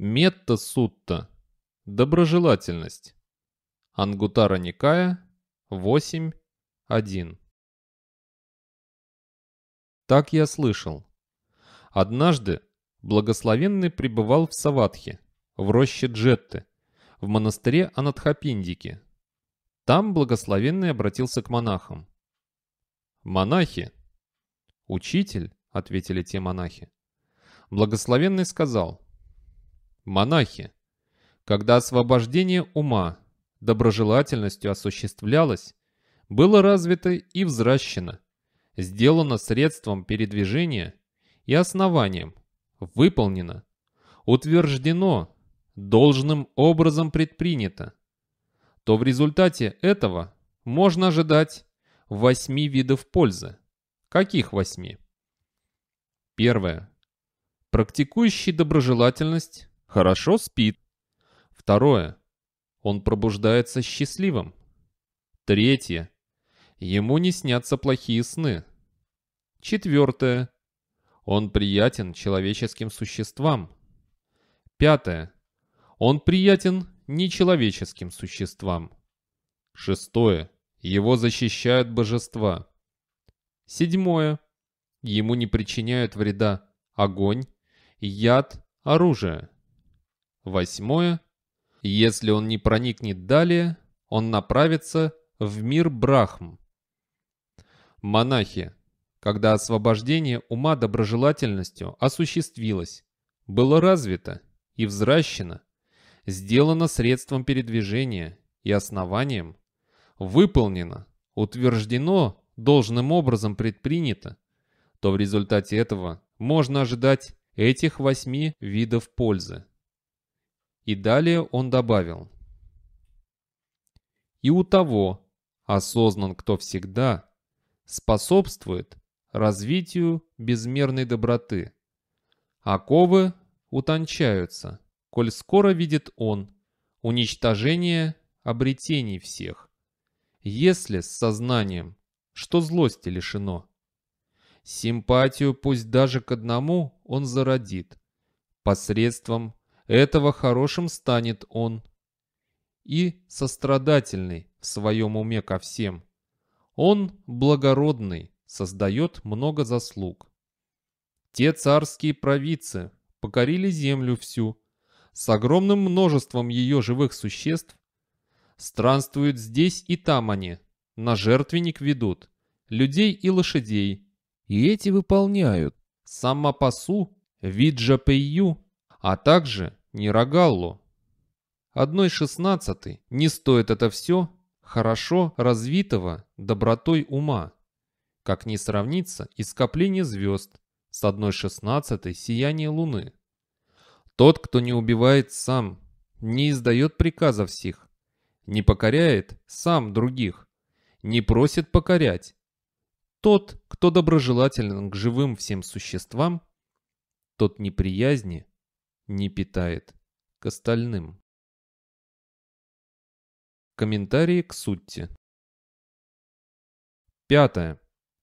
Метта Сутта. Доброжелательность. Ангутара Никая 8.1. Так я слышал. Однажды благословенный пребывал в Саватхе, в роще Джетты, в монастыре Анатхапиндике. Там благословенный обратился к монахам. «Монахи!» «Учитель», — ответили те монахи. Благословенный сказал — монахи. Когда освобождение ума доброжелательностью осуществлялось, было развито и взращено, сделано средством передвижения и основанием, выполнено, утверждено, должным образом предпринято, то в результате этого можно ожидать восьми видов пользы. Каких восьми? Первое. Практикующий доброжелательность Хорошо спит. Второе. Он пробуждается счастливым. Третье. Ему не снятся плохие сны. Четвертое. Он приятен человеческим существам. Пятое. Он приятен нечеловеческим существам. Шестое. Его защищают божества. Седьмое. Ему не причиняют вреда огонь, яд, оружие. Восьмое. Если он не проникнет далее, он направится в мир Брахм. Монахи, когда освобождение ума доброжелательностью осуществилось, было развито и взращено, сделано средством передвижения и основанием, выполнено, утверждено, должным образом предпринято, то в результате этого можно ожидать этих восьми видов пользы. И далее он добавил. И у того осознан кто всегда, способствует развитию безмерной доброты. Оковы утончаются, коль скоро видит он уничтожение обретений всех, если с сознанием, что злости лишено. Симпатию пусть даже к одному он зародит посредством этого хорошим станет он. И сострадательный в своем уме ко всем. Он благородный, создает много заслуг. Те царские провидцы покорили землю всю, с огромным множеством ее живых существ. Странствуют здесь и там они, на жертвенник ведут, людей и лошадей. И эти выполняют. Самопасу, виджапею, а также не Рогаллу. Одной шестнадцатой не стоит это все хорошо развитого добротой ума. Как не сравнится и скопление звезд с одной шестнадцатой сияние луны. Тот, кто не убивает сам, не издает приказов всех, не покоряет сам других, не просит покорять. Тот, кто доброжелателен к живым всем существам, тот неприязни не питает, к остальным. Комментарии к сутте. Пятое.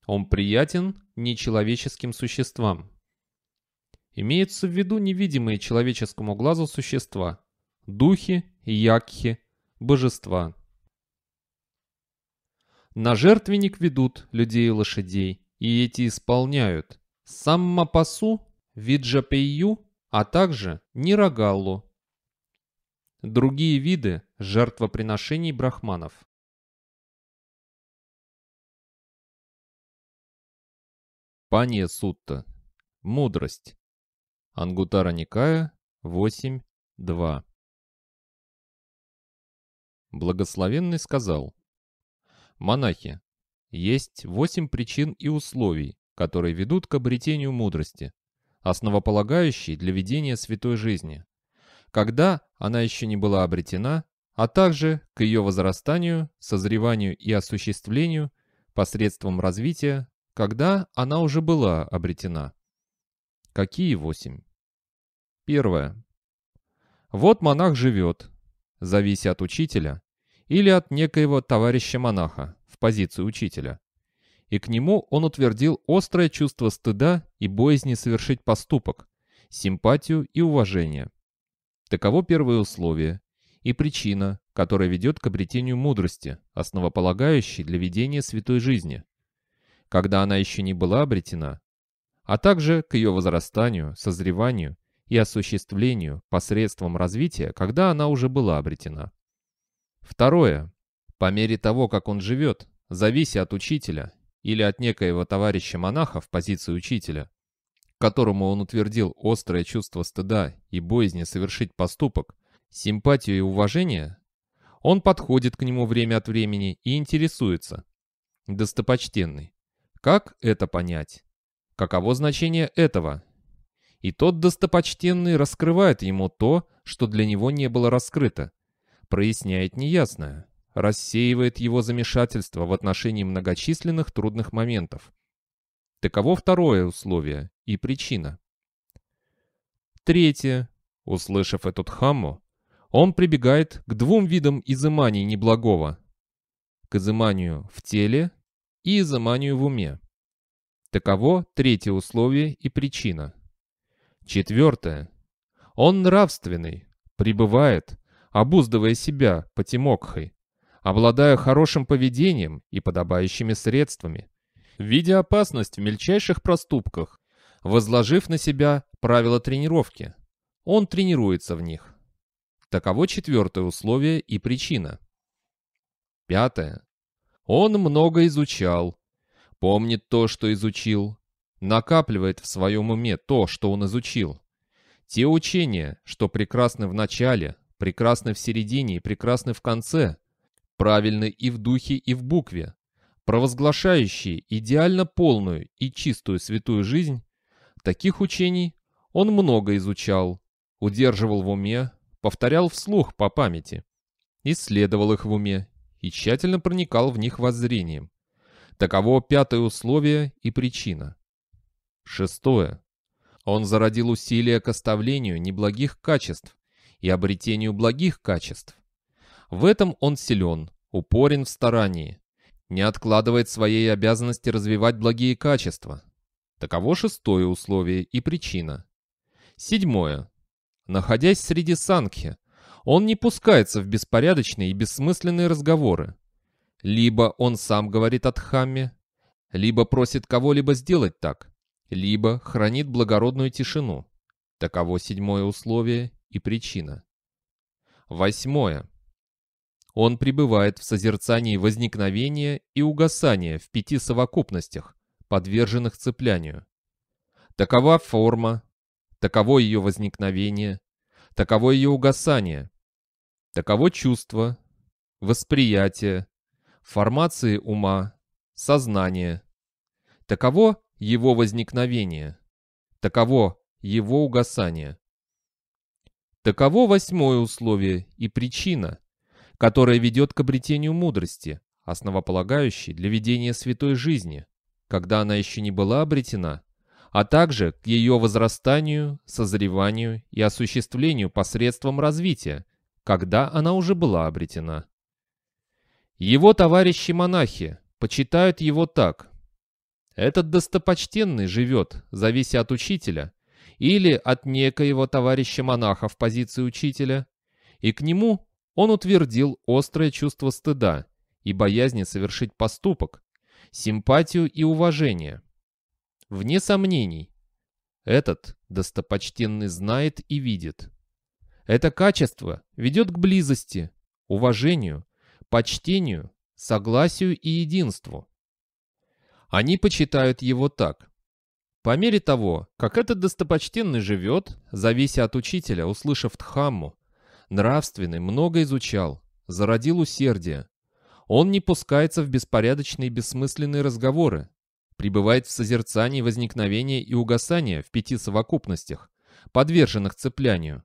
Он приятен нечеловеческим существам. Имеются в виду невидимые человеческому глазу существа – духи, якхи, божества. На жертвенник ведут людей и лошадей, и эти исполняют. Саммапасу, виджапейю а также Нирагаллу. Другие виды жертвоприношений брахманов. Пания Сутта. Мудрость. Ангутара Никая 8.2. Благословенный сказал, «Монахи, есть восемь причин и условий, которые ведут к обретению мудрости основополагающий для ведения святой жизни, когда она еще не была обретена, а также к ее возрастанию, созреванию и осуществлению посредством развития, когда она уже была обретена. Какие восемь? Первое. Вот монах живет, завися от учителя, или от некоего товарища-монаха в позиции учителя, и к нему он утвердил острое чувство стыда и боязни совершить поступок, симпатию и уважение. Таково первое условие и причина, которая ведет к обретению мудрости, основополагающей для ведения святой жизни, когда она еще не была обретена, а также к ее возрастанию, созреванию и осуществлению посредством развития, когда она уже была обретена. Второе. По мере того, как он живет, завися от учителя или от некоего товарища-монаха в позиции учителя, которому он утвердил острое чувство стыда и боязни совершить поступок, симпатию и уважение, он подходит к нему время от времени и интересуется. Достопочтенный, как это понять? Каково значение этого? И тот достопочтенный раскрывает ему то, что для него не было раскрыто, проясняет неясное рассеивает его замешательство в отношении многочисленных трудных моментов. Таково второе условие и причина. Третье. Услышав эту хамму, он прибегает к двум видам изыманий неблагого. К изыманию в теле и изыманию в уме. Таково третье условие и причина. Четвертое. Он нравственный, пребывает, обуздывая себя по потемокхой, обладая хорошим поведением и подобающими средствами, видя опасность в мельчайших проступках, возложив на себя правила тренировки. Он тренируется в них. Таково четвертое условие и причина. Пятое. Он много изучал, помнит то, что изучил, накапливает в своем уме то, что он изучил. Те учения, что прекрасны в начале, прекрасны в середине и прекрасны в конце, правильны и в духе, и в букве, провозглашающие идеально полную и чистую святую жизнь, таких учений он много изучал, удерживал в уме, повторял вслух по памяти, исследовал их в уме и тщательно проникал в них воззрением. Таково пятое условие и причина. Шестое. Он зародил усилия к оставлению неблагих качеств и обретению благих качеств. В этом он силен, упорен в старании, не откладывает своей обязанности развивать благие качества. Таково шестое условие и причина. Седьмое. Находясь среди санкхи, он не пускается в беспорядочные и бессмысленные разговоры. Либо он сам говорит о Дхамме, либо просит кого-либо сделать так, либо хранит благородную тишину. Таково седьмое условие и причина. Восьмое. Он пребывает в созерцании возникновения и угасания в пяти совокупностях, подверженных цеплянию. Такова форма, таково ее возникновение, таково ее угасание, таково чувство, восприятие, формации ума, сознание. Таково его возникновение, таково его угасание. Таково восьмое условие и причина, которая ведет к обретению мудрости, основополагающей для ведения святой жизни, когда она еще не была обретена, а также к ее возрастанию, созреванию и осуществлению посредством развития, когда она уже была обретена. Его товарищи-монахи почитают его так. Этот достопочтенный живет, завися от учителя, или от некоего товарища-монаха в позиции учителя, и к нему он утвердил острое чувство стыда и боязни совершить поступок, симпатию и уважение. Вне сомнений, этот достопочтенный знает и видит. Это качество ведет к близости, уважению, почтению, согласию и единству. Они почитают его так. По мере того, как этот достопочтенный живет, завися от учителя, услышав Дхамму, Нравственный много изучал, зародил усердие. Он не пускается в беспорядочные бессмысленные разговоры, пребывает в созерцании возникновения и угасания в пяти совокупностях, подверженных цеплянию.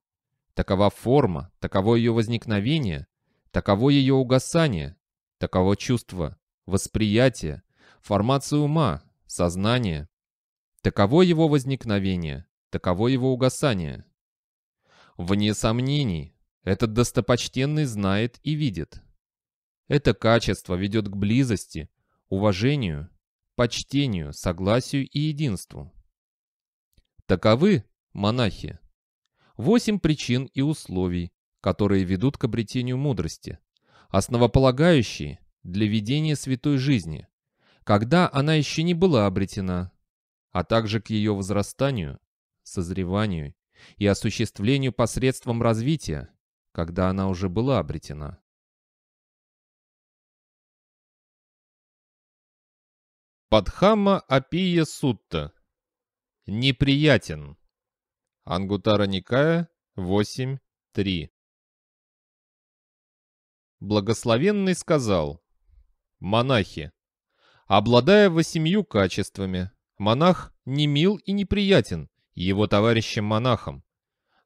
Такова форма, таково ее возникновение, таково ее угасание, таково чувство, восприятие, формация ума, сознание. Таково его возникновение, таково его угасание. Вне сомнений, этот достопочтенный знает и видит. Это качество ведет к близости, уважению, почтению, согласию и единству. Таковы, монахи, восемь причин и условий, которые ведут к обретению мудрости, основополагающие для ведения святой жизни, когда она еще не была обретена, а также к ее возрастанию, созреванию и осуществлению посредством развития, когда она уже была обретена. Падхамма Апия Сутта. Неприятен. Ангутара Никая 8.3 Благословенный сказал, «Монахи, обладая восемью качествами, монах не мил и неприятен его товарищам-монахам,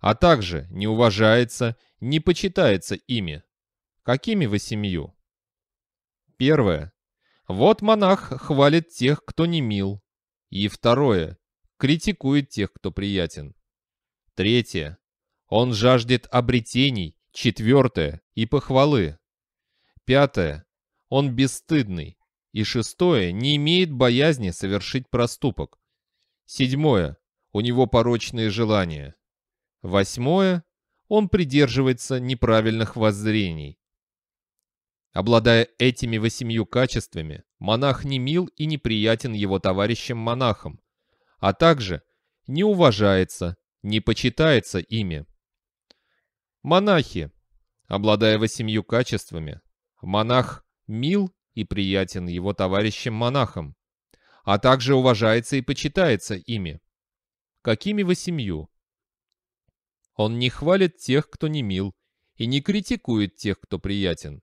а также не уважается, не почитается ими. Какими вы семью? Первое. Вот монах хвалит тех, кто не мил. И второе. Критикует тех, кто приятен. Третье. Он жаждет обретений. Четвертое. И похвалы. Пятое. Он бесстыдный. И шестое. Не имеет боязни совершить проступок. Седьмое. У него порочные желания. Восьмое. Он придерживается неправильных воззрений. Обладая этими восемью качествами, монах не мил и неприятен его товарищам-монахам, а также не уважается, не почитается ими. Монахи, обладая восемью качествами, монах мил и приятен его товарищам-монахам, а также уважается и почитается ими. Какими восемью? Он не хвалит тех, кто не мил, и не критикует тех, кто приятен.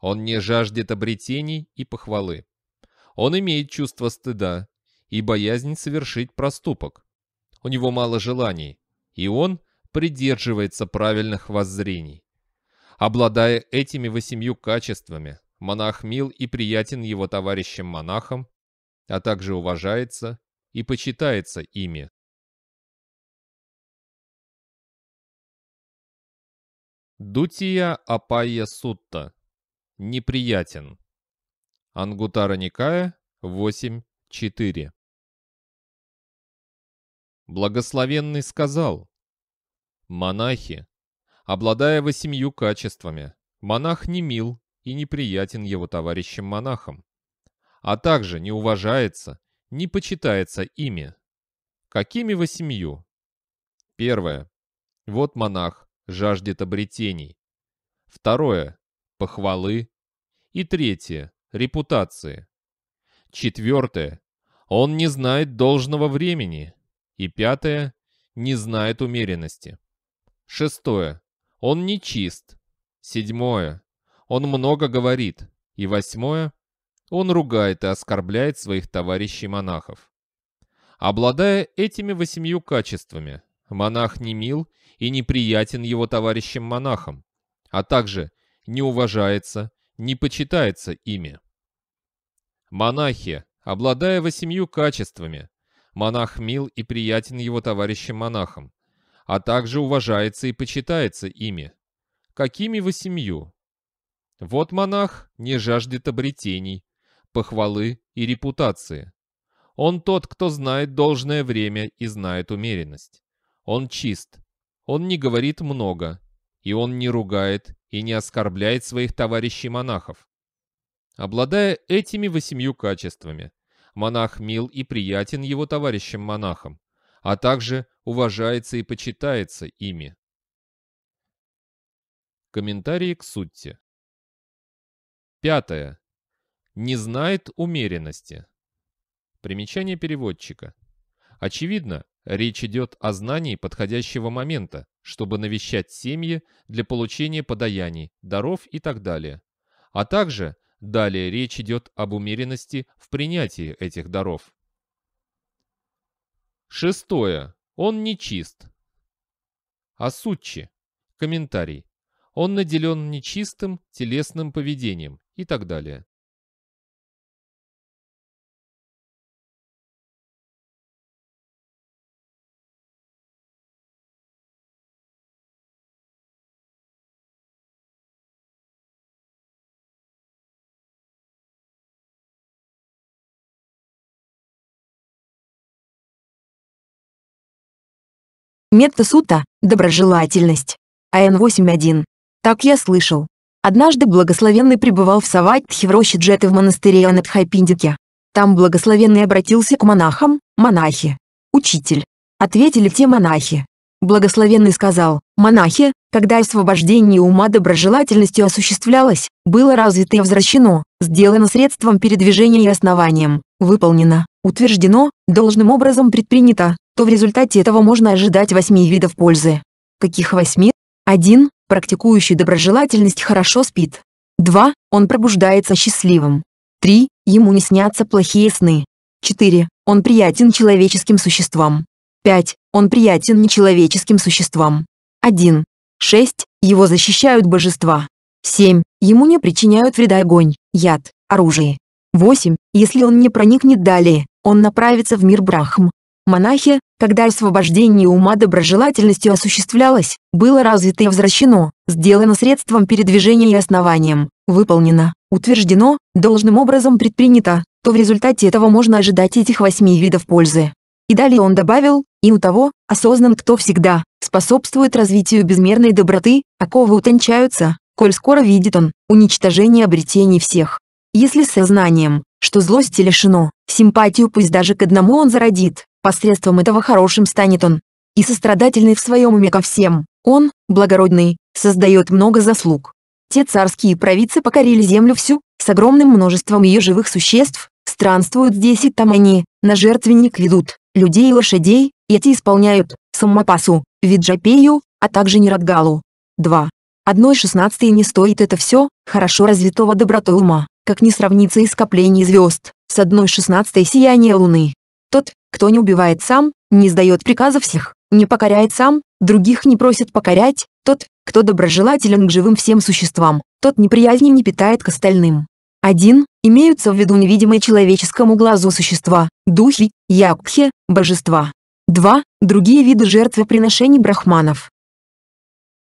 Он не жаждет обретений и похвалы. Он имеет чувство стыда и боязнь совершить проступок. У него мало желаний, и он придерживается правильных воззрений. Обладая этими восемью качествами, монах мил и приятен его товарищам-монахам, а также уважается и почитается ими. Дутия Апайя Сутта. Неприятен. Ангутара Никая 8.4. Благословенный сказал, «Монахи, обладая восемью качествами, монах не мил и неприятен его товарищам-монахам, а также не уважается, не почитается ими. Какими восемью?» Первое. Вот монах, жаждет обретений. Второе – похвалы. И третье – репутации. Четвертое – он не знает должного времени. И пятое – не знает умеренности. Шестое – он нечист, Седьмое – он много говорит. И восьмое – он ругает и оскорбляет своих товарищей-монахов. Обладая этими восемью качествами, монах не мил и неприятен его товарищам-монахам, а также не уважается, не почитается ими. Монахи, обладая восемью качествами, монах мил и приятен его товарищам-монахам, а также уважается и почитается ими. Какими восемью? Вот монах не жаждет обретений, похвалы и репутации. Он тот, кто знает должное время и знает умеренность. Он чист, он не говорит много, и он не ругает и не оскорбляет своих товарищей-монахов. Обладая этими восемью качествами, монах мил и приятен его товарищам-монахам, а также уважается и почитается ими. Комментарии к сутте. Пятое. Не знает умеренности. Примечание переводчика. Очевидно, Речь идет о знании подходящего момента, чтобы навещать семьи для получения подаяний, даров и так далее. А также, далее речь идет об умеренности в принятии этих даров. Шестое. Он нечист. Асуччи. Комментарий. Он наделен нечистым телесным поведением и так далее. Метта Медтасута – доброжелательность. АН-8.1. Так я слышал. Однажды благословенный пребывал в Саватхи в роще Джеты в монастыре Анатхайпиндике. Там благословенный обратился к монахам, монахи. Учитель. Ответили те монахи. Благословенный сказал, монахи, когда освобождение ума доброжелательностью осуществлялось, было развито и возвращено, сделано средством передвижения и основанием, выполнено, утверждено, должным образом предпринято, то в результате этого можно ожидать восьми видов пользы. Каких восьми? 1. Практикующий доброжелательность хорошо спит. 2. Он пробуждается счастливым. 3. Ему не снятся плохие сны. 4. Он приятен человеческим существам. 5. Он приятен нечеловеческим существам. 1. 6. Его защищают божества. 7. Ему не причиняют вреда огонь, яд, оружие. 8. Если он не проникнет далее, он направится в мир Брахм. Монахи, когда освобождение ума доброжелательностью осуществлялось, было развито и возвращено, сделано средством передвижения и основанием, выполнено, утверждено, должным образом предпринято, то в результате этого можно ожидать этих восьми видов пользы. И далее он добавил, и у того, осознан кто всегда, способствует развитию безмерной доброты, оковы утончаются, коль скоро видит он, уничтожение обретений всех. Если сознанием, что злости лишено, симпатию пусть даже к одному он зародит, посредством этого хорошим станет он. И сострадательный в своем уме ко всем, он, благородный, создает много заслуг. Те царские правицы покорили землю всю, с огромным множеством ее живых существ, странствуют здесь и там они, на жертвенник ведут, людей и лошадей, и эти исполняют, саммапасу, виджапею, а также нирадгалу. 2. Одной шестнадцатой не стоит это все, хорошо развитого добротой ума как не сравнится и скопление звезд, с одной шестнадцатой сияния Луны. Тот, кто не убивает сам, не сдает приказов всех, не покоряет сам, других не просит покорять, тот, кто доброжелателен к живым всем существам, тот неприязни не питает к остальным. Один Имеются в виду невидимые человеческому глазу существа, духи, якхи, божества. Два Другие виды жертвоприношений брахманов.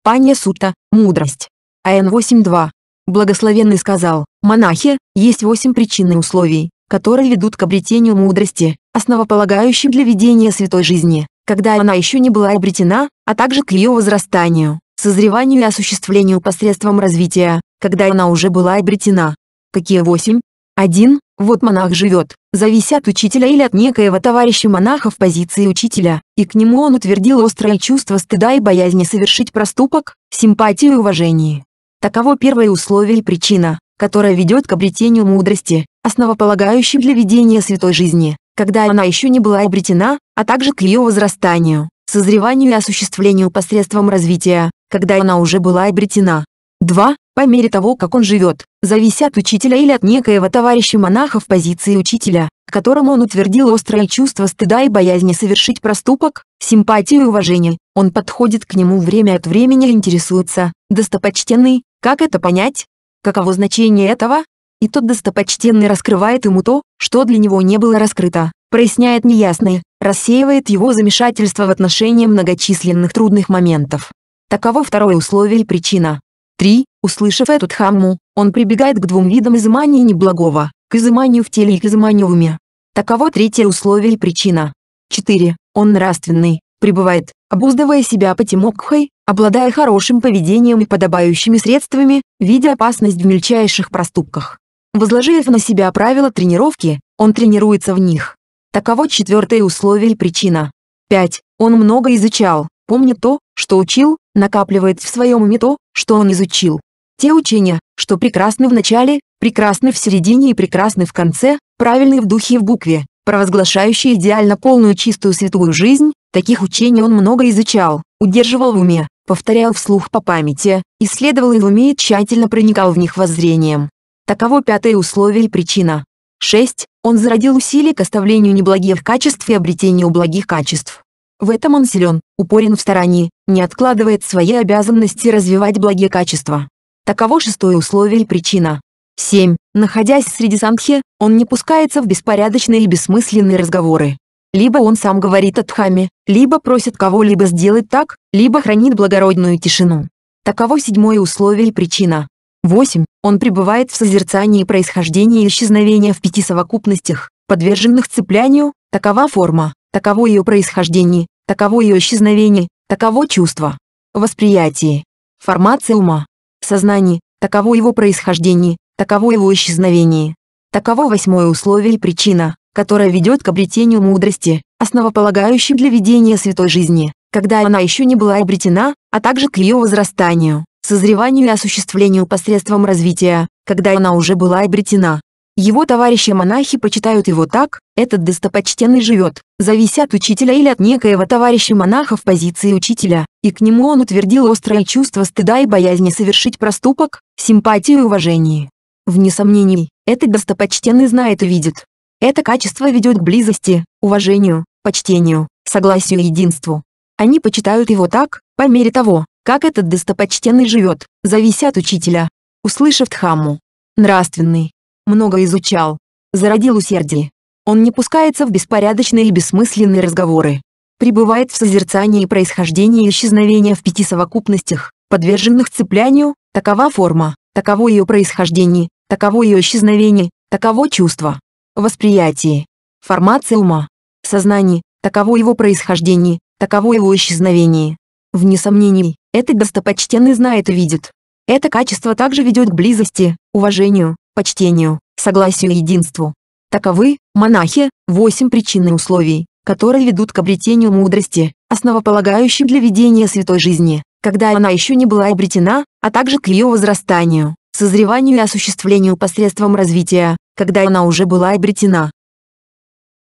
Панья Сута, мудрость. АН 8.2. Благословенный сказал, монахи, есть восемь причин и условий, которые ведут к обретению мудрости, основополагающей для ведения святой жизни, когда она еще не была обретена, а также к ее возрастанию, созреванию и осуществлению посредством развития, когда она уже была обретена. Какие восемь? Один, вот монах живет, завися от учителя или от некоего товарища монаха в позиции учителя, и к нему он утвердил острое чувство стыда и боязни совершить проступок, симпатию и уважение. Таково первое условие и причина, которая ведет к обретению мудрости, основополагающей для ведения святой жизни, когда она еще не была обретена, а также к ее возрастанию, созреванию и осуществлению посредством развития, когда она уже была обретена. Два, По мере того, как он живет, зависят от учителя или от некоего товарища монаха в позиции учителя, которому он утвердил острое чувство стыда и боязни совершить проступок, симпатию и уважение, он подходит к нему время от времени и интересуется, достопочтенный, как это понять? Каково значение этого? И тот достопочтенный раскрывает ему то, что для него не было раскрыто, проясняет неясное, рассеивает его замешательство в отношении многочисленных трудных моментов. Таково второе условие и причина, 3. Услышав эту хамму, он прибегает к двум видам изымания неблагого, к изыманию в теле и к изыманию в уме. Таково третье условие и причина. 4. Он нравственный, пребывает, обуздывая себя патимокхой, обладая хорошим поведением и подобающими средствами, видя опасность в мельчайших проступках. Возложив на себя правила тренировки, он тренируется в них. Таково четвертое условие и причина. 5. Он много изучал, Помни то, что учил, накапливает в своем уме то, что он изучил. Те учения, что прекрасны в начале, прекрасны в середине и прекрасны в конце, правильные в духе и в букве, провозглашающие идеально полную чистую святую жизнь, таких учений он много изучал, удерживал в уме, повторял вслух по памяти, исследовал и в уме и тщательно проникал в них воззрением. Таково пятое условие и причина. 6. Он зародил усилие к оставлению неблагих качеств и обретению благих качеств. В этом он силен, упорен в старании, не откладывает свои обязанности развивать благие качества. Таково шестое условие и причина. 7. Находясь среди сангхи, он не пускается в беспорядочные и бессмысленные разговоры. Либо он сам говорит о дхамме, либо просит кого-либо сделать так, либо хранит благородную тишину. Таково седьмое условие и причина. 8. Он пребывает в созерцании происхождения и исчезновения в пяти совокупностях, подверженных цеплянию, такова форма, таково ее происхождение, таково ее исчезновение, таково чувство, восприятие, формация ума, сознание, таково его происхождение, таково его исчезновение. Таково восьмое условие и причина, которая ведет к обретению мудрости, основополагающей для ведения святой жизни, когда она еще не была обретена, а также к ее возрастанию, созреванию и осуществлению посредством развития, когда она уже была обретена. Его товарищи-монахи почитают его так, этот достопочтенный живет, завися от учителя или от некоего товарища-монаха в позиции учителя, и к нему он утвердил острое чувство стыда и боязни совершить проступок, симпатию и уважение. Вне сомнений, этот достопочтенный знает и видит. Это качество ведет к близости, уважению, почтению, согласию и единству. Они почитают его так, по мере того, как этот достопочтенный живет, завися от учителя. Услышав Дхамму, нравственный, много изучал, зародил усердие. Он не пускается в беспорядочные и бессмысленные разговоры. Пребывает в созерцании происхождения и исчезновения в пяти совокупностях, подверженных цеплянию, такова форма, таково ее происхождение, таково ее исчезновение, таково чувство. Восприятие. Формация ума. Сознание, таково его происхождение, таково его исчезновение. Вне сомнений, этот достопочтенный знает и видит. Это качество также ведет к близости, уважению, почтению, согласию и единству. Таковы, монахи, восемь причин и условий, которые ведут к обретению мудрости, основополагающей для ведения святой жизни, когда она еще не была обретена, а также к ее возрастанию, созреванию и осуществлению посредством развития, когда она уже была обретена.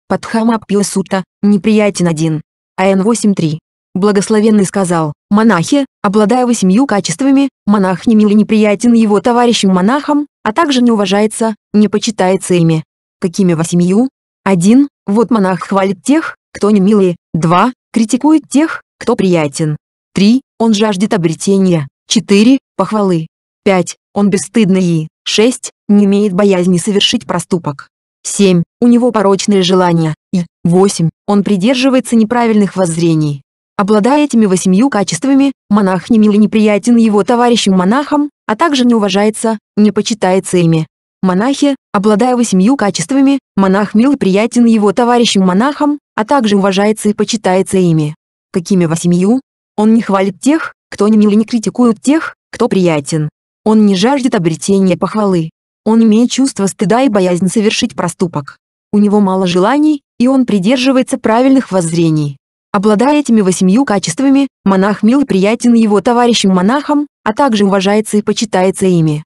Падхама Апьосута, неприятен один. АН 8.3. Благословенный сказал, монахи, обладая восемью качествами, монах не мил и неприятен его товарищам-монахам, а также не уважается, не почитается ими. Какими во семью? 1. Вот монах хвалит тех, кто не милые. 2. Критикует тех, кто приятен. 3. Он жаждет обретения. 4. Похвалы. 5. Он бесстыдный. 6. Не имеет боязни совершить проступок. 7. У него порочные желания. И 8. Он придерживается неправильных воззрений. Обладая этими восемью качествами, монах не мил и неприятен его товарищам-монахам, а также не уважается, не почитается ими. Монахи, обладая восемью качествами, монах мил и приятен его товарищам-монахам, а также уважается и почитается ими. Какими восемью? Он не хвалит тех, кто не мил и не критикует тех, кто приятен. Он не жаждет обретения похвалы. Он имеет чувство стыда и боязнь совершить проступок. У него мало желаний, и он придерживается правильных воззрений. Обладая этими восемью качествами, монах мил и приятен его товарищам-монахам, а также уважается и почитается ими.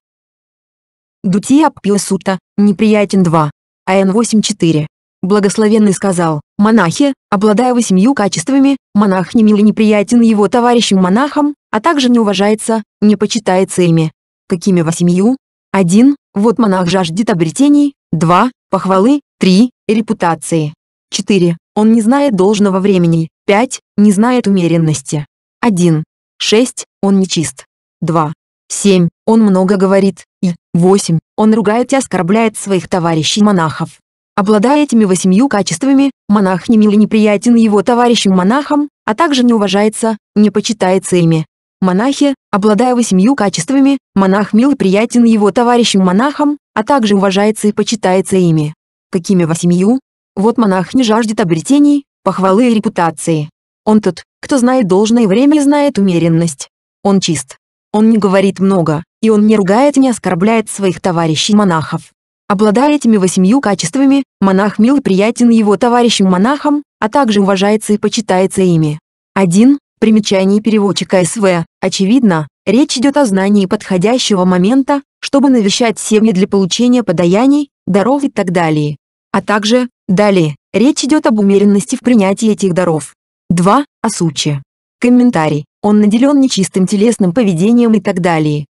Дути Аппилсута, неприятен 2. АН 8.4. Благословенный сказал, монахи, обладая восемью качествами, монах не мил и неприятен его товарищам-монахам, а также не уважается, не почитается ими. Какими восемью? 1. Вот монах жаждет обретений, 2. Похвалы, 3. Репутации. 4. Он не знает должного времени. 5. Не знает умеренности. 1. 6. Он нечист. 2. 7. Он много говорит. И 8. Он ругает и оскорбляет своих товарищей-монахов. Обладая этими восемью качествами, монах не мил и неприятен его товарищам-монахам, а также не уважается, не почитается ими. Монахи, обладая восемью качествами, монах мил и приятен его товарищам-монахам, а также уважается и почитается ими. Какими восемью? Вот монах не жаждет обретений, похвалы и репутации. Он тот, кто знает должное время и знает умеренность. Он чист. Он не говорит много, и он не ругает и не оскорбляет своих товарищей монахов. Обладая этими восемью качествами, монах мил и приятен его товарищам-монахам, а также уважается и почитается ими. 1. Примечание переводчика СВ. Очевидно, речь идет о знании подходящего момента, чтобы навещать семьи для получения подаяний, даров и так далее а также, далее, речь идет об умеренности в принятии этих даров. 2. Асучи. Комментарий. Он наделен нечистым телесным поведением и так далее.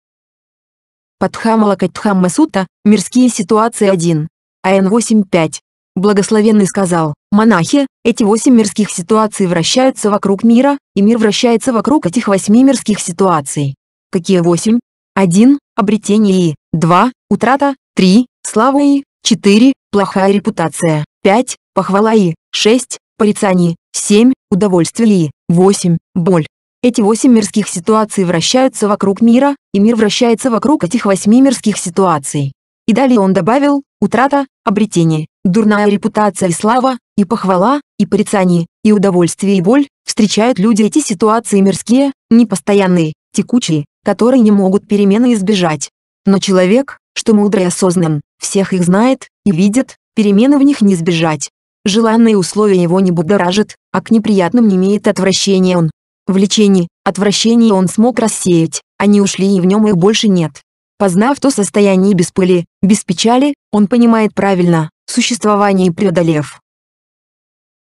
Падхамалакатхамма Сута, мирские ситуации 1. АН 8.5. Благословенный сказал, монахи, эти восемь мирских ситуаций вращаются вокруг мира, и мир вращается вокруг этих восьми мирских ситуаций. Какие восемь? 1. Обретение и 2. Утрата, 3. Слава и 4 плохая репутация, 5, похвала и, 6, порицание, 7, удовольствие и, 8, боль. Эти восемь мирских ситуаций вращаются вокруг мира, и мир вращается вокруг этих восьми мирских ситуаций. И далее он добавил, утрата, обретение, дурная репутация и слава, и похвала, и порицание, и удовольствие и боль, встречают люди эти ситуации мирские, непостоянные, текучие, которые не могут перемены избежать. Но человек, что мудрый и осознан, всех их знает и видит, перемены в них не избежать. Желанные условия его не будоражит, а к неприятным не имеет отвращения он. Влечение, отвращение он смог рассеять, они ушли и в нем их больше нет. Познав то состояние без пыли, без печали, он понимает правильно, существование и преодолев.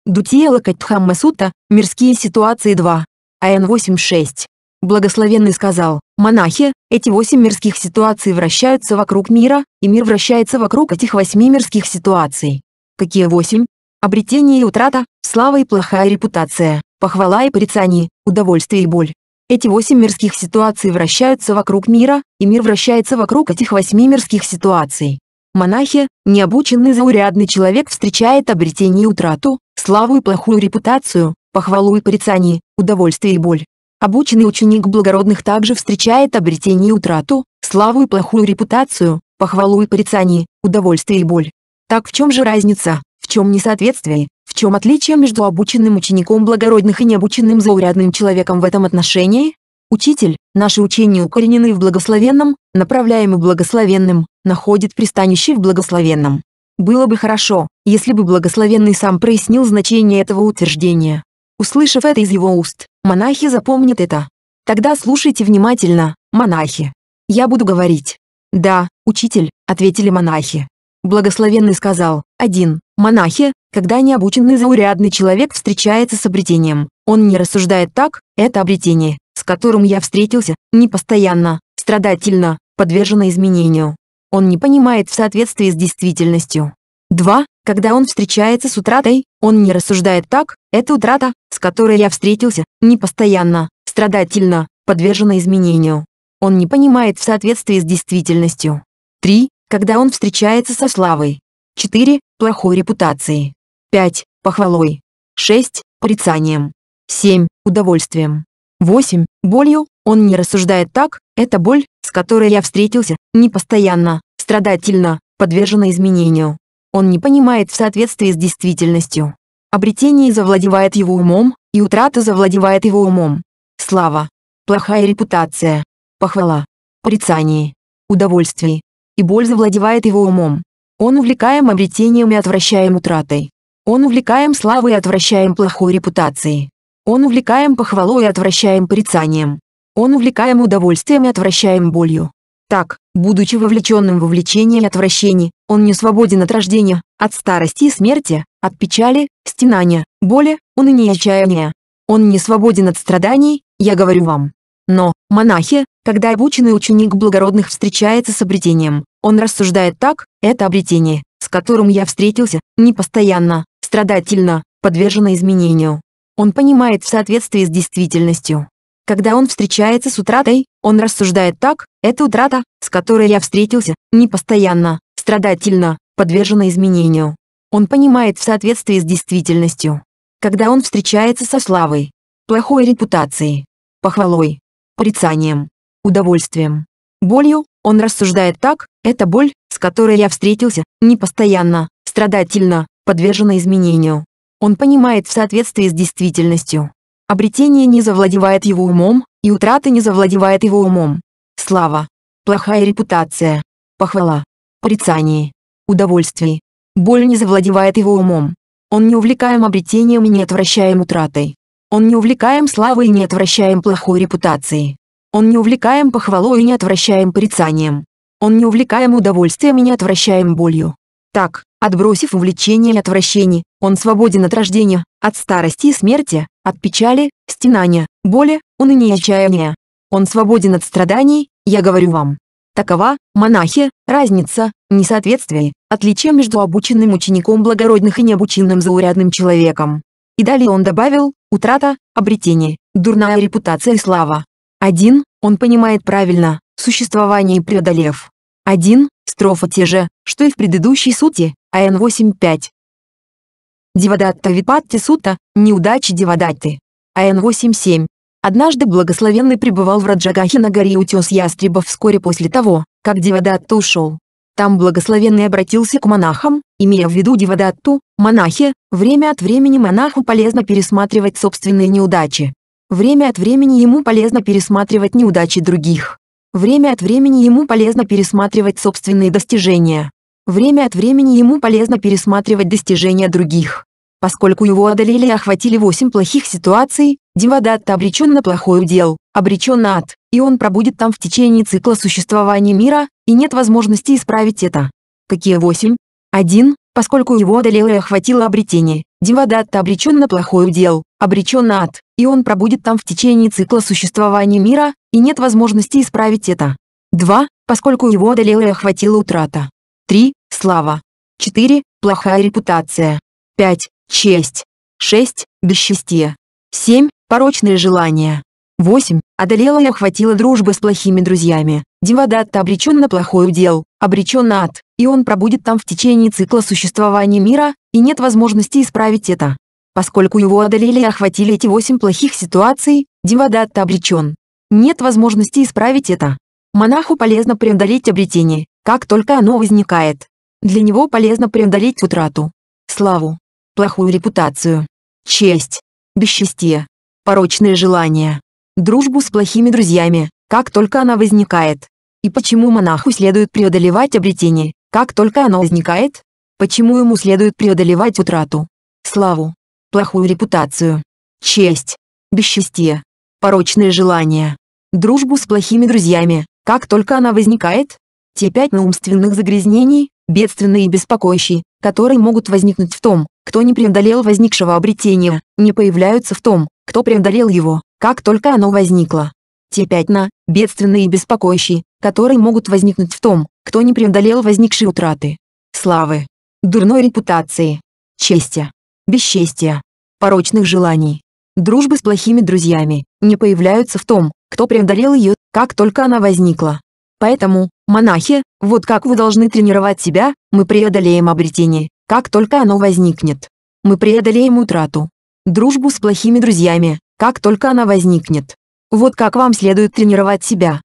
Дутиела Катхамма Сута, мирские ситуации 2. АН 86. Благословенный сказал, «Монахи, эти восемь мирских ситуаций вращаются вокруг мира, и мир вращается вокруг этих восьми мирских ситуаций». Какие восемь? Обретение и утрата, слава и плохая репутация, похвала и порицание, удовольствие и боль. Эти восемь мирских ситуаций вращаются вокруг мира, и мир вращается вокруг этих восьми мирских ситуаций. Монахи, необученный заурядный человек встречает обретение и утрату, славу и плохую репутацию, похвалу и порицание, удовольствие и боль. Обученный ученик благородных также встречает обретение и утрату, славу и плохую репутацию, похвалу и порицание, удовольствие и боль. Так в чем же разница, в чем несоответствие, в чем отличие между обученным учеником благородных и необученным заурядным человеком в этом отношении? Учитель, наши учения укоренены в благословенном, направляемы благословенным, находит пристанище в благословенном. Было бы хорошо, если бы благословенный сам прояснил значение этого утверждения. Услышав это из его уст, Монахи запомнят это. Тогда слушайте внимательно, монахи. Я буду говорить. Да, учитель, ответили монахи. Благословенный сказал, один, монахи, когда необученный заурядный человек встречается с обретением, он не рассуждает так, это обретение, с которым я встретился, непостоянно, страдательно, подвержено изменению. Он не понимает в соответствии с действительностью. 2. Когда он встречается с утратой, он не рассуждает так, это утрата, с которой я встретился, непостоянно, страдательно, подвержена изменению. Он не понимает в соответствии с действительностью. 3. Когда он встречается со славой. 4. Плохой репутацией. 5. Похвалой. 6. Порицанием. 7. Удовольствием. 8. Болью. Он не рассуждает так, это боль, с которой я встретился, непостоянно, страдательно, подвержена изменению он не понимает в соответствии с действительностью. Обретение завладевает его умом, и утрата завладевает его умом. Слава. Плохая репутация. Похвала. Порицание. Удовольствие. И боль завладевает его умом. Он увлекаем обретением и отвращаем утратой. Он увлекаем славой и отвращаем плохой репутацией. Он увлекаем похвалой и отвращаем порицанием. Он увлекаем удовольствием и отвращаем болью. Так, будучи вовлеченным в увлечение и отвращение, он не свободен от рождения, от старости и смерти, от печали, стенания, боли, уныния и отчаяния. Он не свободен от страданий, я говорю вам. Но, монахи, когда обученный ученик благородных встречается с обретением, он рассуждает так, это обретение, с которым я встретился, непостоянно, страдательно, подвержено изменению. Он понимает в соответствии с действительностью. Когда он встречается с утратой, он рассуждает так, эта утрата, с которой я встретился, непостоянно, страдательно, подвержена изменению. Он понимает в соответствии с действительностью. Когда он встречается со славой, плохой репутацией, похвалой, порицанием, удовольствием, болью, он рассуждает так, эта боль, с которой я встретился, непостоянно, страдательно, подвержена изменению. Он понимает в соответствии с действительностью. Обретение не завладевает его умом, и утрата не завладевает его умом. Слава. Плохая репутация. Похвала. Порицание. Удовольствие. Боль не завладевает его умом. Он не увлекаем обретением и не отвращаем утратой. Он не увлекаем славой и не отвращаем плохой репутацией. Он не увлекаем похвалой и не отвращаем порицанием. Он не увлекаем удовольствием и не отвращаем болью. Так, отбросив увлечение и отвращение, он свободен от рождения, от старости и смерти, от печали, стенания, боли, уныния и отчаяния. Он свободен от страданий, я говорю вам. Такова, монахи, разница, несоответствие, отличие между обученным учеником благородных и необученным заурядным человеком. И далее он добавил, утрата, обретение, дурная репутация и слава. Один, он понимает правильно, существование и преодолев. Один, строфа те же, что и в предыдущей сути, АН 8.5. Девадатта Випатти Сута, неудачи Девадатты. АН 87. Однажды благословенный пребывал в Раджагахе на горе Утес Ястреба вскоре после того, как Девадатта ушел. Там благословенный обратился к монахам, имея в виду Девадатту, монахи, время от времени монаху полезно пересматривать собственные неудачи. Время от времени ему полезно пересматривать неудачи других. Время от времени ему полезно пересматривать собственные достижения. Время от времени ему полезно пересматривать достижения других. Поскольку его одолели и охватили восемь плохих ситуаций, Дивадатта обречен на плохой удел, обречен на ад, и он пробудет там в течение цикла существования мира, и нет возможности исправить это. Какие восемь? Один, Поскольку его одолело и охватило обретение, Дивадатта обречен на плохой удел, обречен на ад, и он пробудет там в течение цикла существования мира, и нет возможности исправить это. Два, Поскольку его одолела и охватила утрата. Три, Слава. Четыре, Плохая репутация. Пять честь. 6. Бесчестие. 7. Порочные желания. 8. Одолела и охватила дружбы с плохими друзьями. Дивадатта обречен на плохой удел, обречен на ад, и он пробудет там в течение цикла существования мира, и нет возможности исправить это. Поскольку его одолели и охватили эти восемь плохих ситуаций, Дивадатта обречен. Нет возможности исправить это. Монаху полезно преодолеть обретение, как только оно возникает. Для него полезно преодолеть утрату, славу, плохую репутацию, честь, бесчестие, порочные желания, дружбу с плохими друзьями, как только она возникает. И почему монаху следует преодолевать обретение, как только оно возникает? Почему ему следует преодолевать утрату, славу, плохую репутацию, честь, бесчестие, порочные желания, дружбу с плохими друзьями, как только она возникает? Те пять умственных загрязнений, Бедственные и беспокоящий, которые могут возникнуть в том, кто не преодолел возникшего обретения, не появляются в том, кто преодолел его, как только оно возникло. Те пятна, бедственные и беспокоящие, которые могут возникнуть в том, кто не преодолел возникшие утраты. Славы, дурной репутации, чести, бесчестия, порочных желаний, дружбы с плохими друзьями, не появляются в том, кто преодолел ее, как только она возникла. Поэтому, монахи, вот как вы должны тренировать себя, мы преодолеем обретение, как только оно возникнет. Мы преодолеем утрату. Дружбу с плохими друзьями, как только она возникнет. Вот как вам следует тренировать себя.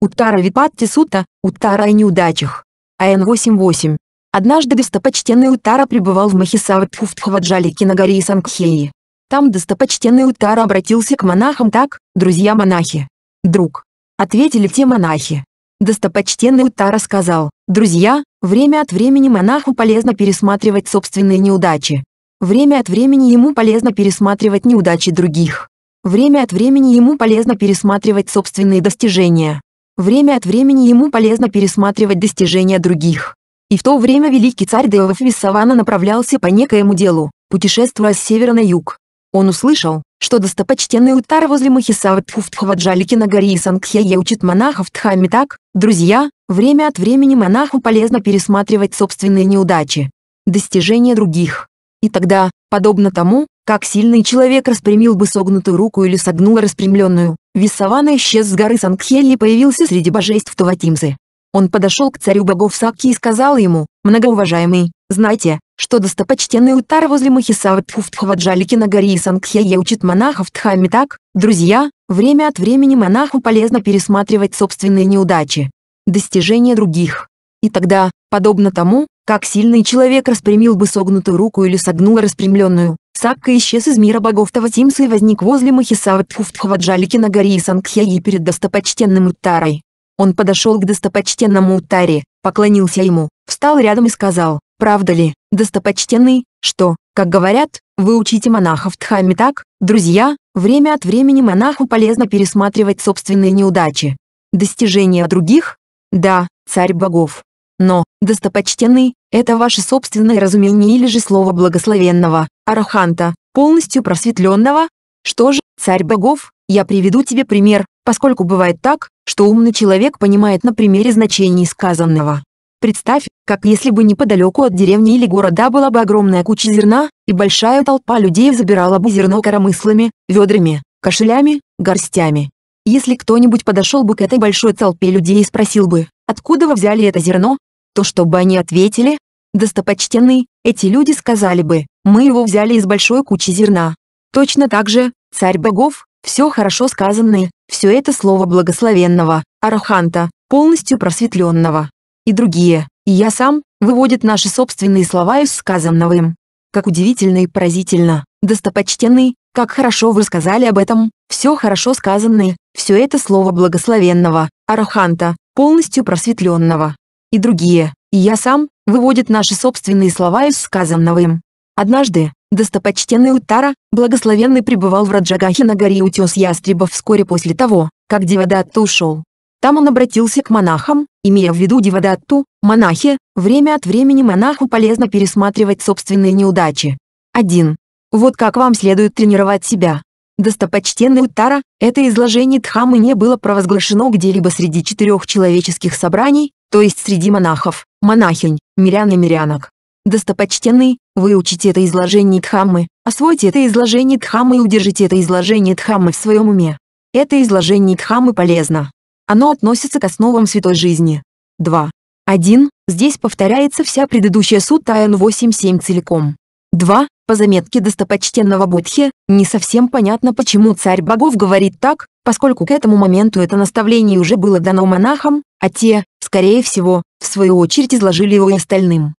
Уттара Випатти Сута, Уттара о неудачах. АН 8.8. Однажды достопочтенный Уттара пребывал в махисаватху в на горе Сангхеи. Там достопочтенный Уттара обратился к монахам так, друзья монахи. Друг, ответили те монахи. Достопочтенный Утара сказал, «Друзья, время от времени монаху полезно пересматривать собственные неудачи. Время от времени ему полезно пересматривать неудачи других. Время от времени ему полезно пересматривать собственные достижения. Время от времени ему полезно пересматривать достижения других. И в то время великий царь Деов Виссавана направлялся по некоему делу, путешествуя с севера на юг. Он услышал, что достопочтенный утар возле Махисава Тхуфтхаваджалики на горе Сангхьяе учит монахов Тхами так, друзья, время от времени монаху полезно пересматривать собственные неудачи, достижения других. И тогда, подобно тому, как сильный человек распрямил бы согнутую руку или согнул распрямленную, Виссавана исчез с горы Сангхьяе и появился среди божеств Таватимсы. Он подошел к царю богов Сакки и сказал ему, «Многоуважаемый, знайте, что достопочтенный утар возле Махисава Тхуфтхаваджалики на горе Сангхьяе учит монахов тхами так, друзья, время от времени монаху полезно пересматривать собственные неудачи, достижения других. И тогда, подобно тому, как сильный человек распрямил бы согнутую руку или согнул распрямленную, Сакка исчез из мира богов Таватимса и возник возле Махисава Тхуфтхаваджалики на горе Сангхьяе перед достопочтенным Уттарой. Он подошел к достопочтенному Уттаре, поклонился ему, встал рядом и сказал, «Правда ли, Достопочтенный, что, как говорят, вы учите монахов тхами так, друзья, время от времени монаху полезно пересматривать собственные неудачи. Достижения других? Да, царь богов. Но, достопочтенный, это ваше собственное разумение или же слово благословенного, араханта, полностью просветленного? Что же, царь богов, я приведу тебе пример, поскольку бывает так, что умный человек понимает на примере значений сказанного. Представь, как если бы неподалеку от деревни или города была бы огромная куча зерна, и большая толпа людей забирала бы зерно коромыслами, ведрами, кошелями, горстями. Если кто-нибудь подошел бы к этой большой толпе людей и спросил бы, откуда вы взяли это зерно, то чтобы они ответили, достопочтенные, эти люди сказали бы, мы его взяли из большой кучи зерна. Точно так же, царь богов, все хорошо сказанное, все это слово благословенного, араханта, полностью просветленного и другие, и я сам, выводит наши собственные слова из сказанного им. Как удивительно и поразительно, достопочтенный, как хорошо вы сказали об этом, все хорошо сказанное, все это слово благословенного, араханта, полностью просветленного. И другие, и я сам, выводит наши собственные слова из сказанного им. Однажды, достопочтенный Утара, благословенный пребывал в Раджагахе на горе Утес Ястреба вскоре после того, как Девадатта ушел. Там он обратился к монахам, имея в виду Дивадатту, монахи, время от времени монаху полезно пересматривать собственные неудачи. 1. Вот как вам следует тренировать себя. Достопочтенный Уттара, это изложение Дхаммы не было провозглашено где-либо среди четырех человеческих собраний, то есть среди монахов, монахинь, мирян и мирянок. Достопочтенный, выучите это изложение Дхаммы, освойте это изложение Дхаммы и удержите это изложение Дхаммы в своем уме. Это изложение Дхаммы полезно. Оно относится к основам святой жизни. 2. 1. Здесь повторяется вся предыдущая сутта АН-8.7 целиком. 2. По заметке достопочтенного Будхи, не совсем понятно почему царь богов говорит так, поскольку к этому моменту это наставление уже было дано монахам, а те, скорее всего, в свою очередь изложили его и остальным.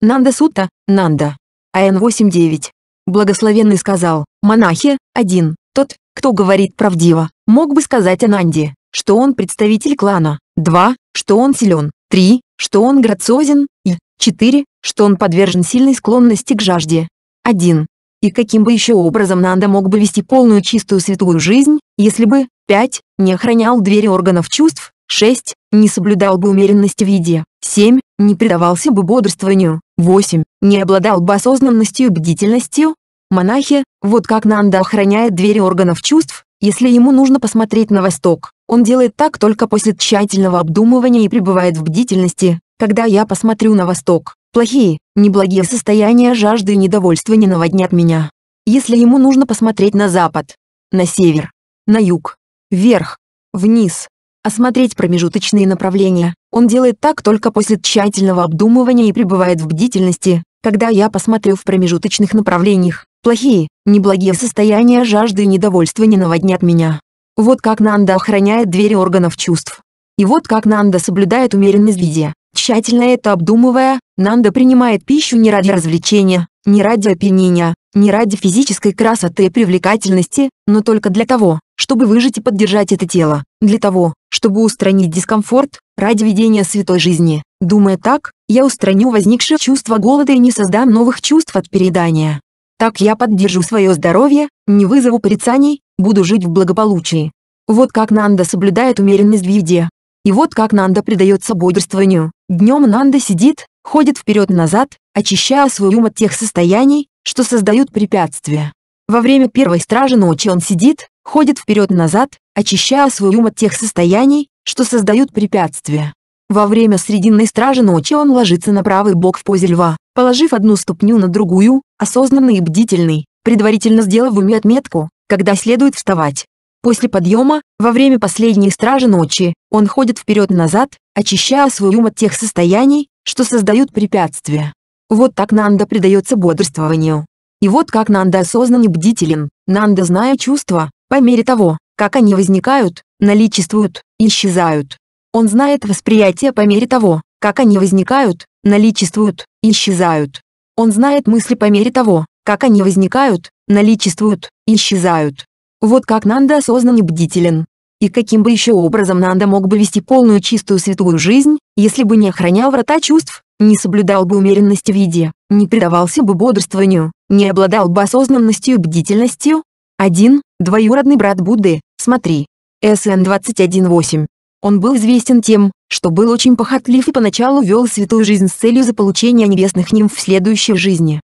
Нанда Сута, Нанда. АН 8.9. Благословенный сказал, монахи, один, тот, кто говорит правдиво, мог бы сказать о Нанде что он представитель клана, 2, что он силен, 3, что он грациозен, и 4, что он подвержен сильной склонности к жажде. 1. И каким бы еще образом Нанда мог бы вести полную чистую святую жизнь, если бы, 5, не охранял двери органов чувств, 6, не соблюдал бы умеренности в еде, 7, не предавался бы бодрствованию, 8, не обладал бы осознанностью и бдительностью. Монахи, вот как Нанда охраняет двери органов чувств, если ему нужно посмотреть на восток, он делает так только после тщательного обдумывания и пребывает в бдительности. Когда я посмотрю на восток, плохие, неблагие состояния жажды и недовольства не наводнят меня. Если ему нужно посмотреть на запад, на север, на юг, вверх, вниз, осмотреть промежуточные направления, он делает так только после тщательного обдумывания и пребывает в бдительности. Когда я посмотрю в промежуточных направлениях, плохие, неблагие состояния жажды и недовольства не наводнят меня. Вот как Нанда охраняет двери органов чувств. И вот как Нанда соблюдает умеренность в еде. Тщательно это обдумывая, Нанда принимает пищу не ради развлечения, не ради опьянения, не ради физической красоты и привлекательности, но только для того, чтобы выжить и поддержать это тело, для того, чтобы устранить дискомфорт, ради ведения святой жизни. Думая так, я устраню возникшее чувство голода и не создам новых чувств от передания. Так я поддержу свое здоровье, не вызову порицаний, буду жить в благополучии. Вот как Нанда соблюдает умеренность в еде. И вот как Нанда предается бодрствованию. Днем Нанда сидит, ходит вперед-назад, очищая свой ум от тех состояний, что создают препятствия. Во время первой стражи ночи он сидит, ходит вперед-назад, очищая свой ум от тех состояний, что создают препятствия. Во время срединной стражи ночи он ложится на правый бок в позе льва, положив одну ступню на другую, осознанный и бдительный, предварительно сделав в уме отметку, когда следует вставать. После подъема, во время последней стражи ночи, он ходит вперед-назад, очищая свой ум от тех состояний, что создают препятствия. Вот так Нанда предается бодрствованию. И вот как Нанда осознан и бдителен, Нанда зная чувства, по мере того, как они возникают, наличествуют, исчезают. Он знает восприятие по мере того, как они возникают, наличествуют, исчезают. Он знает мысли по мере того, как они возникают, наличествуют, исчезают. Вот как Нанда осознан и бдителен. И каким бы еще образом Нанда мог бы вести полную чистую святую жизнь, если бы не охранял врата чувств, не соблюдал бы умеренности в еде, не предавался бы бодрствованию, не обладал бы осознанностью и бдительностью? Один, Двоюродный брат Будды, смотри. СН 21.8. Он был известен тем, что был очень похотлив и поначалу вел святую жизнь с целью заполучения небесных нимф в следующей жизни.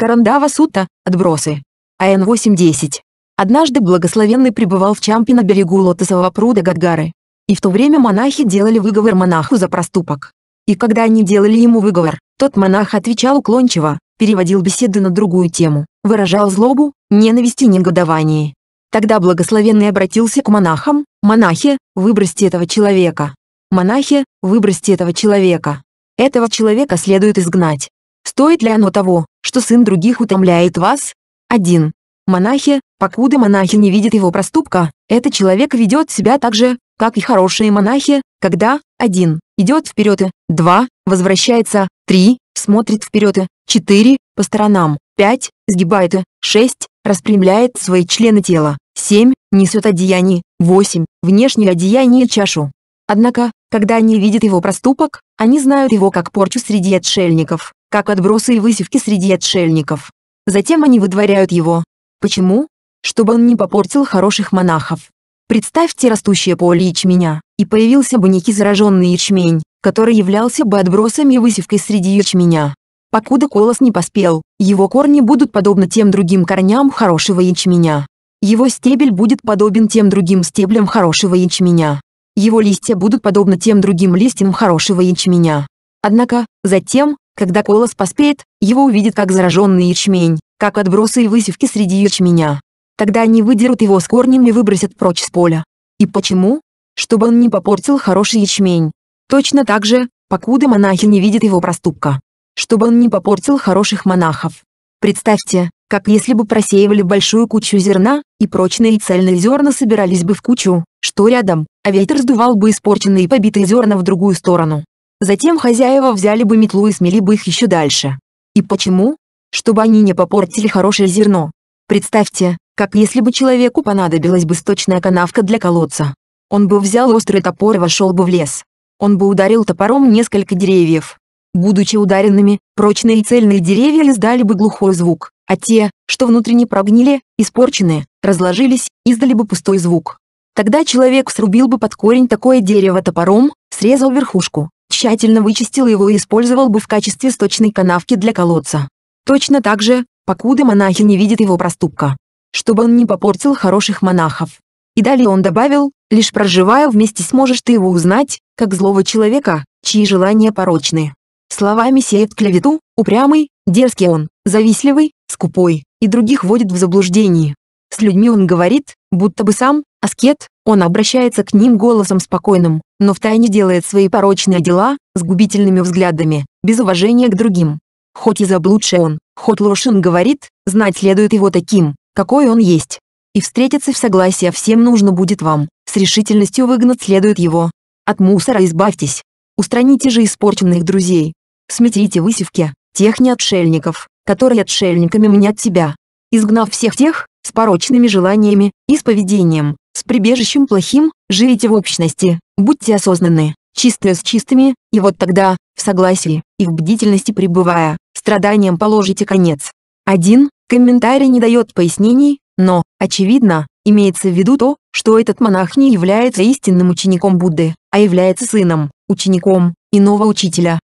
Карандава Сута, отбросы. АН 810. Однажды благословенный пребывал в Чампе на берегу лотосового пруда Гадгары, И в то время монахи делали выговор монаху за проступок. И когда они делали ему выговор, тот монах отвечал уклончиво, переводил беседу на другую тему, выражал злобу, ненависть и негодование. Тогда благословенный обратился к монахам, «Монахи, выбросьте этого человека! Монахи, выбросьте этого человека! Этого человека следует изгнать! Стоит ли оно того?» что сын других утомляет вас? 1. Монахи, покуда монахи не видят его проступка, этот человек ведет себя так же, как и хорошие монахи, когда 1. Идет вперед и 2. Возвращается 3. Смотрит вперед и 4. По сторонам 5. Сгибает и 6. Распрямляет свои члены тела 7. Несет одеяние 8. Внешнее одеяние и чашу. Однако, когда они видят его проступок, они знают его как порчу среди отшельников как отбросы и высевки среди отшельников. Затем они выдворяют его. Почему? Чтобы он не попортил хороших монахов. Представьте растущее поле ячменя, и появился бы некий зараженный ячмень, который являлся бы отбросом и высевкой среди ячменя. Покуда колос не поспел, его корни будут подобны тем другим корням хорошего ячменя. Его стебель будет подобен тем другим стеблям хорошего ячменя. Его листья будут подобны тем другим листьям хорошего ячменя. Однако, затем, когда колос поспеет, его увидят как зараженный ячмень, как отбросы и высевки среди ячменя. Тогда они выдерут его с корнем и выбросят прочь с поля. И почему? Чтобы он не попортил хороший ячмень. Точно так же, покуда монахи не видят его проступка. Чтобы он не попортил хороших монахов. Представьте, как если бы просеивали большую кучу зерна, и прочные и цельные зерна собирались бы в кучу, что рядом, а ветер сдувал бы испорченные и побитые зерна в другую сторону. Затем хозяева взяли бы метлу и смели бы их еще дальше. И почему? Чтобы они не попортили хорошее зерно. Представьте, как если бы человеку понадобилась бы сточная канавка для колодца. Он бы взял острый топор и вошел бы в лес. Он бы ударил топором несколько деревьев. Будучи ударенными, прочные и цельные деревья издали бы глухой звук, а те, что внутренне прогнили, испорчены, разложились, издали бы пустой звук. Тогда человек срубил бы под корень такое дерево топором, срезал верхушку, тщательно вычистил его и использовал бы в качестве сточной канавки для колодца. Точно так же, покуда монахи не видят его проступка. Чтобы он не попортил хороших монахов. И далее он добавил, лишь проживая вместе сможешь ты его узнать, как злого человека, чьи желания порочны. Словами сеет клевету, упрямый, дерзкий он, завистливый, скупой, и других вводит в заблуждение. С людьми он говорит, будто бы сам, аскет, он обращается к ним голосом спокойным, но втайне делает свои порочные дела, с губительными взглядами, без уважения к другим. Хоть и заблудший он, хоть Лошин говорит, знать следует его таким, какой он есть. И встретиться в согласии всем нужно будет вам, с решительностью выгнать следует его. От мусора избавьтесь. Устраните же испорченных друзей. сметите высевки, тех неотшельников, которые отшельниками мнят себя, Изгнав всех тех, с порочными желаниями, и с поведением, с прибежищем плохим, живите в общности, будьте осознанны, чистые с чистыми, и вот тогда, в согласии, и в бдительности пребывая, страданиям положите конец. Один комментарий не дает пояснений, но, очевидно, имеется в виду то, что этот монах не является истинным учеником Будды, а является сыном, учеником, иного учителя.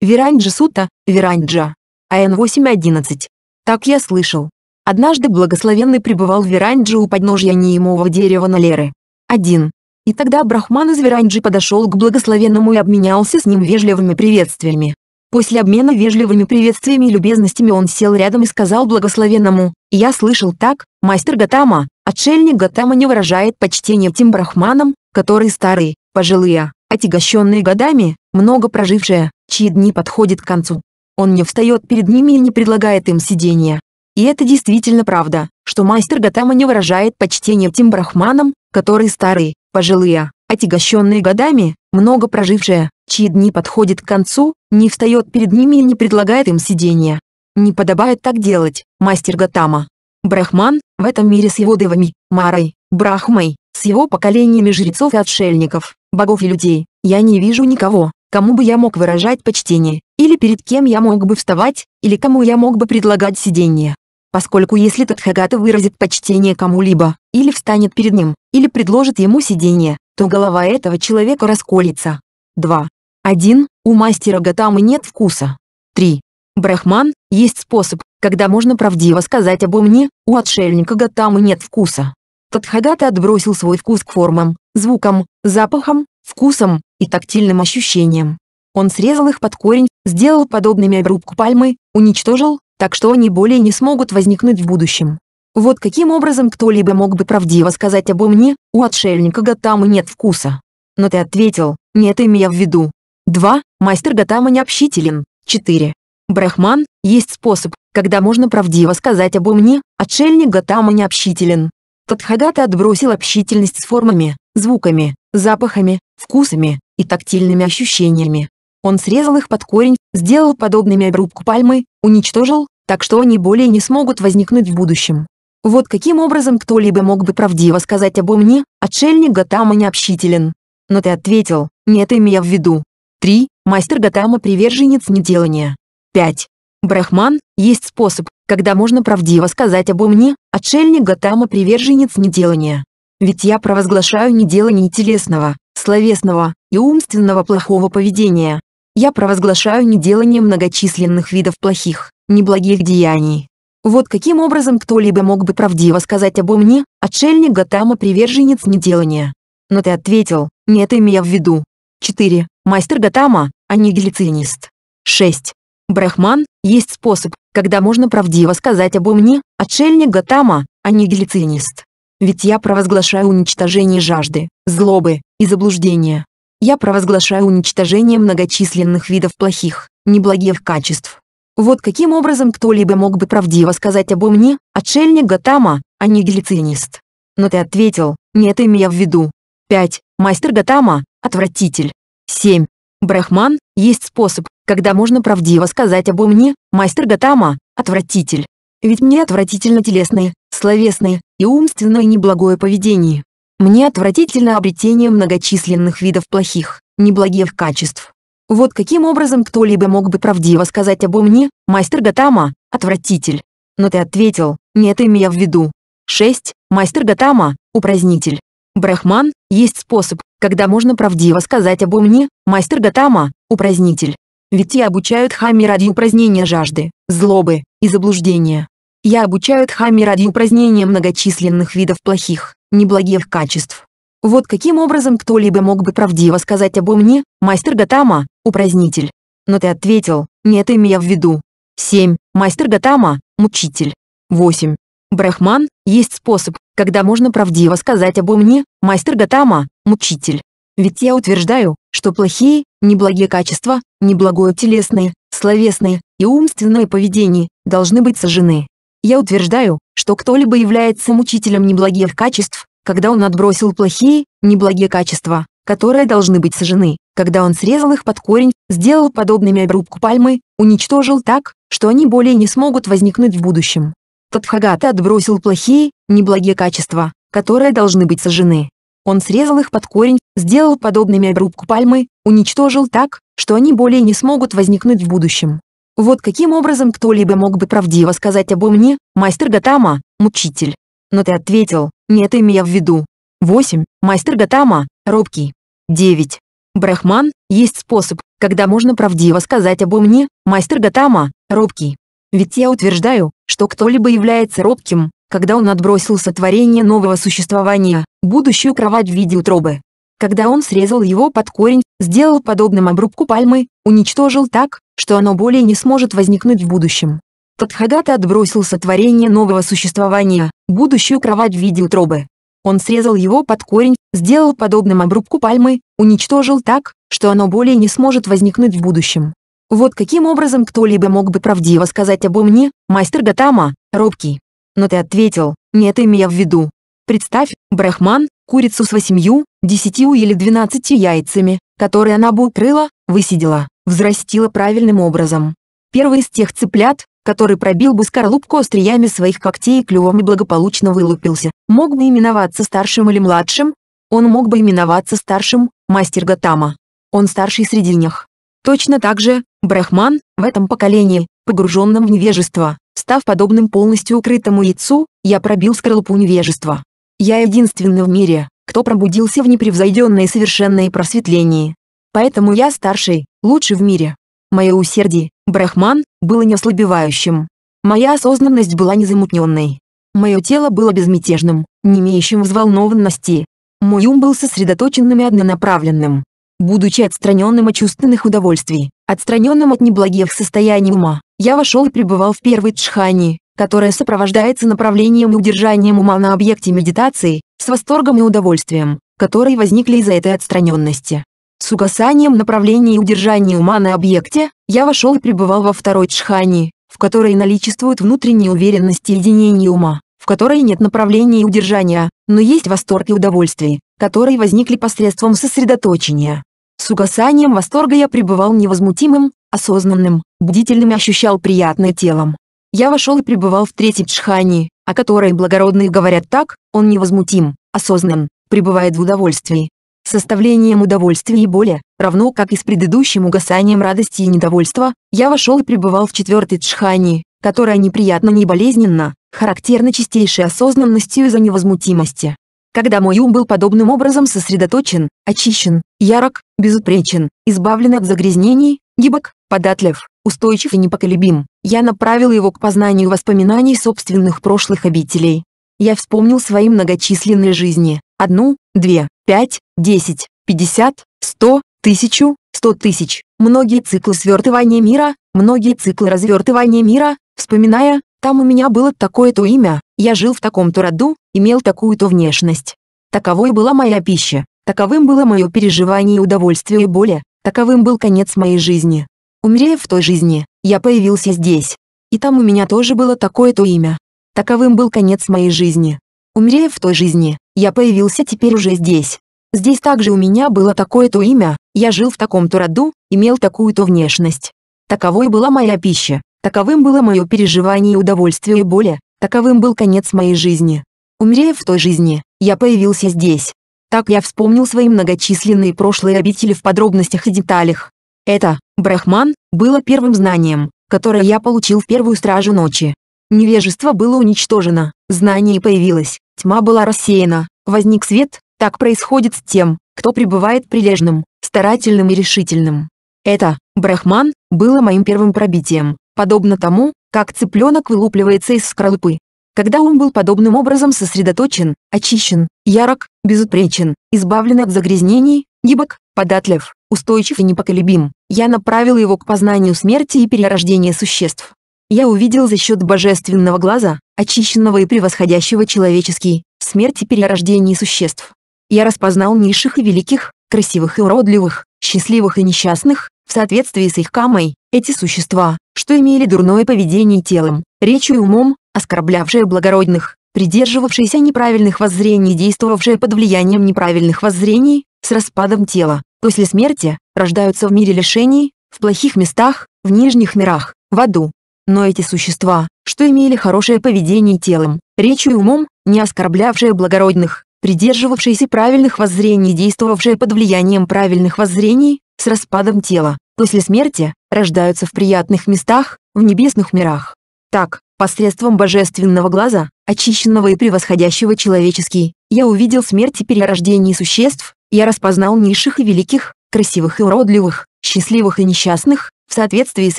Виранджа Сута, Виранджа. АН 8.11. Так я слышал. Однажды благословенный пребывал в Веранджи у подножья неимого дерева Налеры. 1. И тогда Брахман из Веранджи подошел к благословенному и обменялся с ним вежливыми приветствиями. После обмена вежливыми приветствиями и любезностями он сел рядом и сказал благословенному, «Я слышал так, мастер Гатама, отшельник Гатама не выражает почтения тем брахманам, которые старые, пожилые, отягощенные годами, много прожившие, чьи дни подходят к концу. Он не встает перед ними и не предлагает им сидения. И это действительно правда, что мастер Гатама не выражает почтения тем брахманам, которые старые, пожилые, отягощенные годами, много прожившие, чьи дни подходят к концу, не встает перед ними и не предлагает им сидения. Не подобает так делать, мастер Гатама. Брахман, в этом мире с его девами, Марой, Брахмой, с его поколениями жрецов и отшельников, богов и людей, я не вижу никого, кому бы я мог выражать почтение, или перед кем я мог бы вставать, или кому я мог бы предлагать сидение поскольку если тот хагата выразит почтение кому-либо, или встанет перед ним, или предложит ему сидение, то голова этого человека расколется. 2. 1. У мастера Гатамы нет вкуса. 3. Брахман – есть способ, когда можно правдиво сказать обо мне, у отшельника Гатамы нет вкуса. Тадхагата отбросил свой вкус к формам, звукам, запахам, вкусам и тактильным ощущениям. Он срезал их под корень, сделал подобными обрубку пальмы, уничтожил, так что они более не смогут возникнуть в будущем. Вот каким образом кто-либо мог бы правдиво сказать обо мне, у отшельника Гатамы нет вкуса. Но ты ответил, нет, это имея в виду. 2. Мастер Гатама необщителен. 4. Брахман, есть способ, когда можно правдиво сказать обо мне, отшельник Гатама необщителен. Тадхагата отбросил общительность с формами, звуками, запахами, вкусами и тактильными ощущениями. Он срезал их под корень, сделал подобными обрубку пальмы, уничтожил, так что они более не смогут возникнуть в будущем. Вот каким образом кто-либо мог бы правдиво сказать обо мне, отшельник Гатама необщителен. Но ты ответил, нет это имея в виду. 3. Мастер Гатама приверженец неделания. 5. Брахман, есть способ, когда можно правдиво сказать обо мне, отшельник Гатама приверженец неделания. Ведь я провозглашаю неделание телесного, словесного и умственного плохого поведения, я провозглашаю неделание многочисленных видов плохих, неблагих деяний. Вот каким образом кто-либо мог бы правдиво сказать обо мне, отшельник Гатама приверженец неделания. Но ты ответил, не это имея в виду. 4. Мастер Гатама, а не глицинист. 6. Брахман, есть способ, когда можно правдиво сказать обо мне, отшельник Гатама, а не глицинист. Ведь я провозглашаю уничтожение жажды, злобы и заблуждения. Я провозглашаю уничтожение многочисленных видов плохих, неблагих качеств. Вот каким образом кто-либо мог бы правдиво сказать обо мне, отшельник Гатама, а не глицинист. Но ты ответил, нет имея в виду. 5. Мастер Гатама, отвратитель. 7. Брахман, есть способ, когда можно правдиво сказать обо мне, мастер Гатама, отвратитель. Ведь мне отвратительно телесное, словесное и умственное неблагое поведение. Мне отвратительно обретение многочисленных видов плохих, неблагих качеств. Вот каким образом кто-либо мог бы правдиво сказать обо мне, мастер Гатама, отвратитель. Но ты ответил, не это имея в виду. 6. Мастер Гатама, упразднитель. Брахман, есть способ, когда можно правдиво сказать обо мне, мастер Гатама, упразднитель. Ведь те обучают хами ради упразднения жажды, злобы и заблуждения. Я обучаю хами ради упразднения многочисленных видов плохих, неблагих качеств. Вот каким образом кто-либо мог бы правдиво сказать обо мне, мастер Гатама, упразднитель. Но ты ответил, не это имея в виду. 7. Мастер Гатама, мучитель. 8. Брахман, есть способ, когда можно правдиво сказать обо мне, мастер Гатама, мучитель. Ведь я утверждаю, что плохие, неблагие качества, неблагое телесное, словесное и умственное поведение должны быть сожжены. Я утверждаю, что кто-либо является мучителем неблагих качеств, когда он отбросил плохие, неблагие качества, которые должны быть сожжены, когда он срезал их под корень, сделал подобными обрубку пальмы, уничтожил так, что они более не смогут возникнуть в будущем. Тадхагата отбросил плохие, неблагие качества, которые должны быть сожжены. Он срезал их под корень, сделал подобными обрубку пальмы, уничтожил так, что они более не смогут возникнуть в будущем. Вот каким образом кто-либо мог бы правдиво сказать обо мне, мастер Гатама, мучитель. Но ты ответил, нет, это имея в виду. 8. Мастер Гатама, робкий. 9. Брахман, есть способ, когда можно правдиво сказать обо мне, мастер Гатама, робкий. Ведь я утверждаю, что кто-либо является робким, когда он отбросил сотворение нового существования, будущую кровать в виде утробы. Когда он срезал его под корень, сделал подобным обрубку пальмы, уничтожил так, что оно более не сможет возникнуть в будущем. Тадхагата отбросил сотворение нового существования, будущую кровать в виде утробы. Он срезал его под корень, сделал подобным обрубку пальмы, уничтожил так, что оно более не сможет возникнуть в будущем. Вот каким образом кто-либо мог бы правдиво сказать обо мне, мастер Гатама, робкий. Но ты ответил, нет имея в виду. Представь, брахман, курицу с восемью, десятью или двенадцатью яйцами, которые она бы укрыла, высидела взрастила правильным образом. Первый из тех цыплят, который пробил бы скорлупку остриями своих когтей и клювом и благополучно вылупился, мог бы именоваться старшим или младшим, он мог бы именоваться старшим, мастер Гатама. Он старший среди них. Точно так же, брахман, в этом поколении, погруженном в невежество, став подобным полностью укрытому яйцу, я пробил скорлупу невежества. Я единственный в мире, кто пробудился в непревзойденное совершенное просветление. Поэтому я старший, лучший в мире. Мое усердие, брахман, было неослабевающим. Моя осознанность была незамутненной. Мое тело было безмятежным, не имеющим взволнованности. Мой ум был сосредоточенным и однонаправленным. Будучи отстраненным от чувственных удовольствий, отстраненным от неблагих состояний ума, я вошел и пребывал в первой джхане, которая сопровождается направлением и удержанием ума на объекте медитации, с восторгом и удовольствием, которые возникли из-за этой отстраненности. С угасанием направления и удержания ума на объекте, я вошел и пребывал во второй джхани, в которой наличествует внутренняя уверенность и единение ума, в которой нет направления и удержания, но есть восторг и удовольствие, которые возникли посредством сосредоточения. С угасанием восторга я пребывал невозмутимым, осознанным, бдительным и ощущал приятное телом. Я вошел и пребывал в третьей джхани, о которой благородные говорят так, он невозмутим, осознан, пребывает в удовольствии, составлением удовольствия и боли, равно как и с предыдущим угасанием радости и недовольства, я вошел и пребывал в четвертой джхани, которая неприятно не болезненно, характерна чистейшей осознанностью из-за невозмутимости. Когда мой ум был подобным образом сосредоточен, очищен, ярок, безупречен, избавлен от загрязнений, гибок, податлив, устойчив и непоколебим, я направил его к познанию воспоминаний собственных прошлых обителей. Я вспомнил свои многочисленные жизни, одну, две, 5, 10, 50, 100, 1000, 100 тысяч. Многие циклы свертывания мира, многие циклы развертывания мира, вспоминая, там у меня было такое-то имя, я жил в таком-то роду, имел такую-то внешность. Таковой была моя пища, таковым было мое переживание и удовольствие и боли, таковым был конец моей жизни. Умерев в той жизни, я появился здесь. И там у меня тоже было такое-то имя. Таковым был конец моей жизни. Умерев в той жизни, я появился теперь уже здесь. Здесь также у меня было такое-то имя, я жил в таком-то роду, имел такую-то внешность. Таковой была моя пища, таковым было мое переживание и удовольствие и боли, таковым был конец моей жизни. Умерев в той жизни, я появился здесь. Так я вспомнил свои многочисленные прошлые обители в подробностях и деталях. Это, Брахман, было первым знанием, которое я получил в первую стражу ночи, Невежество было уничтожено, знание появилось, тьма была рассеяна, возник свет, так происходит с тем, кто пребывает прилежным, старательным и решительным. Это, брахман, было моим первым пробитием, подобно тому, как цыпленок вылупливается из скорлупы. Когда он был подобным образом сосредоточен, очищен, ярок, безупречен, избавлен от загрязнений, гибок, податлив, устойчив и непоколебим, я направил его к познанию смерти и перерождения существ я увидел за счет божественного глаза, очищенного и превосходящего человеческий, смерть и перерождение существ. Я распознал низших и великих, красивых и уродливых, счастливых и несчастных, в соответствии с их камой, эти существа, что имели дурное поведение телом, речью и умом, оскорблявшие благородных, придерживавшиеся неправильных воззрений действовавшие под влиянием неправильных воззрений, с распадом тела, после смерти, рождаются в мире лишений, в плохих местах, в нижних мирах, в аду, но эти существа, что имели хорошее поведение телом, речью и умом, не оскорблявшие благородных, придерживавшиеся правильных воззрений действовавшие под влиянием правильных воззрений, с распадом тела, после смерти, рождаются в приятных местах, в небесных мирах. Так, посредством божественного глаза, очищенного и превосходящего человеческий, я увидел смерть и перерождение существ, я распознал низших и великих, красивых и уродливых, счастливых и несчастных, в соответствии с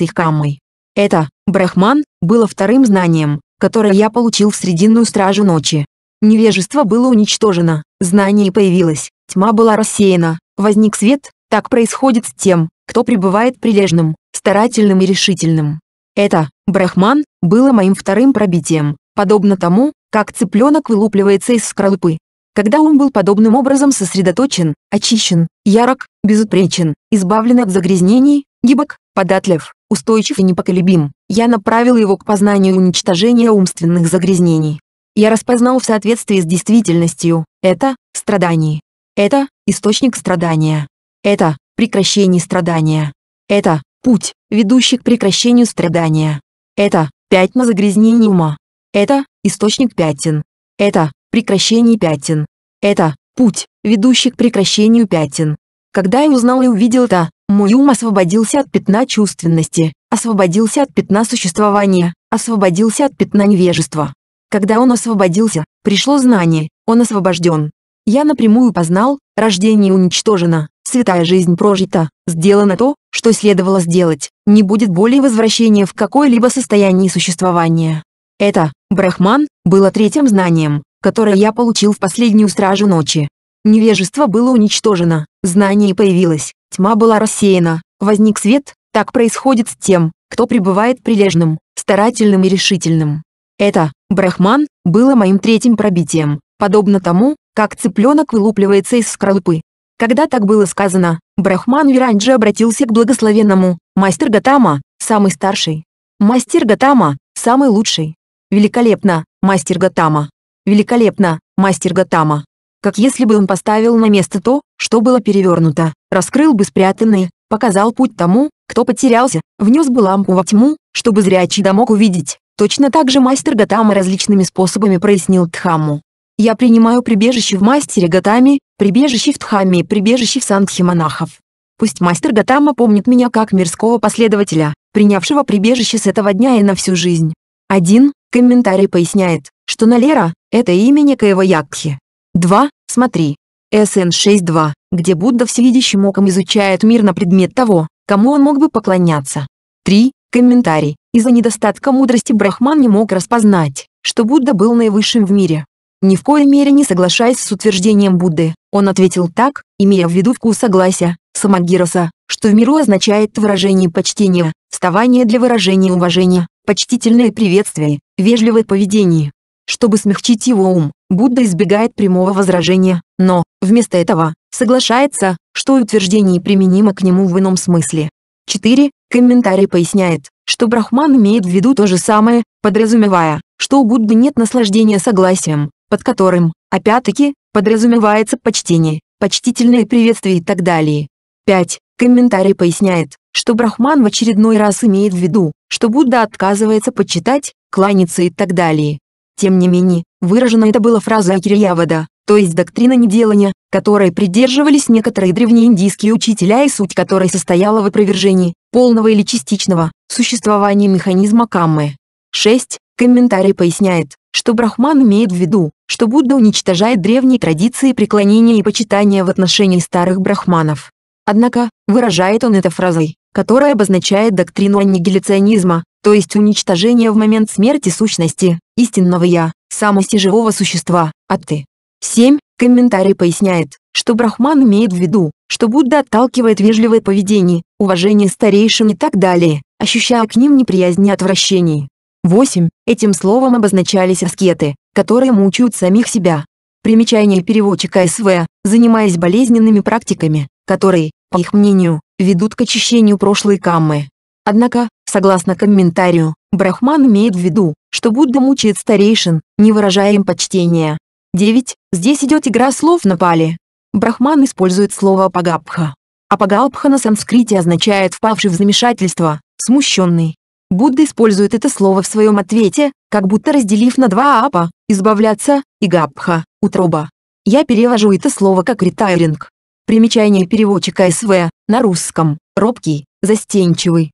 их каммой. Это, брахман, было вторым знанием, которое я получил в Срединную Стражу Ночи. Невежество было уничтожено, знание появилось, тьма была рассеяна, возник свет, так происходит с тем, кто пребывает прилежным, старательным и решительным. Это, брахман, было моим вторым пробитием, подобно тому, как цыпленок вылупливается из скорлупы. Когда ум был подобным образом сосредоточен, очищен, ярок, безупречен, избавлен от загрязнений, гибок, податлив, устойчив и непоколебим, я направил его к познанию уничтожения умственных загрязнений. Я распознал в соответствии с действительностью, это – страдание. Это – источник страдания. Это – прекращение страдания. Это – путь, ведущий к прекращению страдания. Это – пятна загрязнений ума. Это – источник пятен. Это – прекращение пятен. Это путь, ведущий к прекращению пятен. Когда я узнал и увидел это, мой ум освободился от пятна чувственности, освободился от пятна существования, освободился от пятна невежества. Когда он освободился, пришло знание, он освобожден. Я напрямую познал, рождение уничтожено, святая жизнь прожита, сделано то, что следовало сделать, не будет более возвращения в какое-либо состояние существования. Это, Брахман, было третьим знанием, которое я получил в последнюю стражу ночи. Невежество было уничтожено, знание появилось, тьма была рассеяна, возник свет, так происходит с тем, кто пребывает прилежным, старательным и решительным. Это, брахман, было моим третьим пробитием, подобно тому, как цыпленок вылупливается из скорлупы. Когда так было сказано, брахман Виранджи обратился к благословенному, мастер Гатама, самый старший. Мастер Гатама, самый лучший. Великолепно, мастер Гатама. Великолепно, мастер Гатама. Как если бы он поставил на место то, что было перевернуто, раскрыл бы спрятанное, показал путь тому, кто потерялся, внес бы лампу во тьму, чтобы зрячий да мог увидеть. Точно так же мастер Гатама различными способами прояснил Тхаму. Я принимаю прибежище в мастере Гатаме, прибежище в Тхаме, и прибежище в Сандхи монахов. Пусть мастер Гатама помнит меня как мирского последователя, принявшего прибежище с этого дня и на всю жизнь. Один комментарий поясняет, что Налера – это имя некоего Якхи. 2. Смотри. СН 6.2, где Будда всевидящим оком изучает мир на предмет того, кому он мог бы поклоняться. 3. Комментарий. Из-за недостатка мудрости Брахман не мог распознать, что Будда был наивысшим в мире. Ни в коей мере не соглашаясь с утверждением Будды, он ответил так, имея в виду вкус согласия, самагироса, что в миру означает выражение почтения, вставание для выражения уважения, почтительное приветствие, вежливое поведение. Чтобы смягчить его ум, Будда избегает прямого возражения, но, вместо этого, соглашается, что утверждение применимо к нему в ином смысле. 4. Комментарий поясняет, что Брахман имеет в виду то же самое, подразумевая, что у Будды нет наслаждения согласием, под которым, опять-таки, подразумевается почтение, почтительное приветствие и так далее. 5. Комментарий поясняет, что Брахман в очередной раз имеет в виду, что Будда отказывается почитать, кланяться и так далее. Тем не менее, выражена это была фраза Акирьявада, то есть доктрина неделания, которой придерживались некоторые древнеиндийские учителя и суть которой состояла в опровержении, полного или частичного, существования механизма каммы. 6. Комментарий поясняет, что Брахман имеет в виду, что Будда уничтожает древние традиции преклонения и почитания в отношении старых брахманов. Однако, выражает он это фразой которая обозначает доктрину аннигиляционизма, то есть уничтожение в момент смерти сущности, истинного «я», самости живого существа, а ты. 7. Комментарий поясняет, что Брахман имеет в виду, что Будда отталкивает вежливое поведение, уважение старейшин и так далее, ощущая к ним неприязнь и отвращение. 8. Этим словом обозначались аскеты, которые мучают самих себя. Примечание переводчика СВ, занимаясь болезненными практиками, которые, по их мнению, ведут к очищению прошлой каммы. Однако, согласно комментарию, Брахман имеет в виду, что Будда мучает старейшин, не выражая им почтения. 9. Здесь идет игра слов на пали. Брахман использует слово «апагабха». «Апагабха» на санскрите означает «впавший в замешательство», «смущенный». Будда использует это слово в своем ответе, как будто разделив на два апа – «избавляться» и «габха» – «утроба». Я перевожу это слово как «ретайринг». Примечание переводчика СВ, на русском, робкий, застенчивый.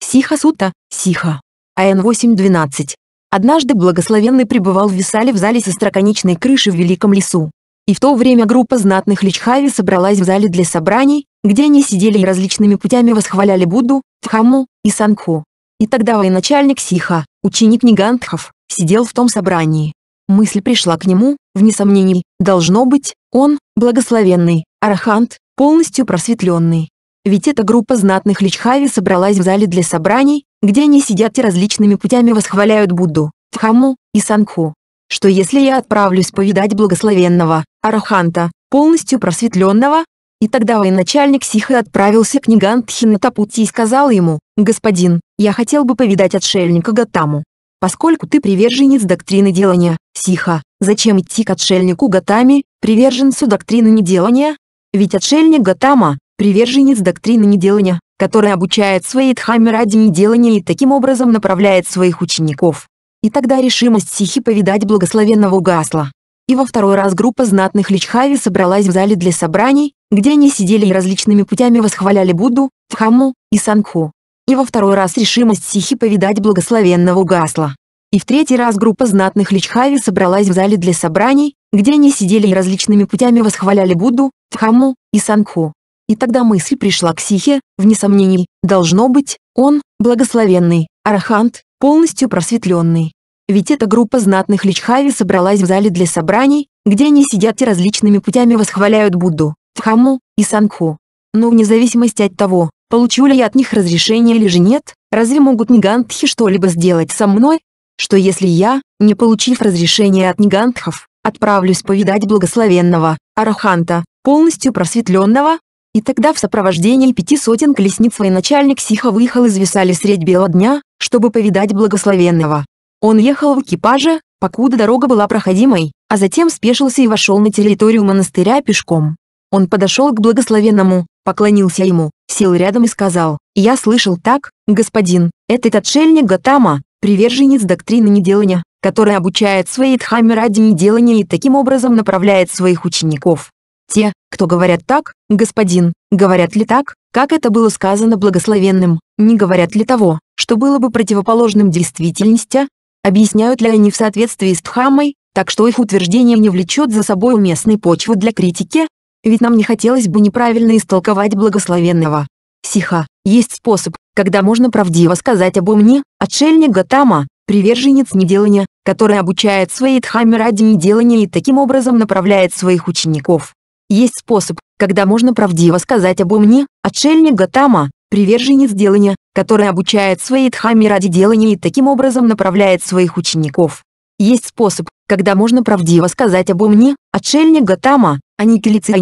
Сиха Сута, Сиха. АН 8.12. Однажды благословенный пребывал в Висале в зале со строконечной крыши в Великом лесу. И в то время группа знатных личхави собралась в зале для собраний, где они сидели и различными путями восхваляли Будду, Дхамму и Сангху. И тогда военачальник Сиха, ученик Нигантхов, сидел в том собрании. Мысль пришла к нему, вне сомнений, должно быть, он, благословенный, архант, полностью просветленный. Ведь эта группа знатных личхави собралась в зале для собраний, где они сидят и различными путями восхваляют Будду, Тхаму и Сангху. Что если я отправлюсь повидать благословенного, араханта, полностью просветленного? И тогда военачальник Сиха отправился к Нигантхинатапути и сказал ему, «Господин, я хотел бы повидать отшельника Гатаму». Поскольку ты приверженец доктрины делания, сиха, зачем идти к отшельнику Гатами, приверженцу доктрины неделания? Ведь отшельник Гатама – приверженец доктрины неделания, который обучает свои дхамми ради неделания и таким образом направляет своих учеников. И тогда решимость сихи повидать благословенного угасла. И во второй раз группа знатных личхави собралась в зале для собраний, где они сидели и различными путями восхваляли Будду, Дхамму и Сангху и во второй раз решимость Сихи повидать благословенного угасла. И в третий раз группа знатных Личхави собралась в зале для собраний, где они сидели и различными путями восхваляли Будду, Тхаму и Сангху. И тогда мысль пришла к Сихе, вне сомнений, должно быть, он, благословенный, арахант, полностью просветленный. Ведь эта группа знатных Личхави собралась в зале для собраний, где они сидят и различными путями восхваляют Будду, Тхаму и Сангху. Но вне зависимости от того, Получу ли я от них разрешение или же нет? Разве могут Нигантхи что-либо сделать со мной? Что если я, не получив разрешения от Нигантхов, отправлюсь повидать благословенного, Араханта, полностью просветленного? И тогда в сопровождении пяти сотен колесниц начальник Сиха выехал из Висали средь бела дня, чтобы повидать благословенного. Он ехал в экипаже, покуда дорога была проходимой, а затем спешился и вошел на территорию монастыря пешком. Он подошел к благословенному, поклонился ему, сел рядом и сказал, «Я слышал так, господин, этот отшельник Гатама, приверженец доктрины неделания, который обучает свои дхаммы ради неделания и таким образом направляет своих учеников. Те, кто говорят так, господин, говорят ли так, как это было сказано благословенным, не говорят ли того, что было бы противоположным действительности, объясняют ли они в соответствии с Дхаммой, так что их утверждение не влечет за собой уместной почвы для критики, ведь нам не хотелось бы неправильно истолковать благословенного. Сиха, есть способ, когда можно правдиво сказать обо мне, отшельник Гатама, приверженец неделания, который обучает свои дхамме ради неделания и таким образом направляет своих учеников. Есть способ, когда можно правдиво сказать обо мне, отшельник Гатама, приверженец делания, который обучает свои дхамме ради делания и таким образом направляет своих учеников. Есть способ, когда можно правдиво сказать обо мне, отшельник Гатама, а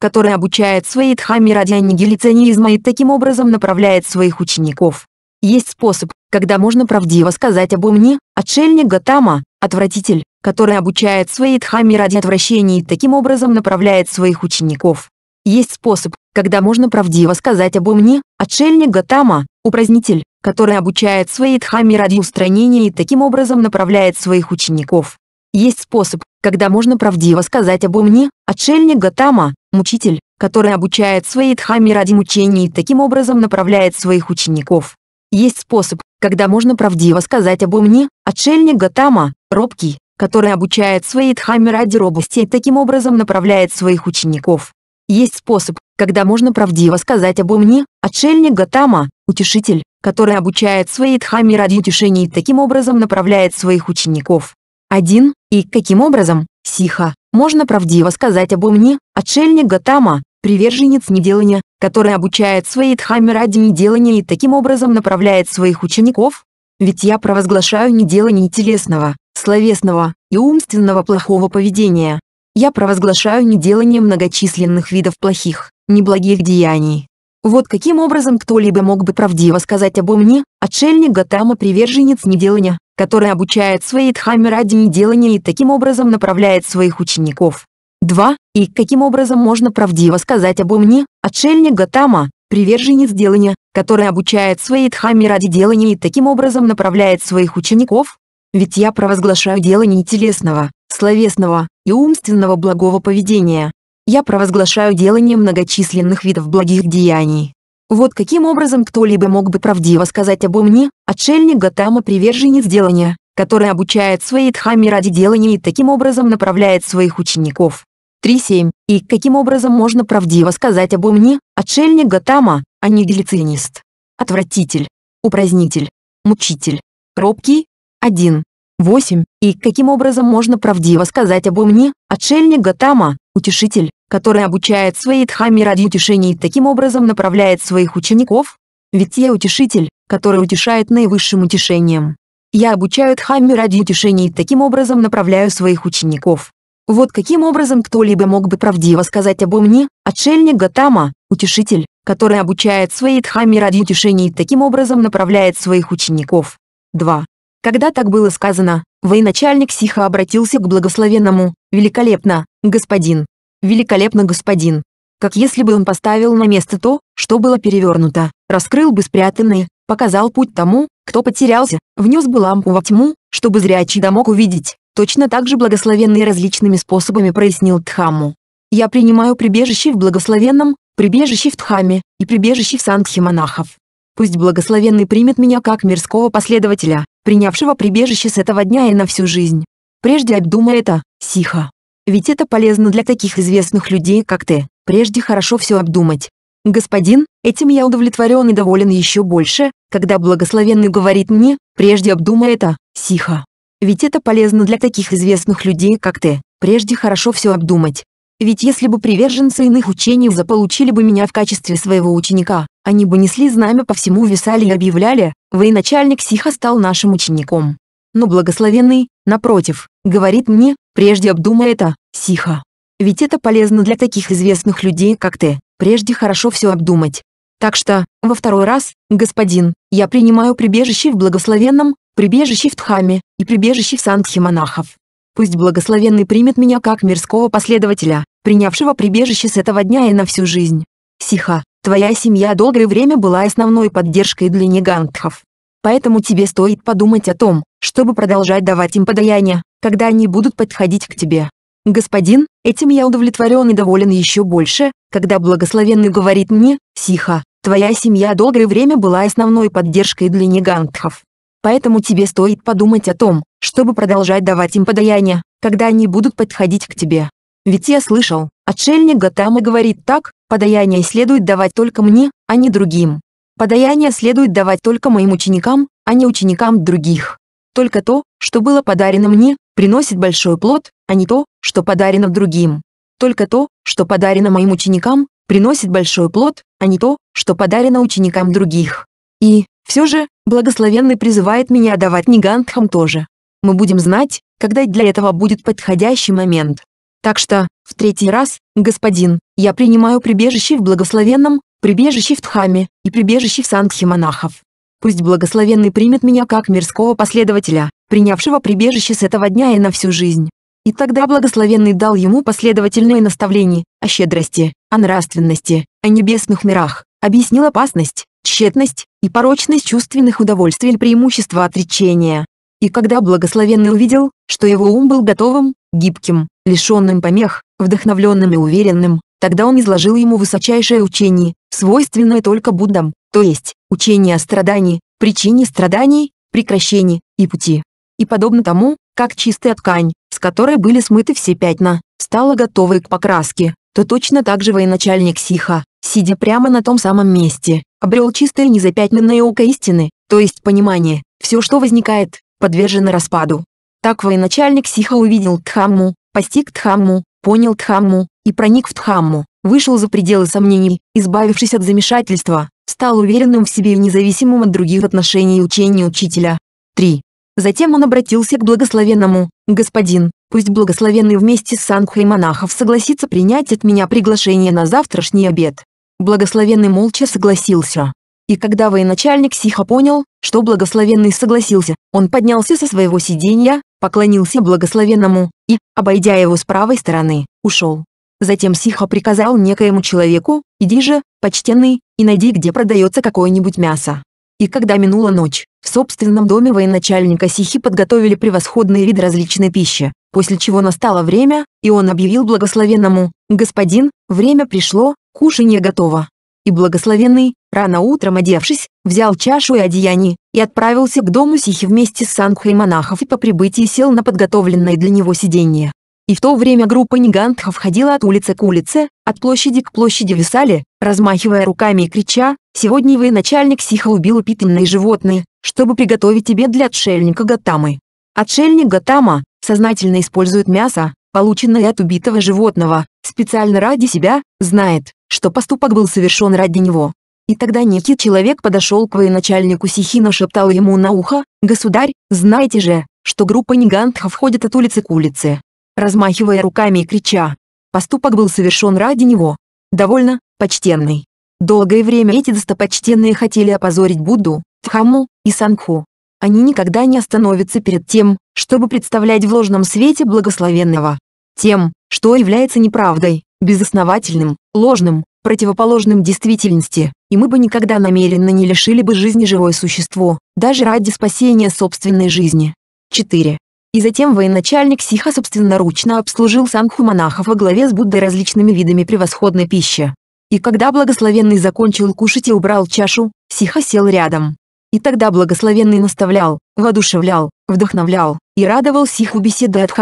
который обучает свои дхамми ради аннигиляционизма и таким образом направляет своих учеников. Есть способ, когда можно правдиво сказать обо мне, отшельник Гатама, отвратитель, который обучает свои дхамми ради отвращения и таким образом направляет своих учеников. Есть способ, когда можно правдиво сказать обо мне, отшельник Гатама, упразднитель, который обучает свои дхамми ради устранения и таким образом направляет своих учеников. Есть способ, когда можно правдиво сказать обо мне, отшельник Гатама, мучитель, который обучает свои дхамми ради мучений и таким образом направляет своих учеников. Есть способ, когда можно правдиво сказать обо мне, отшельник Гатама, робкий, который обучает свои дхамми ради робости и таким образом направляет своих учеников. Есть способ, когда можно правдиво сказать обо мне, отшельник Гатама, утешитель, который обучает свои дхамми ради утешения и таким образом направляет своих учеников один и каким образом, Сиха, можно правдиво сказать обо мне, отшельник Гатама, приверженец неделания, который обучает свои дхамме ради неделания и таким образом направляет своих учеников? Ведь я провозглашаю неделание телесного, словесного и умственного плохого поведения. Я провозглашаю неделание многочисленных видов плохих, неблагих деяний, вот каким образом кто-либо мог бы правдиво сказать обо мне, отшельник Гатама приверженец неделания, который обучает свои дхаммы ради неделания и таким образом направляет своих учеников. 2. И каким образом можно правдиво сказать обо мне, отшельник Гатама, приверженец делания, который обучает свои дхамми ради делания и таким образом направляет своих учеников? Ведь я провозглашаю делание телесного, словесного и умственного благого поведения, я провозглашаю делание многочисленных видов благих деяний. Вот каким образом кто-либо мог бы правдиво сказать обо мне, отшельник Гатама приверженец делания, который обучает свои дхами ради делания и таким образом направляет своих учеников. 3.7. И каким образом можно правдиво сказать обо мне, отшельник Гатама, а не глицинист? Отвратитель. Упразднитель. Мучитель. Робкий. 1. 8. И каким образом можно правдиво сказать обо мне, отшельник Гатама, утешитель, который обучает своей дхамме ради утешения и таким образом направляет своих учеников, ведь я утешитель, который утешает наивысшим утешением. Я обучаю дхамме ради утешения и таким образом направляю своих учеников. Вот каким образом кто-либо мог бы правдиво сказать обо мне, отшельник Гатама, утешитель, который обучает своей дхамме ради утешения и таким образом направляет своих учеников. 2. Когда так было сказано, военачальник Сиха обратился к благословенному, великолепно, господин, Великолепно господин. Как если бы он поставил на место то, что было перевернуто, раскрыл бы спрятанное, показал путь тому, кто потерялся, внес бы лампу во тьму, чтобы зрячий да мог увидеть. Точно так же благословенный различными способами прояснил Тхаму. Я принимаю прибежище в благословенном, прибежище в Тхаме и прибежище в Сангхе монахов. Пусть благословенный примет меня как мирского последователя, принявшего прибежище с этого дня и на всю жизнь. Прежде обдумай это, Сиха. Ведь это полезно для таких известных людей, как ты. Прежде хорошо все обдумать. Господин, этим я удовлетворен и доволен еще больше, когда благословенный говорит мне, прежде обдумай это, сиха. Ведь это полезно для таких известных людей, как ты. Прежде хорошо все обдумать. Ведь если бы приверженцы иных учений заполучили бы меня в качестве своего ученика, они бы несли знамя по всему висали и объявляли, военачальник Сиха стал нашим учеником. Но благословенный, напротив, говорит мне, прежде обдумай это, Сиха. Ведь это полезно для таких известных людей, как ты, прежде хорошо все обдумать. Так что, во второй раз, господин, я принимаю прибежище в благословенном, прибежище в Тхаме и прибежище в Сангхе монахов. Пусть благословенный примет меня как мирского последователя, принявшего прибежище с этого дня и на всю жизнь. Сиха, твоя семья долгое время была основной поддержкой для негантхов. Поэтому тебе стоит подумать о том, чтобы продолжать давать им подаяние, когда они будут подходить к тебе. Господин, этим я удовлетворен и доволен еще больше, когда благословенный говорит мне, Сиха, твоя семья долгое время была основной поддержкой для негантхов. Поэтому тебе стоит подумать о том, чтобы продолжать давать им подаяние, когда они будут подходить к тебе. Ведь я слышал, отшельник Гатама говорит так, подаяние следует давать только мне, а не другим. Подаяние следует давать только моим ученикам, а не ученикам других. Только то, что было подарено мне, приносит большой плод, а не то, что подарено другим. Только то, что подарено моим ученикам, приносит большой плод, а не то, что подарено ученикам других. И, все же, благословенный призывает меня давать негантхам тоже. Мы будем знать, когда для этого будет подходящий момент. Так что, в третий раз, господин, я принимаю прибежище в благословенном, прибежище в Тхаме и прибежище в Сангхе монахов. Пусть благословенный примет меня как мирского последователя, принявшего прибежище с этого дня и на всю жизнь. И тогда благословенный дал ему последовательные наставления о щедрости, о нравственности, о небесных мирах, объяснил опасность, тщетность и порочность чувственных удовольствий и преимущества отречения. И когда благословенный увидел, что его ум был готовым, гибким, лишенным помех, вдохновленным и уверенным, тогда он изложил ему высочайшее учение, свойственное только Буддам, то есть учение о страдании, причине страданий, прекращении и пути. И подобно тому, как чистая ткань, с которой были смыты все пятна, стала готовой к покраске, то точно так же военачальник Сиха, сидя прямо на том самом месте, обрел чистое незапятнанное око истины, то есть понимание, все что возникает, подвержено распаду. Так военачальник Сиха увидел Тхамму, постиг Тхамму, понял Тхамму и проник в Тхамму, вышел за пределы сомнений, избавившись от замешательства, стал уверенным в себе и независимым от других отношений и учений учителя. 3. Затем он обратился к благословенному, «Господин, пусть благословенный вместе с Сангхой монахов согласится принять от меня приглашение на завтрашний обед». Благословенный молча согласился. И когда военачальник Сиха понял, что благословенный согласился, он поднялся со своего сиденья, поклонился благословенному и, обойдя его с правой стороны, ушел. Затем Сиха приказал некоему человеку, иди же, почтенный, и найди где продается какое-нибудь мясо. И когда минула ночь, в собственном доме военачальника Сихи подготовили превосходный вид различной пищи, после чего настало время, и он объявил благословенному, «Господин, время пришло, кушанье готово». И благословенный, рано утром одевшись, взял чашу и одеяние, и отправился к дому Сихи вместе с Сангхой монахов и по прибытии сел на подготовленное для него сиденье. И в то время группа нигантхов ходила от улицы к улице, от площади к площади висали, размахивая руками и крича, «Сегодня вы начальник сиха убил упитанные животные, чтобы приготовить тебе для отшельника Гатамы». Отшельник Гатама сознательно использует мясо, полученное от убитого животного, специально ради себя, знает, что поступок был совершен ради него. И тогда некий человек подошел к военачальнику Сихина шептал ему на ухо, «Государь, знаете же, что группа нигантхов ходит от улицы к улице, размахивая руками и крича. Поступок был совершен ради него. Довольно, почтенный. Долгое время эти достопочтенные хотели опозорить Будду, Дхамму и Санху. Они никогда не остановятся перед тем, чтобы представлять в ложном свете благословенного. Тем, что является неправдой, безосновательным, ложным, противоположным действительности, и мы бы никогда намеренно не лишили бы жизни живое существо, даже ради спасения собственной жизни. 4. И затем военачальник Сиха собственноручно обслужил санху монахов во главе с Буддой различными видами превосходной пищи. И когда благословенный закончил кушать и убрал чашу, Сиха сел рядом. И тогда благословенный наставлял, воодушевлял, вдохновлял и радовал Сиху беседой от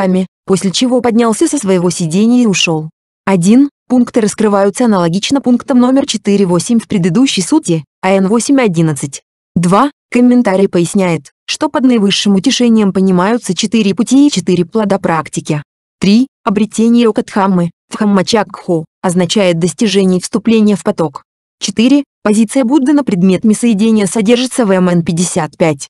после чего поднялся со своего сидения и ушел. 1. Пункты раскрываются аналогично пунктам номер 4.8 в предыдущей сути, АН 8.11. 2. Комментарий поясняет, что под наивысшим утешением понимаются четыре пути и четыре плода практики. 3. Обретение Окатхаммы, Дхаммачакху, означает достижение вступления в поток. 4. Позиция Будды на предмет соединения содержится в МН-55.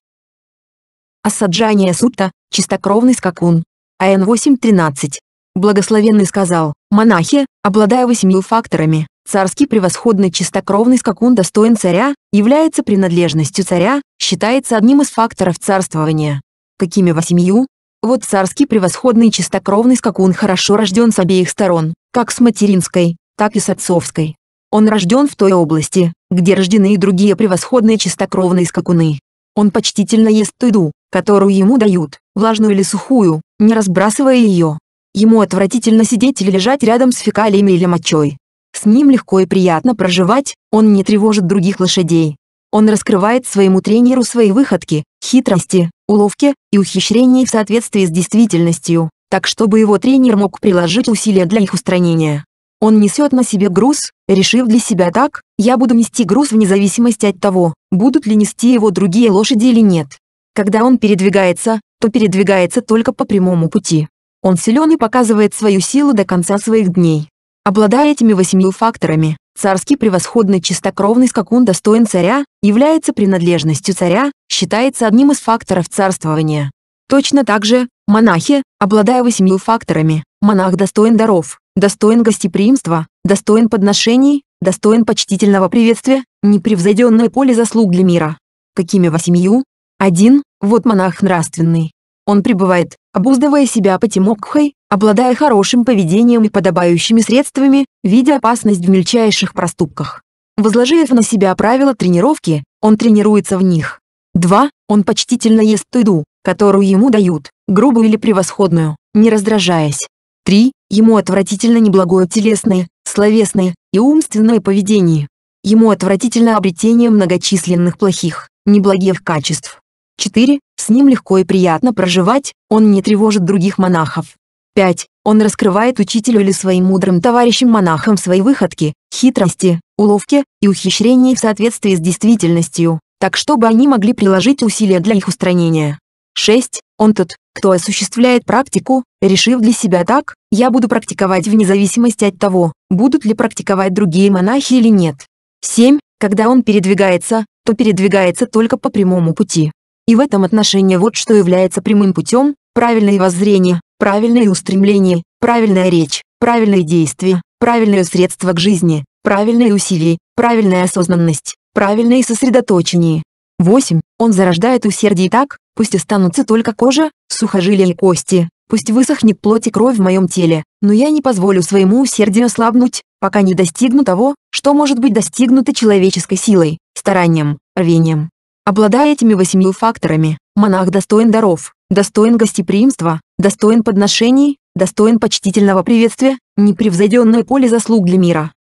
Асаджания Сутта, чистокровный скакун. АН-8-13. Благословенный сказал, «Монахи, обладая восьмью факторами, царский превосходный чистокровный скакун достоин царя, является принадлежностью царя, считается одним из факторов царствования». Какими восемью? Вот царский превосходный чистокровный скакун хорошо рожден с обеих сторон, как с материнской, так и с отцовской. Он рожден в той области, где рождены и другие превосходные чистокровные скакуны. Он почтительно ест ту еду, которую ему дают, влажную или сухую, не разбрасывая ее. Ему отвратительно сидеть или лежать рядом с фекалиями или мочой. С ним легко и приятно проживать, он не тревожит других лошадей. Он раскрывает своему тренеру свои выходки, хитрости, уловки и ухищрения в соответствии с действительностью, так чтобы его тренер мог приложить усилия для их устранения. Он несет на себе груз, решив для себя так, я буду нести груз вне зависимости от того, будут ли нести его другие лошади или нет. Когда он передвигается, то передвигается только по прямому пути. Он силен и показывает свою силу до конца своих дней. Обладая этими восемью факторами, царский превосходный чистокровный скакун достоин царя, является принадлежностью царя, считается одним из факторов царствования. Точно так же, монахи, обладая восемью факторами, монах достоин даров, достоин гостеприимства, достоин подношений, достоин почтительного приветствия, непревзойденное поле заслуг для мира. Какими восемью? Один, Вот монах нравственный. Он пребывает, Обуздывая себя потемокхой, обладая хорошим поведением и подобающими средствами, видя опасность в мельчайших проступках. Возложив на себя правила тренировки, он тренируется в них. 2. Он почтительно ест ту еду, которую ему дают, грубую или превосходную, не раздражаясь. 3. Ему отвратительно неблагое телесное, словесное и умственное поведение. Ему отвратительно обретение многочисленных плохих, неблагих качеств. 4. С ним легко и приятно проживать, он не тревожит других монахов. 5. Он раскрывает учителю или своим мудрым товарищам-монахам свои выходки, хитрости, уловки и ухищрения в соответствии с действительностью, так чтобы они могли приложить усилия для их устранения. 6. Он тот, кто осуществляет практику, решив для себя так, я буду практиковать вне зависимости от того, будут ли практиковать другие монахи или нет. 7. Когда он передвигается, то передвигается только по прямому пути. И в этом отношении вот что является прямым путем, правильное воззрение, правильное устремление, правильная речь, правильные действия, правильное средство к жизни, правильные усилия, правильная осознанность, правильное сосредоточение. 8. Он зарождает усердие так, пусть останутся только кожа, сухожилия и кости, пусть высохнет плоть и кровь в моем теле, но я не позволю своему усердию слабнуть, пока не достигну того, что может быть достигнуто человеческой силой, старанием, рвением. Обладая этими восемью факторами, монах достоин даров, достоин гостеприимства, достоин подношений, достоин почтительного приветствия, непревзойденное поле заслуг для мира.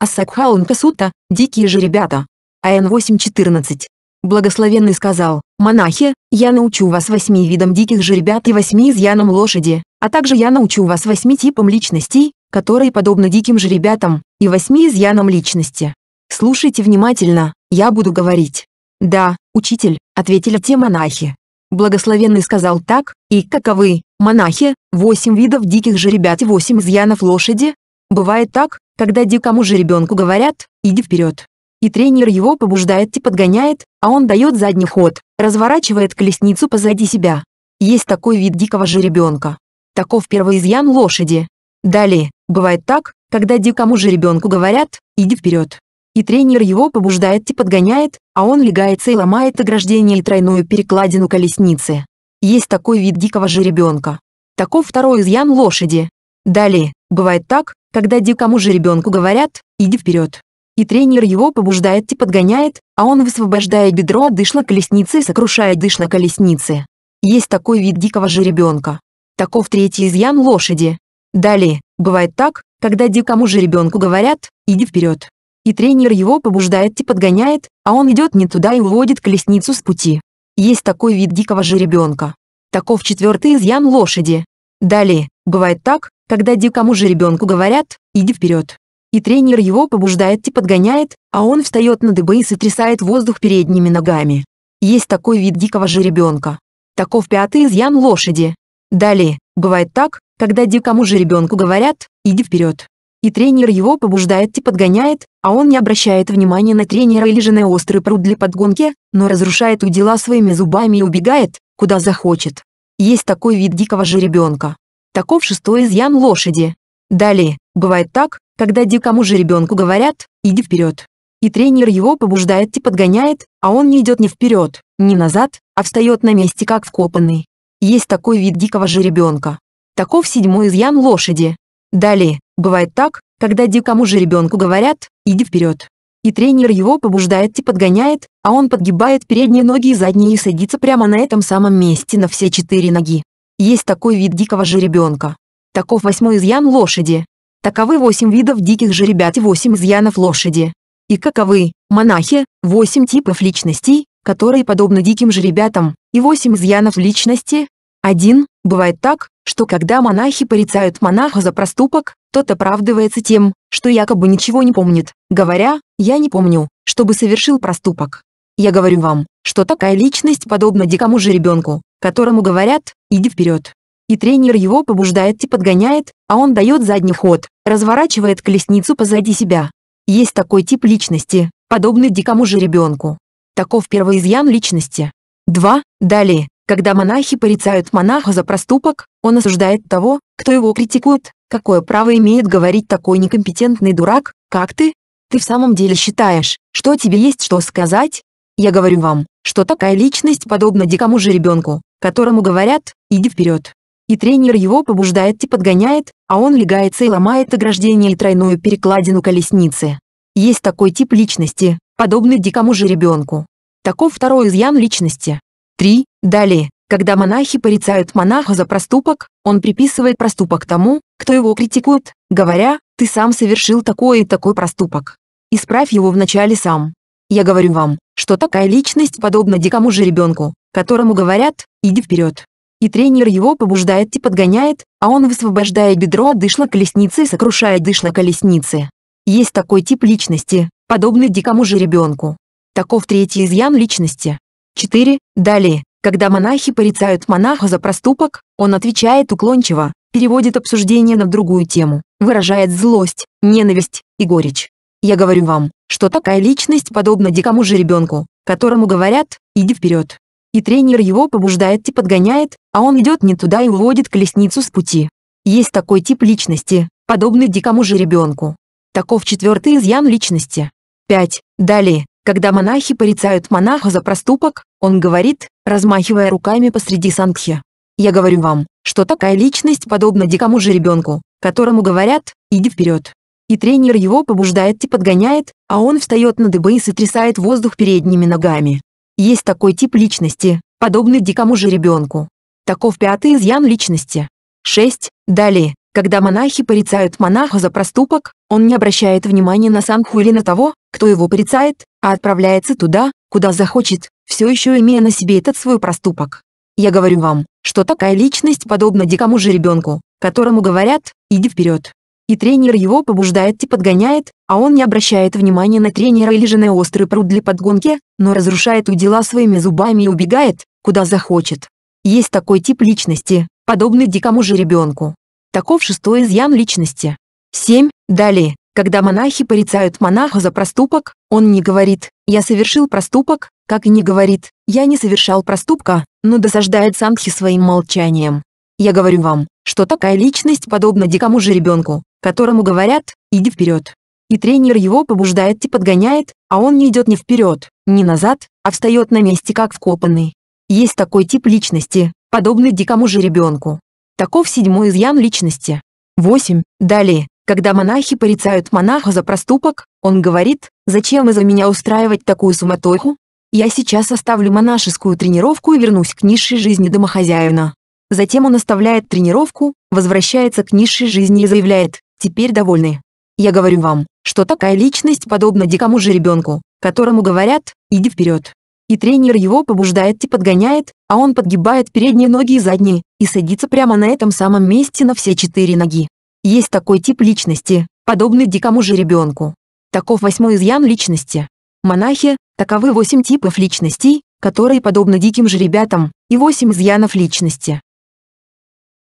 Асакхаун Касута, дикие же ребята. АН 8.14. Благословенный сказал, «Монахи, я научу вас восьми видам диких же ребят и восьми изъянам лошади, а также я научу вас восьми типам личностей, которые подобны диким же ребятам, и восьми изъянам личности. Слушайте внимательно, я буду говорить, «Да, учитель», — ответили те монахи. Благословенный сказал так, и каковы, монахи, восемь видов диких жеребят и восемь изъянов лошади? Бывает так, когда дикому жеребенку говорят «иди вперед». И тренер его побуждает и типа, подгоняет, а он дает задний ход, разворачивает колесницу позади себя. Есть такой вид дикого жеребенка. Таков первый изъян лошади. Далее, бывает так, когда дикому жеребенку говорят «иди вперед» и тренер его побуждает и типа, подгоняет, а он легается и ломает ограждение и тройную перекладину колесницы. Есть такой вид дикого жеребенка. Таков второй изъян лошади. Далее, бывает так, когда дикому жеребенку говорят «иди вперед». И тренер его побуждает и типа, подгоняет, а он высвобождает бедро от дышла колесницы и сокрушает дышла колесницы. Есть такой вид дикого жеребенка. Таков третий изъян лошади. Далее, бывает так, когда дикому жеребенку говорят «иди вперед» и тренер его побуждает и типа, подгоняет, а он идет не туда и уводит колесницу с пути. Есть такой вид дикого жеребенка. Таков четвертый изъян лошади. Далее, бывает так, когда дикому жеребенку говорят «иди вперед». И тренер его побуждает и типа, подгоняет, а он встает на дыбы и сотрясает воздух передними ногами. Есть такой вид дикого жеребенка. Таков пятый изъян лошади. Далее, бывает так, когда дикому жеребенку говорят «иди вперед» и тренер его побуждает и типа, подгоняет, а он не обращает внимания на тренера или же на острый пруд для подгонки, но разрушает удила своими зубами и убегает, куда захочет. Есть такой вид дикого жеребенка. Таков шестой изъян лошади. Далее, бывает так, когда дикому жеребенку говорят «иди вперед». И тренер его побуждает и типа, подгоняет, а он не идет ни вперед, ни назад, а встает на месте как вкопанный. Есть такой вид дикого жеребенка. Таков седьмой изъян лошади. Далее, Бывает так, когда дикому же ребенку говорят «иди вперед». И тренер его побуждает и типа, подгоняет, а он подгибает передние ноги и задние и садится прямо на этом самом месте на все четыре ноги. Есть такой вид дикого же ребенка, Таков восьмой изъян лошади. Таковы восемь видов диких жеребят и восемь изъянов лошади. И каковы, монахи, восемь типов личностей, которые подобны диким же ребятам и восемь изъянов личности. Один Бывает так, что когда монахи порицают монаха за проступок, тот оправдывается тем, что якобы ничего не помнит, говоря «я не помню, чтобы совершил проступок». Я говорю вам, что такая личность подобна дикому же ребенку, которому говорят «иди вперед». И тренер его побуждает и подгоняет, а он дает задний ход, разворачивает колесницу позади себя. Есть такой тип личности, подобный дикому же ребенку. Таков первый изъян личности. 2. Далее, когда монахи порицают монаха за проступок, он осуждает того, кто его критикует. Какое право имеет говорить такой некомпетентный дурак, как ты? Ты в самом деле считаешь, что тебе есть что сказать? Я говорю вам, что такая личность подобна дикому же ребенку, которому говорят «иди вперед». И тренер его побуждает и подгоняет, а он легается и ломает ограждение и тройную перекладину колесницы. Есть такой тип личности, подобный дикому же ребенку. Таков второй изъян личности. 3. Далее, когда монахи порицают монаха за проступок, он приписывает проступок тому, кто его критикует, говоря, «Ты сам совершил такой и такой проступок. Исправь его вначале сам». Я говорю вам, что такая личность подобна дикому же ребенку, которому говорят «иди вперед». И тренер его побуждает и подгоняет, а он высвобождает бедро от дышла колесницы и сокрушает дышло колесницы. Есть такой тип личности, подобный дикому же ребенку. Таков третий изъян личности. 4. Далее, когда монахи порицают монаха за проступок, он отвечает уклончиво, переводит обсуждение на другую тему, выражает злость, ненависть и горечь. Я говорю вам, что такая личность подобна дикому же ребенку, которому говорят «иди вперед». И тренер его побуждает и подгоняет, а он идет не туда и уводит колесницу с пути. Есть такой тип личности, подобный дикому же ребенку. Таков четвертый изъян личности. 5. Далее, когда монахи порицают монаха за проступок, он говорит, размахивая руками посреди сангхи: «Я говорю вам, что такая личность подобна дикому же ребенку, которому говорят «иди вперед». И тренер его побуждает и подгоняет, а он встает на дыбы и сотрясает воздух передними ногами. Есть такой тип личности, подобный дикому же ребенку. Таков пятый изъян личности. 6. Далее, когда монахи порицают монаха за проступок, он не обращает внимания на санху или на того, кто его порицает, а отправляется туда, куда захочет, все еще имея на себе этот свой проступок. Я говорю вам, что такая личность подобна дикому же ребенку, которому говорят «иди вперед». И тренер его побуждает и подгоняет, а он не обращает внимания на тренера или же на острый пруд для подгонки, но разрушает у дела своими зубами и убегает, куда захочет. Есть такой тип личности, подобный дикому же ребенку. Таков шестой изъян личности. 7. Далее, когда монахи порицают монаха за проступок, он не говорит «я совершил проступок», как и не говорит «я не совершал проступка», но досаждает Сандхи своим молчанием. Я говорю вам, что такая личность подобна дикому же ребенку, которому говорят «иди вперед». И тренер его побуждает и типа, подгоняет, а он не идет ни вперед, ни назад, а встает на месте как вкопанный. Есть такой тип личности, подобный дикому же ребенку. Таков седьмой изъян личности. 8. Далее, когда монахи порицают монаха за проступок, он говорит, «Зачем из-за меня устраивать такую суматоху? Я сейчас оставлю монашескую тренировку и вернусь к низшей жизни домохозяина». Затем он оставляет тренировку, возвращается к низшей жизни и заявляет, «Теперь довольны». Я говорю вам, что такая личность подобна дикому же ребенку, которому говорят «иди вперед». И тренер его побуждает и подгоняет, а он подгибает передние ноги и задние, и садится прямо на этом самом месте на все четыре ноги. Есть такой тип личности, подобный дикому же ребенку. Таков восьмой изъян личности. Монахи – таковы восемь типов личностей, которые подобны диким же ребятам, и восемь изъянов личности.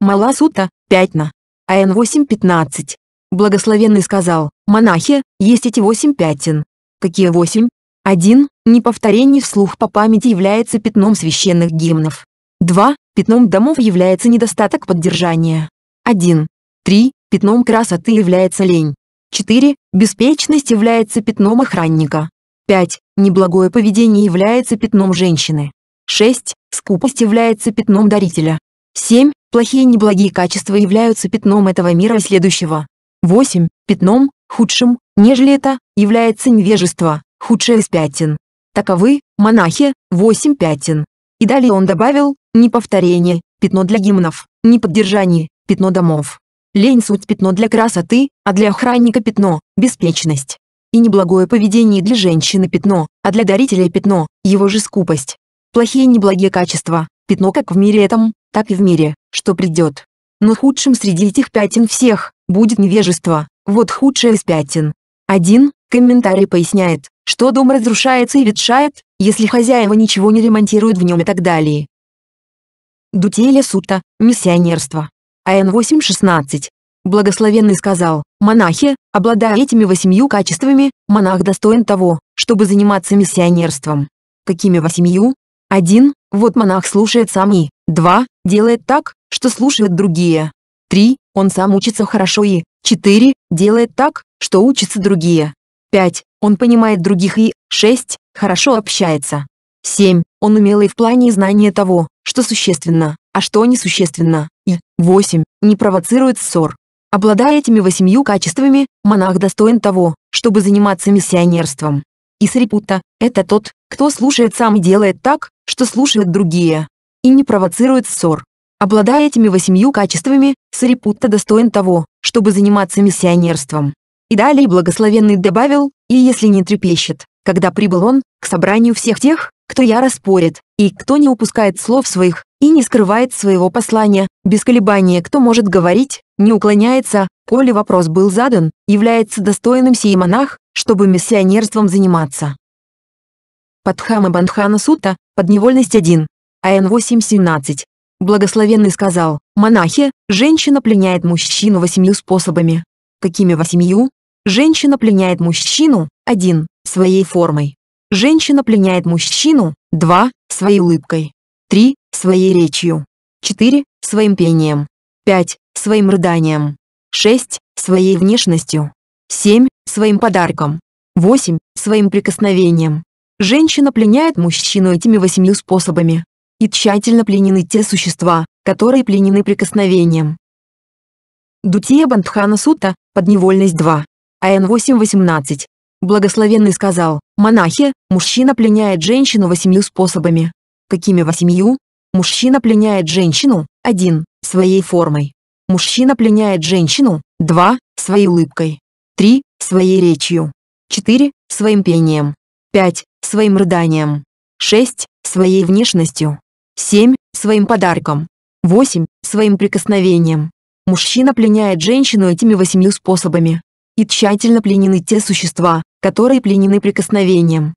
Маласута, Пятна. АН 8.15. Благословенный сказал, монахи, есть эти восемь пятен. Какие восемь? Один, неповторение вслух по памяти является пятном священных гимнов. Два, пятном домов является недостаток поддержания. Один. Три, Пятном красоты является лень. 4. Беспечность является пятном охранника. 5. Неблагое поведение является пятном женщины. 6. Скупость является пятном дарителя. 7. Плохие неблагие качества являются пятном этого мира и следующего. 8. Пятном, худшим, нежели это, является невежество, худшее из пятен. Таковы, монахи, 8 пятен. И далее он добавил, неповторение, пятно для гимнов, неподдержание, пятно домов, Лень суть пятно для красоты, а для охранника пятно – беспечность. И неблагое поведение для женщины пятно, а для дарителя пятно – его же скупость. Плохие неблагие качества – пятно как в мире этом, так и в мире, что придет. Но худшим среди этих пятен всех будет невежество, вот худшее из пятен. Один комментарий поясняет, что дом разрушается и ветшает, если хозяева ничего не ремонтируют в нем и так далее. Дутеля сута, миссионерство. АН 8.16. Благословенный сказал, монахи, обладая этими восемью качествами, монах достоин того, чтобы заниматься миссионерством. Какими восемью? 1. Вот монах слушает сами; и 2. Делает так, что слушают другие. 3. Он сам учится хорошо и 4. Делает так, что учатся другие. 5. Он понимает других и 6. Хорошо общается. 7. Он умелый в плане знания того, что существенно а что несущественно, и 8 не провоцирует ссор. Обладая этими восемью качествами, монах достоин того, чтобы заниматься миссионерством. И Сарипутта – это тот, кто слушает сам и делает так, что слушают другие, и не провоцирует ссор. Обладая этими восемью качествами, Сарипутта достоин того, чтобы заниматься миссионерством. И далее благословенный добавил, и если не трепещет, когда прибыл он, к собранию всех тех, кто яро спорит, и кто не упускает слов своих, и не скрывает своего послания, без колебания кто может говорить, не уклоняется, коли вопрос был задан, является достойным сей монах, чтобы миссионерством заниматься. Падхама Банхана Сутта, подневольность 1, АН 8.17. Благословенный сказал, монахи, женщина пленяет мужчину восемью способами. Какими восемью? Женщина пленяет мужчину, один, своей формой. Женщина пленяет мужчину, 2. Своей улыбкой, 3. Своей речью, 4. Своим пением, 5. Своим рыданием, 6. Своей внешностью, 7. Своим подарком, 8. Своим прикосновением. Женщина пленяет мужчину этими восемью способами. И тщательно пленены те существа, которые пленены прикосновением. Дутия Бандхана Сута, подневольность 2. АН 8.18. Благословенный сказал, монахи, мужчина пленяет женщину восемью способами. Какими восемью? Мужчина пленяет женщину, один Своей формой. Мужчина пленяет женщину, два Своей улыбкой. три Своей речью. четыре Своим пением. пять Своим рыданием. шесть Своей внешностью. семь Своим подарком. восемь Своим прикосновением. Мужчина пленяет женщину этими восемью способами. И тщательно пленены те существа, которые пленены прикосновением.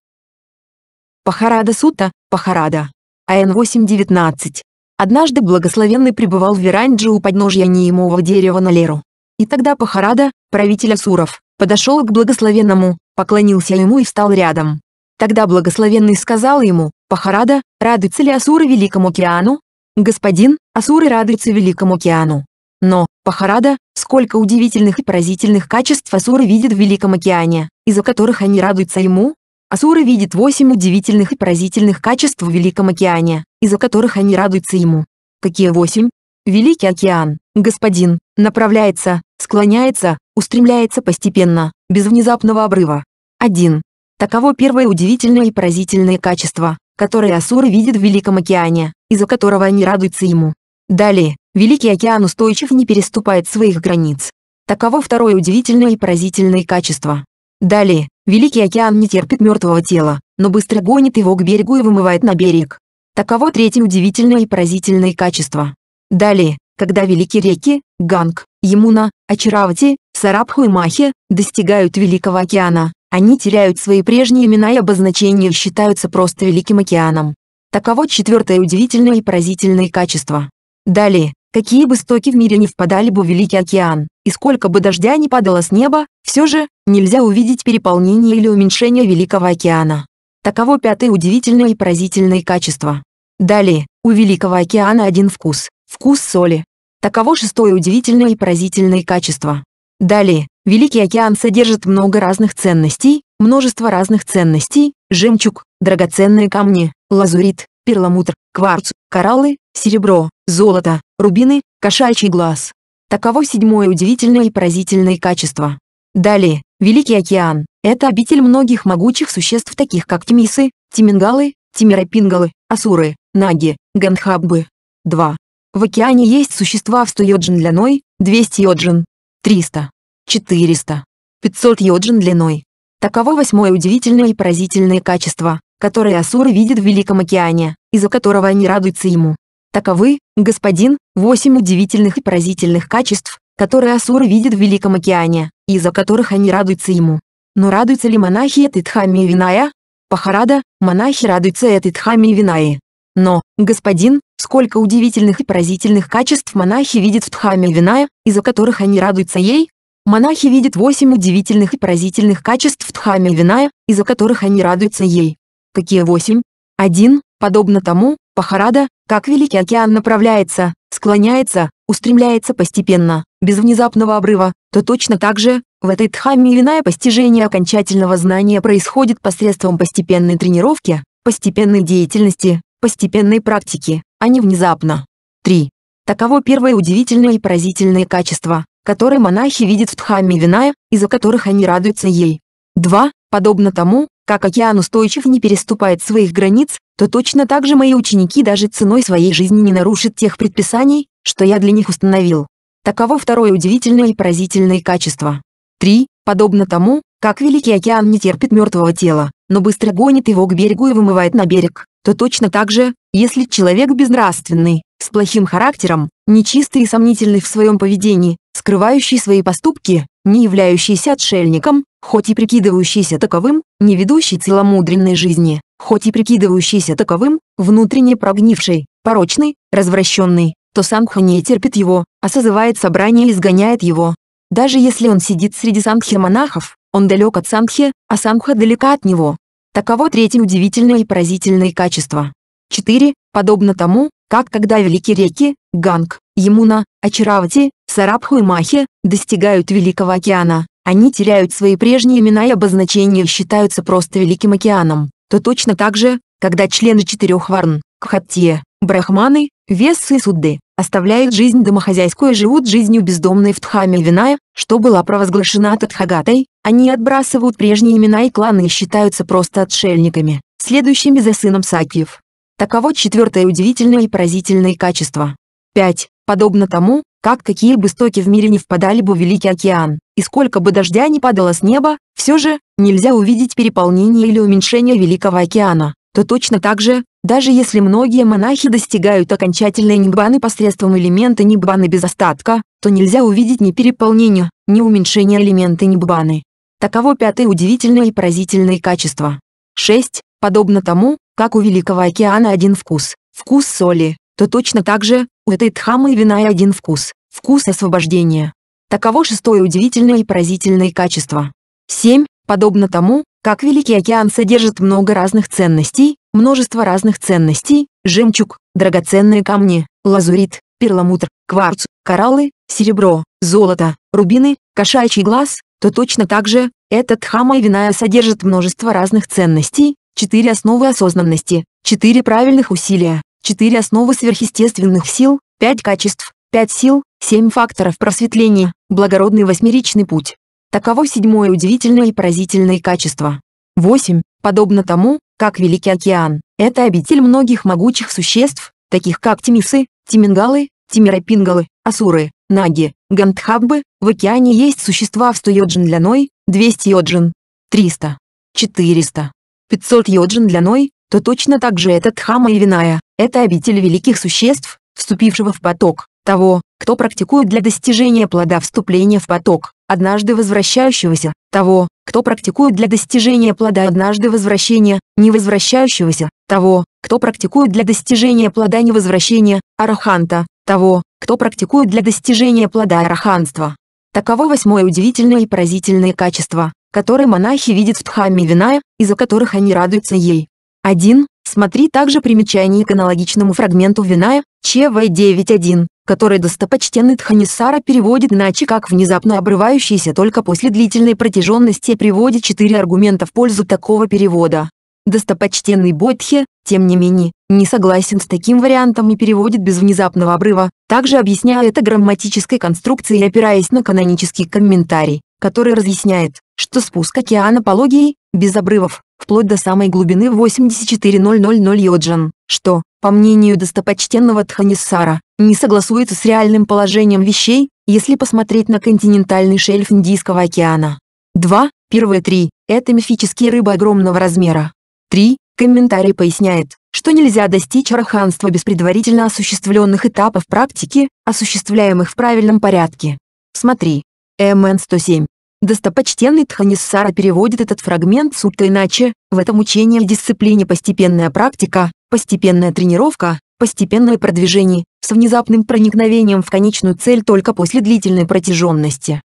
Пахарада Сута, Пахарада. АН 8.19. Однажды благословенный пребывал в Веранджи у подножья неимого дерева на Леру. И тогда Пахарада, правитель Асуров, подошел к благословенному, поклонился ему и встал рядом. Тогда благословенный сказал ему, «Пахарада, радуются ли Асуры Великому океану?» «Господин, Асуры радуются Великому океану». Но, Пахарада, сколько удивительных и поразительных качеств Асура видит в Великом океане, из-за которых они радуются ему? Асура видит восемь удивительных и поразительных качеств в Великом океане, из-за которых они радуются ему. Какие восемь? Великий океан, господин, направляется, склоняется, устремляется постепенно, без внезапного обрыва. 1. Таково первое удивительное и поразительное качество, которое Асура видит в Великом океане, из-за которого они радуются ему. Далее, Великий океан устойчив не переступает своих границ. Таково второе удивительное и поразительное качество. Далее, Великий океан не терпит мертвого тела, но быстро гонит его к берегу и вымывает на берег. Таково третье удивительное и поразительное качество. Далее, когда великие реки, Ганг, Ямуна, Ачаравати, Сарабху и Махи, достигают Великого океана, они теряют свои прежние имена и обозначения и считаются просто Великим океаном. Таково четвертое удивительное и поразительное качество. Далее, какие бы стоки в мире не впадали бы в Великий океан, и сколько бы дождя не падало с неба, все же, нельзя увидеть переполнение или уменьшение Великого океана. Таково пятое удивительное и поразительное качество. Далее, у Великого океана один вкус – вкус соли. Таково шестое удивительное и поразительное качество. Далее, Великий океан содержит много разных ценностей, множество разных ценностей, жемчуг, драгоценные камни, лазурит, перламутр, кварц, кораллы, серебро, золото, рубины, кошачий глаз. Таково седьмое удивительное и поразительное качество. Далее, Великий океан – это обитель многих могучих существ, таких как тимисы, тимингалы, тимирапингалы, асуры, наги, гандхаббы. 2. В океане есть существа в 100 йоджин длиной, 200 йоджин, 300, 400, 500 йоджин длиной. Таково восьмое удивительное и поразительное качество, которое асуры видят в Великом океане, из-за которого они радуются ему. Таковы, господин, восемь удивительных и поразительных качеств, которые Асур видит в Великом океане, и из-за которых они радуются ему. Но радуются ли монахи этой Дхамми и Виная? Пахарада, монахи радуются этой Дхамми и Винаи. Но, господин, сколько удивительных и поразительных качеств монахи видят в Дхамми и Виная, из-за которых они радуются ей? Монахи видят восемь удивительных и поразительных качеств в Дхамми и Виная, из-за которых они радуются ей. Какие восемь? Один, подобно тому, Пахарада, как Великий океан направляется, склоняется, устремляется постепенно, без внезапного обрыва, то точно так же, в этой Дхамме иное постижение окончательного знания происходит посредством постепенной тренировки, постепенной деятельности, постепенной практики, а не внезапно. 3. Таково первое удивительное и поразительное качество, которое монахи видят в Дхамме Виная, из-за которых они радуются ей. 2. Подобно тому, как океан устойчив не переступает своих границ, то точно так же мои ученики даже ценой своей жизни не нарушат тех предписаний, что я для них установил. Таково второе удивительное и поразительное качество. 3. Подобно тому, как Великий океан не терпит мертвого тела, но быстро гонит его к берегу и вымывает на берег, то точно так же, если человек безнравственный, с плохим характером, нечистый и сомнительный в своем поведении, скрывающий свои поступки, не являющийся отшельником, хоть и прикидывающийся таковым, не ведущий целомудренной жизни, хоть и прикидывающийся таковым, внутренне прогнивший, порочный, развращенный, то Сангха не терпит его, а созывает собрание и изгоняет его. Даже если он сидит среди Сангхи-монахов, он далек от Сангхи, а Сангха далека от него. Таково третье удивительное и поразительное качество. 4. Подобно тому, как когда великие реки, Ганг, Ямуна, Ачаравати, Сарабху и Махи, достигают Великого океана, они теряют свои прежние имена и обозначения и считаются просто Великим океаном, то точно так же, когда члены четырех варн, кхаттие, брахманы, весы и судды, оставляют жизнь домохозяйскую и живут жизнью бездомной в Дхаме Виная, что была провозглашена Тадхагатой, они отбрасывают прежние имена и кланы и считаются просто отшельниками, следующими за сыном Сакьев. Таково четвертое удивительное и поразительное качество. 5. Подобно тому, как какие бы стоки в мире не впадали бы в Великий океан, и сколько бы дождя ни падало с неба, все же, нельзя увидеть переполнение или уменьшение Великого океана, то точно так же, даже если многие монахи достигают окончательной ниббаны посредством элемента ниббаны без остатка, то нельзя увидеть ни переполнения, ни уменьшения элемента ниббаны. Таково пятое удивительное и поразительное качество. 6. Подобно тому, как у Великого океана один вкус, вкус соли, то точно так же, у этой дхамы и вина и один вкус, вкус освобождения, Таково шестое удивительное и поразительное качество. 7. Подобно тому, как Великий океан содержит много разных ценностей, множество разных ценностей, жемчуг, драгоценные камни, лазурит, перламутр, кварц, кораллы, серебро, золото, рубины, кошачий глаз, то точно так же, этот хама содержит множество разных ценностей, четыре основы осознанности, четыре правильных усилия, четыре основы сверхъестественных сил, пять качеств, Пять сил, семь факторов просветления, благородный восьмеричный путь. Таково седьмое удивительное и поразительное качество. 8. Подобно тому, как Великий океан, это обитель многих могучих существ, таких как тимисы, тимингалы, тимирапингалы, асуры, наги, гандхаббы, в океане есть существа в 100 йоджин для ной, 200 йоджин, 300, 400, 500 йоджин для ной, то точно так же этот хама и Виная, это обитель великих существ, вступившего в поток, того, кто практикует для достижения плода вступления в поток, однажды возвращающегося, того, кто практикует для достижения плода однажды возвращения, невозвращающегося, того, кто практикует для достижения плода невозвращения, араханта, того, кто практикует для достижения плода араханства. Таково восьмое удивительное и поразительное качество, которое монахи видят в Дхамме Виная, из-за которых они радуются ей. 1. Смотри также примечание к аналогичному фрагменту Виная, ЧВ 9.1 который достопочтенный Тханисара переводит иначе как внезапно обрывающийся только после длительной протяженности приводит четыре аргумента в пользу такого перевода. Достопочтенный Бодхи, тем не менее, не согласен с таким вариантом и переводит без внезапного обрыва, также объясняя это грамматической конструкцией и опираясь на канонический комментарий, который разъясняет, что спуск океана пологий, без обрывов, вплоть до самой глубины 84000 йоджан, что, по мнению достопочтенного Тханисара, не согласуется с реальным положением вещей, если посмотреть на континентальный шельф Индийского океана. 2. Первые три – это мифические рыбы огромного размера. 3. Комментарий поясняет, что нельзя достичь арханства без предварительно осуществленных этапов практики, осуществляемых в правильном порядке. Смотри. МН 107. Достопочтенный Тханиссара переводит этот фрагмент суть иначе, в этом учении в дисциплине постепенная практика, постепенная тренировка, Постепенное продвижение, с внезапным проникновением в конечную цель только после длительной протяженности.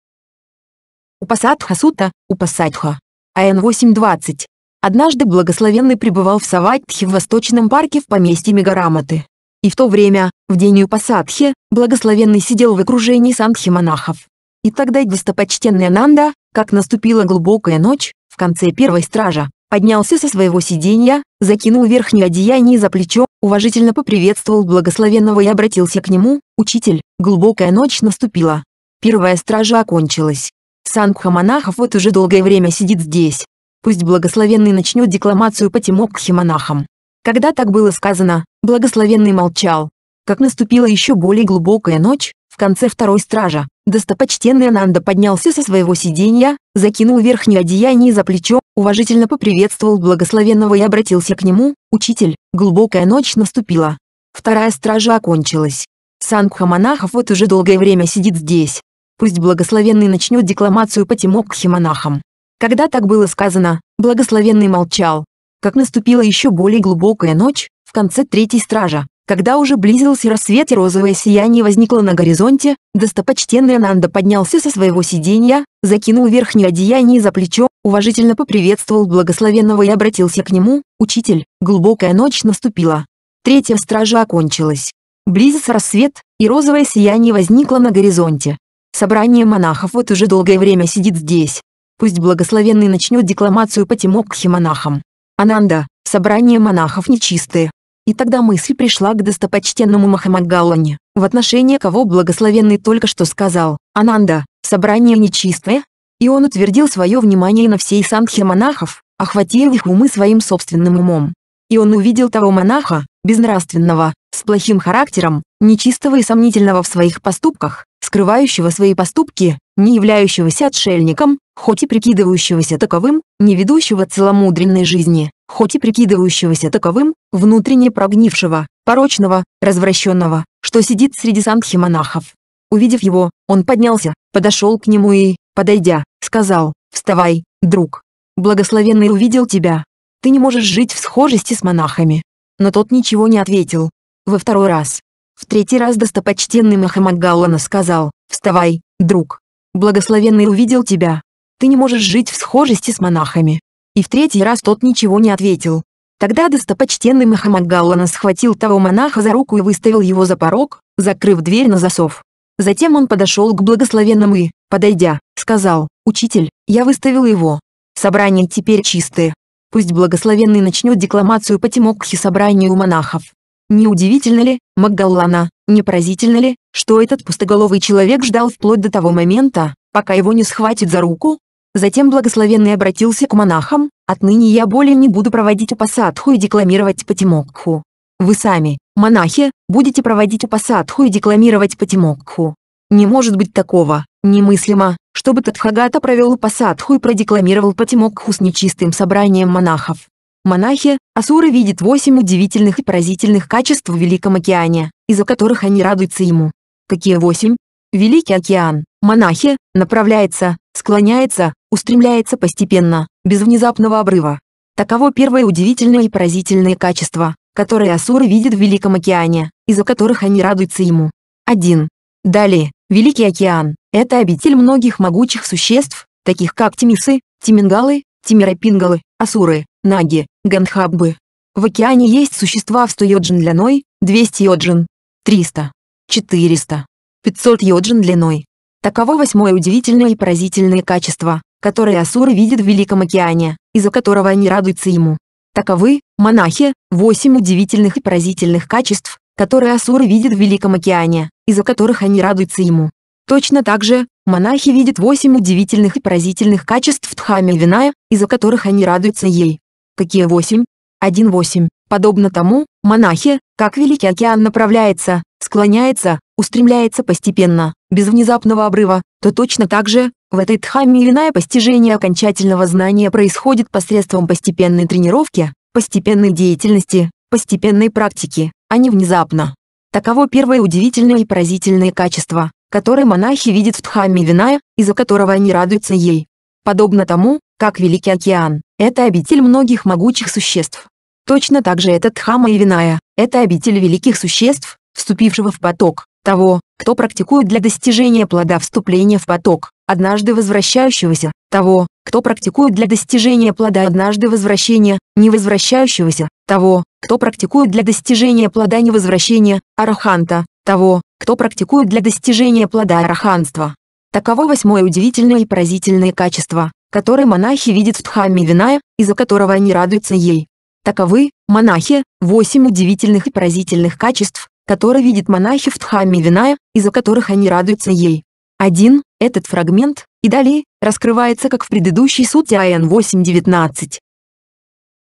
Упасадха Сута, Упасадха. АН 8.20. Однажды благословенный пребывал в Саватхе в Восточном парке в поместье Мегараматы. И в то время, в день Упасадхи, благословенный сидел в окружении санхи-монахов. И тогда достопочтенный Ананда, как наступила глубокая ночь, в конце первой стража, поднялся со своего сиденья, закинул верхнее одеяние за плечо, уважительно поприветствовал благословенного и обратился к нему, «Учитель, глубокая ночь наступила. Первая стража окончилась. Сангха монахов вот уже долгое время сидит здесь. Пусть благословенный начнет декламацию по Тимокхе монахам». Когда так было сказано, благословенный молчал. Как наступила еще более глубокая ночь, конце второй стража, достопочтенный Ананда поднялся со своего сиденья, закинул верхнее одеяние за плечо, уважительно поприветствовал благословенного и обратился к нему, «Учитель, глубокая ночь наступила. Вторая стража окончилась. Сангха монахов вот уже долгое время сидит здесь. Пусть благословенный начнет декламацию по Тимокхе монахам». Когда так было сказано, благословенный молчал. Как наступила еще более глубокая ночь, в конце третьей стража, когда уже близился рассвет и розовое сияние возникло на горизонте, достопочтенный Ананда поднялся со своего сиденья, закинул верхнее одеяние за плечо, уважительно поприветствовал благословенного и обратился к нему, «Учитель, глубокая ночь наступила. Третья стража окончилась. Близится рассвет, и розовое сияние возникло на горизонте. Собрание монахов вот уже долгое время сидит здесь. Пусть благословенный начнет декламацию по Тимокхе монахам. Ананда, собрание монахов нечистые, и тогда мысль пришла к достопочтенному Махамагалане, в отношении кого благословенный только что сказал, «Ананда, собрание нечистое?» И он утвердил свое внимание на всей санхе монахов, охватил их умы своим собственным умом. И он увидел того монаха, безнравственного, с плохим характером, нечистого и сомнительного в своих поступках, скрывающего свои поступки, не являющегося отшельником, хоть и прикидывающегося таковым, не ведущего целомудренной жизни, хоть и прикидывающегося таковым, внутренне прогнившего, порочного, развращенного, что сидит среди санхи-монахов. Увидев его, он поднялся, подошел к нему и, подойдя, сказал, «Вставай, друг. Благословенный увидел тебя. Ты не можешь жить в схожести с монахами». Но тот ничего не ответил. Во второй раз, в третий раз достопочтенный Махамад Галлана сказал, «Вставай, друг! Благословенный увидел тебя. Ты не можешь жить в схожести с монахами». И в третий раз тот ничего не ответил. Тогда достопочтенный Махамад Галлана схватил того монаха за руку и выставил его за порог, закрыв дверь на засов. Затем он подошел к благословенному и, подойдя, сказал, «Учитель, я выставил его. Собрание теперь чистое. Пусть благословенный начнет декламацию по Тимокхи собранию монахов. Не удивительно ли, Макгаллана, не поразительно ли, что этот пустоголовый человек ждал вплоть до того момента, пока его не схватит за руку? Затем благословенный обратился к монахам, «Отныне я более не буду проводить упасадху и декламировать патимокху. Вы сами, монахи, будете проводить упасадху и декламировать патимокху. Не может быть такого, немыслимо, чтобы Тадхагата провел упасадху и продекламировал патимокху с нечистым собранием монахов. Монахи, Асура видит восемь удивительных и поразительных качеств в Великом океане, из-за которых они радуются ему. Какие восемь? Великий океан, монахи, направляется, склоняется, устремляется постепенно, без внезапного обрыва. Таково первое удивительное и поразительное качество, которое Асура видит в Великом океане, из-за которых они радуются ему. 1. Далее, Великий океан – это обитель многих могучих существ, таких как тимисы, тимингалы, тимирапингалы, асуры, наги, ганхаббы. В океане есть существа в 100 йоджин длиной, 200 йоджин, 300, 400, 500 йоджин длиной. Таково восьмое удивительное и поразительное качество, которое асуры видит в Великом океане, из-за которого они радуются ему. Таковы, монахи, восемь удивительных и поразительных качеств, которые асуры видит в Великом океане, из-за которых они радуются ему. Точно так же, монахи видят восемь удивительных и поразительных качеств Дхами Виная, из-за которых они радуются ей какие восемь, один восемь, Подобно тому, монахи, как Великий океан направляется, склоняется, устремляется постепенно, без внезапного обрыва, то точно так же, в этой дхамме иное постижение окончательного знания происходит посредством постепенной тренировки, постепенной деятельности, постепенной практики, а не внезапно. Таково первое удивительное и поразительное качество, которое монахи видят в Дхамме Виная, из-за которого они радуются ей. Подобно тому, как Великий океан, это обитель многих могучих существ. Точно так же этот Дхама и Виная, это обитель великих существ, вступившего в поток, того, кто практикует для достижения плода вступления в поток, однажды возвращающегося, того, кто практикует для достижения плода однажды возвращения, не возвращающегося, того, кто практикует для достижения плода невозвращения, араханта, того, кто практикует для достижения плода араханства. Таково восьмое удивительное и поразительное качество, который монахи видят в Дхамме Виная, из-за которого они радуются ей. Таковы, монахи, восемь удивительных и поразительных качеств, которые видят монахи в Дхамме Виная, из-за которых они радуются ей. Один, Этот фрагмент, и далее, раскрывается как в предыдущей сути АН 8.19.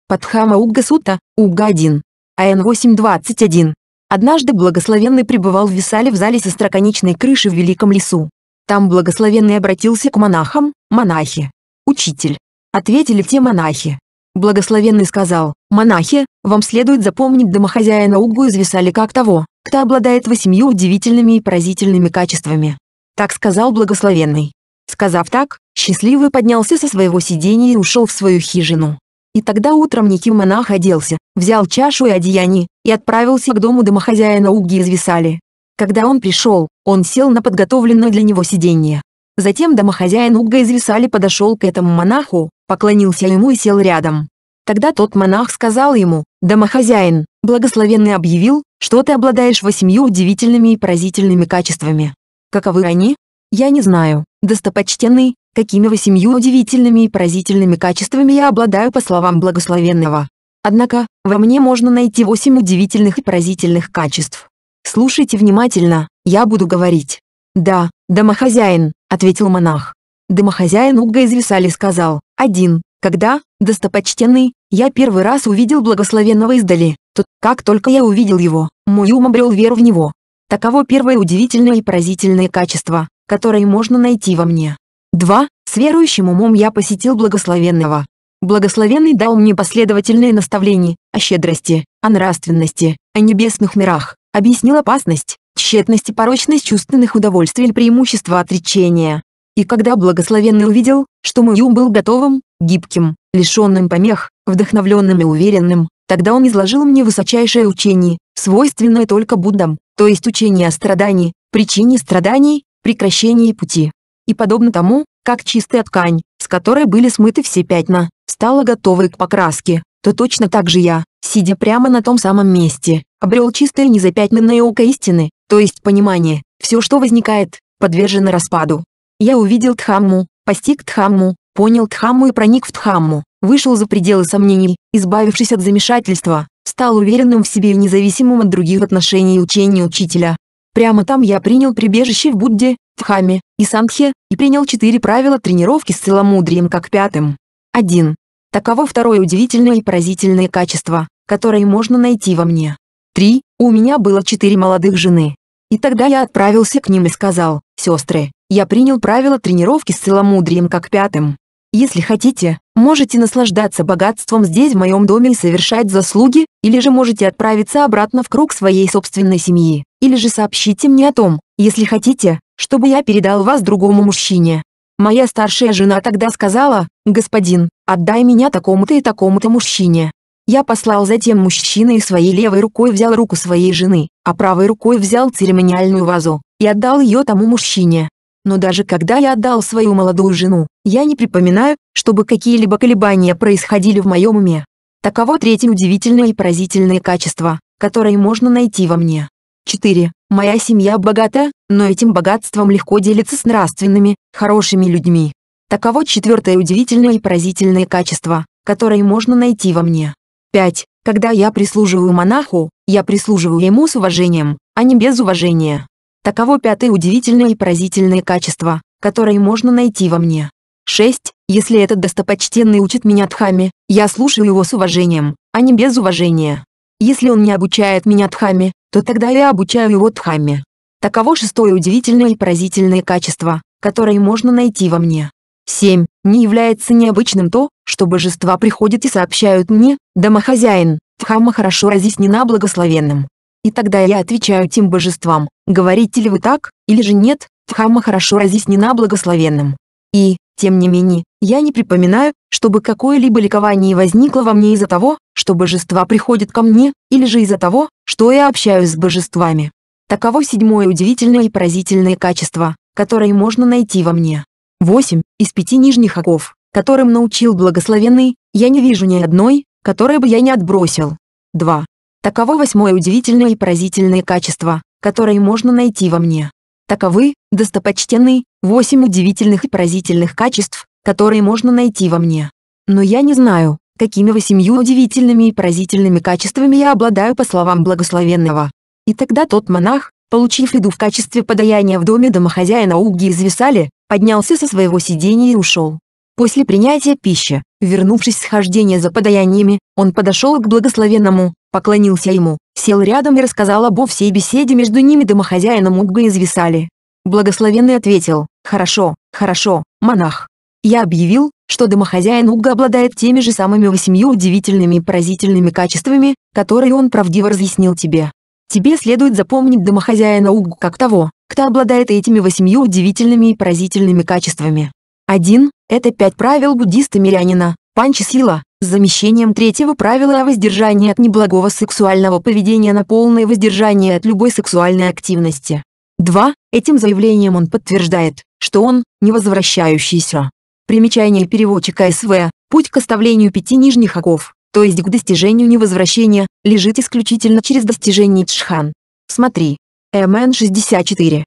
Падхама Угга Сута, Угга 1. АН 8.21. Однажды благословенный пребывал в Висале в зале со строконечной крыши в Великом лесу. Там благословенный обратился к монахам, монахи, «Учитель», — ответили те монахи. Благословенный сказал, «Монахи, вам следует запомнить домохозяина Угу из Висалика как того, кто обладает восемью удивительными и поразительными качествами». Так сказал благословенный. Сказав так, счастливый поднялся со своего сидения и ушел в свою хижину. И тогда утром некий монах оделся, взял чашу и одеяние, и отправился к дому домохозяина Угги из Висали. Когда он пришел, он сел на подготовленное для него сиденье. Затем домохозяин Угга из Висали подошел к этому монаху, поклонился ему и сел рядом. Тогда тот монах сказал ему, «Домохозяин, благословенный объявил, что ты обладаешь восемью удивительными и поразительными качествами. Каковы они? Я не знаю, достопочтенный, какими восемью удивительными и поразительными качествами я обладаю по словам благословенного. Однако, во мне можно найти восемь удивительных и поразительных качеств. Слушайте внимательно, я буду говорить. Да, «Домохозяин», — ответил монах. Домохозяин Угга из Висали сказал, «Один, когда, достопочтенный, я первый раз увидел благословенного издали, то, как только я увидел его, мой ум обрел веру в него. Таково первое удивительное и поразительное качество, которое можно найти во мне. Два, С верующим умом я посетил благословенного. Благословенный дал мне последовательные наставления о щедрости, о нравственности, о небесных мирах, объяснил опасность, тщетность и порочность чувственных удовольствий или преимущество отречения. И когда благословенный увидел, что мой Мою был готовым, гибким, лишенным помех, вдохновленным и уверенным, тогда он изложил мне высочайшее учение, свойственное только Буддам, то есть учение о страдании, причине страданий, прекращении пути. И подобно тому, как чистая ткань, с которой были смыты все пятна, стала готовой к покраске, то точно так же я, сидя прямо на том самом месте, обрел чистое незапятнанное око истины, то есть понимание, все что возникает, подвержено распаду. Я увидел тхамму, постиг тхамму, понял тхамму и проник в тхамму, вышел за пределы сомнений, избавившись от замешательства, стал уверенным в себе и независимым от других отношений и учений учителя. Прямо там я принял прибежище в Будде, тхаме и Сандхе, и принял четыре правила тренировки с целомудрием как пятым. 1. Таково второе удивительное и поразительное качество, которое можно найти во мне. 3. У меня было четыре молодых жены. И тогда я отправился к ним и сказал, «Сестры, я принял правила тренировки с целомудрием как пятым. Если хотите, можете наслаждаться богатством здесь в моем доме и совершать заслуги, или же можете отправиться обратно в круг своей собственной семьи, или же сообщите мне о том, если хотите, чтобы я передал вас другому мужчине, Моя старшая жена тогда сказала, «Господин, отдай меня такому-то и такому-то мужчине». Я послал затем мужчины и своей левой рукой взял руку своей жены, а правой рукой взял церемониальную вазу, и отдал ее тому мужчине. Но даже когда я отдал свою молодую жену, я не припоминаю, чтобы какие-либо колебания происходили в моем уме. Таково третье удивительное и поразительное качество, которое можно найти во мне. 4. Моя семья богата, но этим богатством легко делиться с нравственными, хорошими людьми. Таково четвертое удивительное и поразительное качество, которое можно найти во мне. 5. Когда я прислуживаю монаху, я прислуживаю ему с уважением, а не без уважения. Таково пятое удивительное и поразительное качество, которое можно найти во мне. 6. Если этот достопочтенный учит меня Дхамме, я слушаю его с уважением, а не без уважения. Если он не обучает меня Дхамме, то тогда я обучаю его Дхамме. Таково шестое удивительное и поразительное качество, которое можно найти во мне. 7. Не является необычным то, что божества приходят и сообщают мне, домохозяин, Дхамма хорошо разъяснена благословенным. И тогда я отвечаю тем божествам, говорите ли вы так, или же нет, Дхамма хорошо разъяснена благословенным. И, тем не менее, я не припоминаю, чтобы какое-либо ликование возникло во мне из-за того, что божества приходят ко мне, или же из-за того, что я общаюсь с божествами. Таково седьмое удивительное и поразительное качество, которое можно найти во мне. 8. Из пяти нижних оков, которым научил благословенный, я не вижу ни одной, которое бы я не отбросил. 2. Таково восьмое удивительное и поразительное качество, которое можно найти во мне. Таковы, достопочтенный, восемь удивительных и поразительных качеств, которые можно найти во мне. Но я не знаю, какими восемью удивительными и поразительными качествами я обладаю по словам благословенного. И тогда тот монах, получив еду в качестве подаяния в доме домохозяина Уги из Висали, поднялся со своего сидения и ушел. После принятия пищи, вернувшись с хождения за подаяниями, он подошел к благословенному, поклонился ему, сел рядом и рассказал обо всей беседе между ними домохозяином Уга из Висали. Благословенный ответил, «Хорошо, хорошо, монах, я объявил, что домохозяин Угга обладает теми же самыми восемью удивительными и поразительными качествами, которые он правдиво разъяснил тебе. Тебе следует запомнить домохозяина Угу как того, кто обладает этими восемью удивительными и поразительными качествами. 1. Это пять правил буддиста-мирянина, панча-сила, с замещением третьего правила о воздержании от неблагого сексуального поведения на полное воздержание от любой сексуальной активности. 2. Этим заявлением он подтверждает, что он, не возвращающийся, Примечание переводчика СВ. Путь к оставлению пяти нижних оков, то есть к достижению невозвращения, лежит исключительно через достижение Чхан. Смотри. МН 64.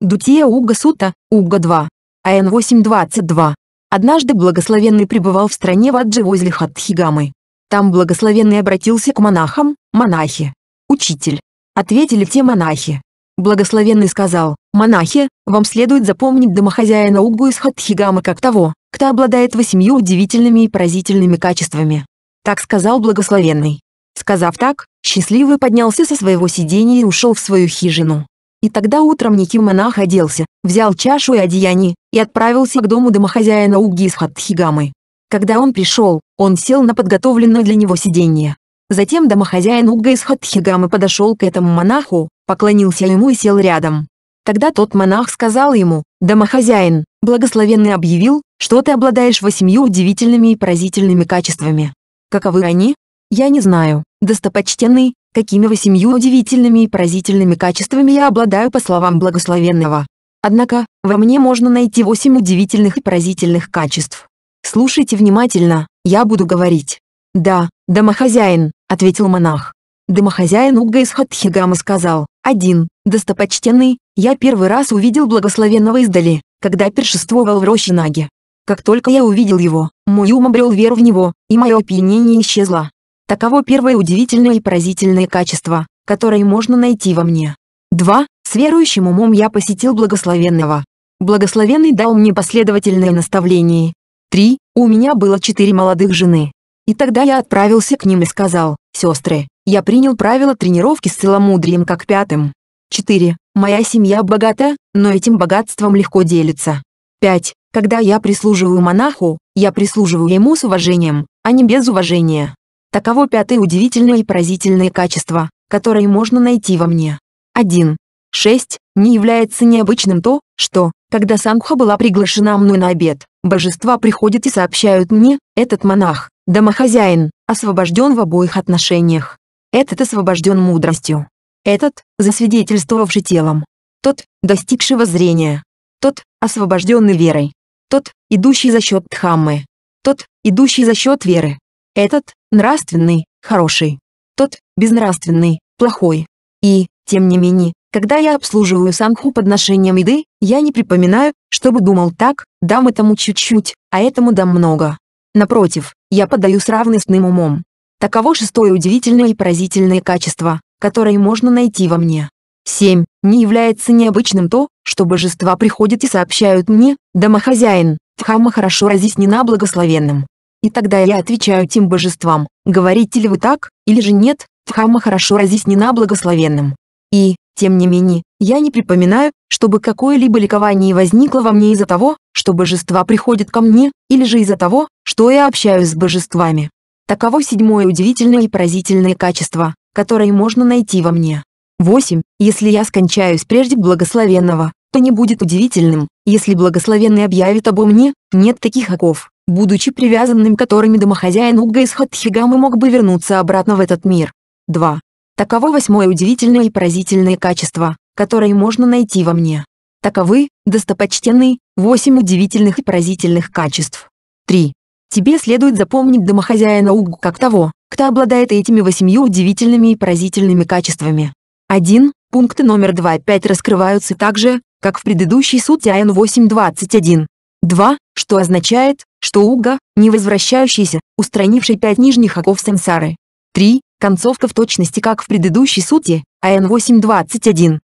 Дутия Уга Сута, Уга 2. АН 822. Однажды благословенный пребывал в стране Ваджи возле Хатхигамы. Там благословенный обратился к монахам, монахи. Учитель. Ответили те монахи. Благословенный сказал, «Монахи, вам следует запомнить домохозяина Угу из Хатхигама как того, кто обладает восемью удивительными и поразительными качествами». Так сказал благословенный. Сказав так, счастливый поднялся со своего сидения и ушел в свою хижину. И тогда утром некий монах оделся, взял чашу и одеяние, и отправился к дому домохозяина Уги из Хатхигамы. Когда он пришел, он сел на подготовленное для него сиденье. Затем домохозяин Уга из Хатхигамы подошел к этому монаху, поклонился ему и сел рядом. Тогда тот монах сказал ему, «Домохозяин, благословенный объявил, что ты обладаешь восемью удивительными и поразительными качествами. Каковы они? Я не знаю, достопочтенный, какими восемью удивительными и поразительными качествами я обладаю по словам благословенного. Однако, во мне можно найти восемь удивительных и поразительных качеств. Слушайте внимательно, я буду говорить. «Да, домохозяин», — ответил монах. Домохозяин Угга из Хатхигама сказал, «Один, достопочтенный, я первый раз увидел благословенного издали, когда першествовал в роще Наги. Как только я увидел его, мой ум обрел веру в него, и мое опьянение исчезло. Таково первое удивительное и поразительное качество, которое можно найти во мне. Два, С верующим умом я посетил благословенного. Благословенный дал мне последовательное наставление. Три, У меня было четыре молодых жены. И тогда я отправился к ним и сказал, «Сестры, я принял правила тренировки с целомудрием как пятым. 4. Моя семья богата, но этим богатством легко делится. 5. Когда я прислуживаю монаху, я прислуживаю ему с уважением, а не без уважения. Таково пятое удивительное и поразительное качество, которое можно найти во мне. 1. 6. Не является необычным то, что, когда Сангха была приглашена мной на обед, божества приходят и сообщают мне, этот монах, домохозяин, освобожден в обоих отношениях. Этот освобожден мудростью. Этот, засвидетельствовавший телом. Тот, достигший зрения. Тот, освобожденный верой. Тот, идущий за счет Дхаммы. Тот, идущий за счет веры. Этот, нравственный, хороший. Тот, безнравственный, плохой. И, тем не менее, когда я обслуживаю санху подношением еды, я не припоминаю, чтобы думал так, дам этому чуть-чуть, а этому дам много. Напротив, я подаю с равностным умом. Таково шестое удивительное и поразительное качество, которое можно найти во мне. 7. Не является необычным то, что божества приходят и сообщают мне, домохозяин, тхама хорошо разъяснена благословенным. И тогда я отвечаю тем божествам, говорите ли вы так, или же нет, тхама хорошо разъяснена благословенным. И, тем не менее, я не припоминаю, чтобы какое-либо ликование возникло во мне из-за того, что божества приходят ко мне, или же из-за того, что я общаюсь с божествами. Таково седьмое удивительное и поразительное качество, которое можно найти во мне. 8. Если я скончаюсь прежде благословенного, то не будет удивительным, если благословенный объявит обо мне, нет таких оков, будучи привязанным которыми домохозяин Угга из Хатхигамы мог бы вернуться обратно в этот мир. 2. Таково восьмое удивительное и поразительное качество, которое можно найти во мне. Таковы, достопочтенные, восемь удивительных и поразительных качеств. 3. Тебе следует запомнить домохозяина Угу как того, кто обладает этими восемью удивительными и поразительными качествами. 1. Пункты номер 2 и раскрываются так же, как в предыдущей сути АН 8.21. 2. Что означает, что Уга – не возвращающийся, устранивший пять нижних оков сансары. 3. Концовка в точности как в предыдущей сути, АН 8.21.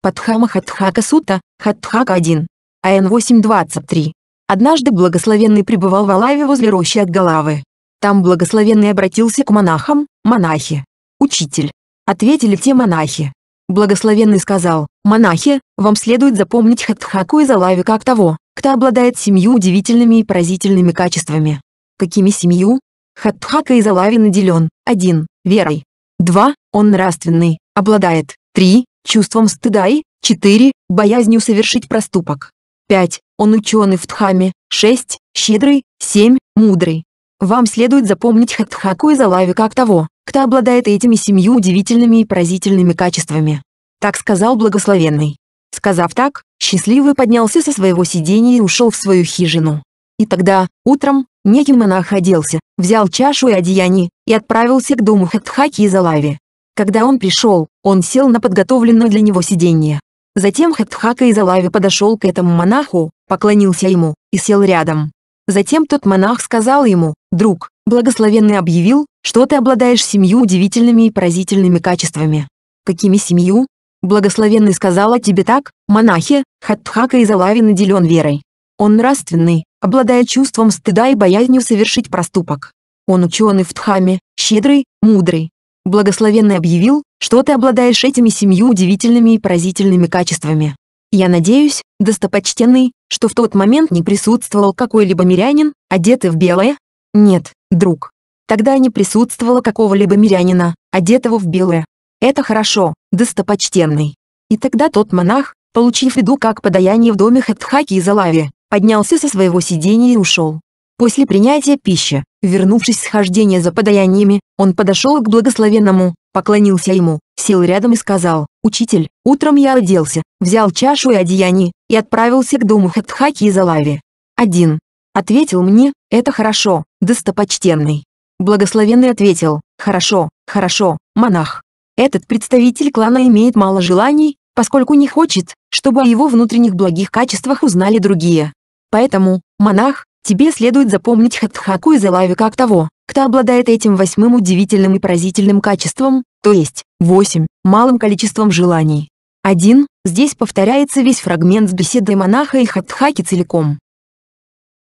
Падхама Хатхака Сута, Хатхака 1. АН 8.23. Однажды благословенный пребывал в Алаве возле рощи от головы. Там благословенный обратился к монахам, монахи. «Учитель», — ответили те монахи. Благословенный сказал, «Монахи, вам следует запомнить Хатхаку из Алави как того, кто обладает семью удивительными и поразительными качествами». Какими семью? Хатхака из Алави наделен, 1. Верой. 2. Он нравственный, обладает, 3. Чувством стыда и, 4. Боязнью совершить проступок. 5. Он ученый в Дхаме, 6, щедрый, 7, мудрый. Вам следует запомнить Хатхаку и Залави как того, кто обладает этими семью удивительными и поразительными качествами. Так сказал благословенный. Сказав так, счастливый поднялся со своего сидения и ушел в свою хижину. И тогда, утром, некий монах оделся, взял чашу и одеяние, и отправился к дому Хатхаки и Залави. Когда он пришел, он сел на подготовленное для него сиденье. Затем Хатхака из Алави подошел к этому монаху, поклонился ему и сел рядом. Затем тот монах сказал ему, «Друг, благословенный объявил, что ты обладаешь семью удивительными и поразительными качествами». «Какими семью?» Благословенный сказал о тебе так, монахе, Хатхака из Алави наделен верой. Он нравственный, обладая чувством стыда и боязнью совершить проступок. Он ученый в тхаме, щедрый, мудрый, благословенный объявил, что ты обладаешь этими семью удивительными и поразительными качествами. Я надеюсь, достопочтенный, что в тот момент не присутствовал какой-либо мирянин, одетый в белое? Нет, друг. Тогда не присутствовало какого-либо мирянина, одетого в белое. Это хорошо, достопочтенный. И тогда тот монах, получив виду как подаяние в доме Хатхаки и Залаве, поднялся со своего сидения и ушел. После принятия пищи, Вернувшись с хождения за подаяниями, он подошел к благословенному, поклонился ему, сел рядом и сказал, «Учитель, утром я оделся, взял чашу и одеяние, и отправился к дому Хатхаки и Залави». «Один». Ответил мне, «Это хорошо, достопочтенный». Благословенный ответил, «Хорошо, хорошо, монах». Этот представитель клана имеет мало желаний, поскольку не хочет, чтобы о его внутренних благих качествах узнали другие. Поэтому, монах, Тебе следует запомнить Хатхаку и Зелави как того, кто обладает этим восьмым удивительным и поразительным качеством, то есть, восемь, малым количеством желаний. Один, здесь повторяется весь фрагмент с беседой монаха и Хатхаки целиком.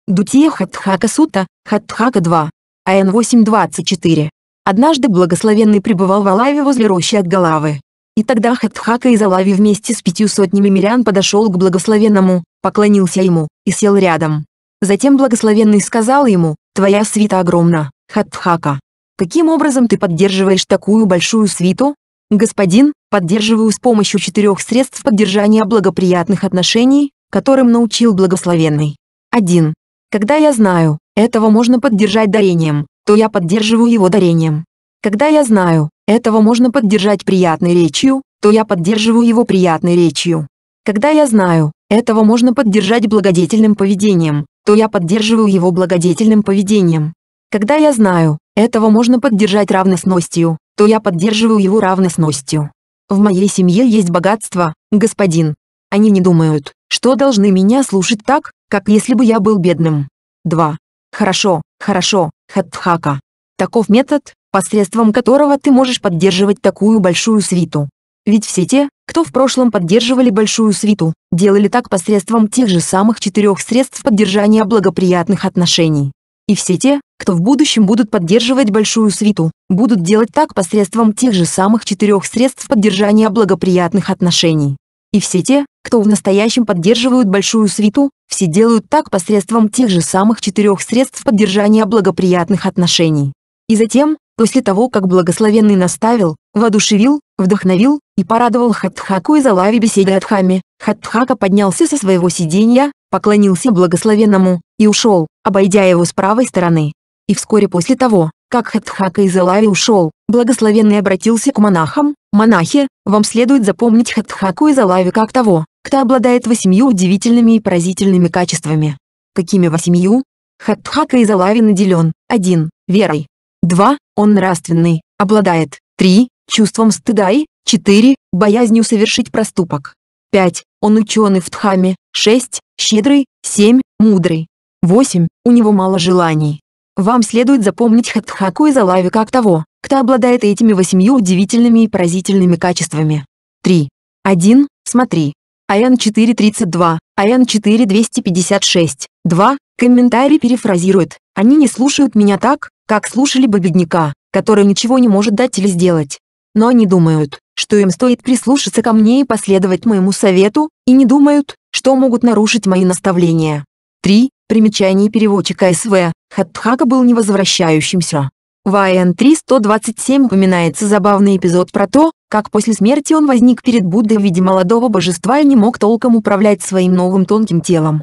Дутия Хатхака Сута, Хатхака 2, АН 8.24. Однажды благословенный пребывал в Алаве возле рощи от Головы, И тогда Хатхака из Алави вместе с пятью сотнями мирян подошел к благословенному, поклонился ему, и сел рядом. Затем благословенный сказал ему, «Твоя свита огромна, Хатхака. Каким образом ты поддерживаешь такую большую свиту?» «Господин, поддерживаю с помощью четырех средств поддержания благоприятных отношений, которым научил благословенный. 1. Когда я знаю, этого можно поддержать дарением, то я поддерживаю его дарением. Когда я знаю, этого можно поддержать приятной речью, то я поддерживаю его приятной речью. Когда я знаю, этого можно поддержать благодетельным поведением, то я поддерживаю его благодетельным поведением. Когда я знаю, этого можно поддержать равносностью, то я поддерживаю его равносностью. В моей семье есть богатство, господин. Они не думают, что должны меня слушать так, как если бы я был бедным. 2. Хорошо, хорошо, Хатхака. Таков метод, посредством которого ты можешь поддерживать такую большую свиту. Ведь все те, кто в прошлом поддерживали большую свиту, делали так посредством тех же самых четырех средств поддержания благоприятных отношений. И все те, кто в будущем будут поддерживать большую свиту, будут делать так посредством тех же самых четырех средств поддержания благоприятных отношений. И все те, кто в настоящем поддерживают большую свиту, все делают так посредством тех же самых четырех средств поддержания благоприятных отношений. И затем, после того, как благословенный наставил, воодушевил, вдохновил и порадовал Хатхаку и Залави беседой от Хами. Хатхака поднялся со своего сиденья, поклонился благословенному и ушел, обойдя его с правой стороны. И вскоре после того, как Хатхака из Элави ушел, благословенный обратился к монахам, «Монахи, вам следует запомнить Хатхаку из Элави как того, кто обладает восемью удивительными и поразительными качествами». Какими восемью? Хатхака из Элави наделен, 1. Верой. 2. Он нравственный, обладает, 3 чувством стыда и 4. Боязнью совершить проступок. 5. Он ученый в тхаме 6. Щедрый. 7. Мудрый. 8. У него мало желаний. Вам следует запомнить Хатхаку и Залави как того, кто обладает этими восемью удивительными и поразительными качествами. 3. 1. Смотри. АН 432, АН 4256, 2. Комментарий перефразирует. Они не слушают меня так, как слушали бы бедняка, который ничего не может дать или сделать но они думают, что им стоит прислушаться ко мне и последовать моему совету, и не думают, что могут нарушить мои наставления. 3. Примечание переводчика СВ. Хатхака был невозвращающимся. В АН 327 упоминается забавный эпизод про то, как после смерти он возник перед Буддой в виде молодого божества и не мог толком управлять своим новым тонким телом.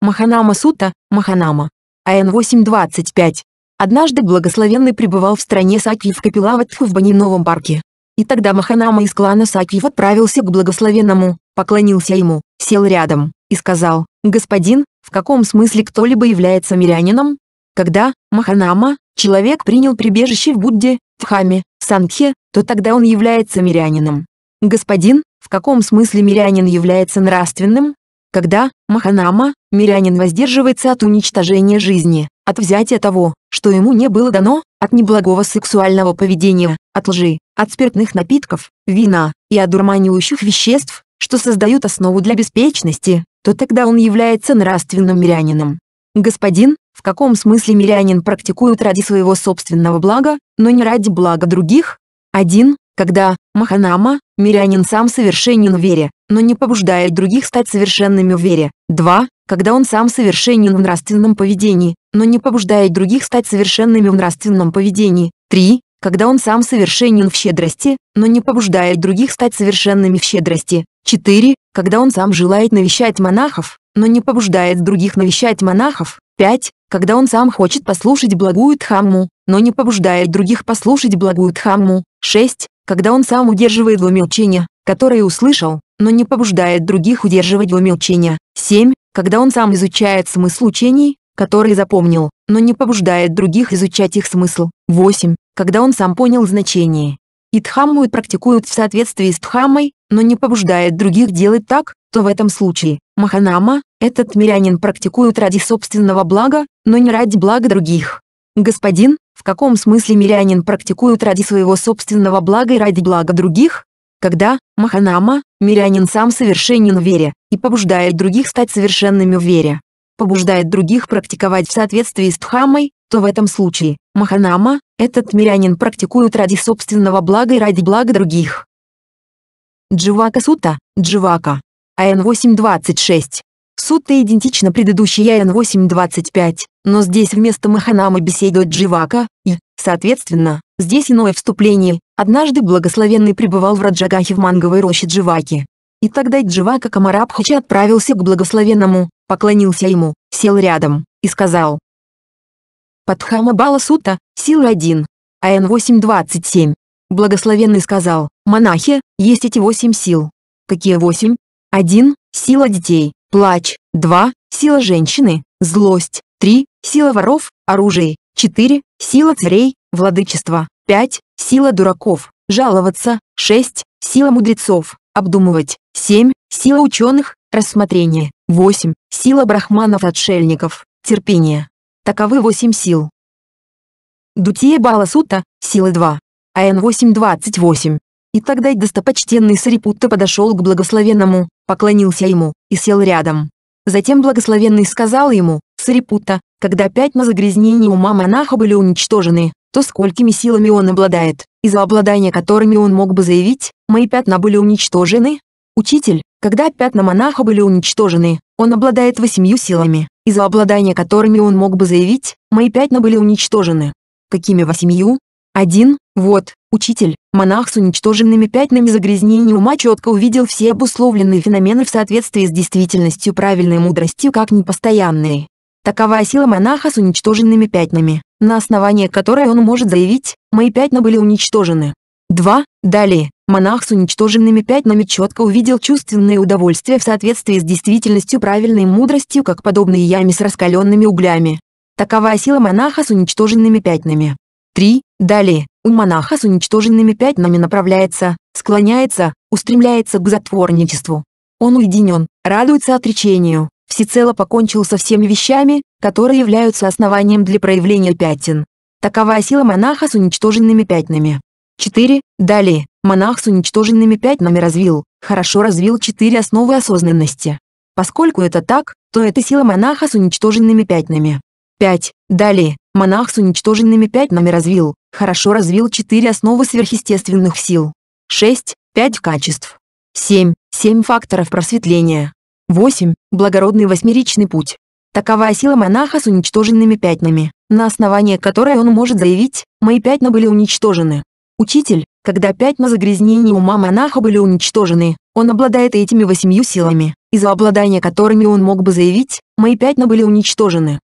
Маханама Сута, Маханама. АН 825. Однажды благословенный пребывал в стране Сакьев Капилаватху в Баниновом парке. И тогда Маханама из клана Сакьев отправился к благословенному, поклонился ему, сел рядом, и сказал, «Господин, в каком смысле кто-либо является мирянином?» Когда, Маханама, человек принял прибежище в Будде, в Хаме, Сангхе, то тогда он является мирянином. Господин, в каком смысле мирянин является нравственным? Когда, Маханама, мирянин воздерживается от уничтожения жизни, от взятия того, что ему не было дано, от неблагого сексуального поведения, от лжи, от спиртных напитков, вина и одурманивающих веществ, что создают основу для беспечности, то тогда он является нравственным мирянином. Господин, в каком смысле мирянин практикует ради своего собственного блага, но не ради блага других? 1. Когда, Маханама, мирянин сам совершенен в вере, но не побуждает других стать совершенными в вере. 2 когда он сам совершенен в нравственном поведении, но не побуждает других стать совершенными в нравственном поведении. 3. Когда он сам совершенен в щедрости, но не побуждает других стать совершенными в щедрости. 4. Когда он сам желает навещать монахов, но не побуждает других навещать монахов. 5. Когда он сам хочет послушать благую Дхамму, но не побуждает других послушать благую Дхамму. 6. Когда он сам удерживает в умолчание, которое услышал, но не побуждает других удерживать в умолчание. 7 когда он сам изучает смысл учений, которые запомнил, но не побуждает других изучать их смысл. 8. Когда он сам понял значение. И Дхамму практикуют в соответствии с Дхаммой, но не побуждает других делать так, то в этом случае Маханама, этот мирянин практикует ради собственного блага, но не ради блага других. Господин, в каком смысле мирянин практикует ради своего собственного блага и ради блага других, когда Маханама, мирянин сам совершенен в вере, и побуждает других стать совершенными в вере, побуждает других практиковать в соответствии с Дхаммой, то в этом случае, Маханама, этот мирянин практикует ради собственного блага и ради блага других. Дживака Сута, Дживака. АН 8.26. Сута идентична предыдущей АН 8.25, но здесь вместо Маханама беседует Дживака, и, соответственно, Здесь иное вступление. Однажды благословенный пребывал в Раджагахе в манговой роще Дживаки. И тогда Дживака Камарабхача отправился к благословенному, поклонился ему, сел рядом и сказал. Падхама Баласута, сила 1. АН 8.27. Благословенный сказал, монахи, есть эти восемь сил. Какие восемь? 1. Сила детей, плач, 2. Сила женщины, злость, 3. Сила воров, оружие, 4. Сила царей, владычество, 5. Сила дураков. Жаловаться. 6. Сила мудрецов. Обдумывать. 7. Сила ученых. Рассмотрение. 8. Сила брахманов-отшельников. Терпение. Таковы 8 сил. дутие Баласута. Сила 2. АН 828. И тогда достопочтенный Сарипутта подошел к благословенному, поклонился ему, и сел рядом. Затем благословенный сказал ему, Сарипута, когда пятна загрязнений ума монаха были уничтожены, то сколькими силами он обладает, из за обладания которыми он мог бы заявить, мои пятна были уничтожены? Учитель, когда пятна монаха были уничтожены, он обладает восемью силами, из за обладания которыми он мог бы заявить, мои пятна были уничтожены. Какими восемью? Один, вот, учитель, монах с уничтоженными пятнами загрязнений ума четко увидел все обусловленные феномены в соответствии с действительностью правильной мудрости как непостоянные, Такова сила монаха с уничтоженными пятнами, на основании которой он может заявить «мои пятна были уничтожены». 2. Далее, монах с уничтоженными пятнами четко увидел чувственное удовольствие в соответствии с действительностью правильной мудростью, как подобные яме с раскаленными углями. Такова сила монаха с уничтоженными пятнами. 3. Далее, у монаха с уничтоженными пятнами направляется, склоняется, устремляется к затворничеству. Он уединен, радуется отречению, всецело покончил со всеми вещами, которые являются основанием для проявления пятен. Такова сила монаха с уничтоженными пятнами. 4. Далее, монах с уничтоженными пятнами развил, хорошо развил четыре основы осознанности. Поскольку это так, то это сила монаха с уничтоженными пятнами. 5. Далее, монах с уничтоженными пятнами развил, хорошо развил четыре основы сверхъестественных сил. 6. 5 качеств. 7. 7 факторов просветления. 8. Благородный восьмеричный путь. Такова сила монаха с уничтоженными пятнами, на основании которой он может заявить «мои пятна были уничтожены». Учитель, когда пятна загрязнений ума монаха были уничтожены, он обладает этими восемью силами, из-за обладания которыми он мог бы заявить «мои пятна были уничтожены».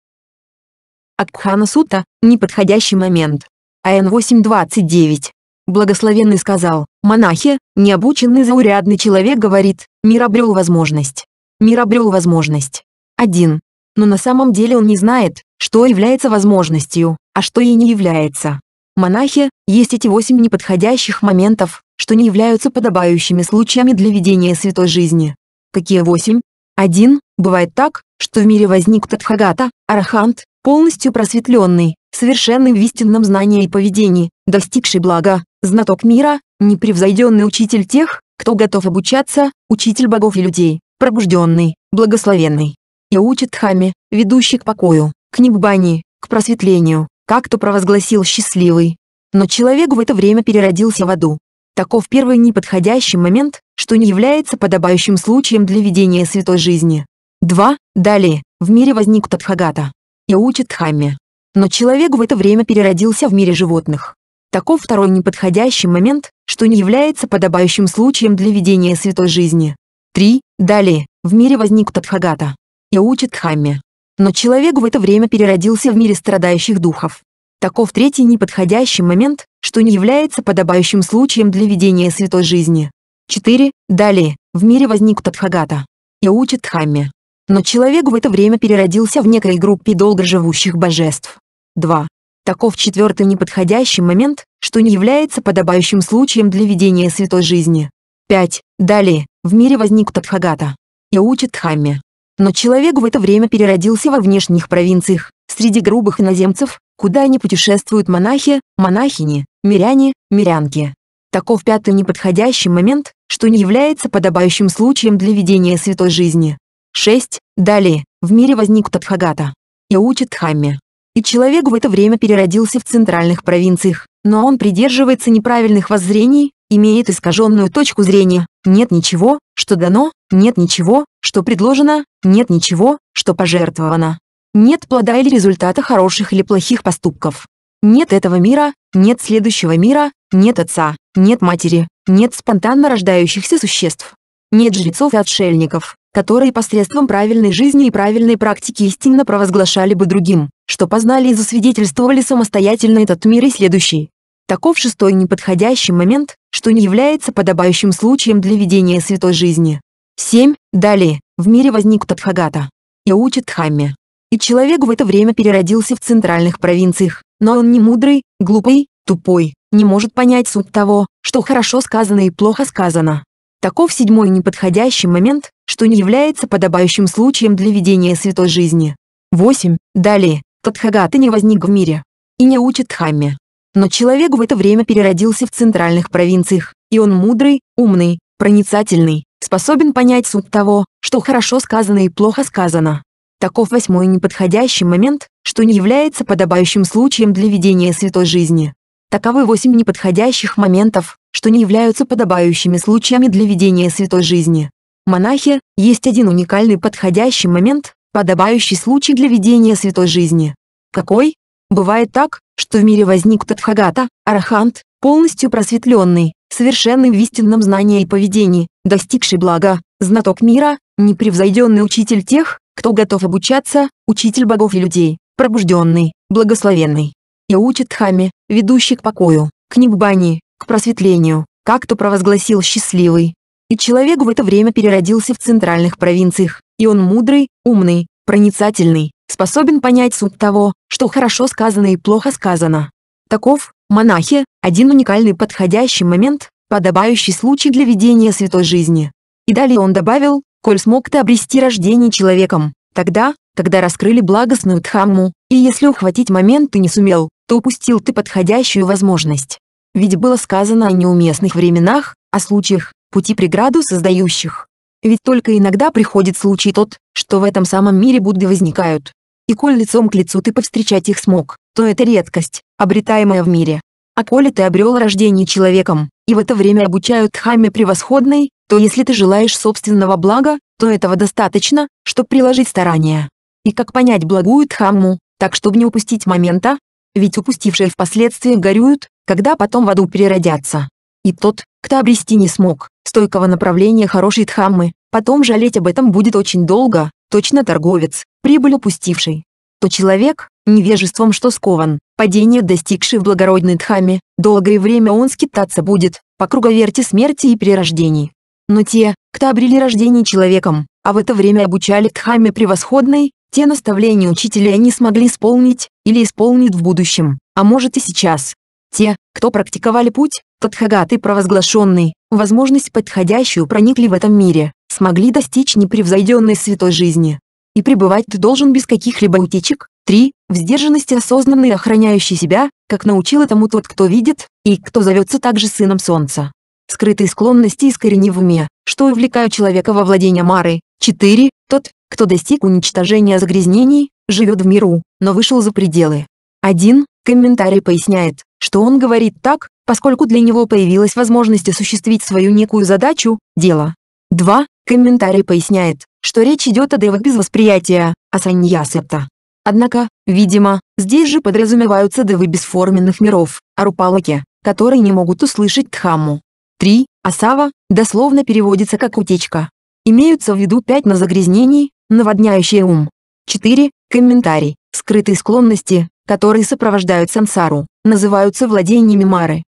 Акхана Сута – неподходящий момент. АН 8.29. Благословенный сказал, монахи, необученный заурядный человек говорит, мир обрел возможность Мир обрел возможность. Один. Но на самом деле он не знает, что является возможностью, а что ей не является. Монахи, есть эти восемь неподходящих моментов, что не являются подобающими случаями для ведения святой жизни. Какие восемь? Один, бывает так, что в мире возник Тадхагата, Арахант, полностью просветленный, совершенный в истинном знании и поведении, достигший блага, знаток мира, непревзойденный учитель тех, кто готов обучаться, учитель богов и людей пробужденный, благословенный. И учит Дхамме, ведущий к покою, к небани, к просветлению, как то провозгласил счастливый. Но человек в это время переродился в аду. Таков первый неподходящий момент, что не является подобающим случаем для ведения святой жизни. 2. Далее, в мире возник Тадхагата. И учит Дхамме. Но человек в это время переродился в мире животных. Таков второй неподходящий момент, что не является подобающим случаем для ведения святой жизни. 3. Далее, в мире возник Тадхагата. И учит Дхамме. Но человек в это время переродился в мире страдающих духов. Таков третий неподходящий момент, что не является подобающим случаем для ведения святой жизни. 4. Далее, в мире возник Тадхагата. И учит Дхамме. Но человек в это время переродился в некой группе долгоживущих божеств. 2. Таков четвертый неподходящий момент, что не является подобающим случаем для ведения святой жизни. 5. Далее, в мире возник Тадхагата. И учит Дхамме. Но человек в это время переродился во внешних провинциях, среди грубых иноземцев, куда они путешествуют монахи, монахини, миряне, мирянки. Таков пятый неподходящий момент, что не является подобающим случаем для ведения святой жизни. 6. Далее, в мире возник Тадхагата. И учит Дхамме. И человек в это время переродился в центральных провинциях, но он придерживается неправильных воззрений, имеет искаженную точку зрения, нет ничего, что дано, нет ничего, что предложено, нет ничего, что пожертвовано. Нет плода или результата хороших или плохих поступков. Нет этого мира, нет следующего мира, нет отца, нет матери, нет спонтанно рождающихся существ. Нет жрецов и отшельников, которые посредством правильной жизни и правильной практики истинно провозглашали бы другим, что познали и засвидетельствовали самостоятельно этот мир и следующий. Таков шестой неподходящий момент, что не является подобающим случаем для ведения святой жизни. 7. Далее, в мире возник Тадхагата. И учит Дхамме. И человек в это время переродился в центральных провинциях, но он не мудрый, глупый, тупой, не может понять суть того, что хорошо сказано и плохо сказано. Таков седьмой неподходящий момент, что не является подобающим случаем для ведения святой жизни. 8. Далее, Тадхагата не возник в мире. И не учит Дхамме. Но человек в это время переродился в центральных провинциях, и он мудрый, умный, проницательный, способен понять суть того, что хорошо сказано и плохо сказано. Таков восьмой неподходящий момент, что не является подобающим случаем для ведения святой жизни. Таковы восемь неподходящих моментов, что не являются подобающими случаями для ведения святой жизни. Монахи, есть один уникальный подходящий момент, подобающий случай для ведения святой жизни. Какой? Бывает так, что в мире возник Тадхагата, Арахант, полностью просветленный, совершенный в истинном знании и поведении, достигший блага, знаток мира, непревзойденный учитель тех, кто готов обучаться, учитель богов и людей, пробужденный, благословенный. И учит хами, ведущий к покою, к небани, к просветлению, как то провозгласил счастливый. И человек в это время переродился в центральных провинциях, и он мудрый, умный, проницательный, способен понять суть того, что хорошо сказано и плохо сказано. Таков, монахи, один уникальный подходящий момент, подобающий случай для ведения святой жизни. И далее он добавил, «Коль смог ты обрести рождение человеком, тогда, когда раскрыли благостную Дхамму, и если ухватить момент ты не сумел, то упустил ты подходящую возможность. Ведь было сказано о неуместных временах, о случаях, пути преграду создающих. Ведь только иногда приходит случай тот, что в этом самом мире Будды возникают. И коль лицом к лицу ты повстречать их смог, то это редкость, обретаемая в мире. А коли ты обрел рождение человеком, и в это время обучают Дхамме превосходной, то если ты желаешь собственного блага, то этого достаточно, чтобы приложить старания. И как понять благую Дхамму, так чтобы не упустить момента? Ведь упустившие впоследствии горюют, когда потом в аду переродятся. И тот, кто обрести не смог, стойкого направления хорошей Дхаммы, потом жалеть об этом будет очень долго, точно торговец, прибыль упустивший. То человек, невежеством что скован, падение достигший в благородной Дхамме, долгое время он скитаться будет, по круговерте смерти и перерождений. Но те, кто обрели рождение человеком, а в это время обучали Дхамме превосходной, те наставления учителя не смогли исполнить, или исполнит в будущем, а может и сейчас, те, кто практиковали путь, Тадхагаты провозглашенный, возможность подходящую проникли в этом мире, смогли достичь непревзойденной святой жизни. И пребывать ты должен без каких-либо утечек. 3. В сдержанности осознанный охраняющий себя, как научил этому тот, кто видит, и кто зовется также сыном солнца. Скрытые склонности искорени в уме, что увлекают человека во владение Марой. 4. Тот, кто достиг уничтожения загрязнений, живет в миру, но вышел за пределы. 1. Комментарий поясняет, что он говорит так, поскольку для него появилась возможность осуществить свою некую задачу, дело. 2. Комментарий поясняет, что речь идет о девах без восприятия, а саньясепта. Однако, видимо, здесь же подразумеваются девы бесформенных миров, арупалаки, которые не могут услышать Дхамму. 3. Асава дословно переводится как «утечка». Имеются в виду пять на загрязнений, наводняющие ум. 4. Комментарий, скрытые склонности, которые сопровождают сансару, называются владениями Мары.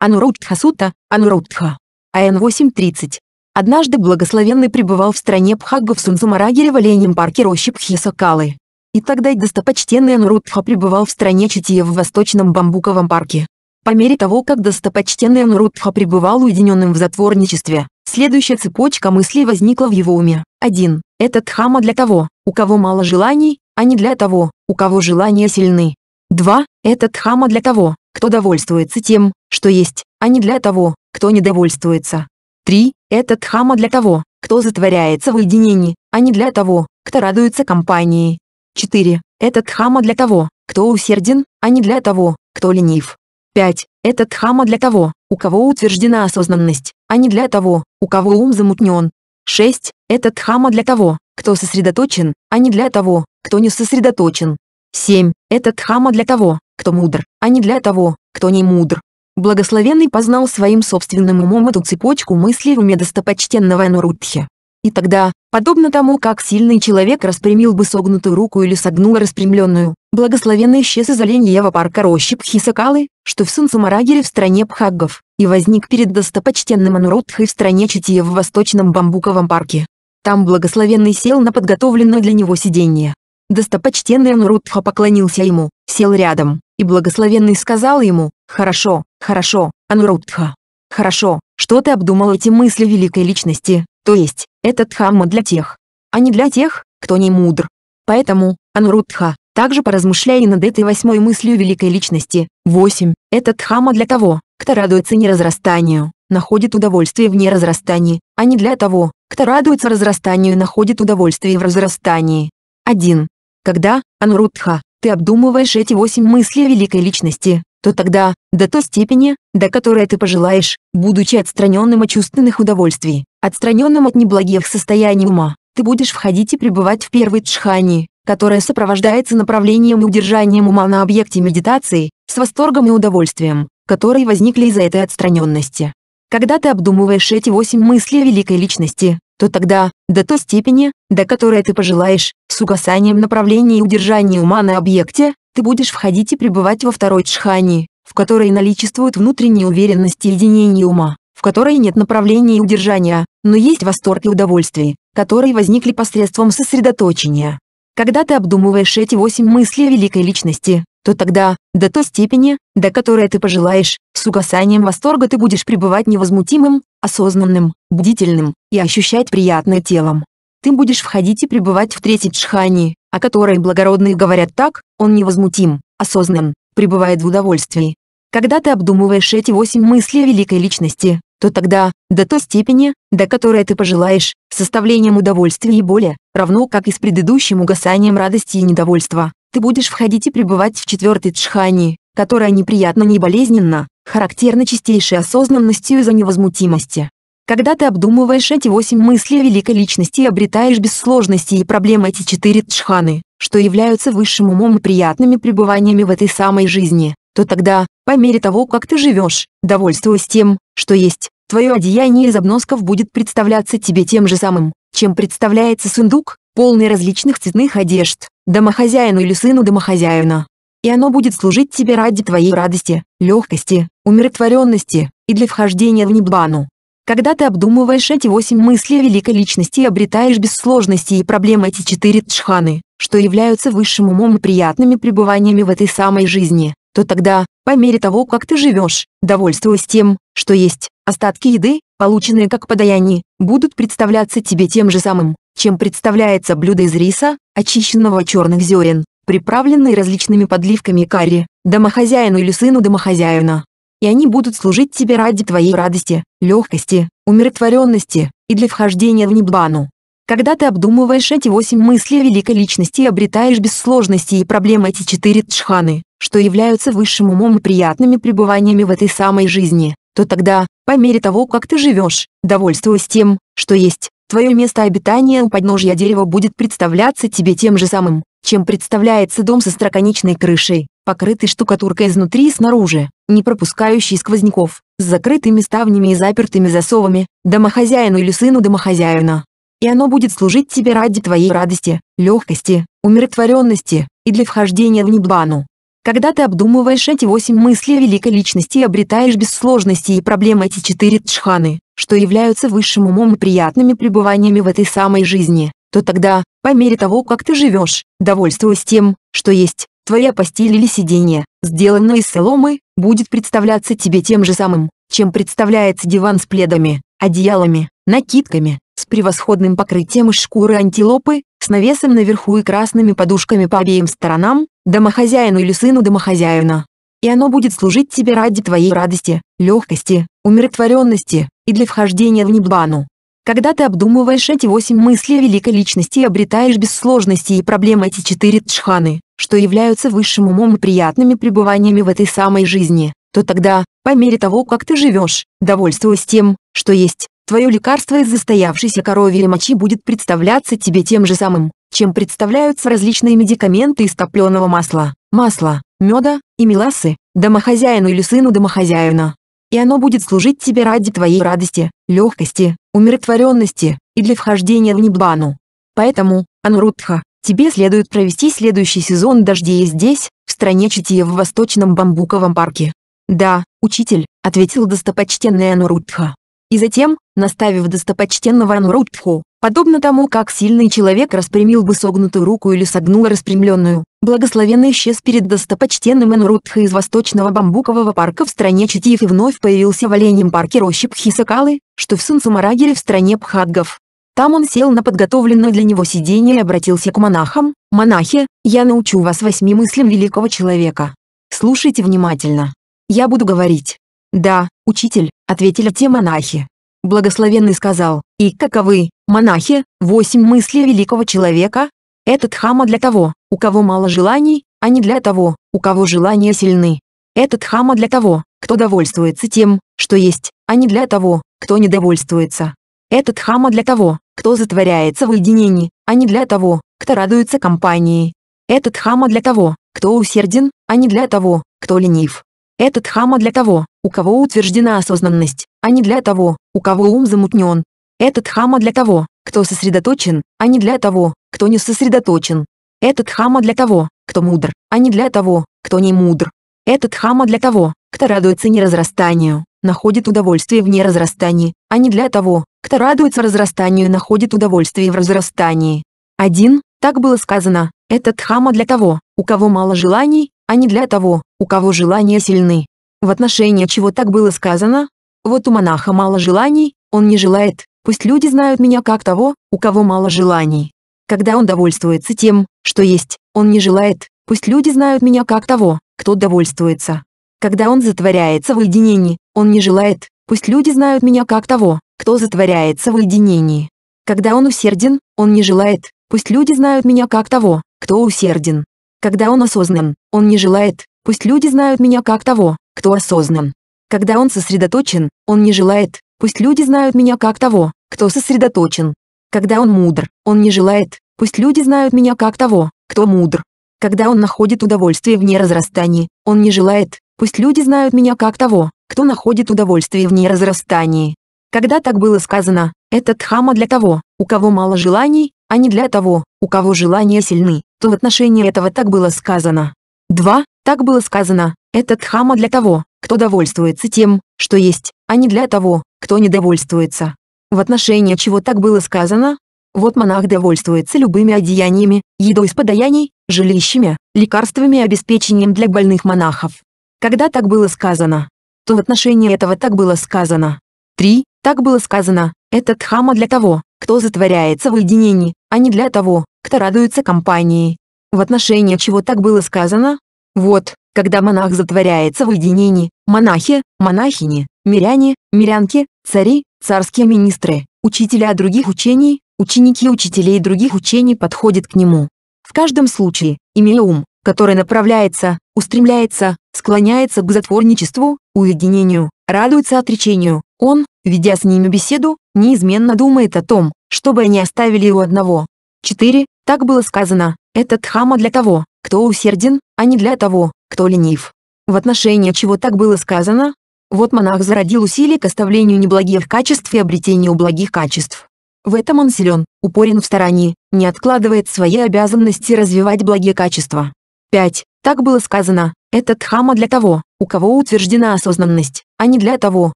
Анураутха Сута, Анураутха. АН 8.30. Однажды благословенный пребывал в стране Пхагга в Сунзумарагере в оленем парке рощи Пхисакалы. И тогда достопочтенный Анурудха пребывал в стране Чития в Восточном бамбуковом парке. По мере того, как достопочтенный Анурудха пребывал уединенным в затворничестве, следующая цепочка мыслей возникла в его уме. 1. Это Дхама для того, у кого мало желаний, а не для того, у кого желания сильны. 2. Этот хама для того, кто довольствуется тем, что есть, а не для того, кто недовольствуется. 3. Этот хама для того, кто затворяется в уединении, а не для того, кто радуется компании. 4. Этот хама для того, кто усерден, а не для того, кто ленив. 5. Этот хама для того, у кого утверждена осознанность, а не для того, у кого ум замутнен. 6. Этот хама для того, кто сосредоточен, а не для того, кто не сосредоточен. 7. Это Дхама для того, кто мудр, а не для того, кто не мудр. Благословенный познал своим собственным умом эту цепочку мыслей в уме достопочтенного Анурудхи. И тогда, подобно тому, как сильный человек распрямил бы согнутую руку или согнул распрямленную, благословенный исчез из оленьего парка рощи Пхисакалы, что в Сунсумарагере в стране Пхаггов, и возник перед достопочтенным Анурудхой в стране читиев в Восточном бамбуковом парке. Там благословенный сел на подготовленное для него сиденье. Достопочтенный Анурудха поклонился ему, сел рядом, и благословенный сказал ему, «Хорошо, хорошо, Анурудха, хорошо, что ты обдумал эти мысли великой личности, то есть, этот Дхамма для тех, а не для тех, кто не мудр. Поэтому, Анурудха, также поразмышляй над этой восьмой мыслью великой личности. 8. Этот Дхамма для того, кто радуется неразрастанию, находит удовольствие в неразрастании, а не для того, кто радуется разрастанию и находит удовольствие в разрастании. 1. Когда, Анурудха, ты обдумываешь эти восемь мыслей великой личности, то тогда, до той степени, до которой ты пожелаешь, будучи отстраненным от чувственных удовольствий, отстраненным от неблагих состояний ума, ты будешь входить и пребывать в первой джхани, которая сопровождается направлением и удержанием ума на объекте медитации, с восторгом и удовольствием, которые возникли из-за этой отстраненности. Когда ты обдумываешь эти восемь мыслей великой личности, то тогда, до той степени, до которой ты пожелаешь, с угасанием направления и удержания ума на объекте, ты будешь входить и пребывать во второй джхане, в которой наличествует внутренняя уверенность и единение ума, в которой нет направления и удержания, но есть восторг и удовольствие, которые возникли посредством сосредоточения. Когда ты обдумываешь эти восемь мыслей великой личности, то тогда, до той степени, до которой ты пожелаешь, с угасанием восторга ты будешь пребывать невозмутимым, осознанным, бдительным и ощущать приятное телом. Ты будешь входить и пребывать в третьей джхани, о которой благородные говорят так, он невозмутим, осознан, пребывает в удовольствии. Когда ты обдумываешь эти восемь мыслей о великой личности, то тогда, до той степени, до которой ты пожелаешь, составлением удовольствия и боли, равно как и с предыдущим угасанием радости и недовольства, ты будешь входить и пребывать в четвертой джхани, которая неприятно не болезненно, характерна чистейшей осознанностью из-за невозмутимости. Когда ты обдумываешь эти восемь мыслей о великой личности и обретаешь без сложностей и проблем эти четыре джханы, что являются высшим умом и приятными пребываниями в этой самой жизни, то тогда, по мере того, как ты живешь, довольствуясь тем, что есть, твое одеяние из обносков будет представляться тебе тем же самым, чем представляется сундук, полный различных цветных одежд, домохозяину или сыну домохозяина. И оно будет служить тебе ради твоей радости, легкости, умиротворенности и для вхождения в небану. Когда ты обдумываешь эти восемь мыслей о великой личности и обретаешь без сложностей и проблем эти четыре тшханы, что являются высшим умом и приятными пребываниями в этой самой жизни, то тогда, по мере того, как ты живешь, довольствуясь тем, что есть, остатки еды, полученные как подаяние, будут представляться тебе тем же самым, чем представляется блюдо из риса, очищенного черных зерен, приправленной различными подливками и карри, домохозяину или сыну домохозяина. И они будут служить тебе ради твоей радости, легкости, умиротворенности и для вхождения в небану. Когда ты обдумываешь эти восемь мыслей о великой личности и обретаешь без сложностей и проблем эти четыре тшханы, что являются высшим умом и приятными пребываниями в этой самой жизни, то тогда, по мере того, как ты живешь, довольствуясь тем, что есть, Твое место обитания у подножья дерева будет представляться тебе тем же самым, чем представляется дом со строконечной крышей, покрытый штукатуркой изнутри и снаружи, не пропускающий сквозняков, с закрытыми ставнями и запертыми засовами, домохозяину или сыну домохозяина. И оно будет служить тебе ради твоей радости, легкости, умиротворенности и для вхождения в небану. Когда ты обдумываешь эти восемь мыслей о великой личности и обретаешь без сложностей и проблем эти четыре тшханы что являются высшим умом и приятными пребываниями в этой самой жизни, то тогда, по мере того, как ты живешь, довольствуясь тем, что есть, твоя постель или сиденье, сделанное из соломы, будет представляться тебе тем же самым, чем представляется диван с пледами, одеялами, накидками, с превосходным покрытием из шкуры антилопы, с навесом наверху и красными подушками по обеим сторонам, домохозяину или сыну домохозяина. И оно будет служить тебе ради твоей радости, легкости, умиротворенности, и для вхождения в Ниббану. Когда ты обдумываешь эти восемь мыслей великой личности и обретаешь без сложностей и проблем эти четыре джханы, что являются высшим умом и приятными пребываниями в этой самой жизни, то тогда, по мере того, как ты живешь, довольствуясь тем, что есть, твое лекарство из застоявшейся коровьей мочи будет представляться тебе тем же самым, чем представляются различные медикаменты из топленого масла, масла, меда и меласы, домохозяину или сыну домохозяина, и оно будет служить тебе ради твоей радости, легкости, умиротворенности и для вхождения в Ниббану. Поэтому, Анурудха, тебе следует провести следующий сезон дождей здесь, в стране Чития в Восточном Бамбуковом парке. «Да, учитель», — ответил достопочтенный Анурудха. И затем, наставив достопочтенного Анурудху, подобно тому, как сильный человек распрямил бы согнутую руку или согнул распрямленную, благословенный исчез перед достопочтенным Анурудха из восточного бамбукового парка в стране Читиев и вновь появился в оленьем парке рощи Пхисакалы, что в Сунсумарагере в стране Пхадгов. Там он сел на подготовленное для него сиденье и обратился к монахам, «Монахи, я научу вас восьми мыслям великого человека. Слушайте внимательно. Я буду говорить. Да, учитель, ответили те монахи. Благословенный сказал, «И каковы, монахи, восемь мыслей великого человека? Этот хама для того, у кого мало желаний, а не для того, у кого желания сильны. Этот хама для того, кто довольствуется тем, что есть, а не для того, кто не довольствуется. Этот хама для того, кто затворяется в уединении, а не для того, кто радуется компании. Этот хама для того, кто усерден, а не для того, кто ленив. Этот хама для того, у кого утверждена осознанность, а не для того, у кого ум замутнен. Этот хама для того, кто сосредоточен, а не для того, кто не сосредоточен. Этот хама для того, кто мудр, а не для того, кто не мудр. Этот хама для того, кто радуется неразрастанию, находит удовольствие в неразрастании, а не для того, кто радуется разрастанию и находит удовольствие в разрастании. 1. Так было сказано, Этот хама для того, у кого мало желаний, а не для того, у кого желания сильны. В отношении чего так было сказано? Вот у монаха мало желаний, он не желает, пусть люди знают меня как того, у кого мало желаний. Когда он довольствуется тем, что есть, он не желает, пусть люди знают меня как того, кто довольствуется. Когда он затворяется в уединении, он не желает, пусть люди знают меня как того, кто затворяется в уединении. Когда он усерден, он не желает, пусть люди знают меня как того, кто усерден. Когда он осознан, он не желает, пусть люди знают меня как того, кто осознан. Когда он сосредоточен, он не желает, пусть люди знают меня как того, кто сосредоточен. Когда он мудр, он не желает, пусть люди знают меня как того, кто мудр. Когда он находит удовольствие вне разрастании, он не желает, пусть люди знают меня как того, кто находит удовольствие вне разрастании. Когда так было сказано, этот хама для того, у кого мало желаний, а не для того, у кого желания сильны то в отношении этого так было сказано. 2. Так было сказано, этот хама для того, кто довольствуется тем, что есть, а не для того, кто не довольствуется. В отношении чего так было сказано? Вот монах довольствуется любыми одеяниями, едой с подаяний, жилищами, лекарствами и обеспечением для больных монахов. Когда так было сказано? То в отношении этого так было сказано. 3. Так было сказано, этот хама для того, кто затворяется в уединении, а не для того, кто радуется компании. В отношении чего так было сказано? Вот, когда монах затворяется в уединении, монахи, монахини, миряне, мирянки, цари, царские министры, учителя других учений, ученики учителей других учений подходят к нему. В каждом случае, имея ум, который направляется, устремляется, склоняется к затворничеству, уединению, радуется отречению, он, ведя с ними беседу, неизменно думает о том, чтобы они оставили его одного. 4. Так было сказано, Этот Дхамма для того, кто усерден, а не для того, кто ленив. В отношении чего так было сказано? Вот монах зародил усилие к оставлению неблагих качеств и обретению благих качеств. В этом он силен, упорен в старании, не откладывает свои обязанности развивать благие качества. 5. Так было сказано, Этот Дхамма для того, у кого утверждена осознанность, а не для того,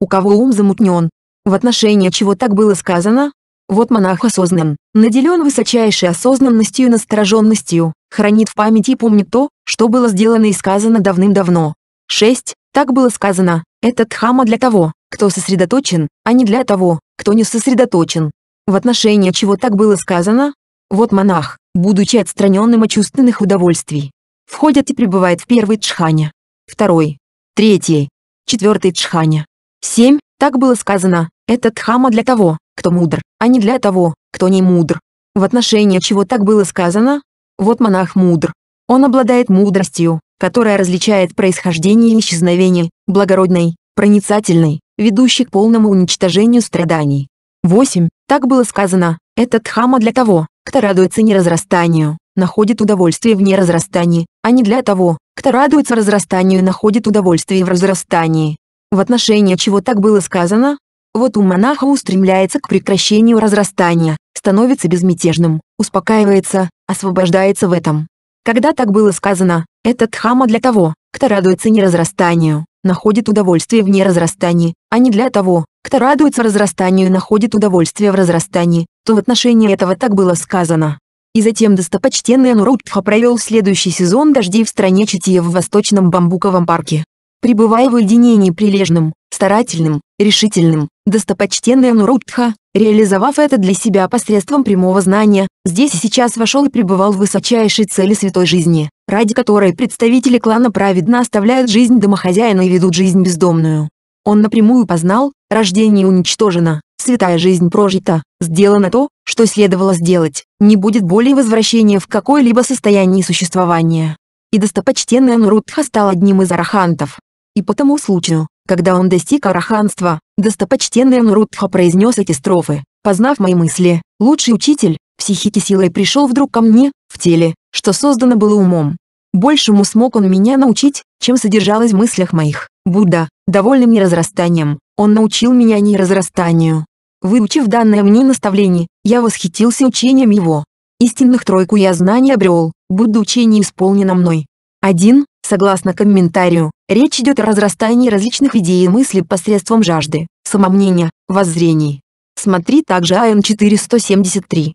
у кого ум замутнен. В отношении чего так было сказано, вот монах осознан, наделен высочайшей осознанностью и настороженностью, хранит в памяти и помнит то, что было сделано и сказано давным-давно. 6. Так было сказано, этот дхама для того, кто сосредоточен, а не для того, кто не сосредоточен. В отношении чего так было сказано? Вот монах, будучи отстраненным от чувственных удовольствий, входит и пребывает в первой джхане, второй, третий, четвертый джхане. 7. Так было сказано, этот Дхамма для того, кто мудр, а не для того, кто не мудр. В отношении чего так было сказано? Вот монах мудр. Он обладает мудростью, которая различает происхождение и исчезновение, благородной, проницательной, ведущей к полному уничтожению страданий. 8. Так было сказано, Этот Дхамма для того, кто радуется неразрастанию, находит удовольствие в неразрастании, а не для того, кто радуется разрастанию и находит удовольствие в разрастании. В отношении чего так было сказано, вот у монаха устремляется к прекращению разрастания, становится безмятежным, успокаивается, освобождается в этом. Когда так было сказано, этот дхама для того, кто радуется не разрастанию, находит удовольствие в неразрастании, а не для того, кто радуется разрастанию и находит удовольствие в разрастании, то в отношении этого так было сказано. И затем достопочтенный Анурудха провел следующий сезон дождей в стране Чития в Восточном Бамбуковом парке пребывая в уединении прилежным, старательным, решительным, достопочтенный Ануруптха, реализовав это для себя посредством прямого знания, здесь и сейчас вошел и пребывал в высочайшей цели святой жизни, ради которой представители клана праведно оставляют жизнь домохозяина и ведут жизнь бездомную. Он напрямую познал, рождение уничтожено, святая жизнь прожита, сделано то, что следовало сделать, не будет более возвращения в какое-либо состояние существования. И достопочтенный Анурудха стал одним из арахантов, и по тому случаю, когда он достиг араханства, достопочтенный Анурудха произнес эти строфы, познав мои мысли, лучший учитель, психики силой пришел вдруг ко мне, в теле, что создано было умом. Большему смог он меня научить, чем содержалось в мыслях моих. Будда, довольным неразрастанием, он научил меня неразрастанию. Выучив данное мне наставление, я восхитился учением его. Истинных тройку я знаний обрел, Будда учение исполнено мной. 1. Согласно комментарию, Речь идет о разрастании различных идей и мыслей посредством жажды, самомнения, воззрений. Смотри также АН 4173.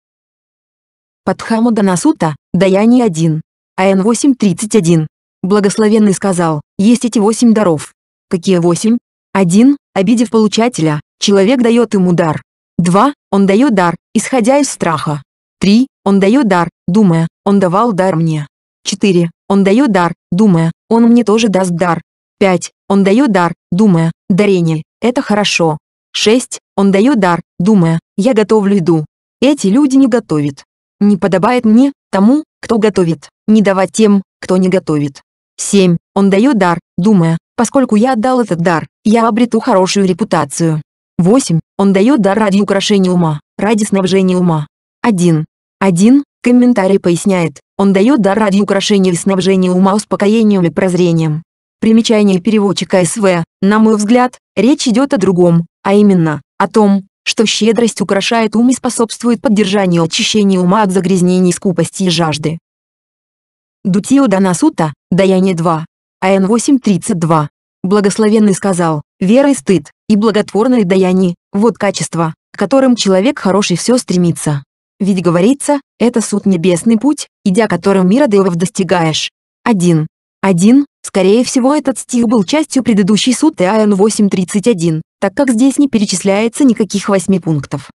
Падхамудана Сута, Даяние 1. АН 831. Благословенный сказал, есть эти восемь даров. Какие восемь? 1. Обидев получателя, человек дает ему дар. 2. Он дает дар, исходя из страха. 3. Он дает дар, думая, он давал дар мне. 4. Он дает дар, думая, он мне тоже даст дар. 5. Он дает дар, думая, дарение, это хорошо. 6. Он дает дар, думая, я готовлю еду. Эти люди не готовят. Не подобает мне, тому, кто готовит, не давать тем, кто не готовит. 7. Он дает дар, думая, поскольку я отдал этот дар, я обрету хорошую репутацию. 8. Он дает дар ради украшения ума, ради снабжения ума. 1. 1. Комментарий поясняет, он дает дар ради украшения и снабжения ума успокоением и прозрением. Примечание переводчика СВ, на мой взгляд, речь идет о другом, а именно, о том, что щедрость украшает ум и способствует поддержанию очищения ума от загрязнений скупости и жажды. Дутио Данасута, Даяние 2. АН 8.32. Благословенный сказал, вера и стыд, и благотворное даяние – вот качество, к которым человек хороший все стремится. Ведь говорится, это суд небесный путь, идя которым мира дывов достигаешь. 1. 1. Скорее всего этот стих был частью предыдущей суд Иоанн 8.31, так как здесь не перечисляется никаких восьми пунктов.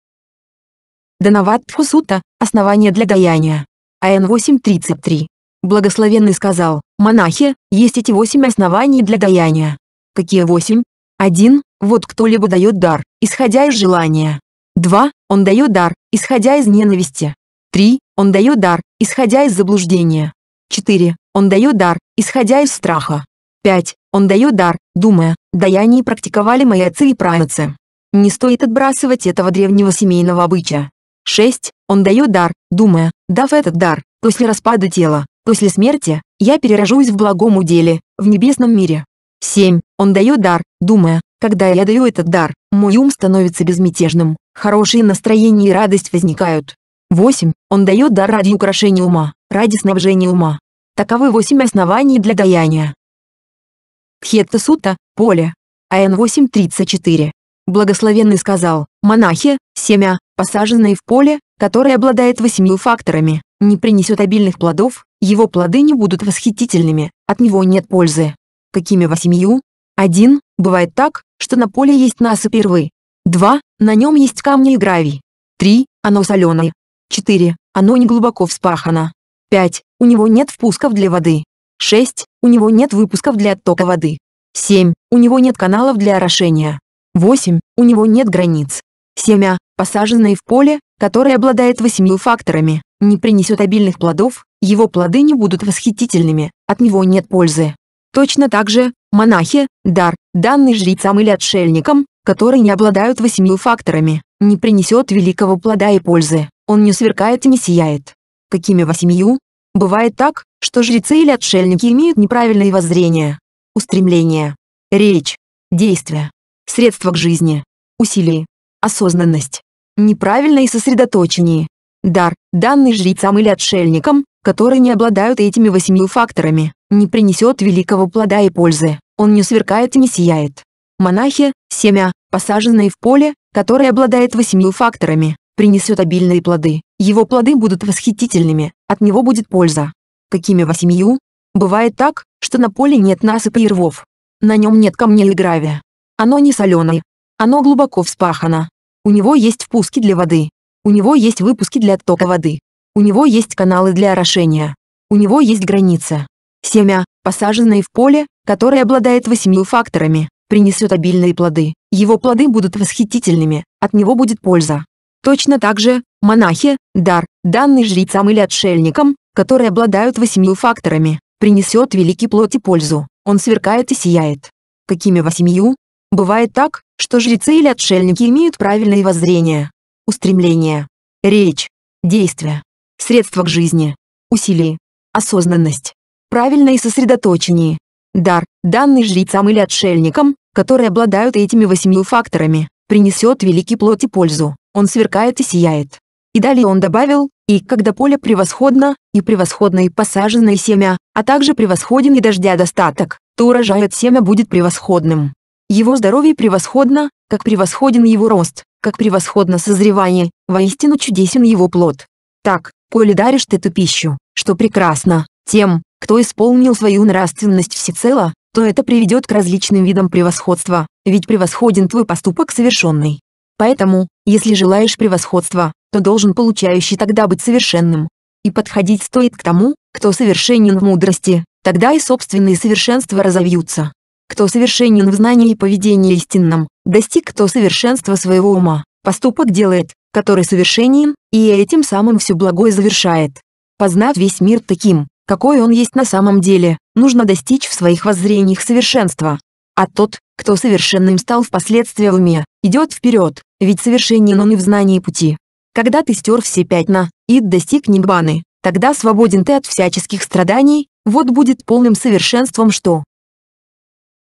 Дановат сута основание для даяния. Ан 8.33. Благословенный сказал, монахи, есть эти восемь оснований для даяния. Какие восемь? Один, вот кто-либо дает дар, исходя из желания два Он дает дар, исходя из ненависти. три Он дает дар, исходя из заблуждения. четыре Он дает дар, исходя из страха. пять Он дает дар, думая, даяние практиковали мои отцы и праотцы. Не стоит отбрасывать этого древнего семейного обычая. шесть Он дает дар, думая, дав этот дар, после распада тела, после смерти, я перерожусь в благом уделе, в небесном мире. семь Он дает дар, думая, когда я даю этот дар, мой ум становится безмятежным, Хорошие настроения и радость возникают. 8. Он дает дар ради украшения ума, ради снабжения ума. Таковы 8 оснований для даяния. Кхетта Сута, поле. АН 8.34. Благословенный сказал, монахи, семя, посаженное в поле, которое обладает восемью факторами, не принесет обильных плодов, его плоды не будут восхитительными, от него нет пользы. Какими восемью? Один, бывает так, что на поле есть насыпь первый. 2. На нем есть камни и гравий. 3. Оно соленое. 4. Оно не глубоко вспахано. 5. У него нет впусков для воды. 6. У него нет выпусков для оттока воды. 7. У него нет каналов для орошения. 8. У него нет границ. Семя, посаженное в поле, которое обладает восемью факторами, не принесет обильных плодов, его плоды не будут восхитительными, от него нет пользы. Точно так же, монахи, дар, данный жрецам или отшельникам, который не обладают восемью факторами, не принесет великого плода и пользы, он не сверкает и не сияет. Какими восемью? Бывает так, что жрецы или отшельники имеют неправильное воззрения, устремление, речь, действия, средства к жизни, усилия, осознанность, неправильное сосредоточение, дар, данный жрецам или отшельникам, которые не обладают этими восемью факторами, не принесет великого плода и пользы, он не сверкает и не сияет. Монахи, семя, посаженное в поле, которое обладает восемью факторами, принесет обильные плоды. Его плоды будут восхитительными, от него будет польза. Какими восемью? Бывает так, что на поле нет насыпей и рвов. На нем нет камней и гравия. Оно не соленое. Оно глубоко вспахано. У него есть впуски для воды. У него есть выпуски для оттока воды. У него есть каналы для орошения. У него есть граница. Семя, посаженное в поле, которое обладает восемью факторами, принесет обильные плоды, его плоды будут восхитительными, от него будет польза. Точно так же, монахи, дар, данный жрецам или отшельникам, которые обладают восемью факторами, принесет великий плод и пользу, он сверкает и сияет. Какими восемью? Бывает так, что жрецы или отшельники имеют правильное воззрения, устремление, речь, действия, средства к жизни, усилие, осознанность, правильное сосредоточение, Дар, данный жрецам или отшельникам, которые обладают этими восьмью факторами, принесет великий плод и пользу, он сверкает и сияет. И далее он добавил, и когда поле превосходно, и превосходно и посаженное семя, а также превосходен и дождя достаток, то урожай от семя будет превосходным. Его здоровье превосходно, как превосходен его рост, как превосходно созревание, воистину чудесен его плод. Так, коли даришь ты эту пищу, что прекрасно, тем, кто исполнил свою нравственность всецело, то это приведет к различным видам превосходства, ведь превосходен твой поступок совершенный. Поэтому, если желаешь превосходства, то должен получающий тогда быть совершенным. И подходить стоит к тому, кто совершенен в мудрости, тогда и собственные совершенства разовьются. Кто совершенен в знании и поведении истинном, достиг кто совершенства своего ума, поступок делает, который совершенен, и этим самым все благое завершает. Познав весь мир таким, какой он есть на самом деле, нужно достичь в своих воззрениях совершенства. А тот, кто совершенным стал впоследствии в уме, идет вперед, ведь совершенен он и в знании пути. Когда ты стер все пятна и достиг нигбаны, тогда свободен ты от всяческих страданий, вот будет полным совершенством что?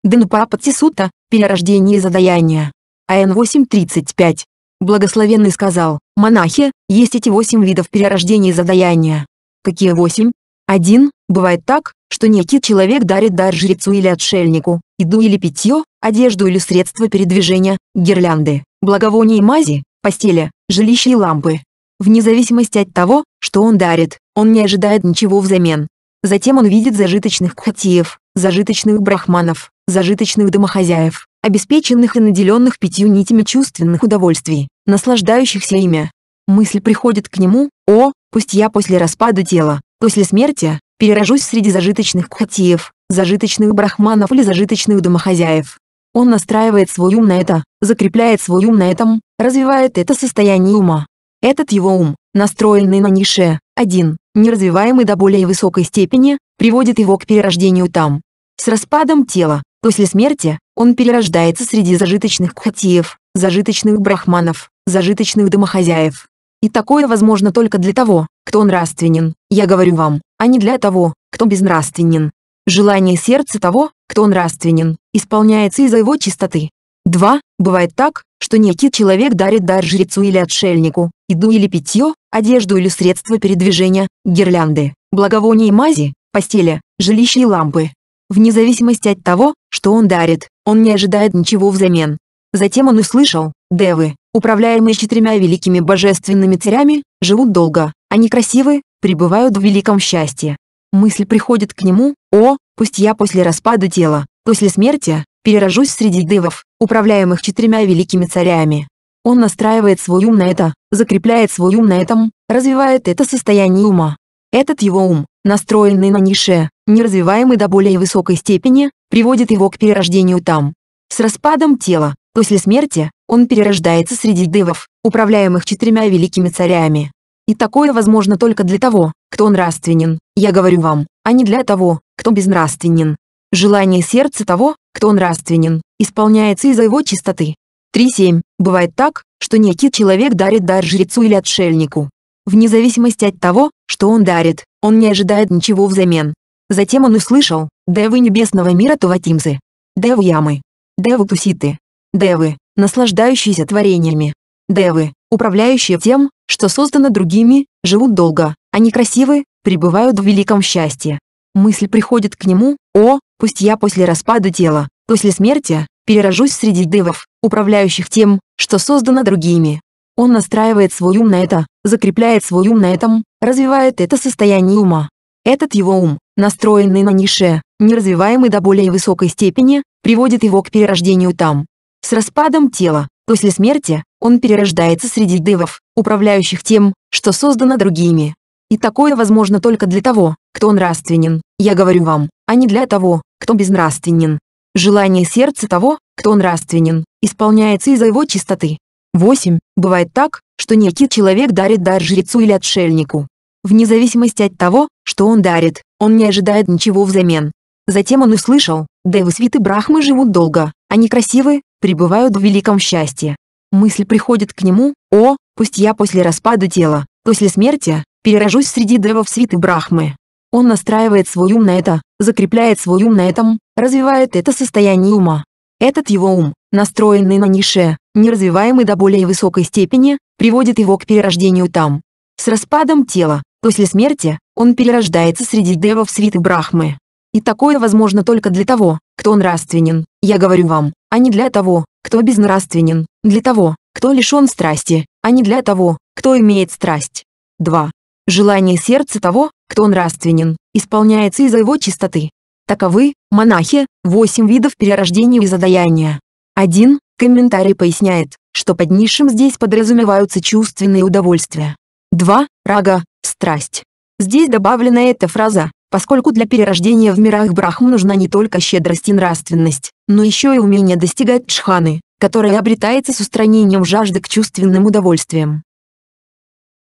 Данупапатти Сута, перерождение и задаяние. АН 8.35. Благословенный сказал, монахи, есть эти восемь видов перерождения и задаяния. Какие восемь? Один Бывает так, что некий человек дарит дар жрецу или отшельнику, еду или питье, одежду или средства передвижения, гирлянды, благовония и мази, постели, жилище и лампы. Вне зависимости от того, что он дарит, он не ожидает ничего взамен. Затем он видит зажиточных кхатиев, зажиточных брахманов, зажиточных домохозяев, обеспеченных и наделенных пятью нитями чувственных удовольствий, наслаждающихся ими. Мысль приходит к нему, «О, пусть я после распада тела, После смерти, перерожусь среди зажиточных кхатиев, зажиточных брахманов или зажиточных домохозяев. Он настраивает свой ум на это, закрепляет свой ум на этом, развивает это состояние ума. Этот его ум, настроенный на нише, один, неразвиваемый до более высокой степени, приводит его к перерождению там. С распадом тела, после смерти, он перерождается среди зажиточных кхатиев, зажиточных брахманов, зажиточных домохозяев. И такое возможно только для того, кто он родственен, я говорю вам, они а для того, кто безнравственен. Желание сердца того, кто нравственен, исполняется из-за его чистоты. 2. Бывает так, что некий человек дарит дар жрецу или отшельнику, еду или питье, одежду или средства передвижения, гирлянды, благовония и мази, постели, жилище и лампы. Вне зависимости от того, что он дарит, он не ожидает ничего взамен. Затем он услышал, девы, управляемые четырьмя великими божественными царями, живут долго, они красивы, пребывают в великом счастье. Мысль приходит к нему, о, пусть я после распада тела, после смерти, перерожусь среди девов, управляемых четырьмя великими царями. Он настраивает свой ум на это, закрепляет свой ум на этом, развивает это состояние ума. Этот его ум, настроенный на нише, неразвиваемый до более высокой степени, приводит его к перерождению там. С распадом тела, после смерти, он перерождается среди девов, управляемых четырьмя великими царями. И такое возможно только для того, кто нравственен, я говорю вам, а не для того, кто безнравственен. Желание сердца того, кто нравственен, исполняется из-за его чистоты. 3.7. Бывает так, что некий человек дарит дар жрецу или отшельнику. Вне зависимости от того, что он дарит, он не ожидает ничего взамен. Затем он услышал, «Девы небесного мира Туватимзы, Девы Ямы, Девы Туситы, Девы, наслаждающиеся творениями, Девы, управляющие тем, что создано другими, живут долго, они красивы, пребывают в великом счастье. Мысль приходит к нему, о, пусть я после распада тела, после смерти, перерожусь среди девов, управляющих тем, что создано другими. Он настраивает свой ум на это, закрепляет свой ум на этом, развивает это состояние ума. Этот его ум, настроенный на нише, неразвиваемый до более высокой степени, приводит его к перерождению там. С распадом тела, После смерти он перерождается среди девов, управляющих тем, что создано другими. И такое возможно только для того, кто нравственен, я говорю вам, а не для того, кто безнравственен. Желание сердца того, кто нравственен, исполняется из-за его чистоты. 8. Бывает так, что некий человек дарит дар жрецу или отшельнику. Вне зависимости от того, что он дарит, он не ожидает ничего взамен. Затем он услышал, дэвы свиты Брахмы живут долго, они красивы, пребывают в великом счастье. Мысль приходит к нему, «О, пусть я после распада тела, после смерти, перерожусь среди девов свиты Брахмы». Он настраивает свой ум на это, закрепляет свой ум на этом, развивает это состояние ума. Этот его ум, настроенный на нише, неразвиваемый до более высокой степени, приводит его к перерождению там. С распадом тела, после смерти, он перерождается среди девов свиты Брахмы. И такое возможно только для того, кто нравственен. Я говорю вам, а не для того, кто безнравственен, для того, кто лишен страсти, а не для того, кто имеет страсть. 2. Желание сердца того, кто нравственен, исполняется из-за его чистоты. Таковы, монахи, восемь видов перерождения и задаяния. 1. Комментарий поясняет, что под низшим здесь подразумеваются чувственные удовольствия. 2. Рага, страсть. Здесь добавлена эта фраза, поскольку для перерождения в мирах Брахм нужна не только щедрость и нравственность, но еще и умение достигать джханы, которая обретается с устранением жажды к чувственным удовольствиям.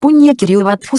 Пунья Кириловатху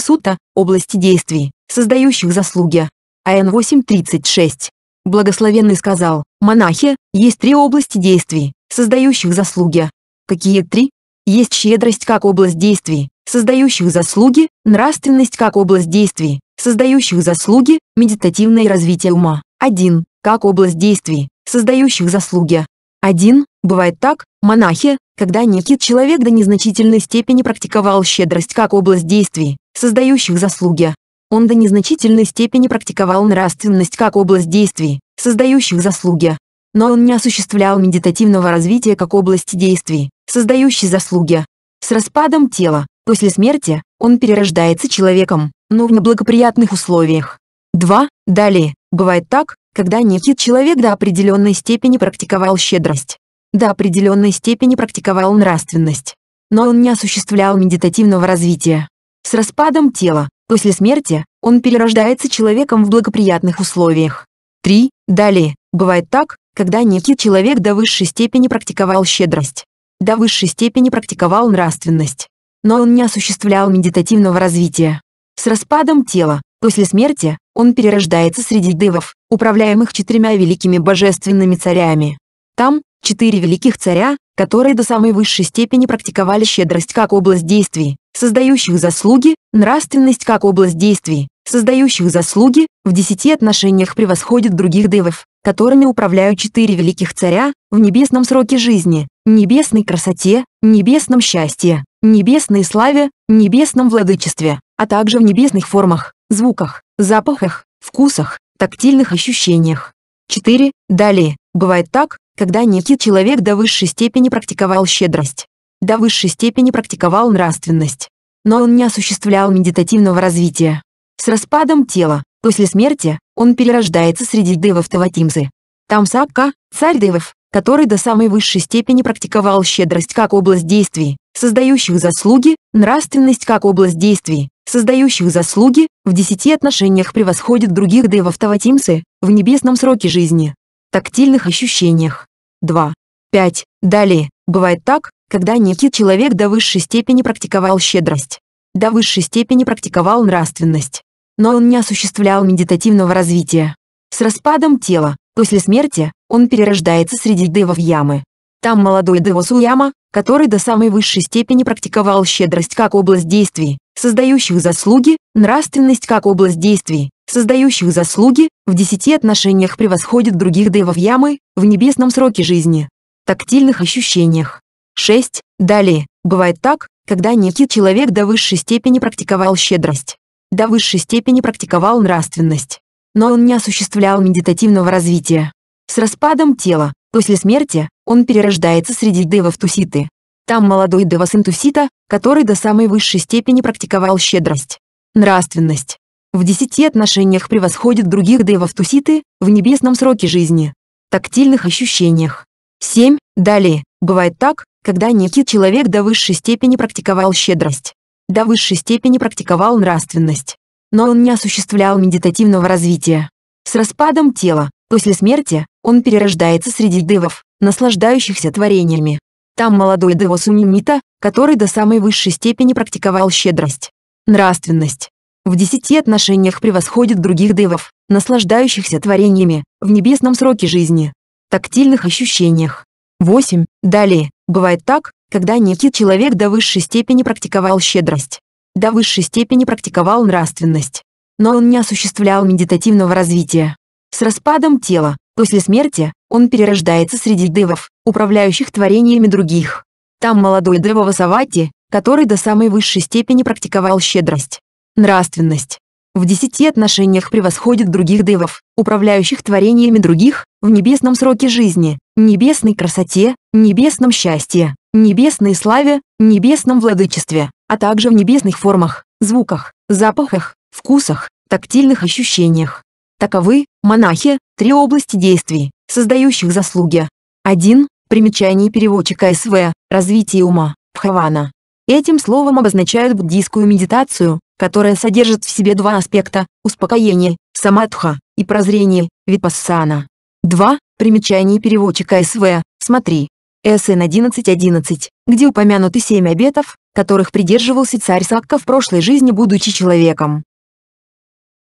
области действий, создающих заслуги. АН 8.36. Благословенный сказал, монахи, есть три области действий, создающих заслуги. Какие три? Есть щедрость как область действий, создающих заслуги, нравственность как область действий, создающих заслуги, медитативное развитие ума. 1. Как область действий, создающих заслуги. 1. Бывает так, монахи, когда некий человек до незначительной степени практиковал щедрость как область действий, создающих заслуги. Он до незначительной степени практиковал нравственность как область действий, создающих заслуги но он не осуществлял медитативного развития как области действий, создающей заслуги. С распадом тела, после смерти, он перерождается человеком, но в неблагоприятных условиях. 2. Далее, бывает так, когда некий человек до определенной степени практиковал щедрость, до определенной степени практиковал нравственность, но он не осуществлял медитативного развития. С распадом тела, после смерти, он перерождается человеком в благоприятных условиях. 3. Далее, бывает так, когда некий человек до высшей степени практиковал щедрость, до высшей степени практиковал нравственность, но он не осуществлял медитативного развития. С распадом тела, после смерти, он перерождается среди девов, управляемых четырьмя великими божественными царями. Там, четыре великих царя, которые до самой высшей степени практиковали щедрость как область действий, создающих заслуги, нравственность как область действий, создающих заслуги, в десяти отношениях превосходят других девов, которыми управляют четыре великих царя, в небесном сроке жизни, небесной красоте, небесном счастье, небесной славе, небесном владычестве, а также в небесных формах, звуках, запахах, вкусах, тактильных ощущениях. 4. Далее. Бывает так, когда некий человек до высшей степени практиковал щедрость, до высшей степени практиковал нравственность, но он не осуществлял медитативного развития, с распадом тела, после смерти, он перерождается среди девов Таватимзы. Там Сакка, царь девов, который до самой высшей степени практиковал щедрость как область действий, создающих заслуги, нравственность как область действий, создающих заслуги, в десяти отношениях превосходит других девов Таватимсы, в небесном сроке жизни. Тактильных ощущениях. 2. 5. Далее, бывает так, когда некий человек до высшей степени практиковал щедрость, до высшей степени практиковал нравственность, но он не осуществлял медитативного развития. С распадом тела, после смерти, он перерождается среди дэвов ямы. Там молодой дева Суяма, который до самой высшей степени практиковал щедрость как область действий, создающих заслуги, нравственность как область действий, создающих заслуги, в десяти отношениях превосходит других дэвов ямы, в небесном сроке жизни. Тактильных ощущениях. 6. Далее, бывает так, когда некий человек до высшей степени практиковал щедрость, до высшей степени практиковал нравственность. Но он не осуществлял медитативного развития. С распадом тела, после смерти, он перерождается среди девов Туситы. Там молодой девасын Тусита, который до самой высшей степени практиковал щедрость. Нравственность. В десяти отношениях превосходит других девов Туситы в небесном сроке жизни. Тактильных ощущениях. 7. Далее, бывает так, когда некий человек до высшей степени практиковал щедрость до высшей степени практиковал нравственность. Но он не осуществлял медитативного развития. С распадом тела, после смерти, он перерождается среди девов, наслаждающихся творениями. Там молодой дево Суниннита, который до самой высшей степени практиковал щедрость. Нравственность. В десяти отношениях превосходит других девов, наслаждающихся творениями, в небесном сроке жизни. Тактильных ощущениях. 8. Далее, бывает так, когда некий человек до высшей степени практиковал щедрость, до высшей степени практиковал нравственность. Но он не осуществлял медитативного развития. С распадом тела, после смерти, он перерождается среди девов, управляющих творениями других. Там молодой дева Васавати, который до самой высшей степени практиковал щедрость, нравственность, в десяти отношениях превосходит других девов, управляющих творениями других, в небесном сроке жизни, небесной красоте, небесном счастье, небесной славе, небесном владычестве, а также в небесных формах, звуках, запахах, вкусах, тактильных ощущениях. Таковы, монахи, три области действий, создающих заслуги. 1. Примечание переводчика СВ, развитие ума, пхавана. Этим словом обозначают буддийскую медитацию, которая содержит в себе два аспекта – успокоение, самадха, и прозрение, випассана. 2. Примечание переводчика СВ, смотри. СН 11.11, где упомянуты семь обетов, которых придерживался царь Сакка в прошлой жизни, будучи человеком.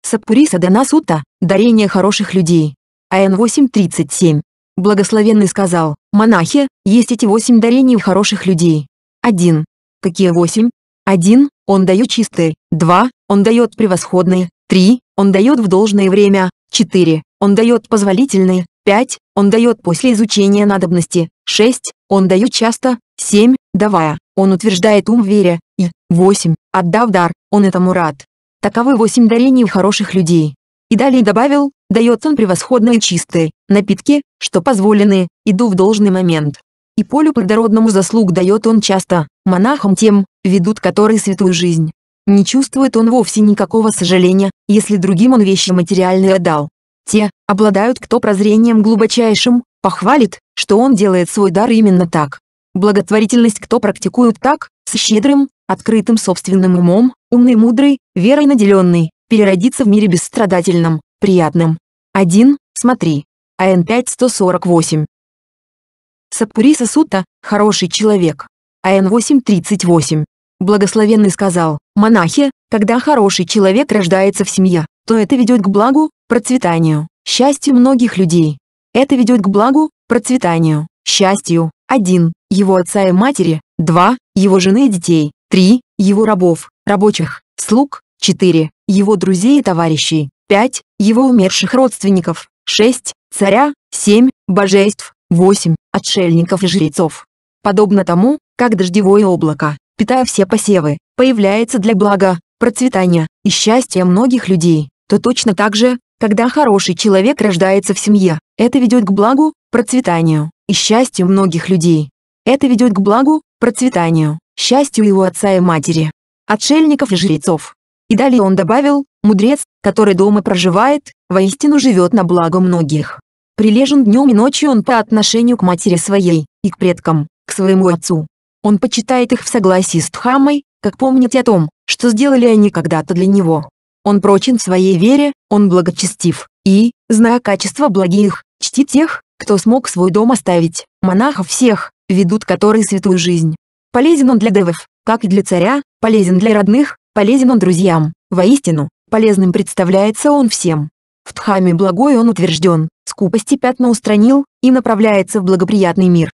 Саппури Садана Сута, дарение хороших людей. АН 8.37. Благословенный сказал, монахи, есть эти восемь дарений хороших людей. 1. Какие восемь? 1 он дает чистые, 2, он дает превосходные, 3, он дает в должное время, 4, он дает позволительные, 5, он дает после изучения надобности, 6, он дает часто, 7, давая, он утверждает ум в вере, и 8, отдав дар, он этому рад. Таковы 8 дарений хороших людей. И далее добавил, дает он превосходные чистые, напитки, что позволены, иду в должный момент. И полю плодородному заслуг дает он часто, монахам тем, ведут которые святую жизнь. Не чувствует он вовсе никакого сожаления, если другим он вещи материальные отдал. Те, обладают кто прозрением глубочайшим, похвалит, что он делает свой дар именно так. Благотворительность кто практикует так, с щедрым, открытым собственным умом, умный мудрый, верой наделенный, переродится в мире бесстрадательном, приятным. 1. Смотри. АН 5148. Саппуриса Сута – хороший человек. АН 838. Благословенный сказал, монахи, когда хороший человек рождается в семье, то это ведет к благу, процветанию, счастью многих людей. Это ведет к благу, процветанию, счастью. один Его отца и матери. два Его жены и детей. три Его рабов, рабочих, слуг. четыре Его друзей и товарищей. пять Его умерших родственников. шесть Царя. семь Божеств. восемь Отшельников и жрецов. Подобно тому, как дождевое облако питая все посевы, появляется для блага, процветания и счастья многих людей, то точно так же, когда хороший человек рождается в семье, это ведет к благу, процветанию и счастью многих людей. Это ведет к благу, процветанию, счастью его отца и матери, отшельников и жрецов. И далее он добавил, мудрец, который дома проживает, воистину живет на благо многих. Прилежен днем и ночью он по отношению к матери своей, и к предкам, к своему отцу, он почитает их в согласии с тхамой, как помнить о том, что сделали они когда-то для него. Он прочен в своей вере, он благочестив, и, зная качество благих, чтит тех, кто смог свой дом оставить, монахов всех, ведут которые святую жизнь. Полезен он для девов, как и для царя, полезен для родных, полезен он друзьям, воистину, полезным представляется он всем. В тхаме благой он утвержден, скупости пятна устранил, и направляется в благоприятный мир.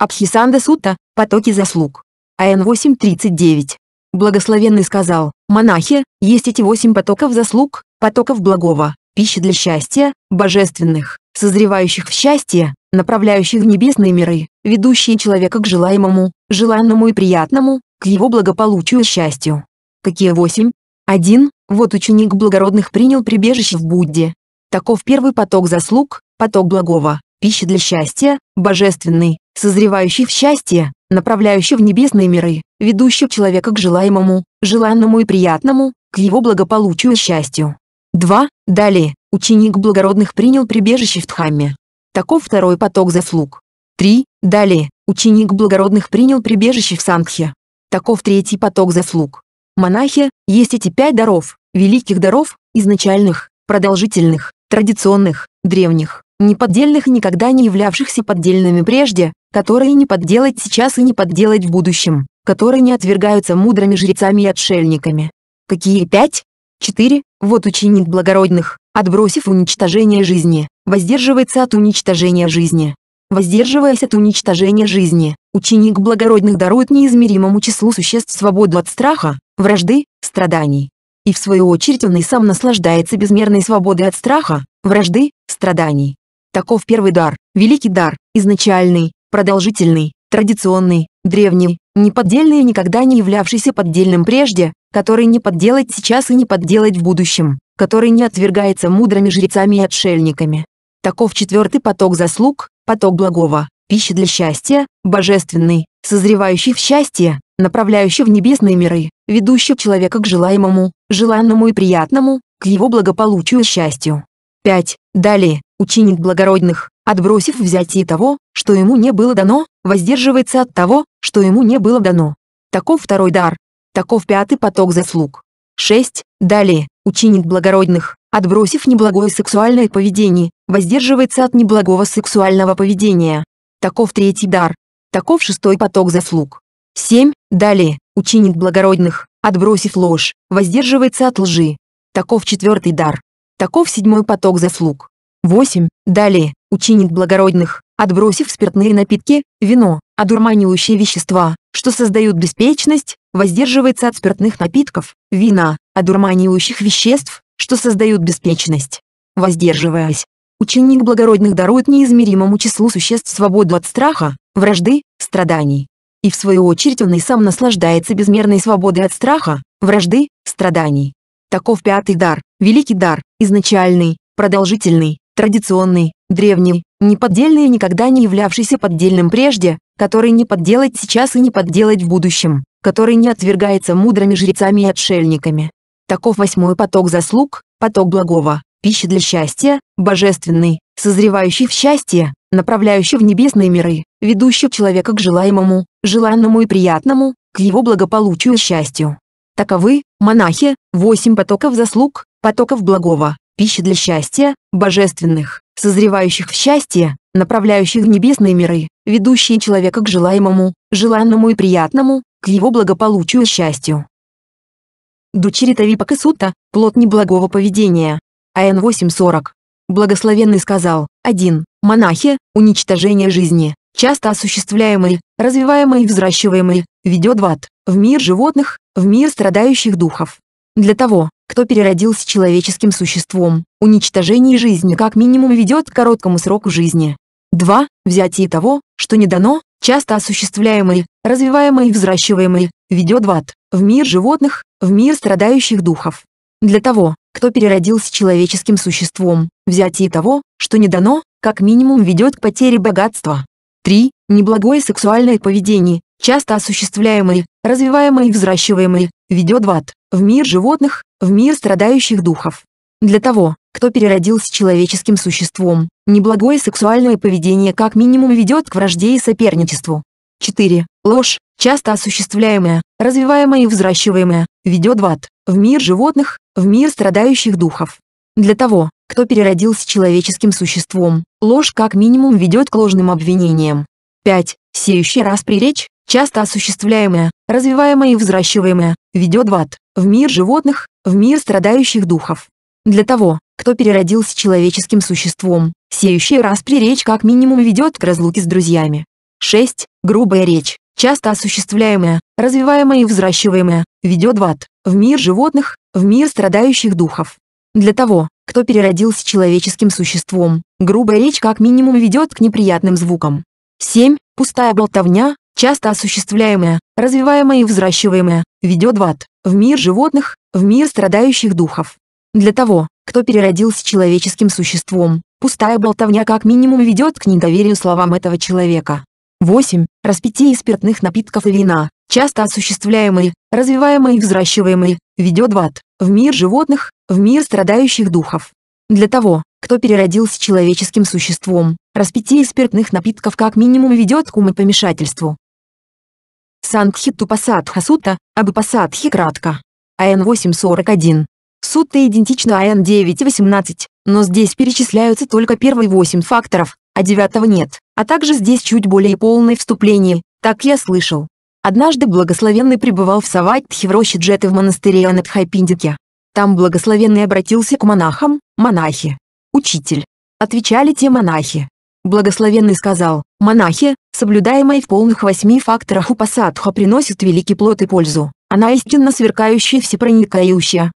Абхисанда Сутта, потоки заслуг. АН 8.39. Благословенный сказал, монахи, есть эти восемь потоков заслуг, потоков благого, пищи для счастья, божественных, созревающих в счастье, направляющих небесные миры, ведущие человека к желаемому, желанному и приятному, к его благополучию и счастью. Какие восемь? Один, вот ученик благородных принял прибежище в Будде. Таков первый поток заслуг, поток благого, пища для счастья, божественный, созревающий в счастье, направляющий в небесные миры, ведущий человека к желаемому, желанному и приятному, к его благополучию и счастью. 2. Далее, ученик благородных принял прибежище в Тхамме. Таков второй поток заслуг. 3. Далее, ученик благородных принял прибежище в Сангхе. Таков третий поток заслуг. Монахи, есть эти пять даров, великих даров, изначальных, продолжительных, традиционных, древних неподдельных и никогда не являвшихся поддельными прежде, которые не подделать сейчас и не подделать в будущем, которые не отвергаются мудрыми жрецами и отшельниками. Какие пять? Четыре. Вот ученик благородных, отбросив уничтожение жизни, воздерживается от уничтожения жизни. Воздерживаясь от уничтожения жизни, ученик благородных дарует неизмеримому числу существ свободу от страха, вражды, страданий. И в свою очередь он и сам наслаждается безмерной свободой от страха, вражды, страданий. Таков первый дар, великий дар, изначальный, продолжительный, традиционный, древний, неподдельный и никогда не являвшийся поддельным прежде, который не подделать сейчас и не подделать в будущем, который не отвергается мудрыми жрецами и отшельниками. Таков четвертый поток заслуг, поток благого, пища для счастья, божественный, созревающий в счастье, направляющий в небесные миры, ведущий человека к желаемому, желанному и приятному, к его благополучию и счастью. 5. Далее, ученик благородных, отбросив взятие того, что ему не было дано, воздерживается от того, что ему не было дано. Таков второй дар. Таков пятый поток заслуг. 6. Далее, ученик благородных, отбросив неблагое сексуальное поведение, воздерживается от неблагого сексуального поведения. Таков третий дар. Таков шестой поток заслуг. 7. Далее, ученик благородных, отбросив ложь, воздерживается от лжи. Таков четвертый дар. Таков седьмой поток заслуг. 8. Далее, ученик благородных, отбросив спиртные напитки, вино, одурманивающие вещества, что создают беспечность, воздерживается от спиртных напитков, вина, одурманивающих веществ, что создают беспечность. Воздерживаясь, ученик благородных дарует неизмеримому числу существ свободу от страха, вражды, страданий. И в свою очередь он и сам наслаждается безмерной свободой от страха, вражды, страданий. Таков пятый дар, Великий дар, изначальный, продолжительный, традиционный, древний, неподдельный и никогда не являвшийся поддельным прежде, который не подделать сейчас и не подделать в будущем, который не отвергается мудрыми жрецами и отшельниками. Таков восьмой поток заслуг, поток благого, пища для счастья, божественный, созревающий в счастье, направляющий в небесные миры, ведущий человека к желаемому, желанному и приятному, к его благополучию и счастью. Таковы, монахи, восемь потоков заслуг, потоков благого, пищи для счастья, божественных, созревающих в счастье, направляющих в небесные миры, ведущие человека к желаемому, желанному и приятному, к его благополучию и счастью. Дочери Тавипака Сута, плод неблагого поведения. АН 840. Благословенный сказал, 1. Монахи, уничтожение жизни, часто осуществляемой, развиваемой и взращиваемой, ведет в ад, в мир животных, в мир страдающих духов. Для того, кто переродился человеческим существом. Уничтожение жизни как минимум ведет к короткому сроку жизни. 2. Взятие того, что не дано, часто осуществляемое, развиваемое и взращиваемое, ведет в ад, в мир животных, в мир страдающих духов. Для того, кто переродился человеческим существом, взятие того, что не дано, как минимум ведет к потере богатства. 3. Неблагое сексуальное поведение, часто осуществляемое, развиваемое и взращиваемое, ведет в ад, в мир животных, в мир страдающих духов. Для того, кто переродился человеческим существом, неблагое сексуальное поведение как минимум ведет к вражде и соперничеству. 4. Ложь, часто осуществляемая, развиваемая и взращиваемая, ведет в ад, в мир животных, в мир страдающих духов. Для того, кто переродился человеческим существом, ложь как минимум ведет к ложным обвинениям. 5. Сеющая распри речь, часто осуществляемая, развиваемое и взращиваемое, ведет в ад, в мир животных, в мир страдающих духов. Для того, кто переродился человеческим существом, сеющая распри речь как минимум ведет к разлуке с друзьями. 6. Грубая речь, часто осуществляемая, развиваемая и взращиваемая, ведет в ад, в мир животных, в мир страдающих духов. Для того, кто переродился человеческим существом, грубая речь как минимум ведет к неприятным звукам. 7. Пустая болтовня, часто осуществляемая, развиваемая и взращиваемая, ведет в ад, в мир животных, в мир страдающих духов. Для того, кто переродился человеческим существом, пустая болтовня как минимум ведет к недоверию словам этого человека. 8. Распитие спиртных напитков и вина, часто осуществляемые, развиваемые и взращиваемые, ведет в ад, в мир животных, в мир страдающих духов. Для того, кто переродился человеческим существом, распитие спиртных напитков как минимум ведет к умопомешательству, Сангхитупасадха сута, Абупасадхи кратко. АН 841. Сутта идентична АН 918, но здесь перечисляются только первые 8 факторов, а девятого нет, а также здесь чуть более полное вступление, так я слышал. Однажды благословенный пребывал в Саватхи в роще Джеты в монастыре Анатхайпиндике. Там благословенный обратился к монахам, монахи. Учитель. Отвечали те монахи. Благословенный сказал, «Монахи, соблюдаемая в полных восьми факторах упасадха приносит великий плод и пользу, она истинно сверкающая всепроникающая».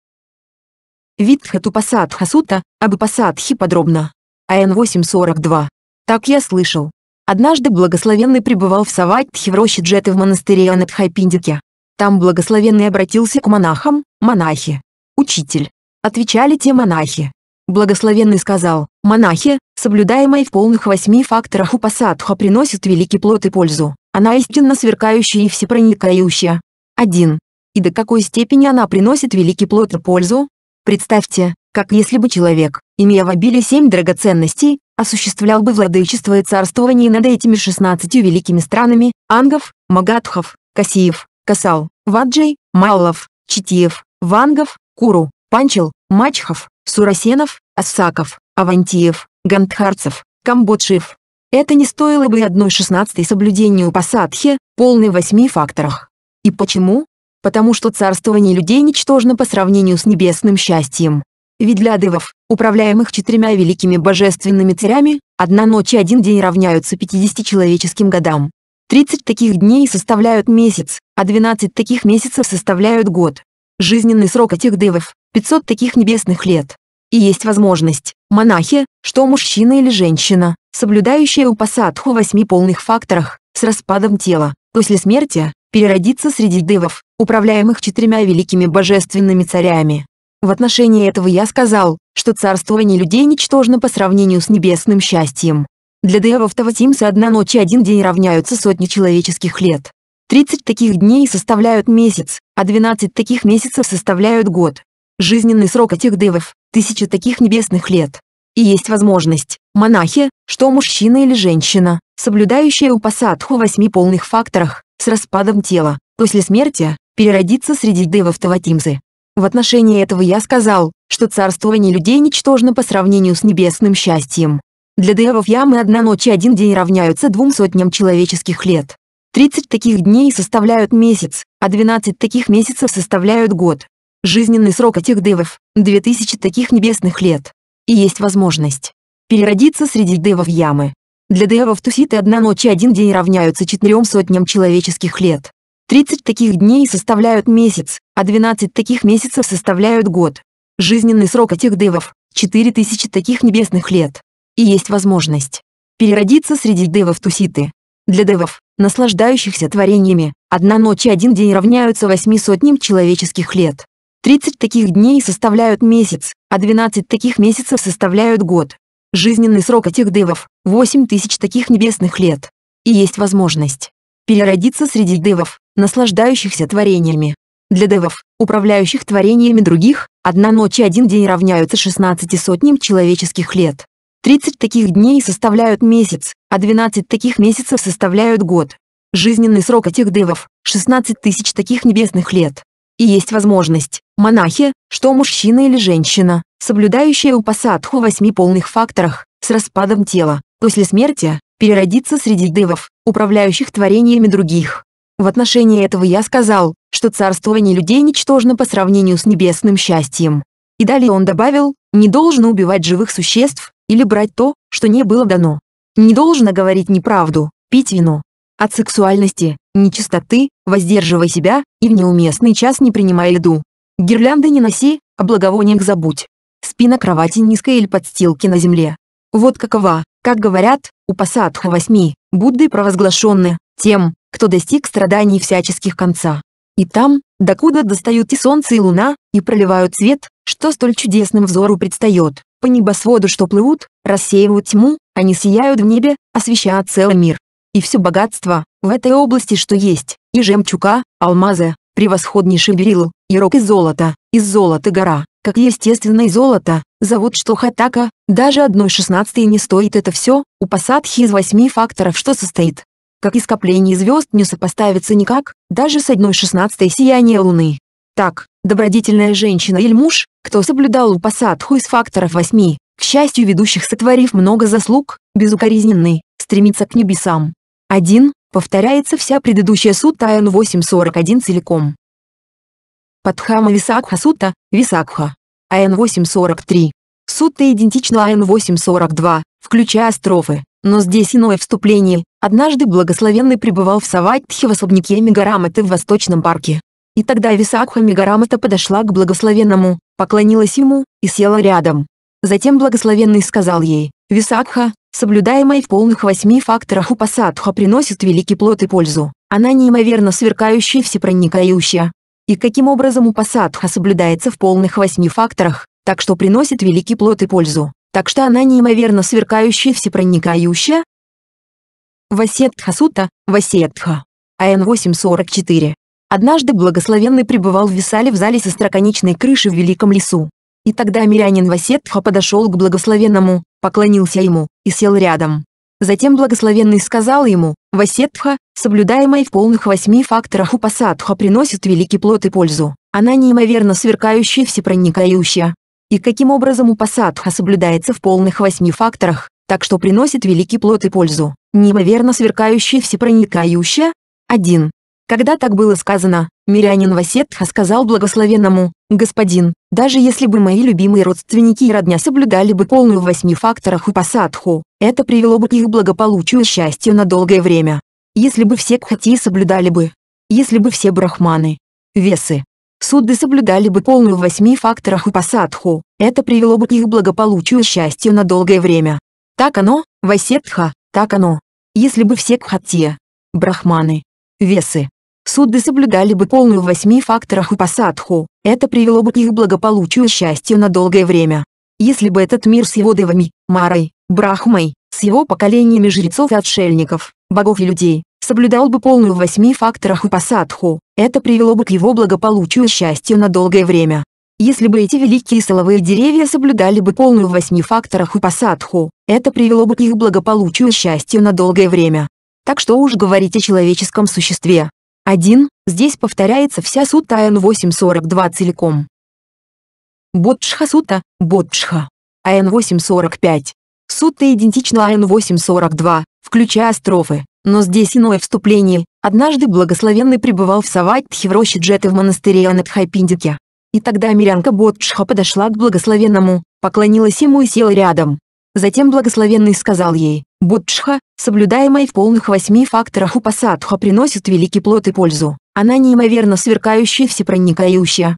Витхатупасадха Сута, об упасадхе подробно. АН 842. Так я слышал. Однажды благословенный пребывал в Саватхи в роще Джеты в монастыре Анатхайпиндике. Там благословенный обратился к монахам, монахи. Учитель. Отвечали те монахи. Благословенный сказал, «Монахи, соблюдаемая в полных восьми факторах упасадха приносит великий плод и пользу. Она истинно сверкающая и всепроникающая. 1. И до какой степени она приносит великий плод и пользу? Представьте, как если бы человек, имея в обиле семь драгоценностей, осуществлял бы владычество и царствование над этими шестнадцатью великими странами, ангов, магатхов, касиев, касал, ваджей, маллов, читиев, вангов, куру, панчел, мачхов, Сурасенов, Осаков, Авантиев, Гандхарцев, Камбоджиев. Это не стоило бы одной шестнадцатой соблюдению посадхи, полной восьми факторах. И почему? Потому что царствование людей ничтожно по сравнению с небесным счастьем. Ведь для девов, управляемых четырьмя великими божественными царями, одна ночь и один день равняются 50 человеческим годам. 30 таких дней составляют месяц, а 12 таких месяцев составляют год. Жизненный срок этих девов, 500 таких небесных лет. И есть возможность, монахи, что мужчина или женщина, соблюдающая упасадху восьми полных факторах, с распадом тела, после смерти, переродиться среди девов, управляемых четырьмя великими божественными царями. В отношении этого я сказал, что царствование людей ничтожно по сравнению с небесным счастьем. Для девов Таватимса одна ночь и один день равняются сотни человеческих лет. 30 таких дней составляют месяц, а 12 таких месяцев составляют год. Жизненный срок этих девов – тысячи таких небесных лет. И есть возможность, монахи, что мужчина или женщина, соблюдающая упасадху в восьми полных факторах, с распадом тела, после смерти, переродиться среди девов таватимзы. В отношении этого я сказал, что царствование людей ничтожно по сравнению с небесным счастьем. Для девов ямы одна ночь и один день равняются двум сотням человеческих лет. 30 таких дней составляют месяц, а 12 таких месяцев составляют год. Жизненный срок этих девов – 2000 таких небесных лет. И есть возможность переродиться среди девов ямы. Для девов Туситы одна ночь и один день равняются четырем сотням человеческих лет. 30 таких дней составляют месяц, а 12 таких месяцев составляют год. Жизненный срок этих девов – 4000 таких небесных лет. И есть возможность переродиться среди девов Туситы. Для девов, наслаждающихся творениями, одна ночь и один день равняются восьми сотням человеческих лет. 30 таких дней составляют месяц, а 12 таких месяцев составляют год. Жизненный срок этих девов – 8 тысяч таких небесных лет. И есть возможность переродиться среди девов, наслаждающихся творениями. Для девов, управляющих творениями других, одна ночь и один день равняются 16 сотням человеческих лет. 30 таких дней составляют месяц, а 12 таких месяцев составляют год. Жизненный срок этих девов – 16 тысяч таких небесных лет и есть возможность, монахи, что мужчина или женщина, соблюдающая упасадху в восьми полных факторах, с распадом тела, после смерти, переродиться среди девов, управляющих творениями других. В отношении этого я сказал, что царствование людей ничтожно по сравнению с небесным счастьем. И далее он добавил, не должно убивать живых существ или брать то, что не было дано. Не должно говорить неправду, пить вино, от сексуальности, нечистоты, воздерживай себя и в неуместный час не принимай льду. Гирлянды не носи, о а благовониях забудь. Спина кровати низкая или подстилки на земле. Вот какова, как говорят, у пасадха восьми, Будды провозглашенны, тем, кто достиг страданий всяческих конца. И там, докуда достают и солнце, и луна, и проливают свет, что столь чудесным взору предстает, по небосводу что плывут, рассеивают тьму, они сияют в небе, освещая целый мир и все богатство в этой области, что есть, и жемчуга, алмазы, превосходнейший берил, и рог из золота, из золота гора, как естественное золото, завод что хатака, даже одной шестнадцатой не стоит это все, у пасадхи из восьми факторов что состоит. Как и скопление звезд не сопоставится никак, даже с одной шестнадцатой сияние луны. Так, добродетельная женщина или муж, кто соблюдал у упасадху из факторов восьми, к счастью ведущих сотворив много заслуг, безукоризненный, стремится к небесам. 1. Повторяется вся предыдущая сутта Н 841 целиком. Падхама Висакха сутта, Висакха. АН 843. Сутта идентична АН 842, включая строфы, но здесь иное вступление. Однажды благословенный пребывал в Саватхе в особняке Мегараматы в Восточном парке. И тогда Висакха Мегарамата подошла к благословенному, поклонилась ему и села рядом. Затем благословенный сказал ей, «Висакха, соблюдаемая в полных восьми факторах у пассатха приносит великий плод и пользу. Она неимоверно сверкающая и всепроникающая. И каким образом у пассатха соблюдается в полных восьми факторах, так что приносит великий плод и пользу. Так что она неимоверно сверкающая и всепроникающая. Васетха Сута, Васетха. АН 844. Однажды благословенный пребывал в Висале в зале со строконечной крыши в Великом лесу. И тогда мирянин Васетха подошел к благословенному, поклонился ему, и сел рядом. Затем благословенный сказал ему, «Васетха, соблюдаемая в полных восьми факторах упасадха приносит великий плод и пользу. Она неимоверно сверкающая всепроникающая. И каким образом упасадха соблюдается в полных восьми факторах, так что приносит великий плод и пользу, неимоверно сверкающая всепроникающая? 1. Когда так было сказано, мирянин Васетха сказал благословенному, «Господин, даже если бы мои любимые родственники и родня соблюдали бы полную в восьми факторах упасадху, это привело бы к их благополучию и счастью на долгое время. Если бы все кхати соблюдали бы, если бы все брахманы, весы, Судды соблюдали бы полную в восьми факторах упасадху, это привело бы к их благополучию и счастью на долгое время. Так оно, Васетха, так оно. Если бы все кхатье, брахманы, весы, Судды соблюдали бы полную в восьми факторах упасадху, это привело бы к их благополучию и счастью на долгое время. Если бы этот мир с его девами, Марой, Брахмой, с его поколениями жрецов и отшельников, богов и людей, соблюдал бы полную в восьми факторах упасадху, это привело бы к его благополучию и счастью на долгое время. Если бы эти великие соловые деревья соблюдали бы полную в восьми факторах упасадху, это привело бы к их благополучию и счастью на долгое время. Так что уж говорить о человеческом существе. 1. Здесь повторяется вся сута Н842 целиком. Бодшха сута, Бодшха. АН845. Сута идентична АН842, включая строфы, но здесь иное вступление. Однажды благословенный пребывал в Саватхе в роще Джеты в монастыре Анатхайпиндике. И тогда мирянка Бодшха подошла к благословенному, поклонилась ему и села рядом. Затем благословенный сказал ей, «Буддшха, соблюдаемая в полных восьми факторах упасадха приносит великий плод и пользу. Она неимоверно сверкающая всепроникающая».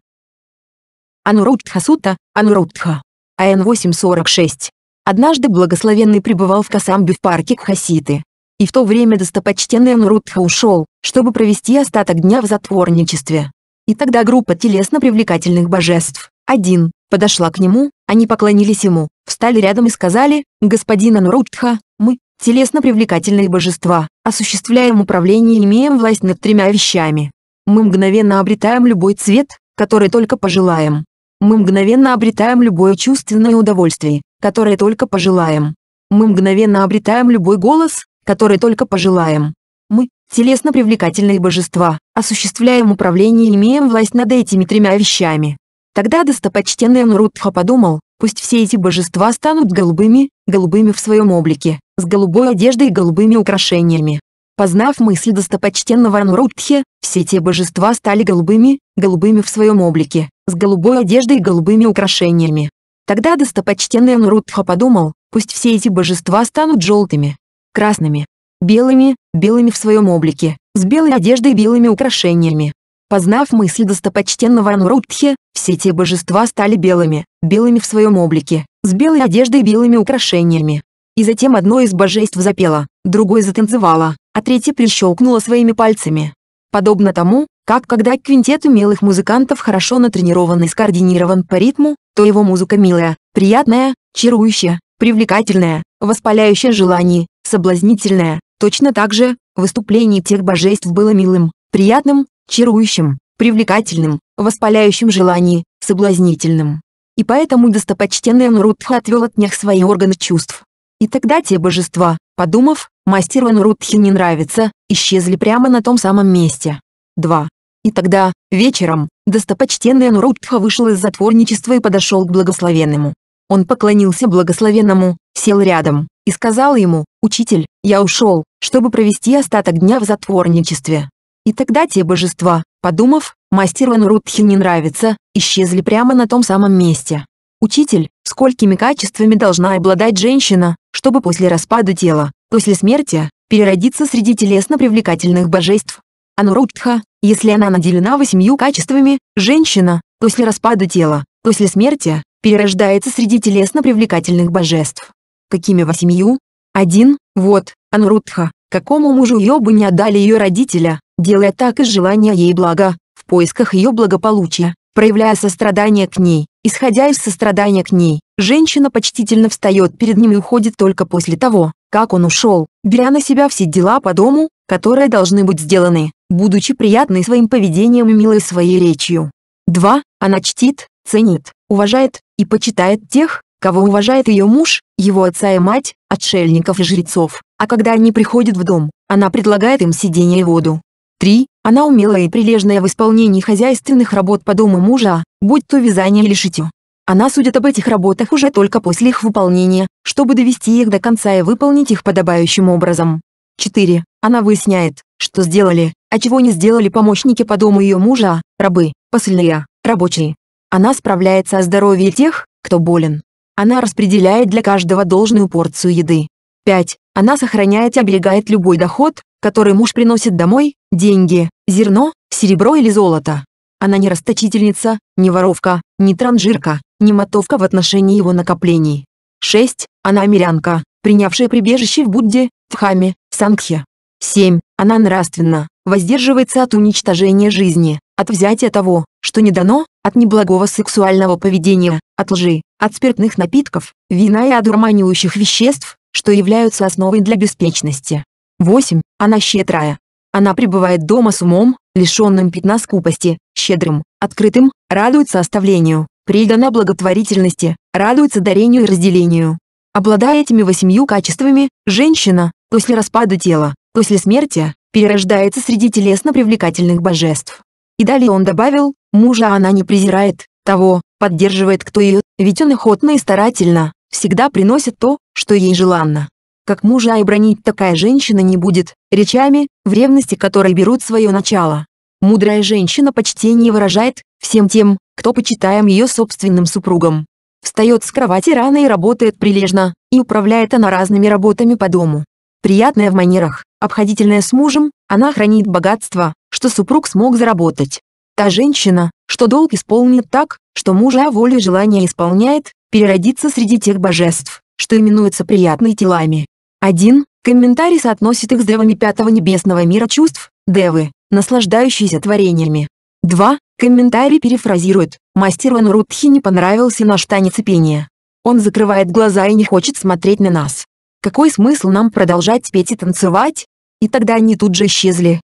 Анураудха Сута, Анураудха. АН 846. Однажды благословенный пребывал в Касамбе в парке Кхаситы. И в то время достопочтенный Анурудха ушел, чтобы провести остаток дня в затворничестве. И тогда группа телесно привлекательных божеств, один, подошла к нему, они поклонились ему, встали рядом и сказали, «Господин Анурудха, мы, телесно привлекательные божества, осуществляем управление и имеем власть над тремя вещами. Мы мгновенно обретаем любой цвет, который только пожелаем. Мы мгновенно обретаем любое чувственное удовольствие, которое только пожелаем. Мы мгновенно обретаем любой голос, который только пожелаем. Мы, телесно привлекательные божества, осуществляем управление и имеем власть над этими тремя вещами. Тогда достопочтенный Анрутха подумал, пусть все эти божества станут голубыми, голубыми в своем облике, с голубой одеждой и голубыми украшениями. Познав мысль достопочтенного Анурутхи, все те божества стали голубыми, голубыми в своем облике, с голубой одеждой и голубыми украшениями. Тогда достопочтенный Анурутха подумал, пусть все эти божества станут желтыми, красными, белыми, белыми в своем облике, с белой одеждой и белыми украшениями. Познав мысль достопочтенного Анурудхи, все те божества стали белыми, белыми в своем облике, с белой одеждой и белыми украшениями. И затем одно из божеств запело, другое затанцевало, а третье прищелкнуло своими пальцами. Подобно тому, как когда квинтет умелых музыкантов хорошо натренирован и скоординирован по ритму, то его музыка милая, приятная, чарующая, привлекательная, воспаляющая желание, соблазнительная. Точно так же, выступление тех божеств было милым, приятным, чарующим, привлекательным, воспаляющим желаний, соблазнительным. И поэтому достопочтенный Анурудха отвел от них свои органы чувств. И тогда те божества, подумав, мастеру Анурудхи не нравится, исчезли прямо на том самом месте. 2. И тогда, вечером, достопочтенный Анурудха вышел из затворничества и подошел к благословенному. Он поклонился благословенному, сел рядом, и сказал ему, «Учитель, я ушел, чтобы провести остаток дня в затворничестве. И тогда те божества, подумав, мастеру Анрутхи не нравится, исчезли прямо на том самом месте. Учитель, сколькими качествами должна обладать женщина, чтобы после распада тела, после смерти, переродиться среди телесно привлекательных божеств? Анурудха, если она наделена восемью качествами, женщина, после распада тела, после смерти, перерождается среди телесно привлекательных божеств. Какими восемью? Один, вот, Анурудха, какому мужу ее бы не отдали ее родителя, делая так из желания ей блага, в поисках ее благополучия, проявляя сострадание к ней. Исходя из сострадания к ней, женщина почтительно встает перед ним и уходит только после того, как он ушел, беря на себя все дела по дому, которые должны быть сделаны, будучи приятной своим поведением и милой своей речью. 2. Она чтит, ценит, уважает и почитает тех, кого уважает ее муж, его отца и мать, отшельников и жрецов, а когда они приходят в дом, она предлагает им сиденье и воду, 3. Она умелая и прилежная в исполнении хозяйственных работ по дому мужа, будь то вязание или шитье. Она судит об этих работах уже только после их выполнения, чтобы довести их до конца и выполнить их подобающим образом. 4. Она выясняет, что сделали, а чего не сделали помощники по дому ее мужа, рабы, посыльные, рабочие. Она справляется о здоровье тех, кто болен. Она распределяет для каждого должную порцию еды. 5. Она сохраняет и оберегает любой доход, который муж приносит домой, деньги, зерно, серебро или золото. Она не расточительница, не воровка, не транжирка, не мотовка в отношении его накоплений. 6. Она мирянка, принявшая прибежище в Будде, в Хаме, в Сангхе. 7. Она нравственна, воздерживается от уничтожения жизни, от взятия того, что не дано, от неблагого сексуального поведения, от лжи, от спиртных напитков, вина и одурманивающих веществ, что являются основой для беспечности. 8. Она щедрая. Она пребывает дома с умом, лишенным пятна скупости, щедрым, открытым, радуется оставлению, предана благотворительности, радуется дарению и разделению. Обладая этими восемью качествами, женщина, после распада тела, после смерти, перерождается среди телесно привлекательных божеств. И далее он добавил, мужа она не презирает, того, поддерживает кто ее, ведь он охотно и старательно, всегда приносит то, что ей желанно, как мужа и бронить такая женщина не будет, речами, в ревности которой берут свое начало. Мудрая женщина почтение выражает всем тем, кто почитаем ее собственным супругом. Встает с кровати рано и работает прилежно, и управляет она разными работами по дому. Приятная в манерах, обходительная с мужем, она хранит богатство, что супруг смог заработать. Та женщина, что долг исполнит так, что мужа волю желания исполняет, переродится среди тех божеств, что именуются приятными телами. 1. Комментарий соотносит их с девами пятого небесного мира чувств, девы, наслаждающиеся творениями. 2. Комментарий перефразирует. Мастеру Анурудхи не понравился наш танец и пение. Он закрывает глаза и не хочет смотреть на нас. Какой смысл нам продолжать петь и танцевать? И тогда они тут же исчезли.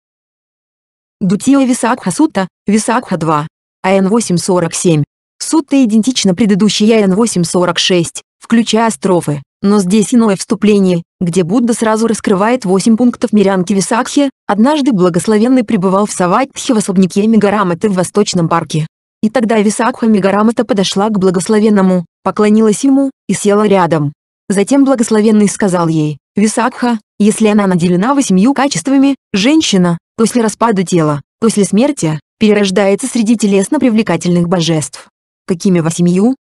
Дутия Висакха Сутта, Висакха 2. АН 847. Сутта идентична предыдущей АН 846, включая строфы, но здесь иное вступление, где Будда сразу раскрывает восемь пунктов Мирянки Висакхи, однажды благословенный пребывал в Саватхе в особняке Мегараматы в Восточном парке. И тогда Висакха Мегарамата подошла к благословенному, поклонилась ему и села рядом. Затем благословенный сказал ей, «Висакха, если она наделена восемью качествами, женщина, после распада тела, после смерти, перерождается среди телесно привлекательных божеств. Какими восемью?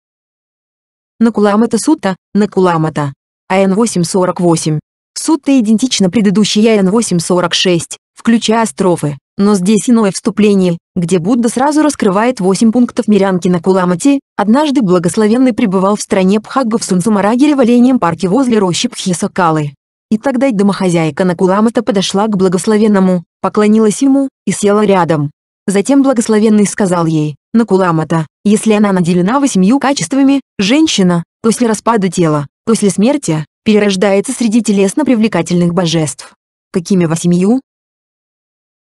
Накуламата Сута, Накуламата, АН-848. Суть-то идентична предыдущей АН-846, включая строфы, но здесь иное вступление, где Будда сразу раскрывает 8 пунктов мирянки на Куламате, однажды благословенный пребывал в стране Пхагга в Сунсумараге в оленьем парке возле рощи Пхисакалы. И тогда и домохозяйка Накуламата подошла к благословенному, поклонилась ему и села рядом. Затем благословенный сказал ей, Накуламата, если она наделена восемью качествами, женщина, то после распада тела, после смерти, перерождается среди телесно-привлекательных божеств. Какими восемью?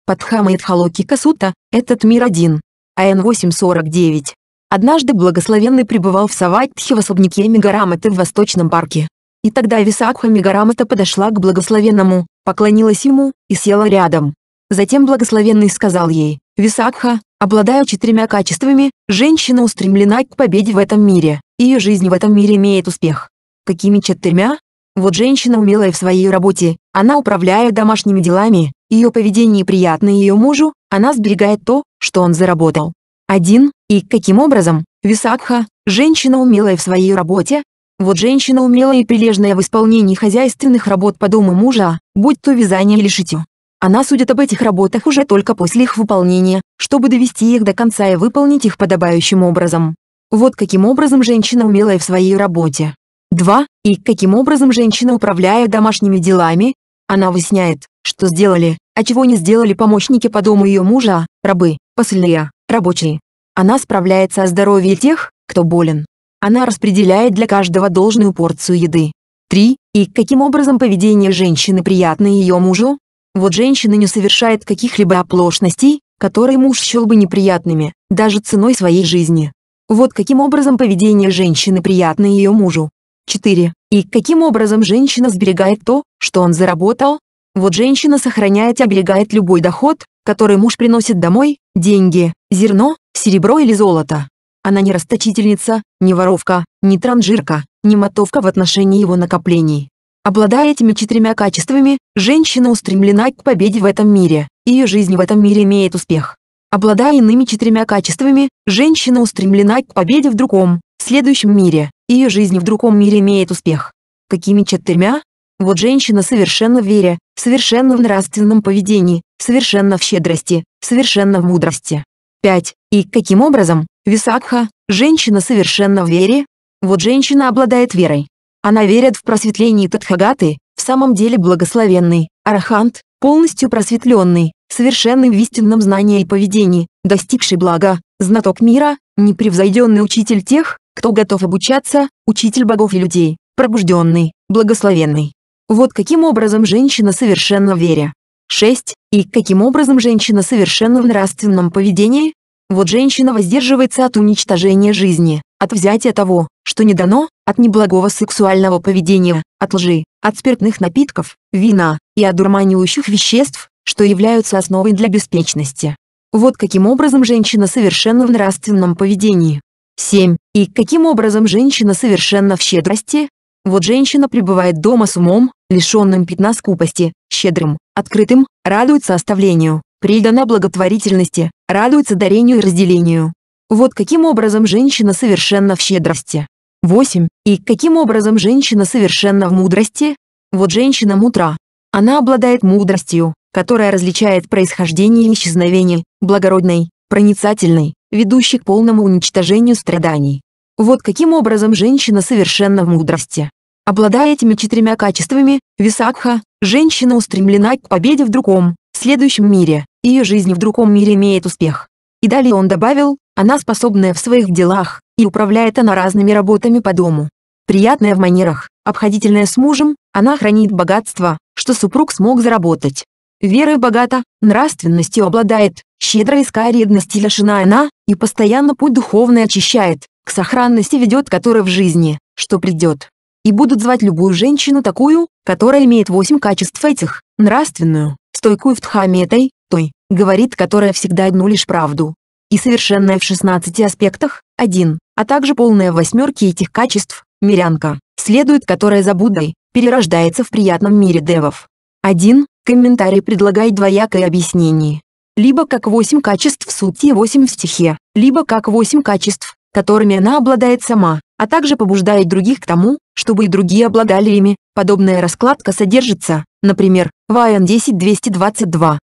Падхама и Дхалоки Касута, этот мир один. АН 849. Однажды благословенный пребывал в Саватхе в особняке Мегараматы в Восточном парке. И тогда Висакха Мегарамата подошла к благословенному, поклонилась ему и села рядом. Затем благословенный сказал ей, «Висакха, обладая четырьмя качествами, женщина устремлена к победе в этом мире, ее жизнь в этом мире имеет успех какими четырьмя? Вот женщина умелая в своей работе, она управляет домашними делами, ее поведение приятно ее мужу, она сберегает то, что он заработал. Один И каким образом? Висакха, женщина умелая в своей работе, вот женщина умелая и прилежная в исполнении хозяйственных работ по дому мужа, будь то вязание или шитье. Она судит об этих работах уже только после их выполнения, чтобы довести их до конца и выполнить их подобающим образом. Вот каким образом женщина умелая в своей работе. 2. И каким образом женщина управляет домашними делами? Она выясняет, что сделали, а чего не сделали помощники по дому ее мужа, рабы, посыльные, рабочие. Она справляется о здоровье тех, кто болен. Она распределяет для каждого должную порцию еды. 3. И каким образом поведение женщины приятно ее мужу? Вот женщина не совершает каких-либо оплошностей, которые муж счел бы неприятными, даже ценой своей жизни. Вот каким образом поведение женщины приятно ее мужу. 4. И каким образом женщина сберегает то, что он заработал? Вот женщина сохраняет и оберегает любой доход, который муж приносит домой, деньги, зерно, серебро или золото. Она не расточительница, не воровка, не транжирка, не мотовка в отношении его накоплений. Обладая этими четырьмя качествами, женщина устремлена к победе в этом мире, ее жизнь в этом мире имеет успех. Обладая иными четырьмя качествами, женщина устремлена к победе в другом, следующем мире, ее жизнь в другом мире имеет успех. Какими четырьмя? Вот женщина совершенно в вере, совершенно в нравственном поведении, совершенно в щедрости, совершенно в мудрости. 5. И каким образом? Висакха, женщина совершенно в вере. Вот женщина обладает верой. Она верит в просветление Тадхагаты, в самом деле благословенный, арахант, полностью просветленный, совершенный в истинном знании и поведении, достигший блага, знаток мира, непревзойденный учитель тех, кто готов обучаться, учитель богов и людей, пробужденный, благословенный. Вот каким образом женщина совершенна в вере. 6. И каким образом женщина совершенна в нравственном поведении? Вот женщина воздерживается от уничтожения жизни, от взятия того, что не дано, от неблагого сексуального поведения, от лжи, от спиртных напитков, вина и одурманивающих веществ, что являются основой для беспечности. Вот каким образом женщина совершенна в нравственном поведении. 7. И каким образом женщина совершенно в щедрости? Вот женщина пребывает дома с умом, лишенным пятна скупости, щедрым, открытым, радуется оставлению, предана благотворительности, радуется дарению и разделению. Вот каким образом женщина совершенно в щедрости. 8. И каким образом женщина совершенно в мудрости? Вот женщина мудра. Она обладает мудростью, которая различает происхождение и исчезновение, благородной, проницательной, ведущий к полному уничтожению страданий. Вот каким образом женщина совершенна в мудрости. Обладая этими четырьмя качествами, Висакха, женщина устремлена к победе в другом, следующем мире, ее жизнь в другом мире имеет успех. И далее он добавил, она способная в своих делах, и управляет она разными работами по дому. Приятная в манерах, обходительная с мужем, она хранит богатство, что супруг смог заработать, Верой богата, нравственностью обладает, щедрой иская редности лишена она, и постоянно путь духовный очищает, к сохранности ведет которая в жизни, что придет. И будут звать любую женщину такую, которая имеет восемь качеств этих, нравственную, стойкую в дхаме этой, той, говорит которая всегда одну лишь правду. И совершенная в 16 аспектах, один, а также полная восьмерки этих качеств, мирянка, следует которая за Буддой, перерождается в приятном мире девов. 1. Комментарий предлагает двоякое объяснение. Либо как восемь качеств в сути восемь в стихе, либо как восемь качеств, которыми она обладает сама, а также побуждает других к тому, чтобы и другие обладали ими. Подобная раскладка содержится, например, в АН 10222.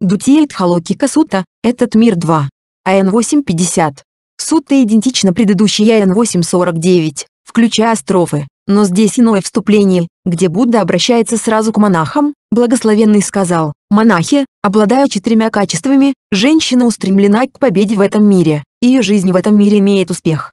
Дутиет Халокика Сута, этот мир 2. АН 850. Сута идентична предыдущей АН 849, включая строфы. Но здесь иное вступление, где Будда обращается сразу к монахам, благословенный сказал, «Монахи, обладая четырьмя качествами, женщина устремлена к победе в этом мире, ее жизнь в этом мире имеет успех».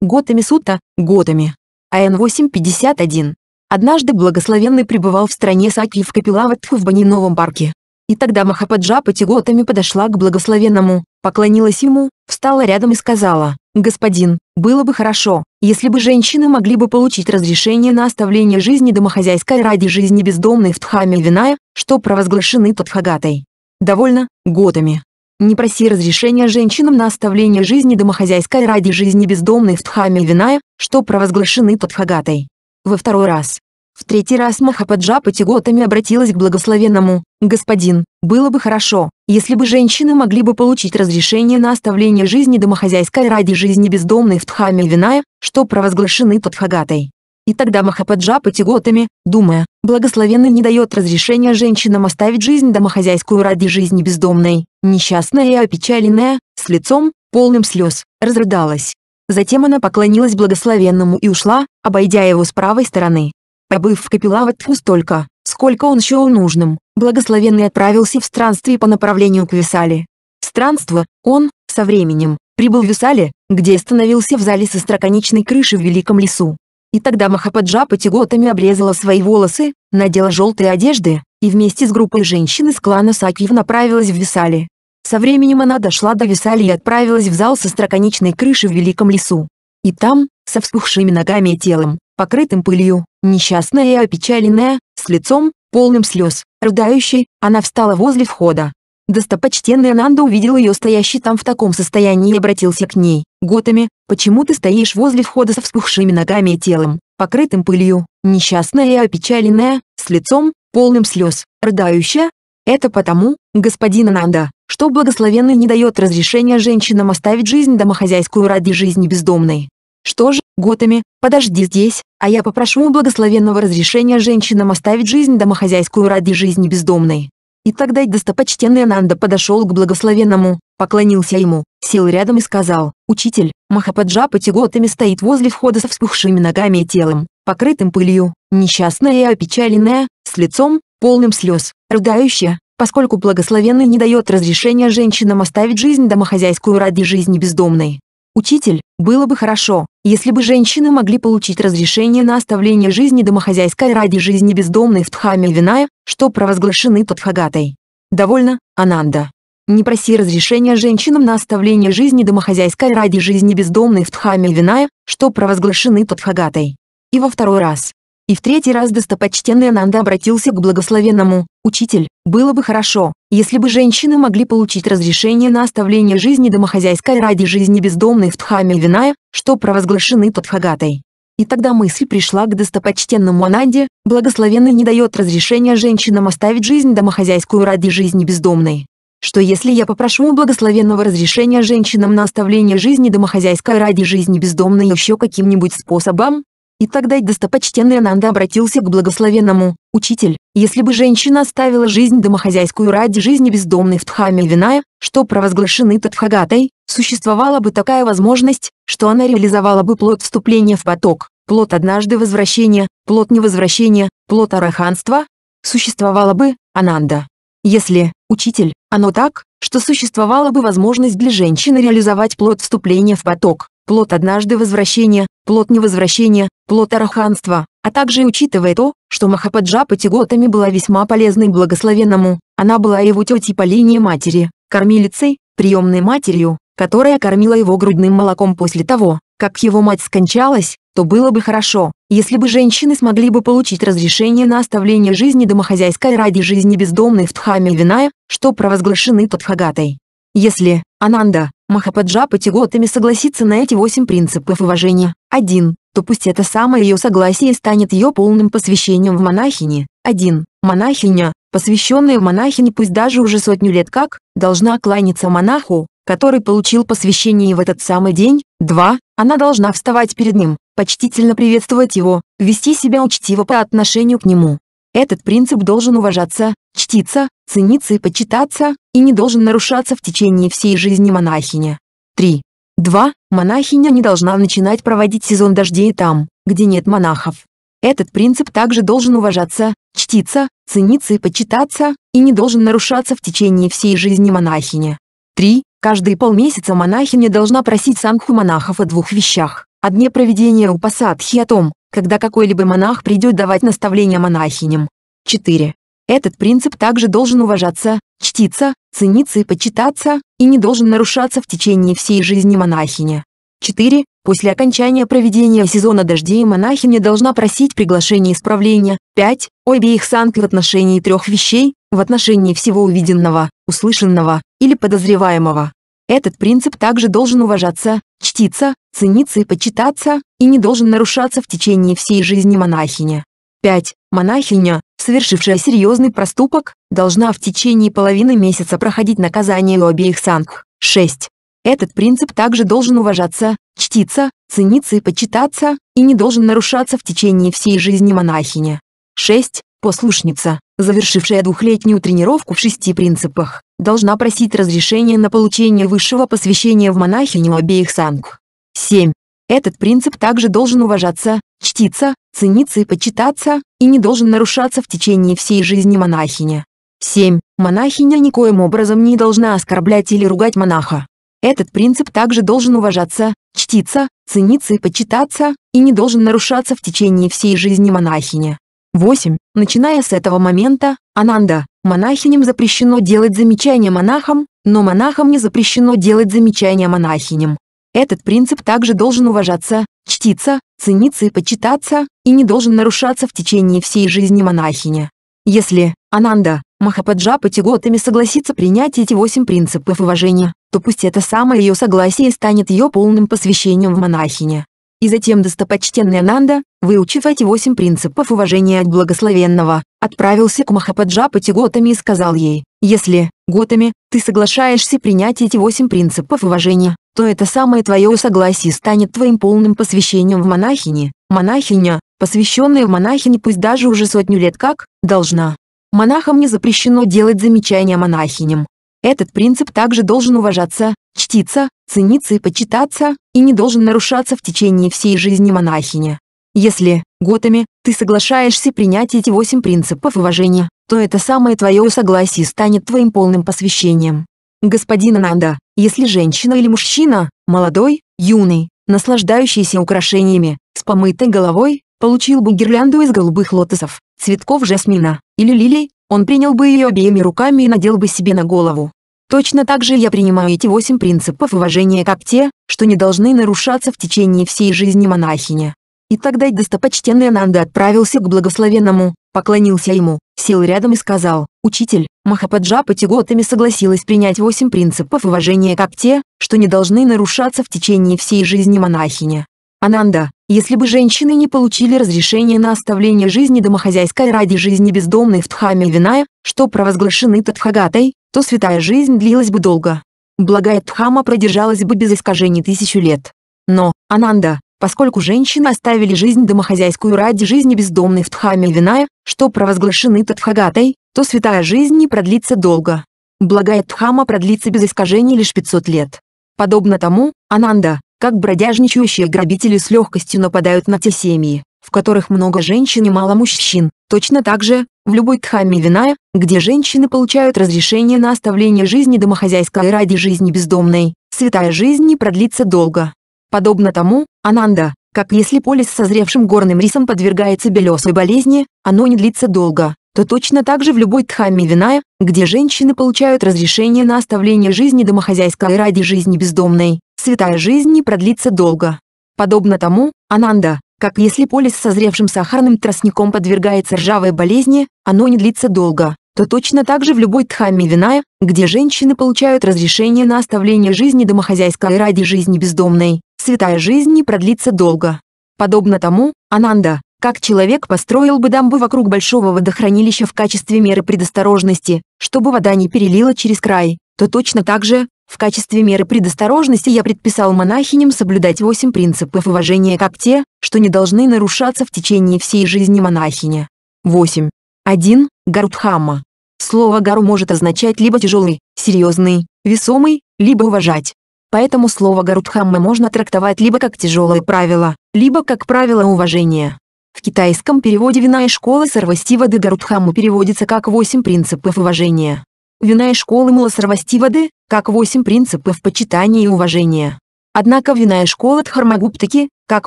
Готами сутта, Готами. АН 851. Однажды благословенный пребывал в стране Саки в Капилаватху в Баниновом парке. И тогда Махападжа Патиготами подошла к благословенному, поклонилась ему, встала рядом и сказала, «Господин, было бы хорошо, если бы женщины могли бы получить разрешение на оставление жизни домохозяйской ради жизни бездомной в Тхаме Виная, что провозглашены Тадхагатой. Довольно, годами. Не проси разрешения женщинам на оставление жизни домохозяйской ради жизни бездомной в Тхаме Виная, что провозглашены Тадхагатой. Во второй раз, в третий раз Махападжа потяготами обратилась к благословенному. «Господин, было бы хорошо, если бы женщины могли бы получить разрешение на оставление жизни домохозяйской ради жизни бездомной в Тхаме Виная, что провозглашены Тадхагатой». И тогда Махападжа потяготами, думая, благословенный не дает разрешения женщинам оставить жизнь домохозяйскую ради жизни бездомной, несчастная и опечаленная, с лицом, полным слез, разрыдалась. Затем она поклонилась благословенному и ушла, обойдя его с правой стороны. Побыв в Капилаватху столько, сколько он счел нужным, благословенный отправился в странстве по направлению к Висали. Странство, он, со временем, прибыл в Висали, где остановился в зале со строконечной крыши в Великом лесу. И тогда Махападжа потяготами обрезала свои волосы, надела желтые одежды, и вместе с группой женщин из клана Сакьев направилась в Висали. Со временем она дошла до Висали и отправилась в зал со строконечной крыши в Великом лесу. И там, со вспухшими ногами и телом, покрытым пылью. Несчастная и опечаленная, с лицом, полным слез, рыдающей, она встала возле входа. Достопочтенный Нанда увидел ее стоящей там в таком состоянии и обратился к ней. «Готами, почему ты стоишь возле входа со вспухшими ногами и телом, покрытым пылью, несчастная и опечаленная, с лицом, полным слез, рыдающая?» «Это потому, господин Нанда, что благословенный не дает разрешения женщинам оставить жизнь домохозяйскую ради жизни бездомной. Что же, Готами, подожди здесь, а я попрошу у благословенного разрешения женщинам оставить жизнь домохозяйскую ради жизни бездомной. И тогда достопочтенный Ананда подошел к благословенному, поклонился ему, сел рядом и сказал, «Учитель, Махападжа Готами стоит возле входа со вспухшими ногами и телом, покрытым пылью, несчастная и опечаленная, с лицом, полным слез, рыдающая, поскольку благословенный не дает разрешения женщинам оставить жизнь домохозяйскую ради жизни бездомной. Учитель, было бы хорошо, если бы женщины могли получить разрешение на оставление жизни домохозяйской ради жизни бездомной в Тхаме Виная, что провозглашены Тадхагатой. Довольно, Ананда. Не проси разрешения женщинам на оставление жизни домохозяйской ради жизни бездомной в Тхаме Виная, что провозглашены Тадхагатой. И во второй раз. И в третий раз достопочтенный Ананда обратился к благословенному, «Учитель, было бы хорошо, если бы женщины могли получить разрешение на оставление жизни домохозяйской ради жизни бездомной в Дхаме Виная, что провозглашены Тадхагатой». И тогда мысль пришла к достопочтенному Ананде, благословенный не дает разрешения женщинам оставить жизнь домохозяйскую ради жизни бездомной. Что если я попрошу у благословенного разрешения женщинам на оставление жизни домохозяйской ради жизни бездомной еще каким-нибудь способом, и тогда достопочтенный Ананда обратился к благословенному, «Учитель, если бы женщина оставила жизнь домохозяйскую ради жизни бездомной в Тхаме Виная, что провозглашены Тадхагатой, существовала бы такая возможность, что она реализовала бы плод вступления в поток, плод однажды возвращения, плод невозвращения, плод араханства, существовала бы, Ананда. Если, учитель, оно так, что существовала бы возможность для женщины реализовать плод вступления в поток, плод однажды возвращения, плод невозвращения, плод араханства, а также учитывая то, что Махападжа Патиготами была весьма полезной благословенному, она была его тетей по линии матери, кормилицей, приемной матерью, которая кормила его грудным молоком после того, как его мать скончалась, то было бы хорошо, если бы женщины смогли бы получить разрешение на оставление жизни домохозяйской ради жизни бездомной в Тхаме Виная, что провозглашены Тадхагатой. Если Ананда, Махападжа Патиготами согласится на эти восемь принципов уважения, один, то пусть это самое ее согласие станет ее полным посвящением в монахини. один, Монахиня, посвященная монахини, пусть даже уже сотню лет как, должна кланяться монаху, который получил посвящение в этот самый день. два, Она должна вставать перед ним, почтительно приветствовать его, вести себя учтиво по отношению к нему, этот принцип должен уважаться, чтиться, цениться и почитаться, и не должен нарушаться в течение всей жизни монахини. 3. 2. Монахиня не должна начинать проводить сезон дождей там, где нет монахов. Этот принцип также должен уважаться, чтиться, цениться и почитаться, и не должен нарушаться в течение всей жизни монахини. 3. Каждые полмесяца монахиня должна просить санху монахов о двух вещах. О дне проведения упасадхи о том, когда какой-либо монах придет давать наставления монахиням. 4. Этот принцип также должен уважаться, чтиться, цениться и почитаться, и не должен нарушаться в течение всей жизни монахини. 4. После окончания проведения сезона дождей монахиня должна просить приглашение исправления. 5. обеих санкт в отношении трех вещей, в отношении всего увиденного, услышанного или подозреваемого. Этот принцип также должен уважаться, чтиться, цениться и почитаться, и не должен нарушаться в течение всей жизни монахини. 5. Монахиня, совершившая серьезный проступок, должна в течение половины месяца проходить наказание у обеих санг. 6. Этот принцип также должен уважаться, чтиться, цениться и почитаться, и не должен нарушаться в течение всей жизни монахини. 6. Послушница, завершившая двухлетнюю тренировку в шести принципах, должна просить разрешения на получение высшего посвящения в монахиню обеих санг. 7. Этот принцип также должен уважаться, чтиться, цениться и почитаться, и не должен нарушаться в течение всей жизни монахини. 7. Монахиня никоим образом не должна оскорблять или ругать монаха. Этот принцип также должен уважаться, чтиться, цениться и почитаться, и не должен нарушаться в течение всей жизни монахини. 8. Начиная с этого момента, Ананда, монахиням запрещено делать замечания монахам, но монахам не запрещено делать замечания монахиням. Этот принцип также должен уважаться, чтиться, цениться и почитаться, и не должен нарушаться в течение всей жизни монахини. Если Ананда, Махападжа Патиготами согласится принять эти восемь принципов уважения, то пусть это самое ее согласие станет ее полным посвящением в монахине. И затем достопочтенный Ананда, выучив эти восемь принципов уважения от благословенного, отправился к Махападжапати Готами и сказал ей, «Если, Готами, ты соглашаешься принять эти восемь принципов уважения, то это самое твое согласие станет твоим полным посвящением в монахини. Монахиня, посвященная в монахини, пусть даже уже сотню лет как, должна. Монахам не запрещено делать замечания монахиням. Этот принцип также должен уважаться, чтиться, цениться и почитаться, и не должен нарушаться в течение всей жизни монахини. Если, Готами, ты соглашаешься принять эти восемь принципов уважения, то это самое твое согласие станет твоим полным посвящением. Господин Ананда, если женщина или мужчина, молодой, юный, наслаждающийся украшениями, с помытой головой, получил бы гирлянду из голубых лотосов, цветков жасмина или лилий, он принял бы ее обеими руками и надел бы себе на голову. Точно так же я принимаю эти восемь принципов уважения как те, что не должны нарушаться в течение всей жизни монахини. И тогда достопочтенный Ананда отправился к благословенному, поклонился ему, сел рядом и сказал, «Учитель, Махападжа Потиготами согласилась принять восемь принципов уважения как те, что не должны нарушаться в течение всей жизни монахини. Ананда, если бы женщины не получили разрешение на оставление жизни домохозяйской ради жизни бездомной в Дхаме Виная, что провозглашены Тадхагатой, то святая жизнь длилась бы долго. Благая Дхама продержалась бы без искажений тысячу лет. Но, Ананда, поскольку женщины оставили жизнь домохозяйскую ради жизни бездомной в Дхаме Виная, что провозглашены Тадхагатой, то святая жизнь не продлится долго. Благая Дхама продлится без искажений лишь 500 лет. Подобно тому, Ананда, как бродяжничающие грабители с легкостью нападают на те семьи, в которых много женщин и мало мужчин. Точно так же, в любой Дхамме Виная, где женщины получают разрешение на оставление жизни домохозяйской ради жизни бездомной, святая жизнь не продлится долго. Подобно тому, Ананда, как если поле с созревшим горным рисом подвергается белесой болезни, оно не длится долго, то точно так же в любой Дхамме Виная, где женщины получают разрешение на оставление жизни домохозяйской ради жизни бездомной, святая жизнь не продлится долго. Подобно тому, Ананда, как если поле с созревшим сахарным тростником подвергается ржавой болезни, оно не длится долго, то точно так же в любой тхаме виная, где женщины получают разрешение на оставление жизни домохозяйской ради жизни бездомной, святая жизнь не продлится долго. Подобно тому, Ананда, как человек построил бы дамбы вокруг большого водохранилища в качестве меры предосторожности, чтобы вода не перелила через край, то точно так же, в качестве меры предосторожности я предписал монахиням соблюдать восемь принципов уважения как те, что не должны нарушаться в течение всей жизни монахиня. 8. 1. Гарутхама. Слово «гару» может означать либо тяжелый, серьезный, весомый, либо уважать. Поэтому слово «гарутхамма» можно трактовать либо как тяжелое правило, либо как правило уважения. В китайском переводе вина и школы Сарвастива де Гарутхамму переводится как «восемь принципов уважения». Вина и школы воды, как восемь принципов почитания и уважения. Однако вина и школа Дхармагуптаки, как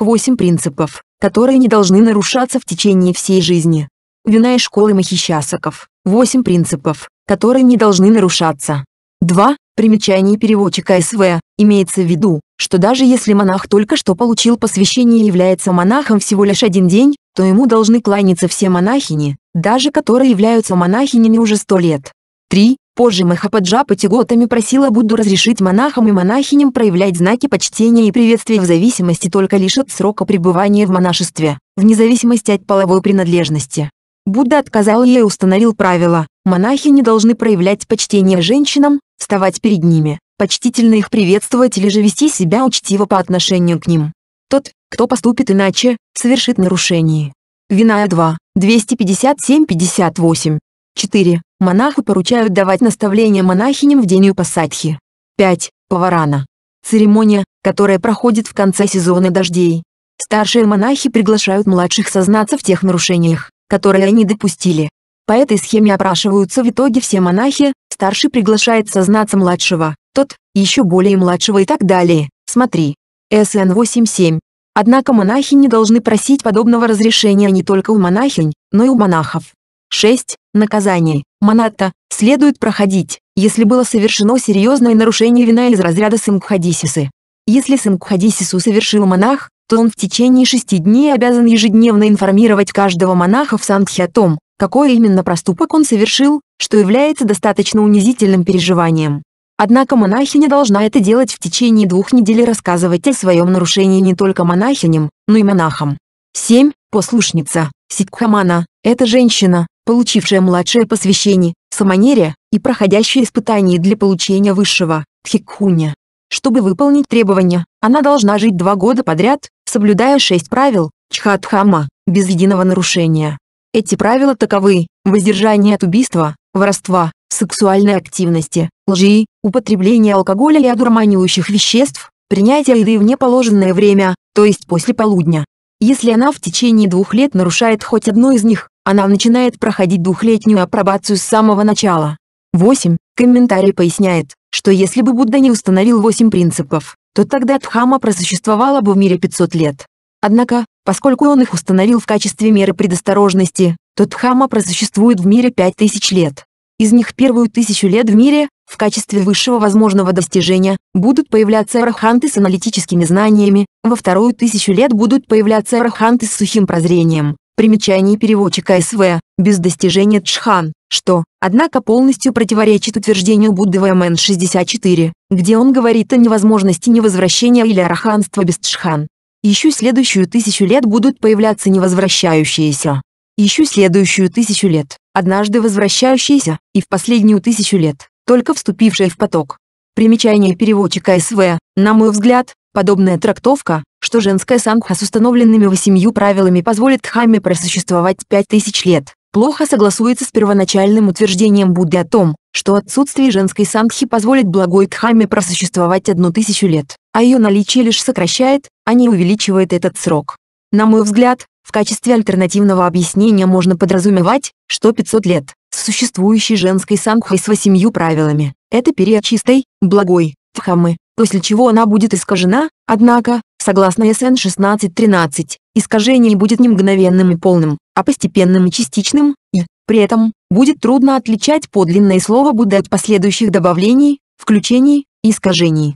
восемь принципов, которые не должны нарушаться в течение всей жизни. Вина и школы Махищасаков, восемь принципов, которые не должны нарушаться. 2. Примечание переводчика СВ. Имеется в виду, что даже если монах только что получил посвящение и является монахом всего лишь один день, то ему должны кланяться все монахини, даже которые являются монахинями уже сто лет. 3. Позже Махападжа потяготами просила Будду разрешить монахам и монахиням проявлять знаки почтения и приветствия в зависимости только лишь от срока пребывания в монашестве, вне зависимости от половой принадлежности. Будда отказал ей и установил правило, монахи не должны проявлять почтение женщинам, вставать перед ними, почтительно их приветствовать или же вести себя учтиво по отношению к ним. Тот, кто поступит иначе, совершит нарушение. Виная 2, 257-58. 4. Монаху поручают давать наставления монахиням в день Упасадхи. 5. Паварана. Церемония, которая проходит в конце сезона дождей. Старшие монахи приглашают младших сознаться в тех нарушениях, которые они допустили. По этой схеме опрашиваются в итоге все монахи, старший приглашает сознаться младшего, тот, еще более младшего и так далее. Смотри. СН 8.7. Однако монахи не должны просить подобного разрешения не только у монахинь, но и у монахов. 6. Наказание. Маната следует проходить, если было совершено серьезное нарушение вина из разряда сымкхадисисы. Если сымкхадисису совершил монах, то он в течение шести дней обязан ежедневно информировать каждого монаха в Сандхе о том, какой именно проступок он совершил, что является достаточно унизительным переживанием. Однако монахиня должна это делать в течение двух недель и рассказывать о своем нарушении не только монахиням, но и монахам. 7. Послушница, Ситхамана, это женщина, получившая младшее посвящение, самонерия и проходящее испытание для получения высшего, тхикхуня. Чтобы выполнить требования, она должна жить два года подряд, соблюдая шесть правил, чхатхама, без единого нарушения. Эти правила таковы – воздержание от убийства, воровства, сексуальной активности, лжи, употребление алкоголя и одурманивающих веществ, принятие еды в неположенное время, то есть после полудня. Если она в течение двух лет нарушает хоть одно из них, она начинает проходить двухлетнюю апробацию с самого начала. 8. Комментарий поясняет, что если бы Будда не установил 8 принципов, то тогда Дхамма просуществовала бы в мире 500 лет. Однако, поскольку он их установил в качестве меры предосторожности, то Дхамма просуществует в мире 5000 лет. Из них первую тысячу лет в мире, в качестве высшего возможного достижения, будут появляться арханты с аналитическими знаниями, во вторую тысячу лет будут появляться арханты с сухим прозрением, Примечание переводчика СВ. Без достижения Джхан, что, однако, полностью противоречит утверждению Будды ВМН 64 где он говорит о невозможности невозвращения или араханства без Джхан. Еще следующую тысячу лет будут появляться невозвращающиеся. Еще следующую тысячу лет, однажды возвращающиеся, и в последнюю тысячу лет, только вступившие в поток. Примечание переводчика СВ, на мой взгляд, Подобная трактовка, что женская самха с установленными восемью правилами позволит Дхамме просуществовать пять тысяч лет, плохо согласуется с первоначальным утверждением Будды о том, что отсутствие женской самхи позволит благой Дхамме просуществовать одну тысячу лет, а ее наличие лишь сокращает, а не увеличивает этот срок. На мой взгляд, в качестве альтернативного объяснения можно подразумевать, что 500 лет с существующей женской самхой с восемью правилами – это период чистой, благой, Дхаммы, после чего она будет искажена, однако, согласно СН 16.13, искажение будет не мгновенным и полным, а постепенным и частичным, и, при этом, будет трудно отличать подлинное слово Будда от последующих добавлений, включений и искажений.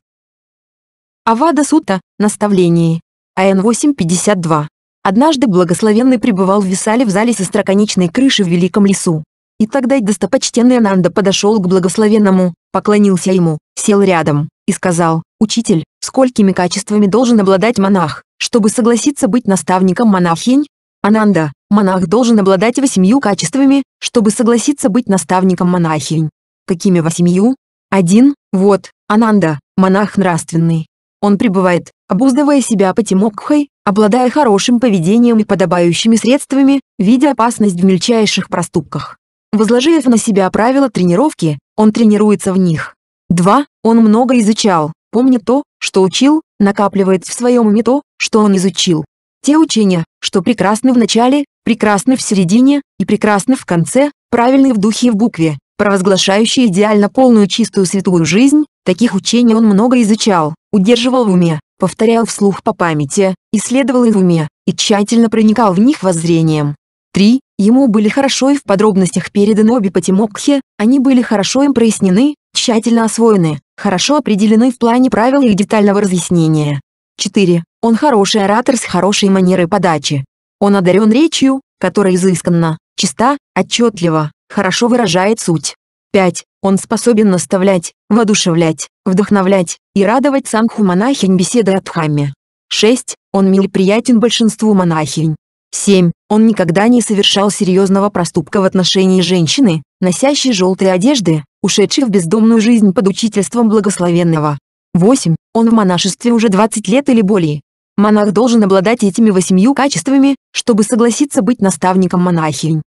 Авада Сута, наставление. АН 8.52. Однажды благословенный пребывал в Висале в зале со строконечной крыши в Великом лесу. И тогда достопочтенный Ананда подошел к благословенному, поклонился ему, сел рядом и сказал, «Учитель, сколькими качествами должен обладать монах, чтобы согласиться быть наставником монахинь?» Ананда, монах должен обладать восемью качествами, чтобы согласиться быть наставником монахинь. Какими восемью? один Вот, Ананда, монах нравственный. Он пребывает, обуздывая себя патимокхой, обладая хорошим поведением и подобающими средствами, видя опасность в мельчайших проступках. Возложив на себя правила тренировки, он тренируется в них два, Он много изучал, помнит то, что учил, накапливает в своем уме то, что он изучил. Те учения, что прекрасны в начале, прекрасны в середине и прекрасны в конце, правильны в духе и в букве, провозглашающие идеально полную чистую святую жизнь, таких учений он много изучал, удерживал в уме, повторял вслух по памяти, исследовал их в уме и тщательно проникал в них воззрением. Три Ему были хорошо и в подробностях переданы обе Патимокхе, они были хорошо им прояснены, тщательно освоены, хорошо определены в плане правил их детального разъяснения. 4. Он хороший оратор с хорошей манерой подачи. Он одарен речью, которая изысканна, чиста, отчетливо, хорошо выражает суть. 5. Он способен наставлять, воодушевлять, вдохновлять и радовать санху монахинь беседой о Дхамме. 6. Он мил и приятен большинству монахинь. 7. Он никогда не совершал серьезного проступка в отношении женщины, носящей желтые одежды, ушедшей в бездомную жизнь под учительством благословенного. 8. Он в монашестве уже 20 лет или более. Монах должен обладать этими восемью качествами, чтобы согласиться быть наставником монахинь.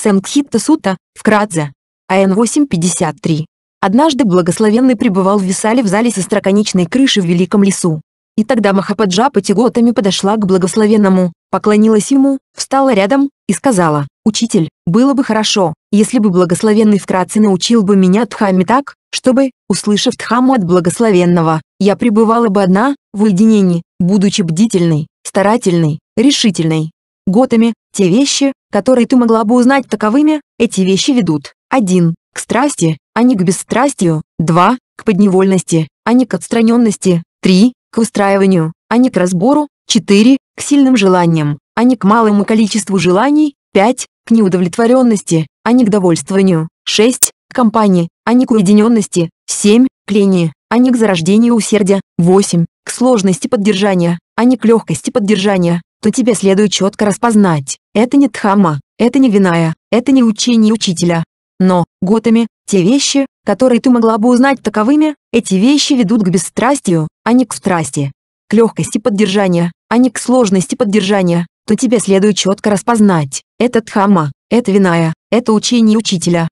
Сангхитта Сута, вкратце. АН 853. Однажды благословенный пребывал в Висале в зале со строконечной крыши в Великом лесу. И тогда Махападжа потяготами подошла к благословенному, поклонилась ему, встала рядом и сказала, «Учитель, было бы хорошо, если бы благословенный вкратце научил бы меня Дхамме так, чтобы, услышав Дхамму от благословенного, я пребывала бы одна, в уединении, будучи бдительной, старательной, решительной. Готами, те вещи, которые ты могла бы узнать таковыми, эти вещи ведут. один К страсти, а не к бесстрастию. два К подневольности, а не к отстраненности. три к выстраиванию, а не к разбору, 4, к сильным желаниям, а не к малому количеству желаний, 5, к неудовлетворенности, а не к довольствованию, 6, к компании, а не к уединенности, 7, к линии, а не к зарождению усердия, 8, к сложности поддержания, а не к легкости поддержания, то тебе следует четко распознать, это не тхама, это не Виная, это не учение учителя. Но, готами, те вещи, которые ты могла бы узнать таковыми, эти вещи ведут к бесстрастию, а не к страсти. К легкости поддержания, а не к сложности поддержания, то тебе следует четко распознать, это Дхамма, это Виная, это учение учителя.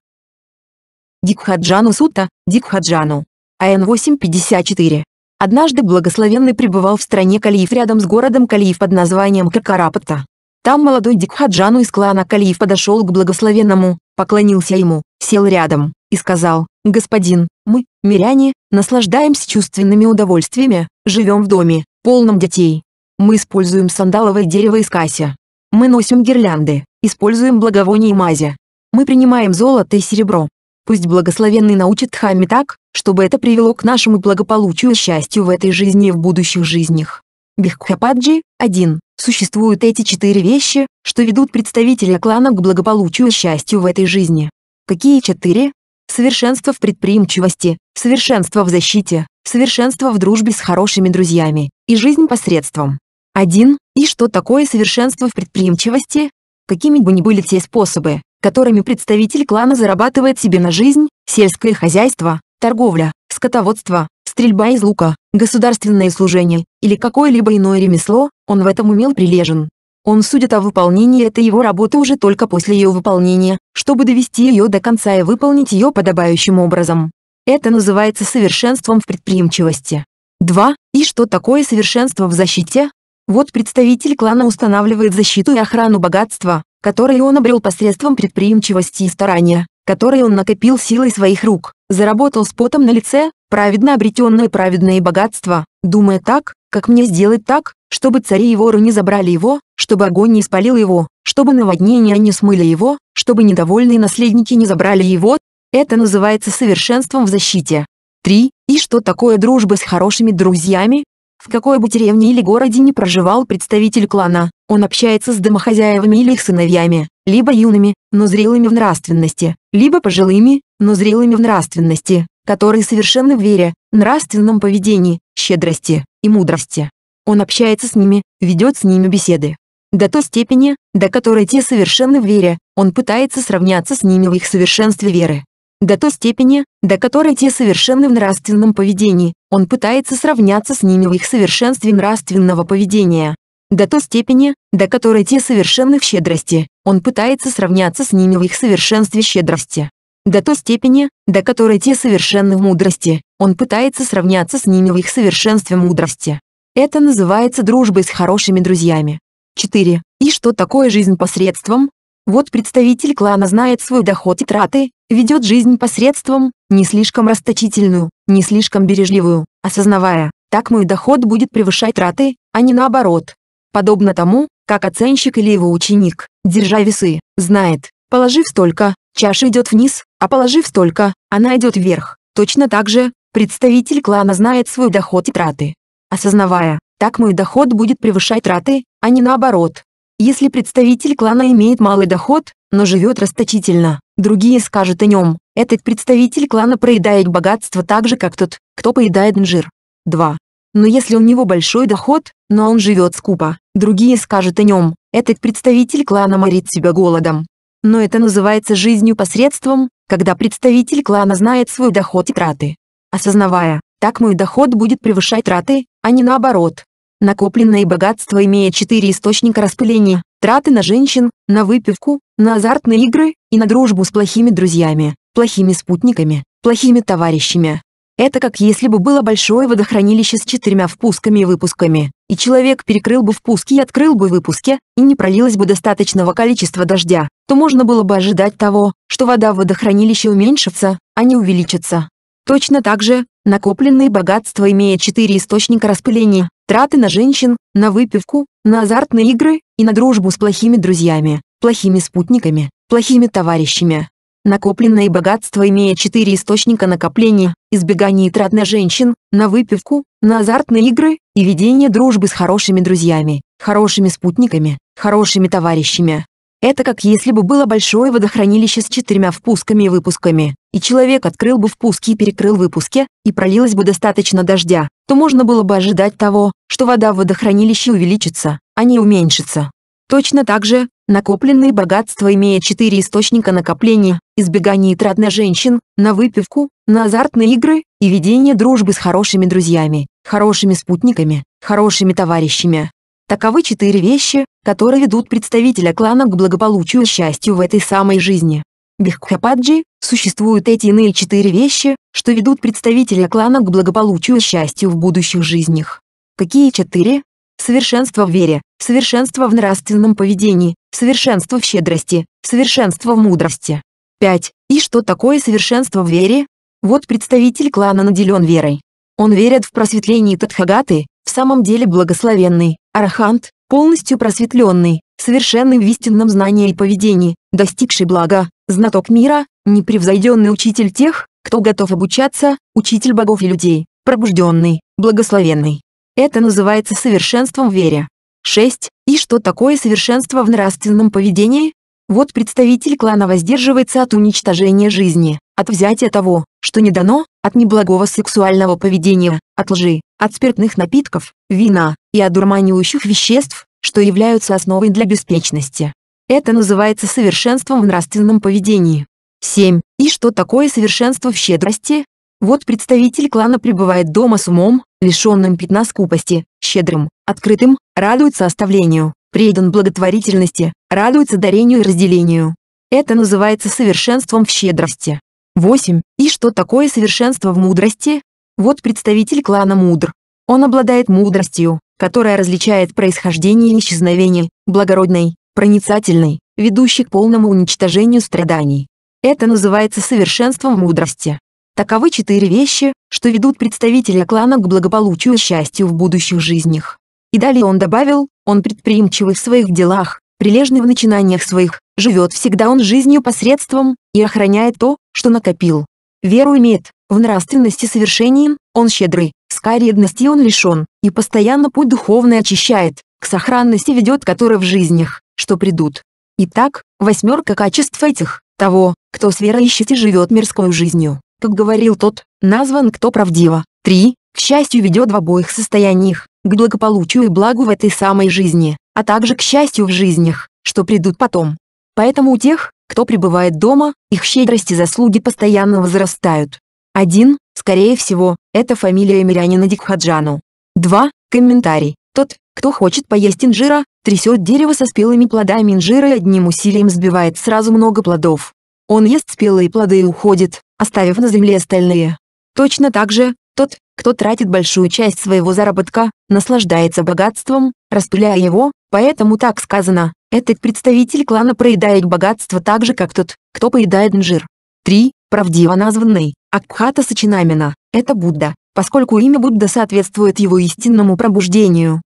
Дикхаджану Сута, Дикхаджану. АН 854. Однажды благословенный пребывал в стране Калиев рядом с городом Калиев под названием Какарапата. Там молодой Дикхаджану из клана Калиев подошел к благословенному, поклонился ему, сел рядом, и сказал, «Господин, мы, миряне, наслаждаемся чувственными удовольствиями, живем в доме, полном детей. Мы используем сандаловое дерево из кася. Мы носим гирлянды, используем благовония и мази. Мы принимаем золото и серебро. Пусть благословенный научит Дхамме так, чтобы это привело к нашему благополучию и счастью в этой жизни и в будущих жизнях. Бихкхападжи, 1. Существуют эти четыре вещи, что ведут представителя клана к благополучию и счастью в этой жизни. Какие четыре? совершенство в предприимчивости, совершенство в защите, совершенство в дружбе с хорошими друзьями и жизнь посредством. 1. И что такое совершенство в предприимчивости? Какими бы ни были те способы, которыми представитель клана зарабатывает себе на жизнь, сельское хозяйство, торговля, скотоводство, стрельба из лука, государственное служение или какое-либо иное ремесло, он в этом умел прилежен, он судит о выполнении этой его работы уже только после ее выполнения, чтобы довести ее до конца и выполнить ее подобающим образом. Это называется совершенством в предприимчивости. 2. И что такое совершенство в защите? Вот представитель клана устанавливает защиту и охрану богатства, которые он обрел посредством предприимчивости и старания, которые он накопил силой своих рук, заработал с потом на лице, праведно обретенное праведное богатство, думая так, как мне сделать так, чтобы цари его воры забрали его, чтобы огонь не испалил его, чтобы наводнения не смыли его, чтобы недовольные наследники не забрали его. Это называется совершенством в защите. 3. И что такое дружба с хорошими друзьями? В какой бы деревне или городе не проживал представитель клана, он общается с домохозяевами или их сыновьями, либо юными, но зрелыми в нравственности, либо пожилыми, но зрелыми в нравственности, которые совершенны в вере, нравственном поведении, щедрости и мудрости. Он общается с ними, ведет с ними беседы. До той степени, до которой те совершенны в вере, он пытается сравняться с ними в их совершенстве веры. До той степени, до которой те совершенны в нравственном поведении, он пытается сравняться с ними в их совершенстве нравственного поведения. До той степени, до которой те совершенны в щедрости, он пытается сравняться с ними в их совершенстве щедрости. До той степени, до которой те совершенны в мудрости, он пытается сравняться с ними в их совершенстве мудрости. Это называется дружбой с хорошими друзьями. 4. И что такое жизнь посредством? Вот представитель клана знает свой доход и траты, ведет жизнь посредством, не слишком расточительную, не слишком бережливую, осознавая, так мой доход будет превышать траты, а не наоборот. Подобно тому, как оценщик или его ученик, держа весы, знает, положив столько, чаша идет вниз, а положив столько, она идет вверх. Точно так же, представитель клана знает свой доход и траты, осознавая, так мой доход будет превышать траты, а не наоборот. Если представитель клана имеет малый доход, но живет расточительно, другие скажут о нем, этот представитель клана проедает богатство так же, как тот, кто поедает инжир. 2. Но если у него большой доход, но он живет скупо, другие скажут о нем, этот представитель клана морит себя голодом. Но это называется жизнью посредством, когда представитель клана знает свой доход и траты. Осознавая, так мой доход будет превышать траты, а не наоборот. Накопленное богатство имеет четыре источника распыления – траты на женщин, на выпивку, на азартные игры и на дружбу с плохими друзьями, плохими спутниками, плохими товарищами. Это как если бы было большое водохранилище с четырьмя впусками и выпусками, и человек перекрыл бы впуски и открыл бы выпуски, и не пролилось бы достаточного количества дождя, то можно было бы ожидать того, что вода в водохранилище уменьшится, а не увеличится. Точно так же, накопленные богатства имея четыре источника распыления, траты на женщин, на выпивку, на азартные игры и на дружбу с плохими друзьями, плохими спутниками, плохими товарищами. Накопленное богатство имея четыре источника накопления, избегание трат на женщин, на выпивку, на азартные игры и ведение дружбы с хорошими друзьями, хорошими спутниками, хорошими товарищами. Это как если бы было большое водохранилище с четырьмя впусками и выпусками, и человек открыл бы впуски и перекрыл выпуски, и пролилось бы достаточно дождя, то можно было бы ожидать того, что вода в водохранилище увеличится, а не уменьшится. Точно так же, накопленные богатства имеют четыре источника накопления, избегание трат на женщин, на выпивку, на азартные игры и ведение дружбы с хорошими друзьями, хорошими спутниками, хорошими товарищами. Таковы четыре вещи, которые ведут представителя клана к благополучию и счастью в этой самой жизни. Биххападжи, существуют эти иные четыре вещи, что ведут представителя клана к благополучию и счастью в будущих жизнях. Какие четыре? Совершенство в вере, совершенство в нравственном поведении, совершенство в щедрости, совершенство в мудрости. 5. И что такое совершенство в вере? Вот представитель клана наделен верой. Он верит в просветление Тадхагаты, в самом деле благословенный, арахант, полностью просветленный, совершенный в истинном знании и поведении, достигший блага, знаток мира, непревзойденный учитель тех, кто готов обучаться, учитель богов и людей, пробужденный, благословенный. Это называется совершенством в вере. 6. И что такое совершенство в нравственном поведении? Вот представитель клана воздерживается от уничтожения жизни, от взятия того, что не дано, от неблагого сексуального поведения, от лжи, от спиртных напитков, вина и одурманивающих веществ, что являются основой для беспечности. Это называется совершенством в нравственном поведении. 7. И что такое совершенство в щедрости? Вот представитель клана пребывает дома с умом, лишенным пятна скупости, щедрым, открытым, радуется оставлению, предан благотворительности, радуется дарению и разделению. Это называется совершенством в щедрости. 8. И что такое совершенство в мудрости? Вот представитель клана мудр. Он обладает мудростью, которая различает происхождение и исчезновение, благородной, проницательный, ведущий к полному уничтожению страданий. Это называется совершенством мудрости. Таковы четыре вещи, что ведут представителя клана к благополучию и счастью в будущих жизнях. И далее он добавил, он предприимчивый в своих делах, прилежный в начинаниях своих, живет всегда он жизнью посредством, и охраняет то, что накопил. Веру имеет, в нравственности совершением, он щедрый, скаредности он лишен, и постоянно путь духовный очищает, к сохранности ведет который в жизнях что придут. Итак, восьмерка качеств этих, того, кто с верой ищет и живет мирской жизнью, как говорил тот, назван кто правдиво. три, К счастью ведет в обоих состояниях, к благополучию и благу в этой самой жизни, а также к счастью в жизнях, что придут потом. Поэтому у тех, кто пребывает дома, их щедрости и заслуги постоянно возрастают. 1. Скорее всего, это фамилия мирянина Дикхаджану. 2. Комментарий. Тот, кто хочет поесть инжира, трясет дерево со спелыми плодами инжира и одним усилием сбивает сразу много плодов. Он ест спелые плоды и уходит, оставив на земле остальные. Точно так же, тот, кто тратит большую часть своего заработка, наслаждается богатством, распыляя его, поэтому так сказано, этот представитель клана проедает богатство так же, как тот, кто поедает инжир. 3. Правдиво названный Акхата Сачинамина – это Будда, поскольку имя Будда соответствует его истинному пробуждению.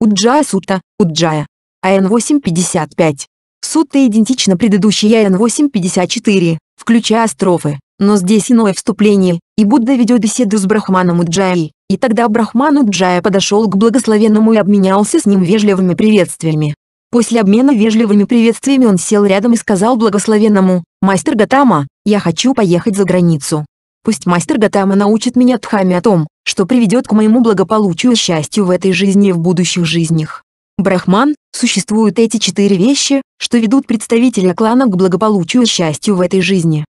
Уджая Сута, Уджая. АН-855. Сута идентична предыдущей АН-854, включая строфы, но здесь иное вступление, и Будда ведет беседу с Брахманом Уджаей, и тогда Брахман Уджая подошел к благословенному и обменялся с ним вежливыми приветствиями. После обмена вежливыми приветствиями он сел рядом и сказал благословенному, «Мастер Гатама, я хочу поехать за границу. Пусть мастер Гатама научит меня тхаме о том, что приведет к моему благополучию и счастью в этой жизни и в будущих жизнях. Брахман, существуют эти четыре вещи, что ведут представителя клана к благополучию и счастью в этой жизни.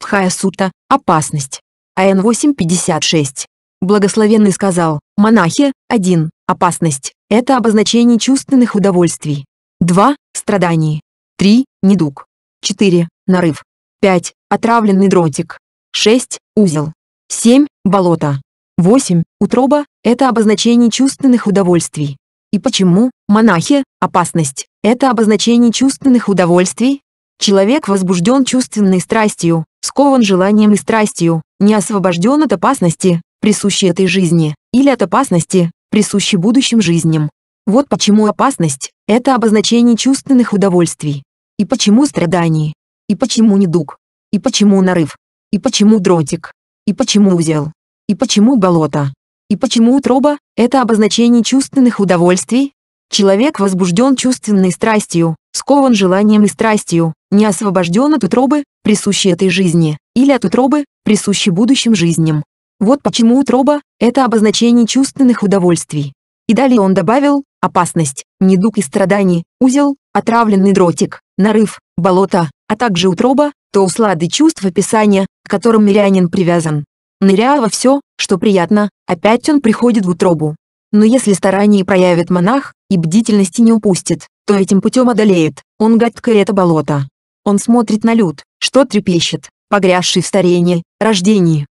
Пхая-сута – опасность. АН 856. Благословенный сказал, монахи, 1. Опасность – это обозначение чувственных удовольствий. 2. Страданий. 3. Недуг. 4. Нарыв. 5. Отравленный дротик. 6. Узел. 7 болото. 8. Утроба – это обозначение чувственных удовольствий. И почему, монахи, опасность – это обозначение чувственных удовольствий? Человек возбужден чувственной страстью, скован желанием и страстью, не освобожден от опасности, присущей этой жизни, или от опасности, присущей будущим жизням. Вот почему опасность – это обозначение чувственных удовольствий. И почему страдание? И почему недуг? И почему нарыв? И почему дротик? И почему узел? И почему болото? И почему утроба – это обозначение чувственных удовольствий? Человек возбужден чувственной страстью, скован желанием и страстью, не освобожден от утробы, присущей этой жизни, или от утробы, присущей будущим жизням. Вот почему утроба – это обозначение чувственных удовольствий. И далее он добавил «опасность, недуг и страданий, узел, отравленный дротик, нарыв, болото, а также утроба, то услады чувств описания, к которым мирянин привязан. Ныряя во все, что приятно, опять он приходит в утробу. Но если старание проявит монах, и бдительности не упустит, то этим путем одолеет, он гадкое это болото. Он смотрит на люд, что трепещет, погрязший в старении, рождении.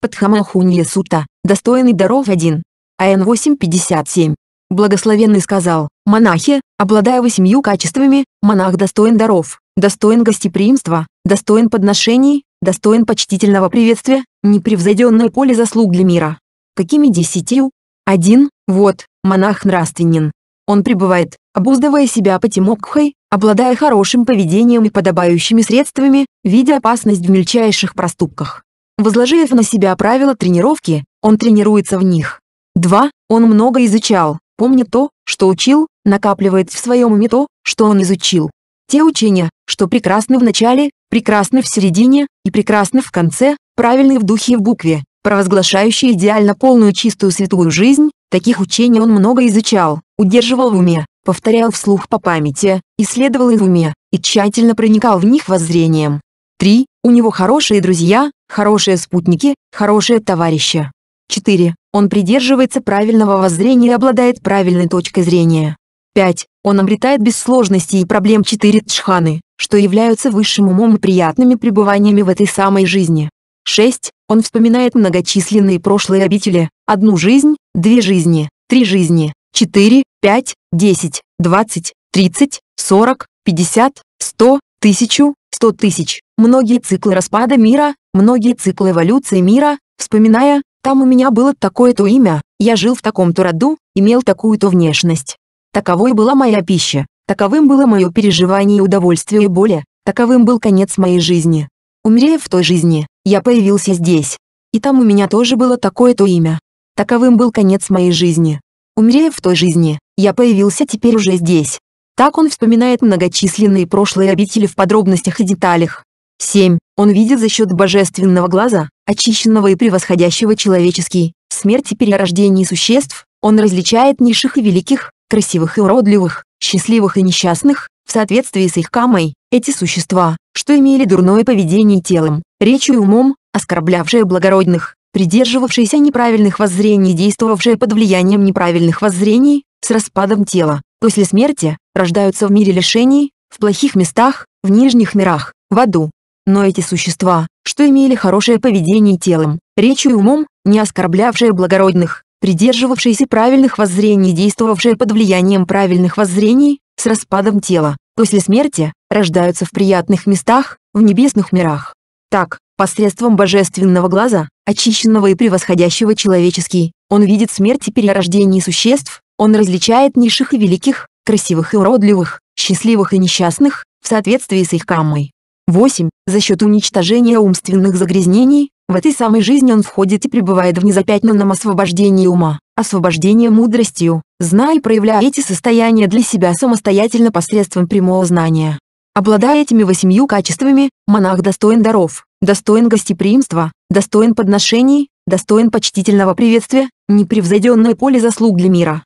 Подхамахунья Сута, достойный даров один, АН 857. Благословенный сказал, монахи, обладая восемью качествами, монах достоин даров, достоин гостеприимства, достоин подношений, достоин почтительного приветствия, непревзойденное поле заслуг для мира. Какими десятью? Один, вот, монах нравственен. Он пребывает, обуздывая себя потимокхой, обладая хорошим поведением и подобающими средствами, видя опасность в мельчайших проступках. Возложив на себя правила тренировки, он тренируется в них. Два, Он много изучал, помнит то, что учил, накапливает в своем уме то, что он изучил. Те учения, что прекрасны в начале, прекрасны в середине и прекрасны в конце, правильны в духе и в букве, провозглашающие идеально полную чистую святую жизнь, таких учений он много изучал, удерживал в уме, повторял вслух по памяти, исследовал их в уме и тщательно проникал в них воззрением. 3. У него хорошие друзья, хорошие спутники, хорошие товарищи. 4. Он придерживается правильного воззрения и обладает правильной точкой зрения. 5. Он обретает без сложностей и проблем 4 тшханы, что являются высшим умом и приятными пребываниями в этой самой жизни. 6. Он вспоминает многочисленные прошлые обители, одну жизнь, две жизни, три жизни, 4, 5, 10, 20, 30, 40, 50, 100, 1000, 100 тысяч, многие циклы распада мира, многие циклы эволюции мира, вспоминая, там у меня было такое-то имя, я жил в таком-то роду, имел такую-то внешность, Таковой была моя пища, таковым было мое переживание и удовольствие и боли, таковым был конец моей жизни. Умерев в той жизни, я появился здесь. И там у меня тоже было такое-то имя. Таковым был конец моей жизни. Умерев в той жизни, я появился теперь уже здесь. Так он вспоминает многочисленные прошлые обители в подробностях и деталях. 7. Он видит за счет божественного глаза, очищенного и превосходящего человеческий, смерти и существ, он различает низших и великих, красивых и уродливых, счастливых и несчастных, в соответствии с их камой, эти существа, что имели дурное поведение телом, речью и умом, оскорблявшие благородных, придерживавшиеся неправильных воззрений, действовавшие под влиянием неправильных воззрений, с распадом тела, после смерти, рождаются в мире лишений, в плохих местах, в нижних мирах, в аду. Но эти существа, что имели хорошее поведение телом, речью и умом, не оскорблявшие благородных, придерживавшиеся правильных воззрений, и действовавшие под влиянием правильных воззрений, с распадом тела, после смерти, рождаются в приятных местах, в небесных мирах. Так, посредством божественного глаза, очищенного и превосходящего человеческий, он видит смерть и перерождение существ, он различает низших и великих, красивых и уродливых, счастливых и несчастных, в соответствии с их каммой. 8. За счет уничтожения умственных загрязнений, в этой самой жизни он входит и пребывает в незапятнанном освобождении ума, освобождении мудростью, зная и проявляя эти состояния для себя самостоятельно посредством прямого знания. Обладая этими восемью качествами, монах достоин даров, достоин гостеприимства, достоин подношений, достоин почтительного приветствия, непревзойденное поле заслуг для мира.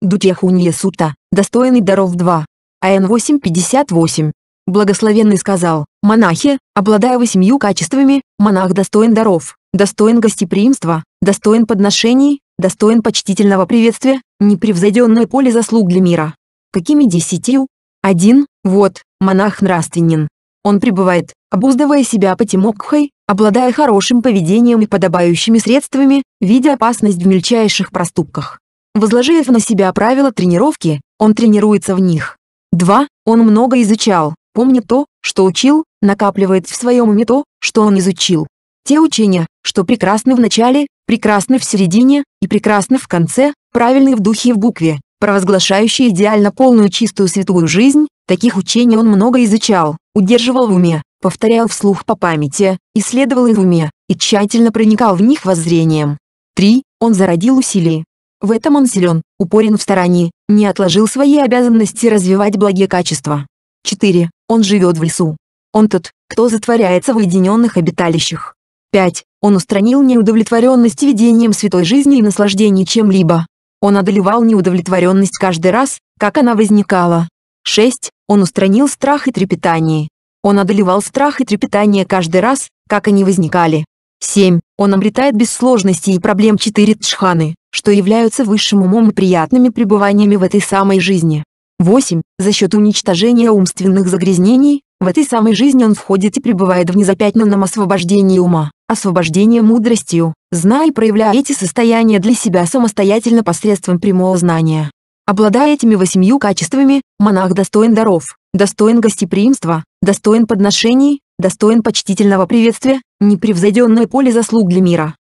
Дутьяхунья сута, достойный даров 2. АН 858. Благословенный сказал, «Монахи, обладая восемью качествами, монах достоин даров, достоин гостеприимства, достоин подношений, достоин почтительного приветствия, непревзойденное поле заслуг для мира». Какими десятью? Один, вот, монах нравственен. Он пребывает, обуздывая себя потемокхой, обладая хорошим поведением и подобающими средствами, видя опасность в мельчайших проступках. Возложив на себя правила тренировки, он тренируется в них. Два, Он много изучал, Помнит то, что учил, накапливает в своем уме то, что он изучил. Те учения, что прекрасны в начале, прекрасны в середине и прекрасны в конце, правильны в духе и в букве, провозглашающие идеально полную чистую святую жизнь, таких учений он много изучал, удерживал в уме, повторял вслух по памяти, исследовал их в уме и тщательно проникал в них воззрением. 3. Он зародил усилий. В этом он силен, упорен в старании, не отложил свои обязанности развивать благие качества. 4. Он живет в лесу. Он тот, кто затворяется в уединенных обиталищах. 5. Он устранил неудовлетворенность видением святой жизни и наслаждений чем-либо. Он одолевал неудовлетворенность каждый раз, как она возникала. 6. Он устранил страх и трепетание. Он одолевал страх и трепетание каждый раз, как они возникали. 7. Он обретает без сложностей и проблем четыре тшханы, что являются высшим умом и приятными пребываниями в этой самой жизни. 8. За счет уничтожения умственных загрязнений, в этой самой жизни он входит и пребывает в незапятнанном освобождении ума, освобождении мудростью, зная и проявляя эти состояния для себя самостоятельно посредством прямого знания. Обладая этими восемью качествами, монах достоин даров, достоин гостеприимства, достоин подношений, достоин почтительного приветствия, непревзойденное поле заслуг для мира.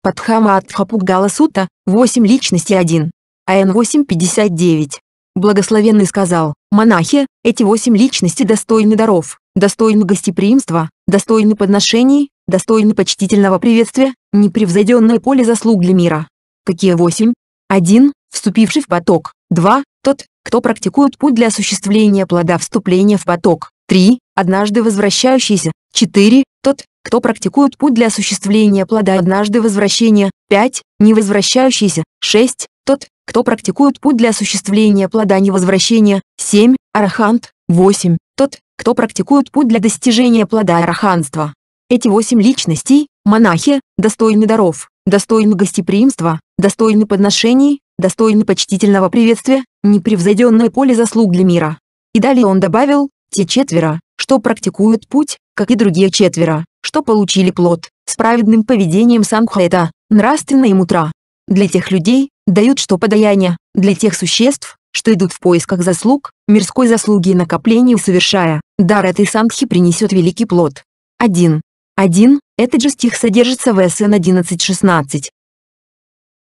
Падхама Адхапугала Сута, 8 личности 1. АН 859. Благословенный сказал, «Монахи, эти восемь личностей достойны даров, достойны гостеприимства, достойны подношений, достойны почтительного приветствия, непревзойденное поле заслуг для мира». Какие восемь? Один, вступивший в поток. Два, тот, кто практикует путь для осуществления плода вступления в поток. Три, однажды возвращающийся. Четыре, тот, кто практикует путь для осуществления плода однажды возвращения. Пять, невозвращающийся. Шесть, тот, кто практикует путь для осуществления плода а невозвращения, 7, арахант, 8, тот, кто практикует путь для достижения плода араханства. Эти восемь личностей, монахи, достойны даров, достойны гостеприимства, достойны подношений, достойны почтительного приветствия, непревзойденное поле заслуг для мира. И далее он добавил, те четверо, что практикуют путь, как и другие четверо, что получили плод, с праведным поведением санхета, нравственная утро. Для тех людей дают что подаяние, для тех существ, что идут в поисках заслуг, мирской заслуги и накоплений совершая, дар этой санхи принесет великий плод. 1. 1. Этот же стих содержится в СН 11.16.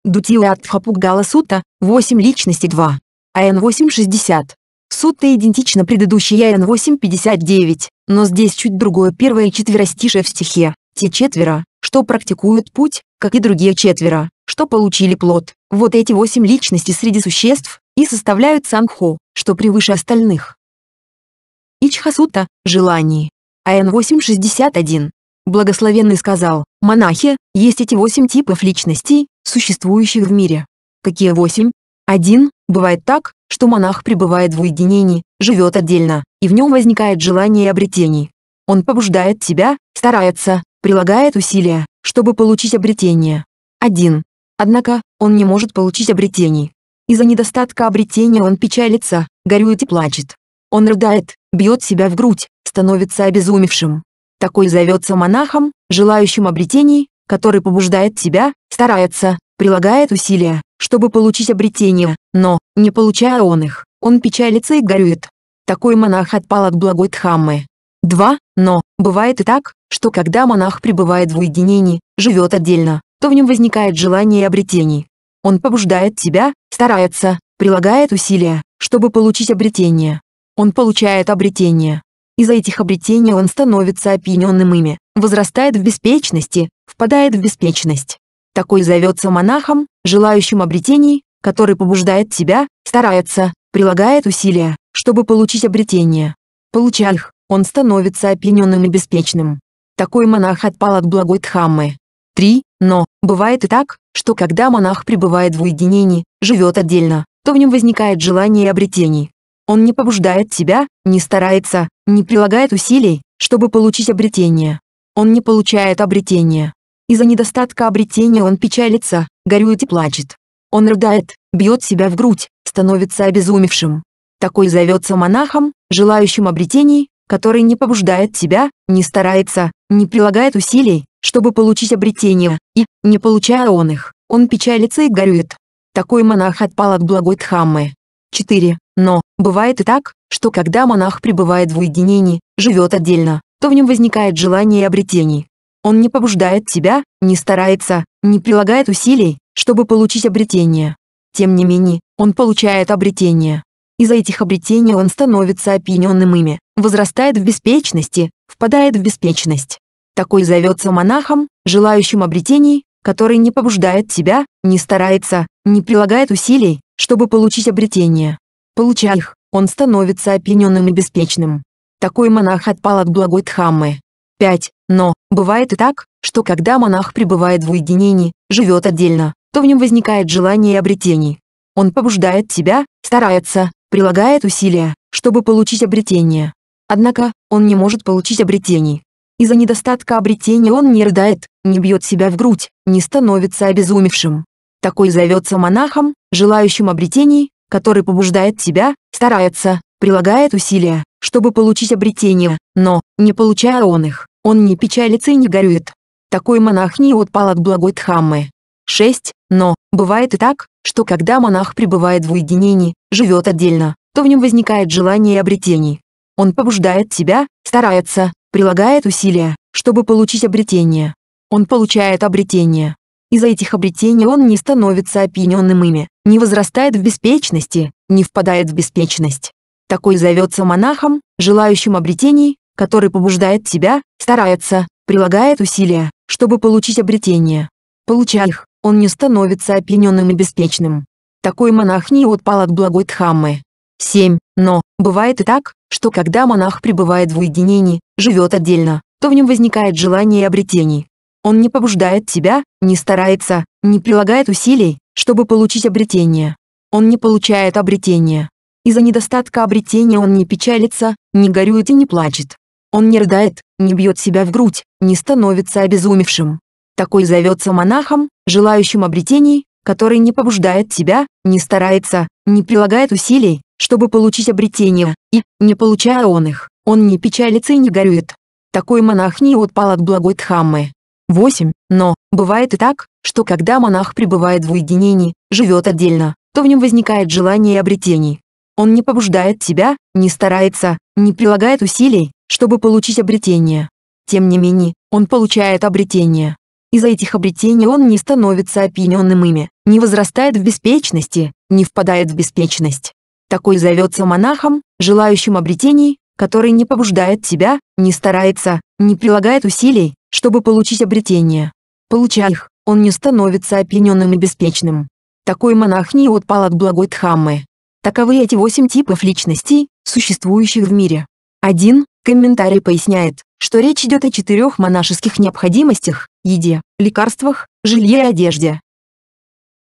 Дутила Атхапугала Сута, 8 личности 2. АН 8.60. Сутта идентична предыдущей АН 8.59, но здесь чуть другое первое четверостишее в стихе. Те четверо, что практикуют путь, как и другие четверо, что получили плод. Вот эти восемь личностей среди существ и составляют Санхо, что превыше остальных. Ичхасута – желание. АН 861. Благословенный сказал, монахи, есть эти восемь типов личностей, существующих в мире. Какие восемь? Один, бывает так, что монах пребывает в уединении, живет отдельно, и в нем возникает желание обретений. Он побуждает себя, старается, прилагает усилия, чтобы получить обретение. Один. Однако, он не может получить обретений. Из-за недостатка обретения он печалится, горюет и плачет. Он рыдает, бьет себя в грудь, становится обезумевшим. Такой зовется монахом, желающим обретений, который побуждает тебя, старается, прилагает усилия, чтобы получить обретения, но, не получая он их, он печалится и горюет. Такой монах отпал от благой Дхаммы. 2. Но, бывает и так, что когда монах пребывает в уединении, живет отдельно, то в нем возникает желание обретений. Он побуждает тебя, старается, прилагает усилия, чтобы получить обретение. Он получает обретение. Из-за этих обретений он становится опьяненным ими, возрастает в беспечности, впадает в беспечность. Такой зовется монахом, желающим обретений, который побуждает тебя, старается, прилагает усилия, чтобы получить обретение. Получая их, он становится опьяненным и беспечным. Такой монах отпал от благой Дхаммы. 3. Но, бывает и так, что когда монах пребывает в уединении, живет отдельно, то в нем возникает желание обретений. Он не побуждает себя, не старается, не прилагает усилий, чтобы получить обретение. Он не получает обретение. Из-за недостатка обретения он печалится, горюет и плачет. Он рыдает, бьет себя в грудь, становится обезумевшим. Такой зовется монахом, желающим обретений, который не побуждает себя, не старается, не прилагает усилий, чтобы получить обретения, и, не получая он их, он печалится и горюет. Такой монах отпал от благой Дхаммы. 4. Но, бывает и так, что когда монах пребывает в уединении, живет отдельно, то в нем возникает желание обретений. Он не побуждает себя не старается, не прилагает усилий, чтобы получить обретение. Тем не менее, он получает обретение. Из-за этих обретений он становится опьяненным ими, возрастает в беспечности, впадает в беспечность. Такой зовется монахом, желающим обретений, который не побуждает тебя, не старается, не прилагает усилий, чтобы получить обретение. Получая их, он становится опьяненным и беспечным. Такой монах отпал от благой Дхаммы. 5. Но, бывает и так, что когда монах пребывает в уединении, живет отдельно, то в нем возникает желание обретений. Он побуждает тебя, старается, прилагает усилия, чтобы получить обретение. Однако, он не может получить обретений. Из-за недостатка обретения он не рыдает, не бьет себя в грудь, не становится обезумевшим. Такой зовется монахом, желающим обретений, который побуждает тебя, старается, прилагает усилия, чтобы получить обретения, но, не получая он их, он не печалится и не горюет. Такой монах не отпал от благой Дхаммы. 6. Но, бывает и так, что когда монах пребывает в уединении, живет отдельно, то в нем возникает желание обретений. Он побуждает тебя, старается, прилагает усилия, чтобы получить обретение. Он получает обретение. Из-за этих обретений он не становится опьяненным ими, не возрастает в беспечности, не впадает в беспечность. Такой зовется монахом, желающим обретений, который побуждает тебя, старается, прилагает усилия, чтобы получить обретение. Получая их, он не становится опьяненным и беспечным. Такой монах не отпал от благой Дхаммы. 7. Но, Бывает и так, что когда монах пребывает в уединении, живет отдельно, то в нем возникает желание обретений. Он не побуждает тебя, не старается, не прилагает усилий, чтобы получить обретение. Он не получает обретение. Из-за недостатка обретения он не печалится, не горюет и не плачет. Он не рыдает, не бьет себя в грудь, не становится обезумевшим. Такой зовется монахом, желающим обретений, который не побуждает тебя, не старается, не прилагает усилий, чтобы получить обретение, и, не получая он их, он не печалится и не горюет. Такой монах не отпал от благой Дхаммы. 8. Но, бывает и так, что когда монах пребывает в уединении, живет отдельно, то в нем возникает желание обретений. Он не побуждает себя, не старается, не прилагает усилий, чтобы получить обретение. Тем не менее, он получает обретение. Из-за этих обретений он не становится опьяненным ими, не возрастает в беспечности, не впадает в беспечность. Такой зовется монахом, желающим обретений, который не побуждает тебя, не старается, не прилагает усилий, чтобы получить обретение. Получая их, он не становится опьяненным и беспечным. Такой монах не отпал от благой Дхаммы. Таковы эти восемь типов личностей, существующих в мире. Один Комментарий поясняет, что речь идет о четырех монашеских необходимостях – еде, лекарствах, жилье и одежде.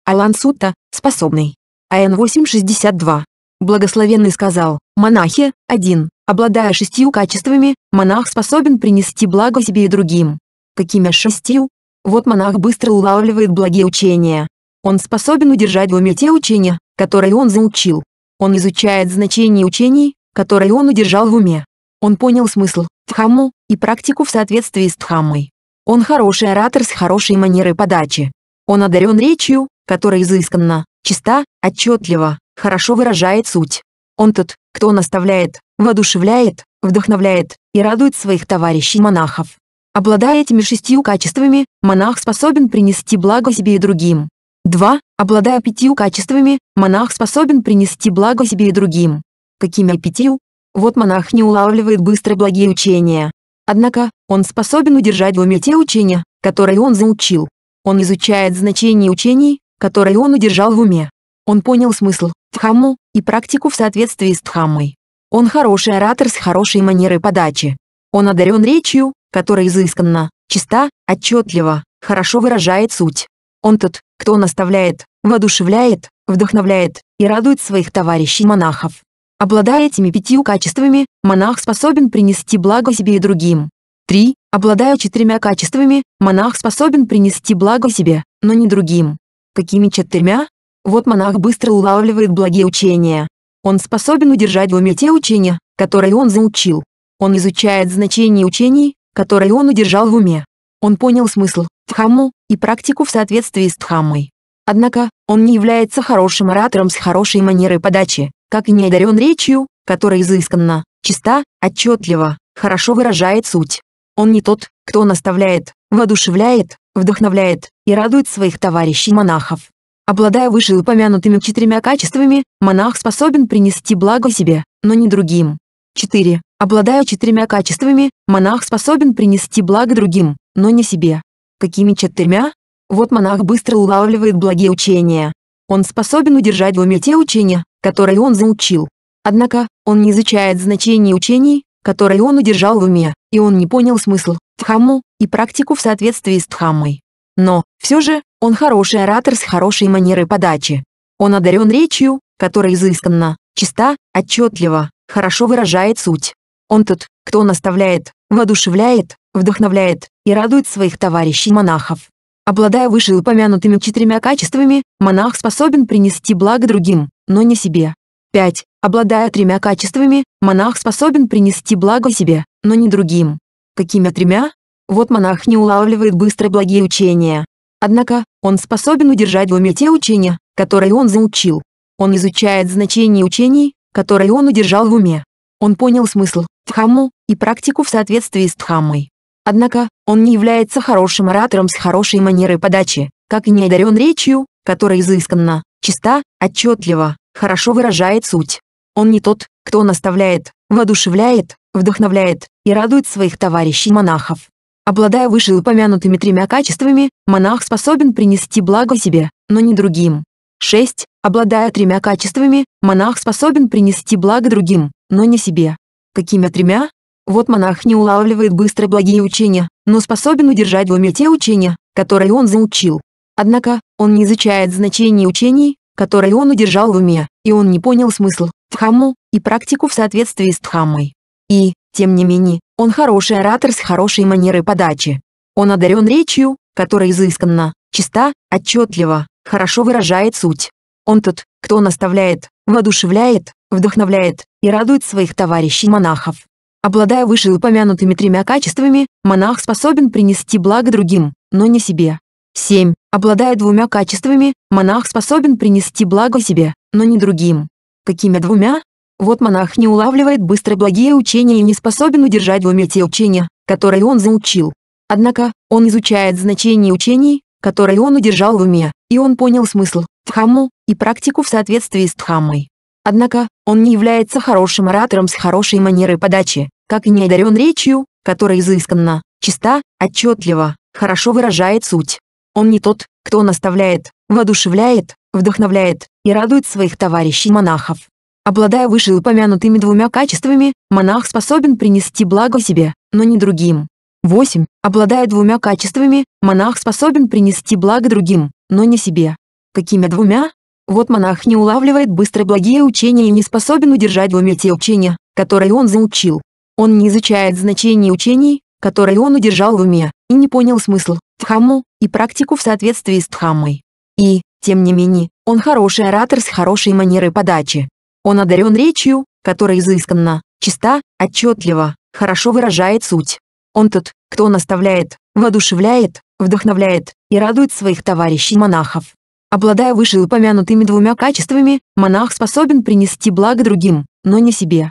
Алан Сутта, способный. АН 862. Благословенный сказал, «Монахи, один, обладая шестью качествами, монах способен принести благо себе и другим». Какими шестью? Вот монах быстро улавливает благие учения. Он способен удержать в уме те учения, которые он заучил. Он изучает значение учений, которые он удержал в уме. Он понял смысл, Дхамму, и практику в соответствии с Дхаммой. Он хороший оратор с хорошей манерой подачи. Он одарен речью, которая изысканна, чиста, отчетлива, хорошо выражает суть. Он тот, кто наставляет, воодушевляет, вдохновляет и радует своих товарищей-монахов. Обладая этими шестью качествами, монах способен принести благо себе и другим. 2. Обладая пятью качествами, монах способен принести благо себе и другим. Какими пятью? Вот монах не улавливает быстро благие учения. Однако, он способен удержать в уме те учения, которые он заучил. Он изучает значение учений, которые он удержал в уме. Он понял смысл, Дхамму, и практику в соответствии с Дхаммой. Он хороший оратор с хорошей манерой подачи. Он одарен речью, которая изысканна, чиста, отчетлива, хорошо выражает суть. Он тот, кто наставляет, воодушевляет, вдохновляет и радует своих товарищей-монахов. Обладая этими пятью качествами, монах способен принести благо себе и другим. 3. Обладая четырьмя качествами, монах способен принести благо себе, но не другим. Какими четырьмя? Вот монах быстро улавливает благие учения. Он способен удержать в уме те учения, которые он заучил. Он изучает значение учений, которые он удержал в уме. Он понял смысл, дхамму, и практику в соответствии с дхаммой. Однако, он не является хорошим оратором с хорошей манерой подачи, как и не одарен речью, которая изысканна, чиста, отчетлива, хорошо выражает суть. Он не тот, кто наставляет, воодушевляет, вдохновляет и радует своих товарищей монахов. Обладая вышеупомянутыми четырьмя качествами, монах способен принести благо себе, но не другим. 4. Обладая четырьмя качествами, монах способен принести благо другим, но не себе. Какими четырьмя? Вот монах быстро улавливает благие учения. Он способен удержать в уме те учения, которые он заучил. Однако, он не изучает значение учений, которые он удержал в уме, и он не понял смысл, дхамму, и практику в соответствии с дхаммой. Но, все же, он хороший оратор с хорошей манерой подачи. Он одарен речью, которая изысканна, чиста, отчетлива, хорошо выражает суть. Он тот, кто наставляет, воодушевляет, вдохновляет и радует своих товарищей-монахов. Обладая вышеупомянутыми четырьмя качествами, монах способен принести благо другим, но не себе. 5. Обладая тремя качествами, монах способен принести благо себе, но не другим. Какими тремя? Вот монах не улавливает быстро благие учения, Однако, он способен удержать в уме те учения, которые он заучил. Он изучает значение учений, которые он удержал в уме. Он понял смысл, дхамму, и практику в соответствии с дхаммой. Однако, он не является хорошим оратором с хорошей манерой подачи, как и не одарен речью, которая изысканна, чиста, отчетливо, хорошо выражает суть. Он не тот, кто наставляет, воодушевляет, вдохновляет и радует своих товарищей монахов. Обладая вышеупомянутыми тремя качествами, монах способен принести благо себе, но не другим. 6. Обладая тремя качествами, монах способен принести благо другим, но не себе. Какими тремя? Вот монах не улавливает быстро благие учения, но способен удержать в уме те учения, которые он заучил. Однако, он не изучает значение учений, которые он удержал в уме, и он не понял смысл, дхамму, и практику в соответствии с дхаммой. И, тем не менее, он хороший оратор с хорошей манерой подачи. Он одарен речью, которая изысканна, чиста, отчетливо, хорошо выражает суть. Он тот, кто наставляет, воодушевляет, вдохновляет и радует своих товарищей-монахов. Обладая вышеупомянутыми тремя качествами, монах способен принести благо другим, но не себе. 7. Обладая двумя качествами, монах способен принести благо себе, но не другим. Какими двумя? Вот монах не улавливает быстро благие учения и не способен удержать в уме те учения, которые он заучил. Однако, он изучает значение учений, которые он удержал в уме, и он понял смысл, дхамму, и практику в соответствии с дхаммой. Однако, он не является хорошим оратором с хорошей манерой подачи, как и не одарен речью, которая изысканна, чиста, отчетливо, хорошо выражает суть. Он не тот, кто наставляет, воодушевляет, вдохновляет и радует своих товарищей монахов. Обладая вышеупомянутыми двумя качествами, монах способен принести благо себе, но не другим. 8. Обладая двумя качествами, монах способен принести благо другим, но не себе. Какими двумя? Вот монах не улавливает быстро благие учения и не способен удержать в уме те учения, которые он заучил. Он не изучает значение учений, которые он удержал в уме, и не понял смысл, дхамму, и практику в соответствии с дхаммой. И, тем не менее, он хороший оратор с хорошей манерой подачи, он одарен речью, которая изысканна, чиста, отчетлива, хорошо выражает суть. Он тот, кто наставляет, воодушевляет, вдохновляет и радует своих товарищей-монахов. Обладая вышеупомянутыми двумя качествами, монах способен принести благо другим, но не себе.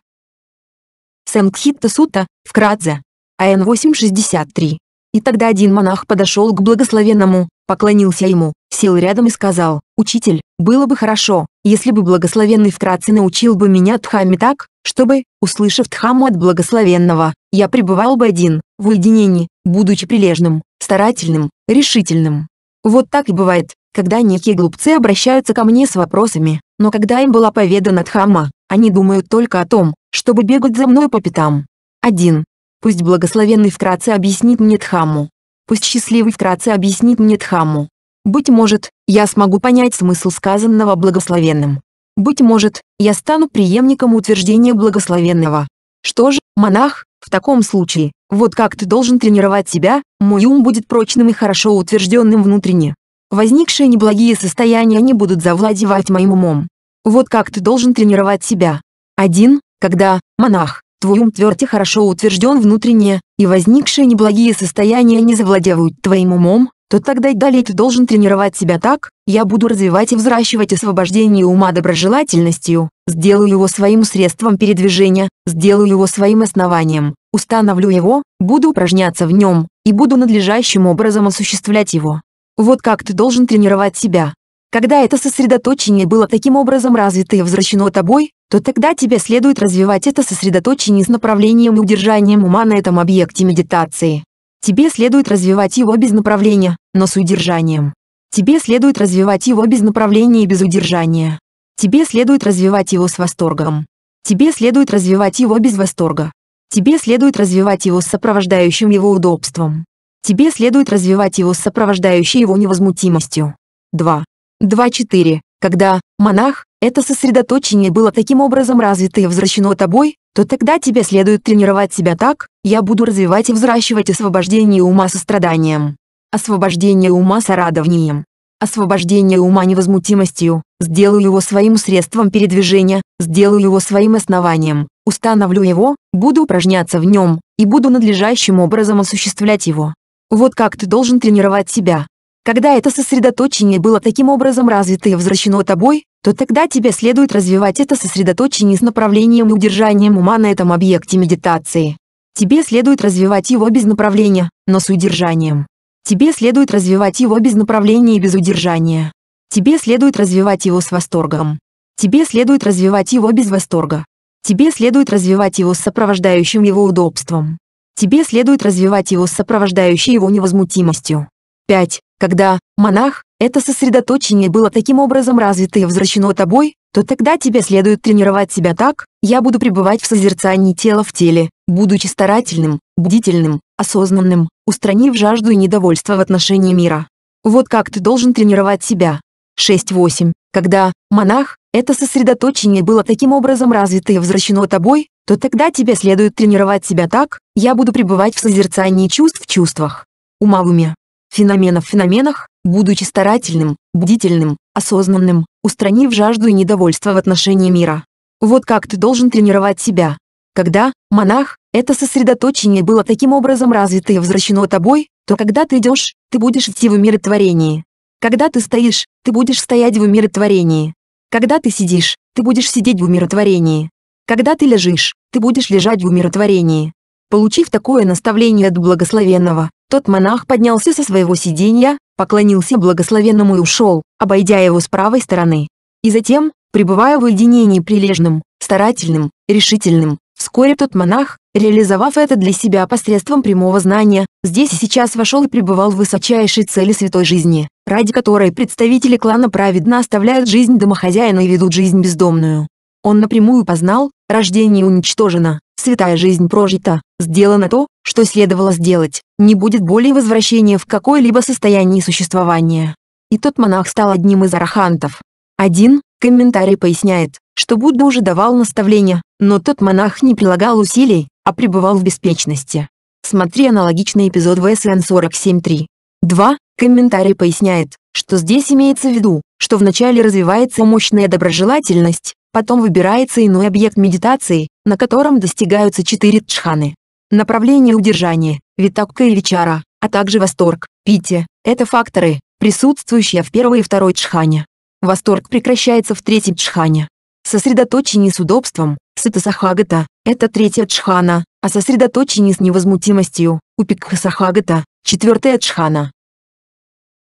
Сангхитта Сута, вкратце, АН 863. И тогда один монах подошел к благословенному, поклонился ему, сел рядом и сказал, «Учитель, было бы хорошо, если бы благословенный вкратце научил бы меня тхаме так, чтобы, услышав тхаму от благословенного, я пребывал бы один, в уединении, будучи прилежным, старательным, решительным». Вот так и бывает, когда некие глупцы обращаются ко мне с вопросами, но когда им была поведана тхама, они думают только о том, чтобы бегать за мной по пятам. 1. Пусть благословенный вкратце объяснит мне тхаму, Пусть счастливый вкратце объяснит мне тхаму. Быть может, я смогу понять смысл сказанного благословенным. Быть может, я стану преемником утверждения благословенного. Что же, монах, в таком случае, вот как ты должен тренировать себя, мой ум будет прочным и хорошо утвержденным внутренне. Возникшие неблагие состояния не будут завладевать моим умом. Вот как ты должен тренировать себя. Один, Когда, монах, твой ум тверд и хорошо утвержден внутренне, и возникшие неблагие состояния не завладевают твоим умом, то тогда и далее ты должен тренировать себя так, я буду развивать и взращивать освобождение ума доброжелательностью, сделаю его своим средством передвижения, сделаю его своим основанием, установлю его, буду упражняться в нем, и буду надлежащим образом осуществлять его. Вот как ты должен тренировать себя. Когда это сосредоточение было таким образом развито и возвращено тобой, то тогда тебе следует развивать это сосредоточение с направлением и удержанием ума на этом объекте медитации. Тебе следует развивать его без направления, но с удержанием. Тебе следует развивать его без направления и без удержания. Тебе следует развивать его с восторгом. Тебе следует развивать его без восторга. Тебе следует развивать его с сопровождающим его удобством. Тебе следует развивать его с сопровождающей его невозмутимостью. 2. 2.4. Когда, монах, это сосредоточение было таким образом развито и возвращено тобой, то тогда тебе следует тренировать себя так, я буду развивать и взращивать освобождение ума со страданием, освобождение ума с радованием, освобождение ума невозмутимостью, сделаю его своим средством передвижения, сделаю его своим основанием, установлю его, буду упражняться в нем, и буду надлежащим образом осуществлять его. Вот как ты должен тренировать себя. Когда это сосредоточение было таким образом развито и возвращено тобой, то тогда тебе следует развивать это сосредоточение с направлением и удержанием ума на этом объекте медитации. Тебе следует развивать его без направления, но с удержанием. Тебе следует развивать его без направления и без удержания. Тебе следует развивать его с восторгом. Тебе следует развивать его без восторга. Тебе следует развивать его с сопровождающим его удобством. Тебе следует развивать его с сопровождающей его невозмутимостью. 5. Когда монах, это сосредоточение было таким образом развито и возвращено тобой, то тогда тебе следует тренировать себя так, я буду пребывать в созерцании тела в теле, будучи старательным, бдительным, осознанным, устранив жажду и недовольство в отношении мира. Вот как ты должен тренировать себя. 6.8. Когда монах, это сосредоточение было таким образом развито и возвращено тобой, то тогда тебе следует тренировать себя так, я буду пребывать в созерцании чувств в чувствах, ума в уме, феноменов феноменах, будучи старательным, бдительным, осознанным, устранив жажду и недовольство в отношении мира. Вот как ты должен тренировать себя. Когда, монах, это сосредоточение было таким образом развито и возвращено тобой, то когда ты идешь, ты будешь идти в умиротворении. Когда ты стоишь, ты будешь стоять в умиротворении. Когда ты сидишь, ты будешь сидеть в умиротворении. Когда ты лежишь, ты будешь лежать в умиротворении. Получив такое наставление от благословенного, тот монах поднялся со своего сиденья, поклонился благословенному и ушел, обойдя его с правой стороны. И затем, пребывая в уединении прилежным, старательным, решительным, вскоре тот монах, реализовав это для себя посредством прямого знания, здесь и сейчас вошел и пребывал в высочайшей цели святой жизни, ради которой представители клана праведно оставляют жизнь домохозяина и ведут жизнь бездомную. Он напрямую познал, рождение уничтожено, святая жизнь прожита, сделано то, что следовало сделать, не будет более возвращения в какое-либо состояние существования. И тот монах стал одним из арахантов. Один комментарий поясняет, что Будда уже давал наставления, но тот монах не прилагал усилий, а пребывал в беспечности. Смотри аналогичный эпизод в СН 47.3. 2. Комментарий поясняет, что здесь имеется в виду, что вначале развивается мощная доброжелательность, потом выбирается иной объект медитации, на котором достигаются четыре джханы направление удержания, Витакка и Вичара, а также восторг, Пити – это факторы, присутствующие в первой и второй джхане. Восторг прекращается в третьем джхане. Сосредоточение с удобством, сатасахагата – это третья джхана, а сосредоточение с невозмутимостью, упикхасахагата – четвертая джхана.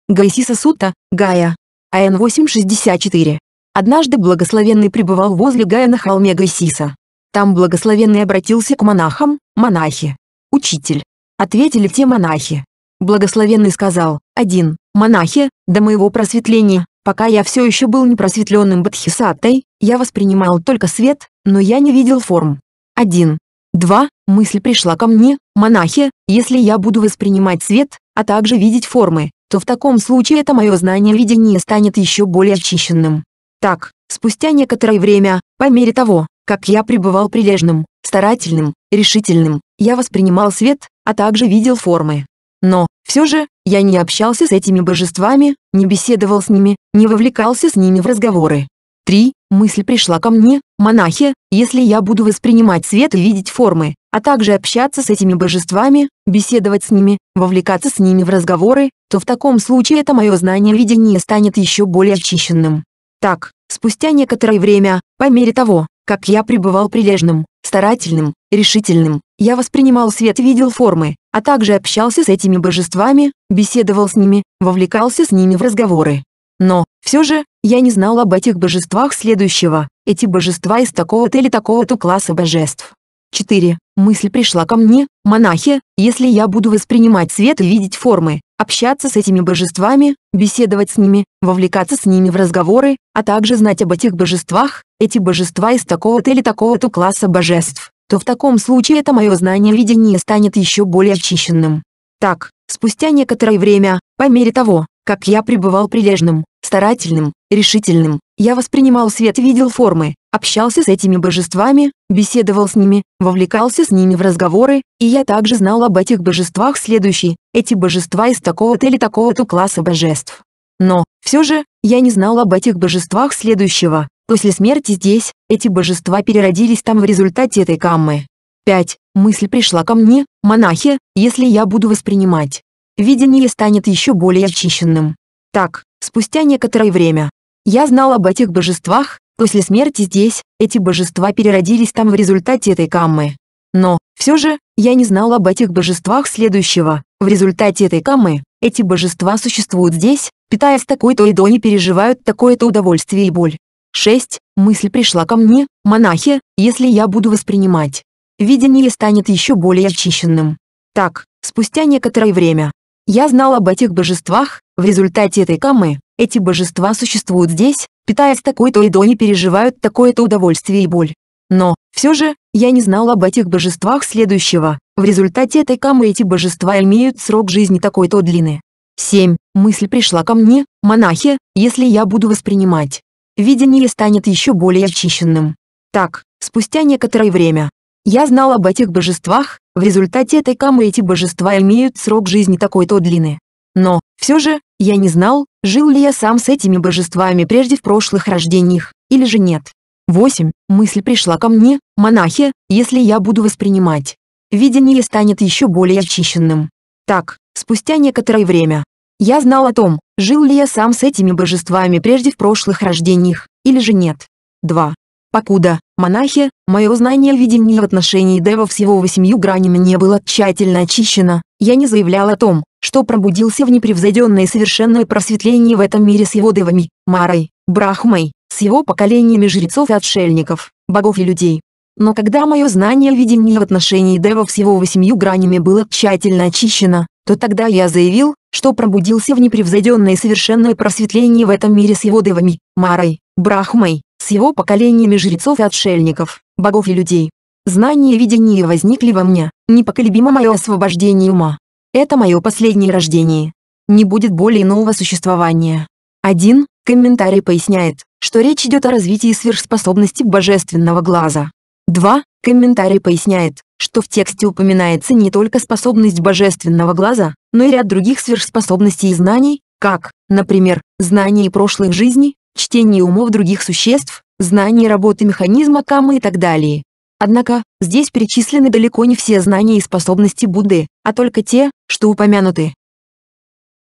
Гайсиса Сута, Гая, АН 864. Однажды благословенный пребывал возле Гая на холме Гайсиса. Там благословенный обратился к монахам, монахи. Учитель. Ответили те монахи. Благословенный сказал, один, монахи, до моего просветления, пока я все еще был непросветленным бодхисаттой, я воспринимал только свет, но я не видел форм. Один. Два, мысль пришла ко мне, монахи, если я буду воспринимать свет, а также видеть формы, то в таком случае это мое знание видения станет еще более очищенным. Так, спустя некоторое время, по мере того, как я пребывал прилежным, старательным, решительным, я воспринимал свет, а также видел формы. Но, все же, я не общался с этими божествами, не беседовал с ними, не вовлекался с ними в разговоры. 3. Мысль пришла ко мне, монахи, если я буду воспринимать свет и видеть формы, а также общаться с этими божествами, беседовать с ними, вовлекаться с ними в разговоры, то в таком случае это мое знание видения станет еще более очищенным. Так, спустя некоторое время, по мере того, как я пребывал прилежным, старательным, решительным. Я воспринимал свет и видел формы, а также общался с этими божествами, беседовал с ними, вовлекался с ними в разговоры. Но, все же, я не знал об этих божествах следующего. Эти божества из такого-то или такого-то класса божеств. 4. Мысль пришла ко мне, монахи, если я буду воспринимать свет и видеть формы, общаться с этими божествами, беседовать с ними, вовлекаться с ними в разговоры, а также знать об этих божествах, эти божества из такого-то или такого-то класса божеств, то в таком случае это мое знание видения станет еще более очищенным. Так, спустя некоторое время, по мере того, как я пребывал прилежным, старательным, решительным, я воспринимал свет и видел формы, общался с этими божествами, беседовал с ними, вовлекался с ними в разговоры, и я также знал об этих божествах следующий, эти божества из такого-то или такого-то класса божеств. Но, все же, я не знал об этих божествах следующего, после смерти здесь, эти божества переродились там в результате этой каммы. 5. Мысль пришла ко мне, монахи, если я буду воспринимать. Видение станет еще более очищенным. Так, спустя некоторое время. Я знал об этих божествах, После смерти здесь, эти божества переродились там в результате этой каммы. Но, все же, я не знал об этих божествах следующего. В результате этой каммы, эти божества существуют здесь, питаясь такой-то едой и переживают такое-то удовольствие и боль. 6. Мысль пришла ко мне, монахи, если я буду воспринимать. Видение станет еще более очищенным. Так, спустя некоторое время, я знал об этих божествах, в результате этой камы, эти божества существуют здесь, питаясь такой-то едой и переживают такое-то удовольствие и боль. Но, все же, я не знал об этих божествах следующего, в результате этой камы эти божества имеют срок жизни такой-то длины. 7. Мысль пришла ко мне, монахи, если я буду воспринимать, видение станет еще более очищенным. Так, спустя некоторое время, я знал об этих божествах, в результате этой камы эти божества имеют срок жизни такой-то длины. Но, все же, я не знал, жил ли я сам с этими божествами прежде в прошлых рождениях, или же нет. 8. Мысль пришла ко мне, монахи, если я буду воспринимать, видение станет еще более очищенным. Так, спустя некоторое время, я знал о том, жил ли я сам с этими божествами прежде в прошлых рождениях, или же нет. 2. Покуда, Монахи, мое знание видения в отношении Дева всего восемью гранями не было тщательно очищено, я не заявлял о том, что пробудился в непревзойденное совершенное просветление в этом мире с его Девами, Марой, Брахмой, с его поколениями жрецов и отшельников, богов и людей. Но когда мое знание видения в отношении Дева всего восемью гранями было тщательно очищено, то тогда я заявил, что пробудился в непревзойденное совершенное просветление в этом мире с его Девами, Марой, Брахмой, с его поколениями жрецов и отшельников, богов и людей. Знания и видения возникли во мне, непоколебимо мое освобождение ума. Это мое последнее рождение. Не будет более нового существования. Один комментарий поясняет, что речь идет о развитии сверхспособности божественного глаза. Два комментарий поясняет, что в тексте упоминается не только способность божественного глаза, но и ряд других сверхспособностей и знаний, как, например, знания прошлых жизней, Чтение умов других существ, знание работы механизма камы и так далее. Однако, здесь перечислены далеко не все знания и способности Будды, а только те, что упомянуты.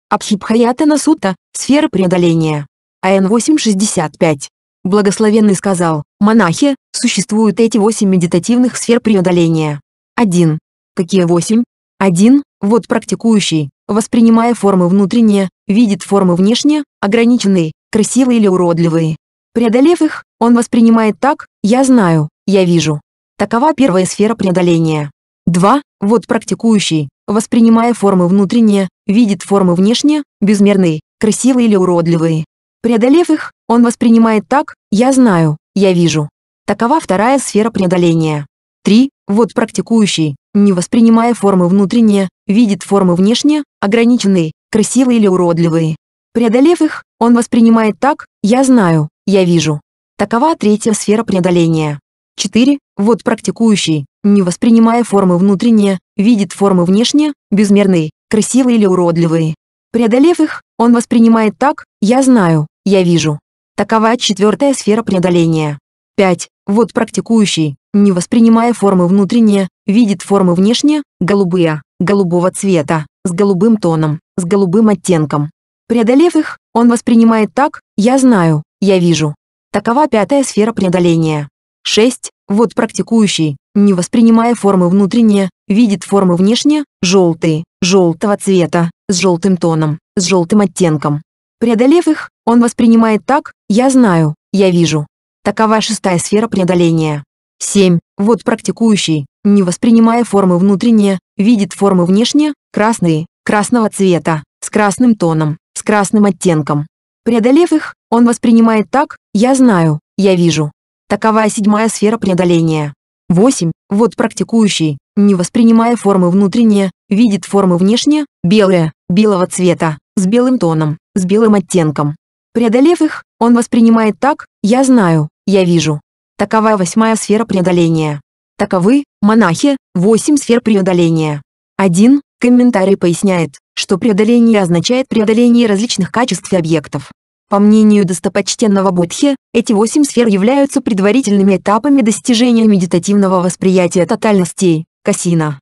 Абхибхаятана Сута, сфера преодоления. АН 865. Благословенный сказал, монахи, существуют эти восемь медитативных сфер преодоления. 1. Какие восемь? 1. Вот практикующий, воспринимая формы внутренние, видит формы внешние, ограниченные, красивые или уродливые. Преодолев их, он воспринимает так «я знаю, я вижу». Такова первая сфера преодоления. 2. Вот практикующий, воспринимая формы внутренние, видит формы внешне, безмерные, красивые или уродливые. Преодолев их, он воспринимает так «я знаю, я вижу». Такова вторая сфера преодоления. 3. Вот практикующий, не воспринимая формы внутренние, видит формы внешне, ограниченные, красивые или уродливые. Преодолев их, он воспринимает так «я знаю, я вижу». Такова третья сфера преодоления. 4. Вот практикующий, не воспринимая формы внутренне, видит формы внешние, безмерные, красивые или уродливые. Преодолев их, он воспринимает так «я знаю, я вижу». Такова четвертая сфера преодоления. 5. Вот практикующий, не воспринимая формы внутренне, видит формы внешние, голубые, голубого цвета, с голубым тоном, с голубым оттенком, Преодолев их, он воспринимает так «я знаю, я вижу». Такова пятая сфера преодоления. 6. Вот практикующий, не воспринимая формы внутренне, видит формы внешне, желтые, желтого цвета, с желтым тоном, с желтым оттенком. Преодолев их, он воспринимает так «я знаю, я вижу». Такова шестая сфера преодоления. 7. Вот практикующий, не воспринимая формы внутренне, видит формы внешне, красные, красного цвета, с красным тоном, с красным оттенком. Преодолев их, он воспринимает так «я знаю, я вижу». Такова седьмая сфера преодоления. 8. Вот практикующий, не воспринимая формы внутренние, видит формы внешние, белые, белого цвета, с белым тоном, с белым оттенком. Преодолев их, он воспринимает так «я знаю, я вижу». Такова восьмая сфера преодоления. Таковы, монахи, восемь сфер преодоления. 1. Комментарий поясняет, что преодоление означает преодоление различных качеств и объектов. По мнению достопочтенного Будхи, эти восемь сфер являются предварительными этапами достижения медитативного восприятия тотальностей, касина.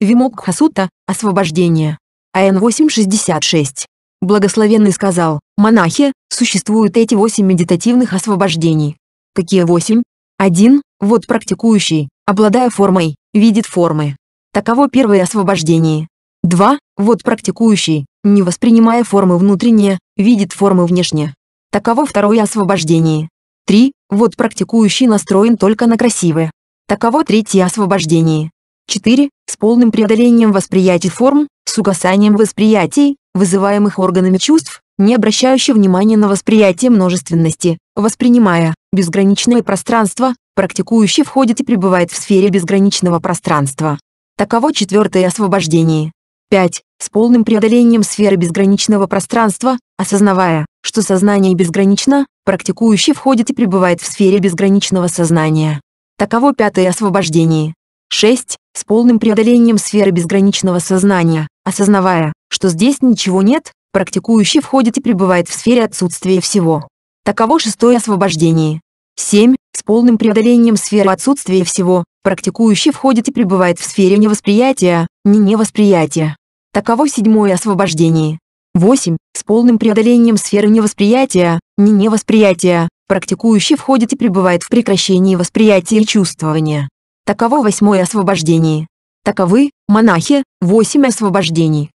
Вимокхасута, освобождение. АН 866. Благословенный сказал, монахи, существуют эти восемь медитативных освобождений. Какие восемь? Один, вот практикующий, обладая формой, видит формы, таково первое освобождение. 2. Вот практикующий, не воспринимая формы внутренне, видит формы внешне. Таково второе освобождение. 3. Вот практикующий настроен только на красивое. Таково третье освобождение. 4. С полным преодолением восприятий форм, с угасанием восприятий, вызываемых органами чувств, не обращающий внимания на восприятие множественности, воспринимая безграничное пространство, практикующий входит и пребывает в сфере безграничного пространства. Таково четвертое освобождение. 5. С полным преодолением сферы безграничного пространства, осознавая, что сознание безгранично, практикующий входит и пребывает в сфере безграничного сознания. Таково пятое освобождение. 6. С полным преодолением сферы безграничного сознания, осознавая, что здесь ничего нет, практикующий входит и пребывает в сфере отсутствия всего. Таково шестое освобождение. 7. С полным преодолением сферы отсутствия всего, Практикующий входит и пребывает в сфере невосприятия, не невосприятия. Таково седьмое освобождение. 8. С полным преодолением сферы невосприятия, не невосприятия, практикующий входит и пребывает в прекращении восприятия и чувствования. Таково восьмое освобождение. Таковы, монахи, восемь освобождений.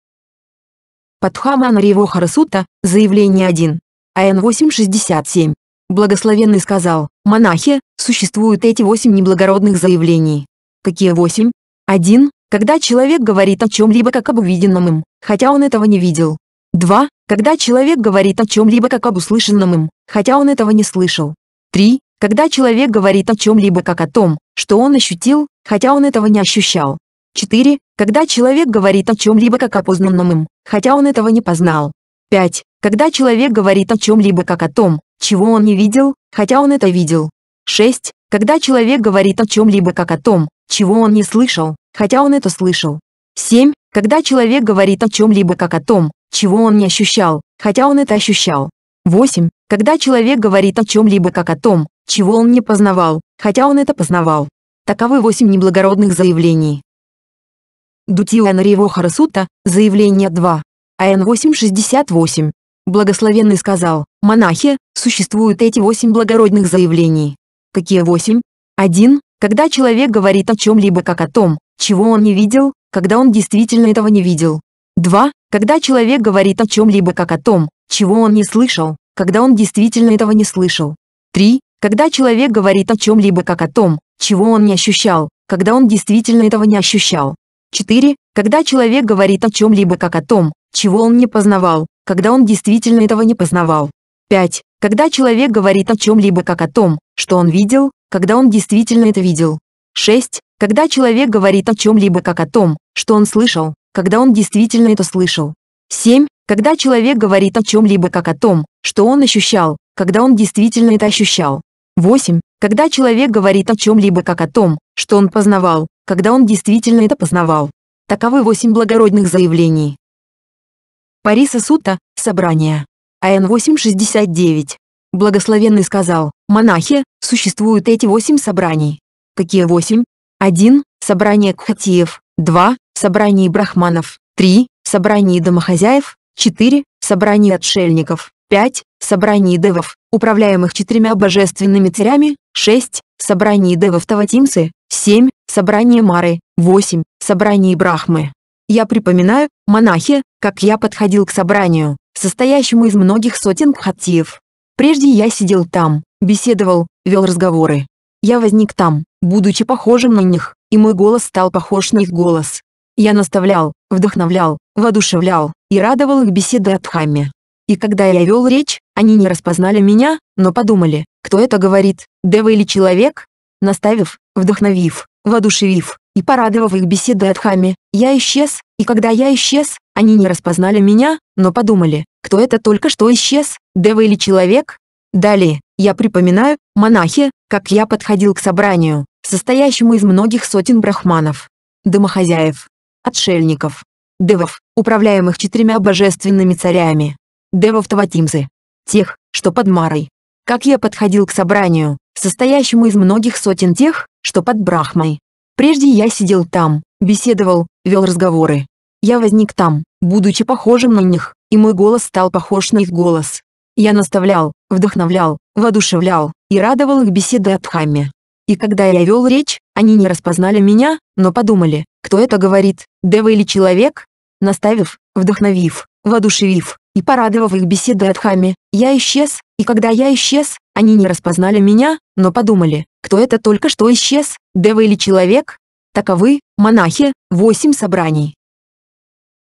Падхама Анаривохара заявление 1. АН 867. Благословенный сказал, «Монахи, существуют эти восемь неблагородных заявлений». Какие восемь? Один, когда человек говорит о чем-либо как об увиденном им, хотя он этого не видел. Два, когда человек говорит о чем-либо как об услышанном им, хотя он этого не слышал. Три, когда человек говорит о чем-либо как о том, что он ощутил, хотя он этого не ощущал. 4. Когда человек говорит о чем-либо как о познанном им, хотя он этого не познал. 5. Когда человек говорит о чем-либо как о том, чего он не видел, хотя он это видел. 6. Когда человек говорит о чем-либо как о том, чего он не слышал, хотя он это слышал. 7. Когда человек говорит о чем-либо как о том, чего он не ощущал, хотя он это ощущал. 8. Когда человек говорит о чем-либо как о том, чего он не познавал, хотя он это познавал. Таковы 8 неблагородных заявлений. Дутио Энриво заявление 2. АН 868. Благословенный сказал, монахи, существуют эти восемь благородных заявлений. Какие восемь? Один, когда человек говорит о чем-либо как о том, чего он не видел, когда он действительно этого не видел. Два, когда человек говорит о чем-либо как о том, чего он не слышал, когда он действительно этого не слышал. Три, когда человек говорит о чем-либо как о том, чего он не ощущал, когда он действительно этого не ощущал. 4. Когда человек говорит о чем-либо как о том, чего он не познавал, когда он действительно этого не познавал. 5. Когда человек говорит о чем-либо как о том, что он видел, когда он действительно это видел. 6. Когда человек говорит о чем-либо как о том, что он слышал, когда он действительно это слышал. 7. Когда человек говорит о чем-либо как о том, что он ощущал, когда он действительно это ощущал. 8. Когда человек говорит о чем-либо как о том, что он познавал, когда он действительно это познавал. Таковы 8 благородных заявлений. Париса Сута, собрание. АН 869. Благословенный сказал, монахи, существуют эти восемь собраний. Какие восемь? Один, Собрание кхатиев. Два, Собрание брахманов. Три, Собрание домохозяев. Четыре, Собрание отшельников. Пять, Собрание девов, управляемых четырьмя божественными царями. Шесть, Собрание девов Таватимсы. Семь, Собрание Мары. Восемь, Собрание Брахмы. Я припоминаю, монахи, как я подходил к собранию, состоящему из многих сотен хаттиев. Прежде я сидел там, беседовал, вел разговоры. Я возник там, будучи похожим на них, и мой голос стал похож на их голос. Я наставлял, вдохновлял, воодушевлял и радовал их беседы о Дхамме. И когда я вел речь, они не распознали меня, но подумали, кто это говорит, дева или человек? Наставив, вдохновив, Воодушевив и порадовав их беседой от Хами, я исчез, и когда я исчез, они не распознали меня, но подумали, кто это только что исчез, Дева или человек? Далее, я припоминаю, монахи, как я подходил к собранию, состоящему из многих сотен брахманов, домохозяев, отшельников, девов, управляемых четырьмя божественными царями, девов Таватимзы, тех, что под Марой. Как я подходил к собранию, состоящему из многих сотен тех, что под Брахмой. Прежде я сидел там, беседовал, вел разговоры. Я возник там, будучи похожим на них, и мой голос стал похож на их голос. Я наставлял, вдохновлял, воодушевлял и радовал их беседы о Дхамме. И когда я вел речь, они не распознали меня, но подумали, кто это говорит, дева или человек? Наставив, вдохновив, воодушевив и порадовав их беседы о Дхамме, я исчез, и когда я исчез, они не распознали меня, но подумали, кто это только что исчез, дева или человек? Таковы, монахи, восемь собраний.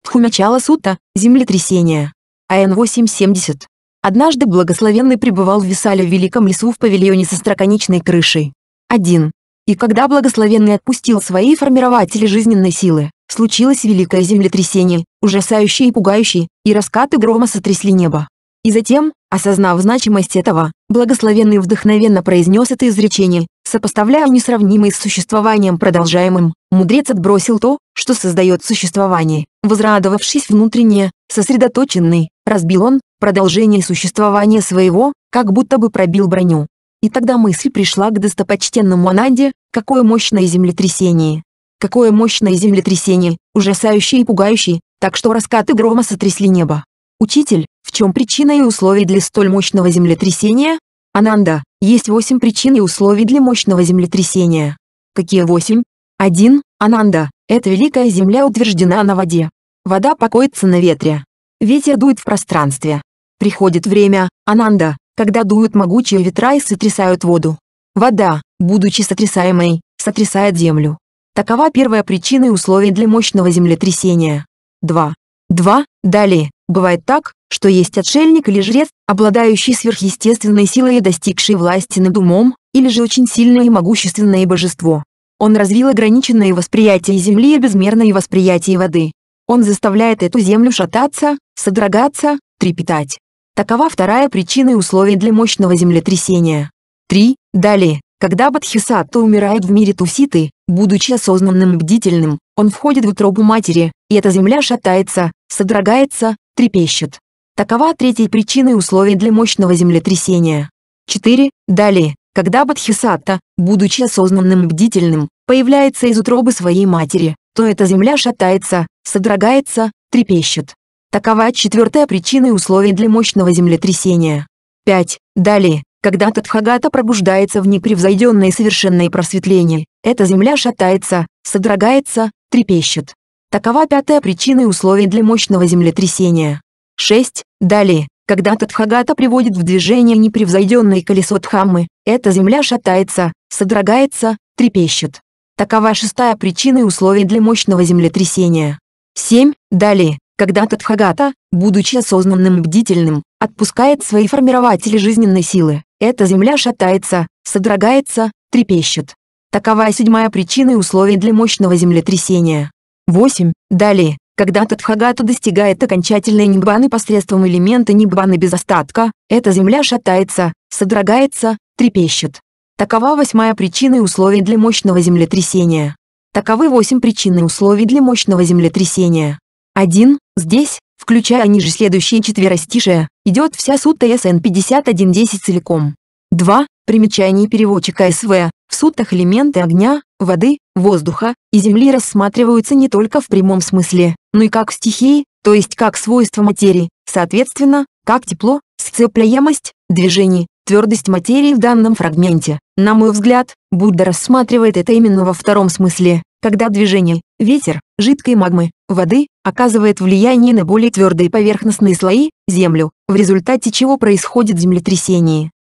Тхумячала Сута, землетрясение. АН 870. Однажды благословенный пребывал в Висале в Великом лесу в павильоне со строконечной крышей. 1. И когда благословенный отпустил свои формирователи жизненной силы, случилось великое землетрясение, ужасающее и пугающее, и раскаты грома сотрясли небо. И затем, осознав значимость этого, Благословенный вдохновенно произнес это изречение, сопоставляя несравнимое с существованием продолжаемым. Мудрец отбросил то, что создает существование, возрадовавшись внутренне, сосредоточенный, разбил он, продолжение существования своего, как будто бы пробил броню. И тогда мысль пришла к достопочтенному Ананде, какое мощное землетрясение. Какое мощное землетрясение, ужасающее и пугающее, так что раскаты грома сотрясли небо. Учитель, в чем причина и условия для столь мощного землетрясения? Ананда, есть восемь причин и условий для мощного землетрясения. Какие восемь? Один, Ананда, эта великая земля утверждена на воде. Вода покоится на ветре. Ветер дует в пространстве. Приходит время, Ананда, когда дуют могучие ветра и сотрясают воду. Вода, будучи сотрясаемой, сотрясает землю. Такова первая причина и условие для мощного землетрясения. 2. 2. Далее, бывает так, что есть отшельник или жрец, обладающий сверхъестественной силой и достигший власти над умом, или же очень сильное и могущественное божество. Он развил ограниченное восприятие земли и безмерное восприятие воды. Он заставляет эту землю шататься, содрогаться, трепетать. Такова вторая причина и условие для мощного землетрясения. 3. Далее, когда Бадхисатта умирает в мире Туситы, будучи осознанным и бдительным, он входит в утробу матери, и эта земля шатается, содрогается, трепещет. Такова третья причина и условие для мощного землетрясения. 4. Далее, когда Бадхисатта, будучи осознанным и бдительным, появляется из утробы своей матери, то эта земля шатается, содрогается, трепещет. Такова четвертая причина и условие для мощного землетрясения. 5. Далее, когда Тадхагата пробуждается в непревзойденное и совершенное просветление, эта земля шатается, содрогается, трепещет. Такова пятая причина и условие для мощного землетрясения. 6. Далее, когда Тадхагата приводит в движение непревзойденное колесо Дхаммы, эта земля шатается, содрогается, трепещет. Такова шестая причина и условие для мощного землетрясения. 7. Далее, когда Тадхагата, будучи осознанным и бдительным, отпускает свои формирователи жизненной силы, эта земля шатается, содрогается, трепещет. Такова седьмая причина и условие для мощного землетрясения. 8. Далее, когда Татхагата достигает окончательной ниббаны посредством элемента ниббаны без остатка, эта земля шатается, содрогается, трепещет. Такова восьмая причина и условий для мощного землетрясения. Таковы восемь причин и условий для мощного землетрясения. 1. Здесь, включая ниже следующие четверостишие, идет вся сутта СН 5110 целиком. 2. Примечание переводчика СВ. В суттах элементы огня, воды, воздуха и земли рассматриваются не только в прямом смысле, но ну и как стихии, то есть как свойства материи, соответственно, как тепло, сцепляемость, движение, твердость материи в данном фрагменте. На мой взгляд, Будда рассматривает это именно во втором смысле, когда движение, ветер, жидкой магмы, воды, оказывает влияние на более твердые поверхностные слои, землю, в результате чего происходит землетрясение.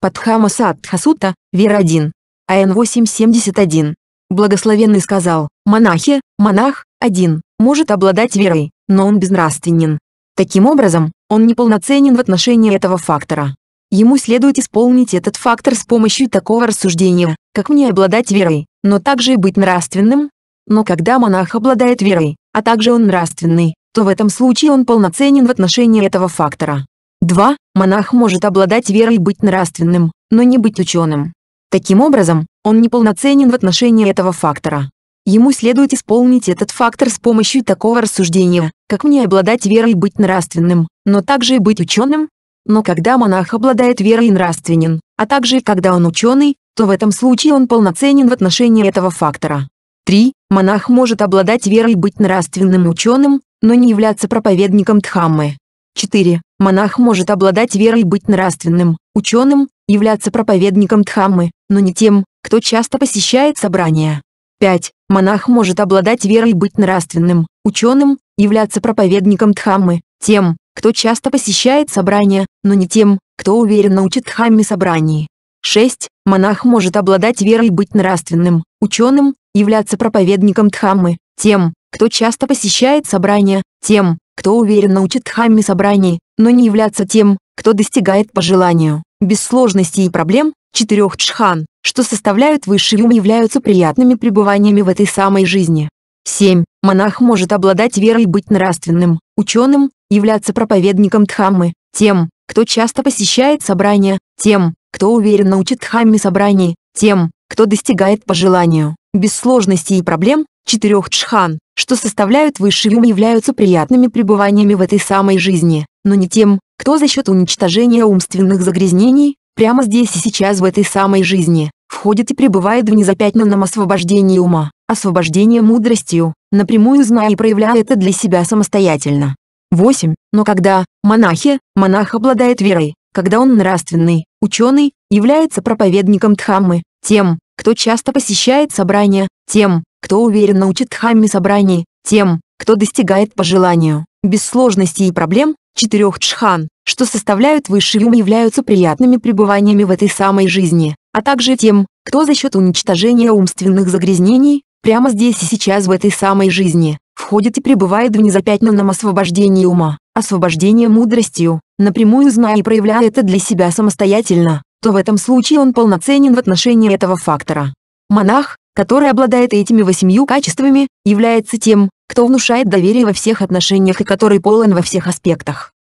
Падхама Садхасута, Вера 1. АН 871. Благословенный сказал, монахи, монах, один Может обладать верой, но он безнравственен. Таким образом, он неполноценен в отношении этого фактора. Ему следует исполнить этот фактор с помощью такого рассуждения, как мне обладать верой, но также и быть нравственным. Но когда монах обладает верой, а также он нравственный, то в этом случае он полноценен в отношении этого фактора. 2. Монах может обладать верой и быть нравственным, но не быть ученым. Таким образом, он неполноценен в отношении этого фактора. Ему следует исполнить этот фактор с помощью такого рассуждения, как мне обладать верой и быть нравственным, но также и быть ученым. Но когда монах обладает верой и нравственен, а также когда он ученый, то в этом случае он полноценен в отношении этого фактора. 3. Монах может обладать верой и быть нравственным ученым, но не являться проповедником Дхаммы. 4. Монах может обладать верой и быть нравственным, ученым, являться проповедником Дхаммы, но не тем, кто часто посещает собрания. 5. Монах может обладать верой и быть нравственным, ученым, являться проповедником Дхаммы, тем, кто часто посещает собрания, но не тем, кто уверенно учит Дхамме собрании. 6. Монах может обладать верой и быть нравственным, ученым, являться проповедником Дхаммы, тем, кто часто посещает собрания, тем, кто уверенно учит Дхамме собрании, но не являться тем, кто достигает по желанию, без сложностей и проблем, четырех джхан что составляют высший ум являются приятными пребываниями в этой самой жизни. 7. Монах может обладать верой и быть нравственным, ученым, являться проповедником Дхаммы, тем, кто часто посещает собрания, тем, кто уверенно учит Дхамме собраний, тем, кто достигает по желанию, без сложностей и проблем, четырех джхан, что составляют высший ум являются приятными пребываниями в этой самой жизни, но не тем, кто за счет уничтожения умственных загрязнений, прямо здесь и сейчас в этой самой жизни, входит и пребывает в незапятнанном освобождении ума, освобождении мудростью, напрямую зная и проявляя это для себя самостоятельно. 8. Но когда монахи, монах обладает верой, когда он нравственный, ученый, является проповедником Дхаммы, тем, кто часто посещает собрания, тем, кто уверенно учит Дхамме собраний, тем, кто достигает по желанию, без сложностей и проблем, четырех джхан, что составляют высший ум являются приятными пребываниями в этой самой жизни а также тем, кто за счет уничтожения умственных загрязнений, прямо здесь и сейчас в этой самой жизни, входит и пребывает в незапятнанном освобождении ума, освобождение мудростью, напрямую зная и проявляя это для себя самостоятельно, то в этом случае он полноценен в отношении этого фактора. Монах, который обладает этими восемью качествами, является тем, кто внушает доверие во всех отношениях и который полон во всех аспектах.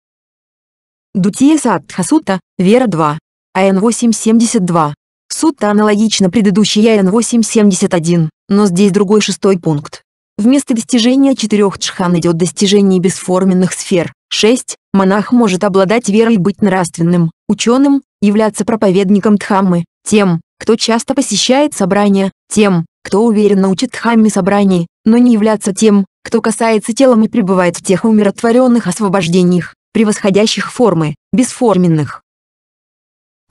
Дутия Садхасута, Вера 2. АН 872. Суть-то аналогична предыдущей АН-871, но здесь другой шестой пункт. Вместо достижения четырех джхан идет достижение бесформенных сфер. 6. Монах может обладать верой быть нравственным, ученым, являться проповедником Дхаммы, тем, кто часто посещает собрания, тем, кто уверенно учит Дхамме собраний, но не являться тем, кто касается телом и пребывает в тех умиротворенных освобождениях, превосходящих формы, бесформенных.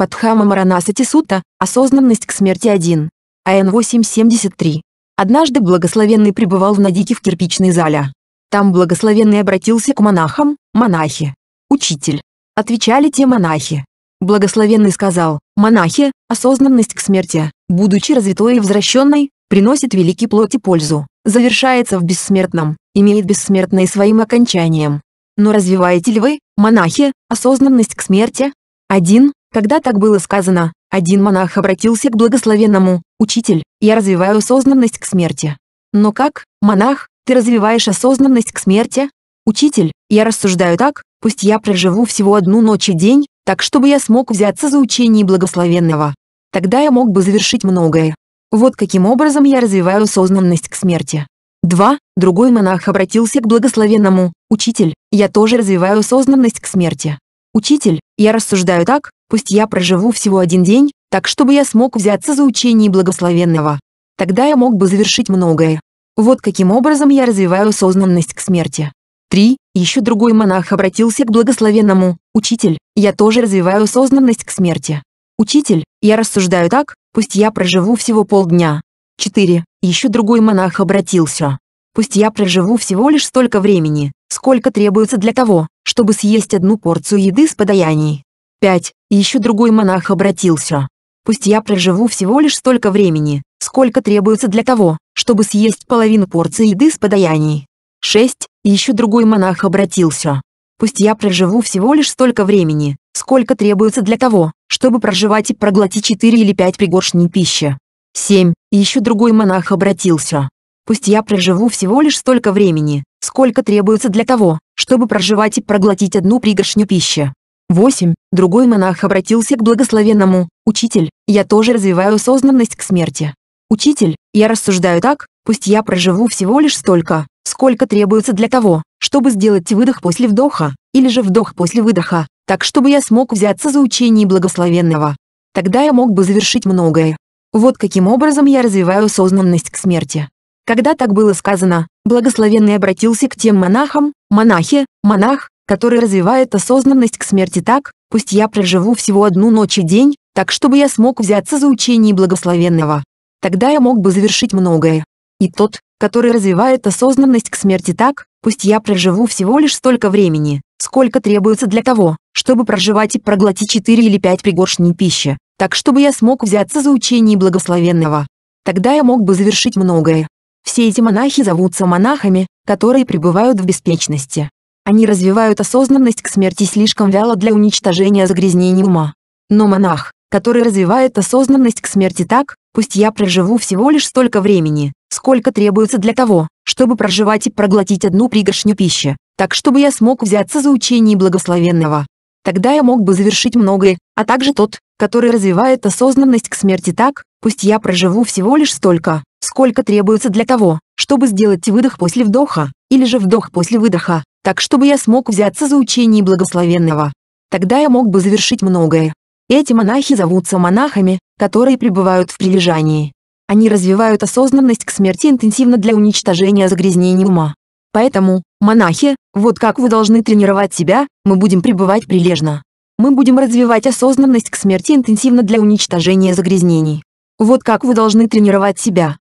Падхама Маранасати Сута «Осознанность к смерти 1». АН 873. Однажды благословенный пребывал в Надике в кирпичной зале. Там благословенный обратился к монахам, монахи. Учитель. Отвечали те монахи. Благословенный сказал, монахи, осознанность к смерти, будучи развитой и возвращенной, приносит великий плоти пользу, завершается в бессмертном, имеет бессмертное своим окончанием. Но развиваете ли вы, монахи, осознанность к смерти? 1. Когда так было сказано, один монах обратился к благословенному, «Учитель, я развиваю осознанность к смерти». Но как, монах, ты развиваешь осознанность к смерти? Учитель, я рассуждаю так, пусть я проживу всего одну ночь и день, так чтобы я смог взяться за учение благословенного. Тогда я мог бы завершить многое. Вот каким образом я развиваю осознанность к смерти. 2. Другой монах обратился к благословенному, «Учитель, я тоже развиваю осознанность к смерти. «Учитель, я рассуждаю так, пусть я проживу всего один день, так чтобы я смог взяться за учение благословенного. Тогда я мог бы завершить многое. Вот каким образом я развиваю осознанность к смерти». 3. Еще другой монах обратился к благословенному, «Учитель, я тоже развиваю осознанность к смерти». «Учитель, я рассуждаю так, пусть я проживу всего полдня». 4. Еще другой монах обратился. «Пусть я проживу всего лишь столько времени, сколько требуется для того, чтобы съесть одну порцию еды с подаяний. 5. Еще другой монах обратился. Пусть я проживу всего лишь столько времени, сколько требуется для того, чтобы съесть половину порции еды с подаяний. 6. Еще другой монах обратился. Пусть я проживу всего лишь столько времени, сколько требуется для того, чтобы проживать и проглотить 4 или 5 пригоршней пищи. 7. Еще другой монах обратился. Пусть я проживу всего лишь столько времени, сколько требуется для того, чтобы проживать и проглотить одну пригоршню пищи. 8. Другой монах обратился к благословенному, «Учитель, я тоже развиваю осознанность к смерти. Учитель, я рассуждаю так, пусть я проживу всего лишь столько, сколько требуется для того, чтобы сделать выдох после вдоха, или же вдох после выдоха, так чтобы я смог взяться за учение благословенного. Тогда я мог бы завершить многое. Вот каким образом я развиваю осознанность к смерти. Когда так было сказано, благословенный обратился к тем монахам, монахи, монах, который развивает осознанность к смерти так, пусть я проживу всего одну ночь и день, так чтобы я смог взяться за учение благословенного. Тогда я мог бы завершить многое. И тот, который развивает осознанность к смерти так, пусть я проживу всего лишь столько времени, сколько требуется для того, чтобы проживать и проглотить 4 или 5 пригоршней пищи, так чтобы я смог взяться за учение благословенного. Тогда я мог бы завершить многое. Все эти монахи зовутся монахами, которые пребывают в беспечности. Они развивают осознанность к смерти слишком вяло для уничтожения загрязнений ума. Но монах, который развивает осознанность к смерти так, пусть я проживу всего лишь столько времени, сколько требуется для того, чтобы проживать и проглотить одну пригоршню пищи, так чтобы я смог взяться за учение благословенного. Тогда я мог бы завершить многое, а также тот, который развивает осознанность к смерти так, пусть я проживу всего лишь столько, сколько требуется для того, чтобы сделать выдох после вдоха, или же вдох после выдоха, так чтобы я смог взяться за учение благословенного. Тогда я мог бы завершить многое. Эти монахи зовутся монахами, которые пребывают в прилежании. Они развивают осознанность к смерти интенсивно для уничтожения загрязнений ума. Поэтому, монахи, вот как вы должны тренировать себя, мы будем пребывать прилежно мы будем развивать осознанность к смерти интенсивно для уничтожения загрязнений. Вот как вы должны тренировать себя.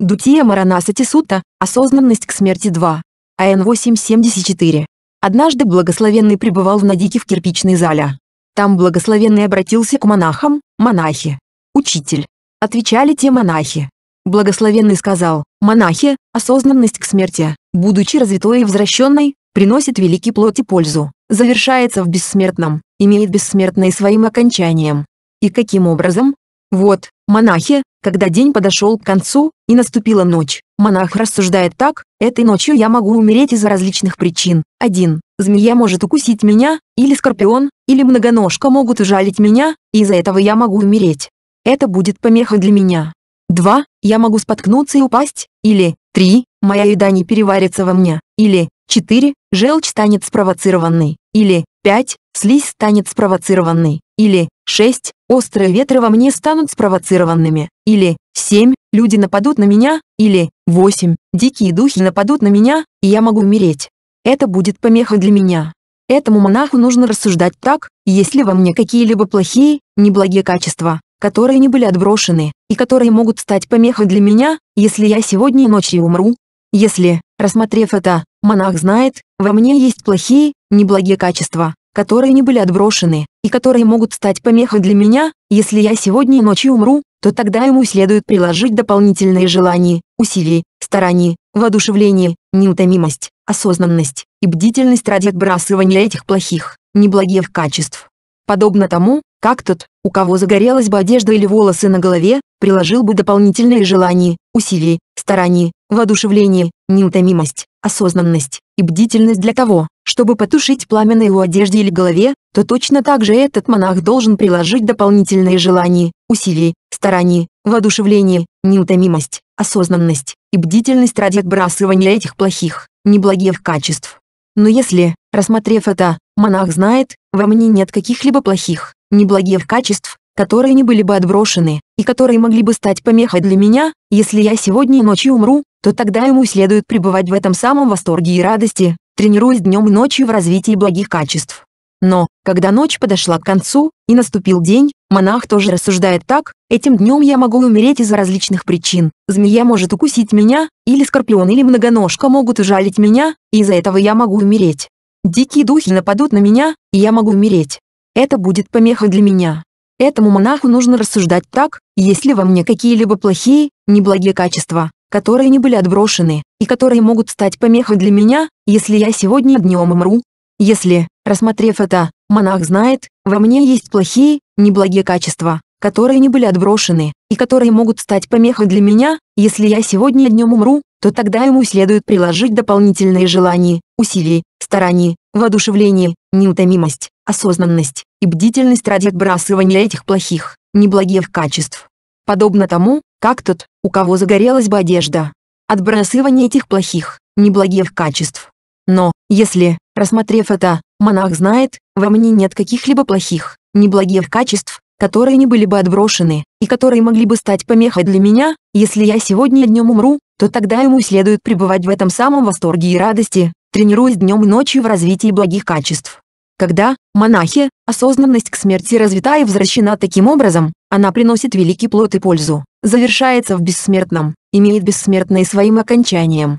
Дутия Маранасати Сута, осознанность к смерти 2, АН 874. Однажды благословенный пребывал в Надике в кирпичной зале. Там благословенный обратился к монахам, монахи. Учитель. Отвечали те монахи. Благословенный сказал, монахи, осознанность к смерти, будучи развитой и возвращенной, приносит великий плод и пользу завершается в бессмертном, имеет бессмертное своим окончанием. И каким образом? Вот, монахи, когда день подошел к концу, и наступила ночь, монах рассуждает так, этой ночью я могу умереть из-за различных причин. 1. Змея может укусить меня, или скорпион, или многоножка могут ужалить меня, и из-за этого я могу умереть. Это будет помеха для меня. 2. Я могу споткнуться и упасть, или 3. Моя еда не переварится во мне, или 4. Желчь станет спровоцированной. Или 5. Слизь станет спровоцированной. Или 6. Острые ветры во мне станут спровоцированными. Или 7. Люди нападут на меня. Или 8. Дикие духи нападут на меня, и я могу умереть. Это будет помеха для меня. Этому монаху нужно рассуждать так, если во мне какие-либо плохие, неблагие качества, которые не были отброшены, и которые могут стать помехой для меня, если я сегодня ночью умру. Если Рассмотрев это, монах знает, во мне есть плохие, неблагие качества, которые не были отброшены, и которые могут стать помехой для меня, если я сегодня и ночью умру, то тогда ему следует приложить дополнительные желания, усилий, стараний, воодушевление, неутомимость, осознанность и бдительность ради отбрасывания этих плохих, неблагих качеств. Подобно тому, как тот, у кого загорелась бы одежда или волосы на голове, приложил бы дополнительные желания, усилий, стараний, воодушевление, неутомимость, осознанность и бдительность для того, чтобы потушить пламя на его одежде или голове, то точно так же этот монах должен приложить дополнительные желания, усилия, старания, воодушевление, неутомимость, осознанность и бдительность ради отбрасывания этих плохих, неблагих качеств. Но если, рассмотрев это, монах знает, во мне нет каких-либо плохих, неблагих качеств, которые не были бы отброшены, и которые могли бы стать помехой для меня, если я сегодня ночью умру, то тогда ему следует пребывать в этом самом восторге и радости, тренируясь днем и ночью в развитии благих качеств. Но, когда ночь подошла к концу, и наступил день, монах тоже рассуждает так, этим днем я могу умереть из-за различных причин, змея может укусить меня, или скорпион или многоножка могут ужалить меня, и из-за этого я могу умереть. Дикие духи нападут на меня, и я могу умереть. Это будет помеха для меня. Этому монаху нужно рассуждать так, если во мне какие-либо плохие, неблагие качества, которые не были отброшены, и которые могут стать помехой для меня, если я сегодня днем умру. Если, рассмотрев это, монах знает, во мне есть плохие, неблагие качества, которые не были отброшены, и которые могут стать помехой для меня, если я сегодня днем умру, то тогда ему следует приложить дополнительные желания, усилия, старания, воодушевление, неутомимость, осознанность и бдительность ради отбрасывания этих плохих, неблагих качеств. Подобно тому, как тот, у кого загорелась бы одежда. Отбрасывание этих плохих, неблагих качеств. Но, если, рассмотрев это, монах знает, во мне нет каких-либо плохих, неблагих качеств, которые не были бы отброшены, и которые могли бы стать помехой для меня, если я сегодня днем умру, то тогда ему следует пребывать в этом самом восторге и радости, тренируясь днем и ночью в развитии благих качеств. Когда, монахи, осознанность к смерти развита и возвращена таким образом, она приносит великий плод и пользу, завершается в бессмертном, имеет бессмертное своим окончанием.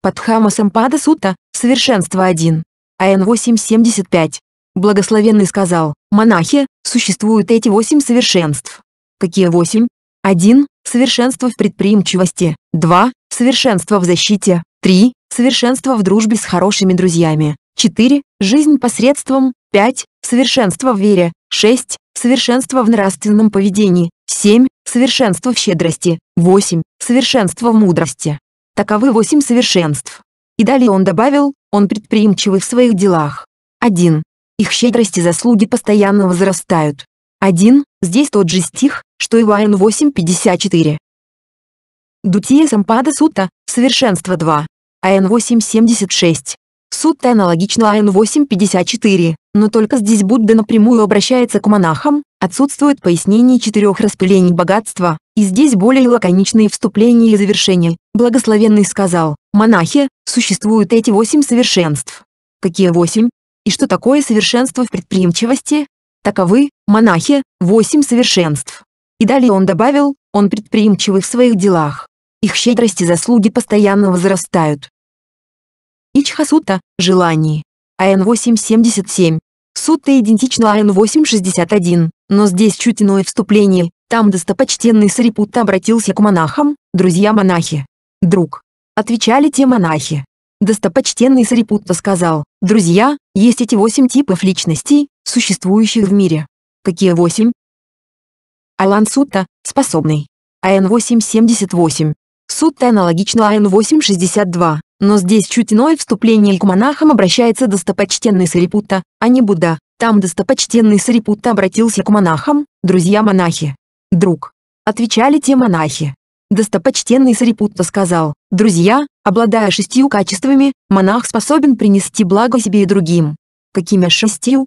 Падхама Сампада Сута, совершенство 1. АН 875. Благословенный сказал, монахи, существуют эти восемь совершенств. Какие восемь? 1. Совершенство в предприимчивости. 2. Совершенство в защите. 3. Совершенство в дружбе с хорошими друзьями. 4. Жизнь посредством. 5. Совершенство в вере. 6. Совершенство в нравственном поведении. 7. Совершенство в щедрости. 8. Совершенство в мудрости. Таковы 8 совершенств. И далее он добавил, он предприимчивый в своих делах. 1. Их щедрость и заслуги постоянно возрастают. 1. Здесь тот же стих, что и в Вайн 8.54. Дутия Сампада Сута, Совершенство 2. АН 8.76 сутта аналогично АН 854, но только здесь Будда напрямую обращается к монахам, отсутствует пояснение четырех распылений богатства, и здесь более лаконичные вступления и завершения. Благословенный сказал, монахи, существуют эти восемь совершенств. Какие восемь? И что такое совершенство в предприимчивости? Таковы, монахи, восемь совершенств. И далее он добавил, он предприимчивый в своих делах. Их щедрости и заслуги постоянно возрастают. Ичхасута, желание. АН-877. Сутта идентична АН-861, но здесь чуть иное вступление. Там достопочтенный Сарипутта обратился к монахам, друзья-монахи. Друг. Отвечали те монахи. Достопочтенный Сарипутта сказал, «Друзья, есть эти восемь типов личностей, существующих в мире». Какие восемь? Алан Сутта, способный. АН-878, Суть-то аналогична АН 862, но здесь чуть иное вступление к монахам обращается достопочтенный Сарипутта, а не Будда. Там достопочтенный Сарипутта обратился к монахам, друзья-монахи. Друг. Отвечали те монахи. Достопочтенный Сарипутта сказал, «Друзья, обладая шестью качествами, монах способен принести благо себе и другим». Какими шестью?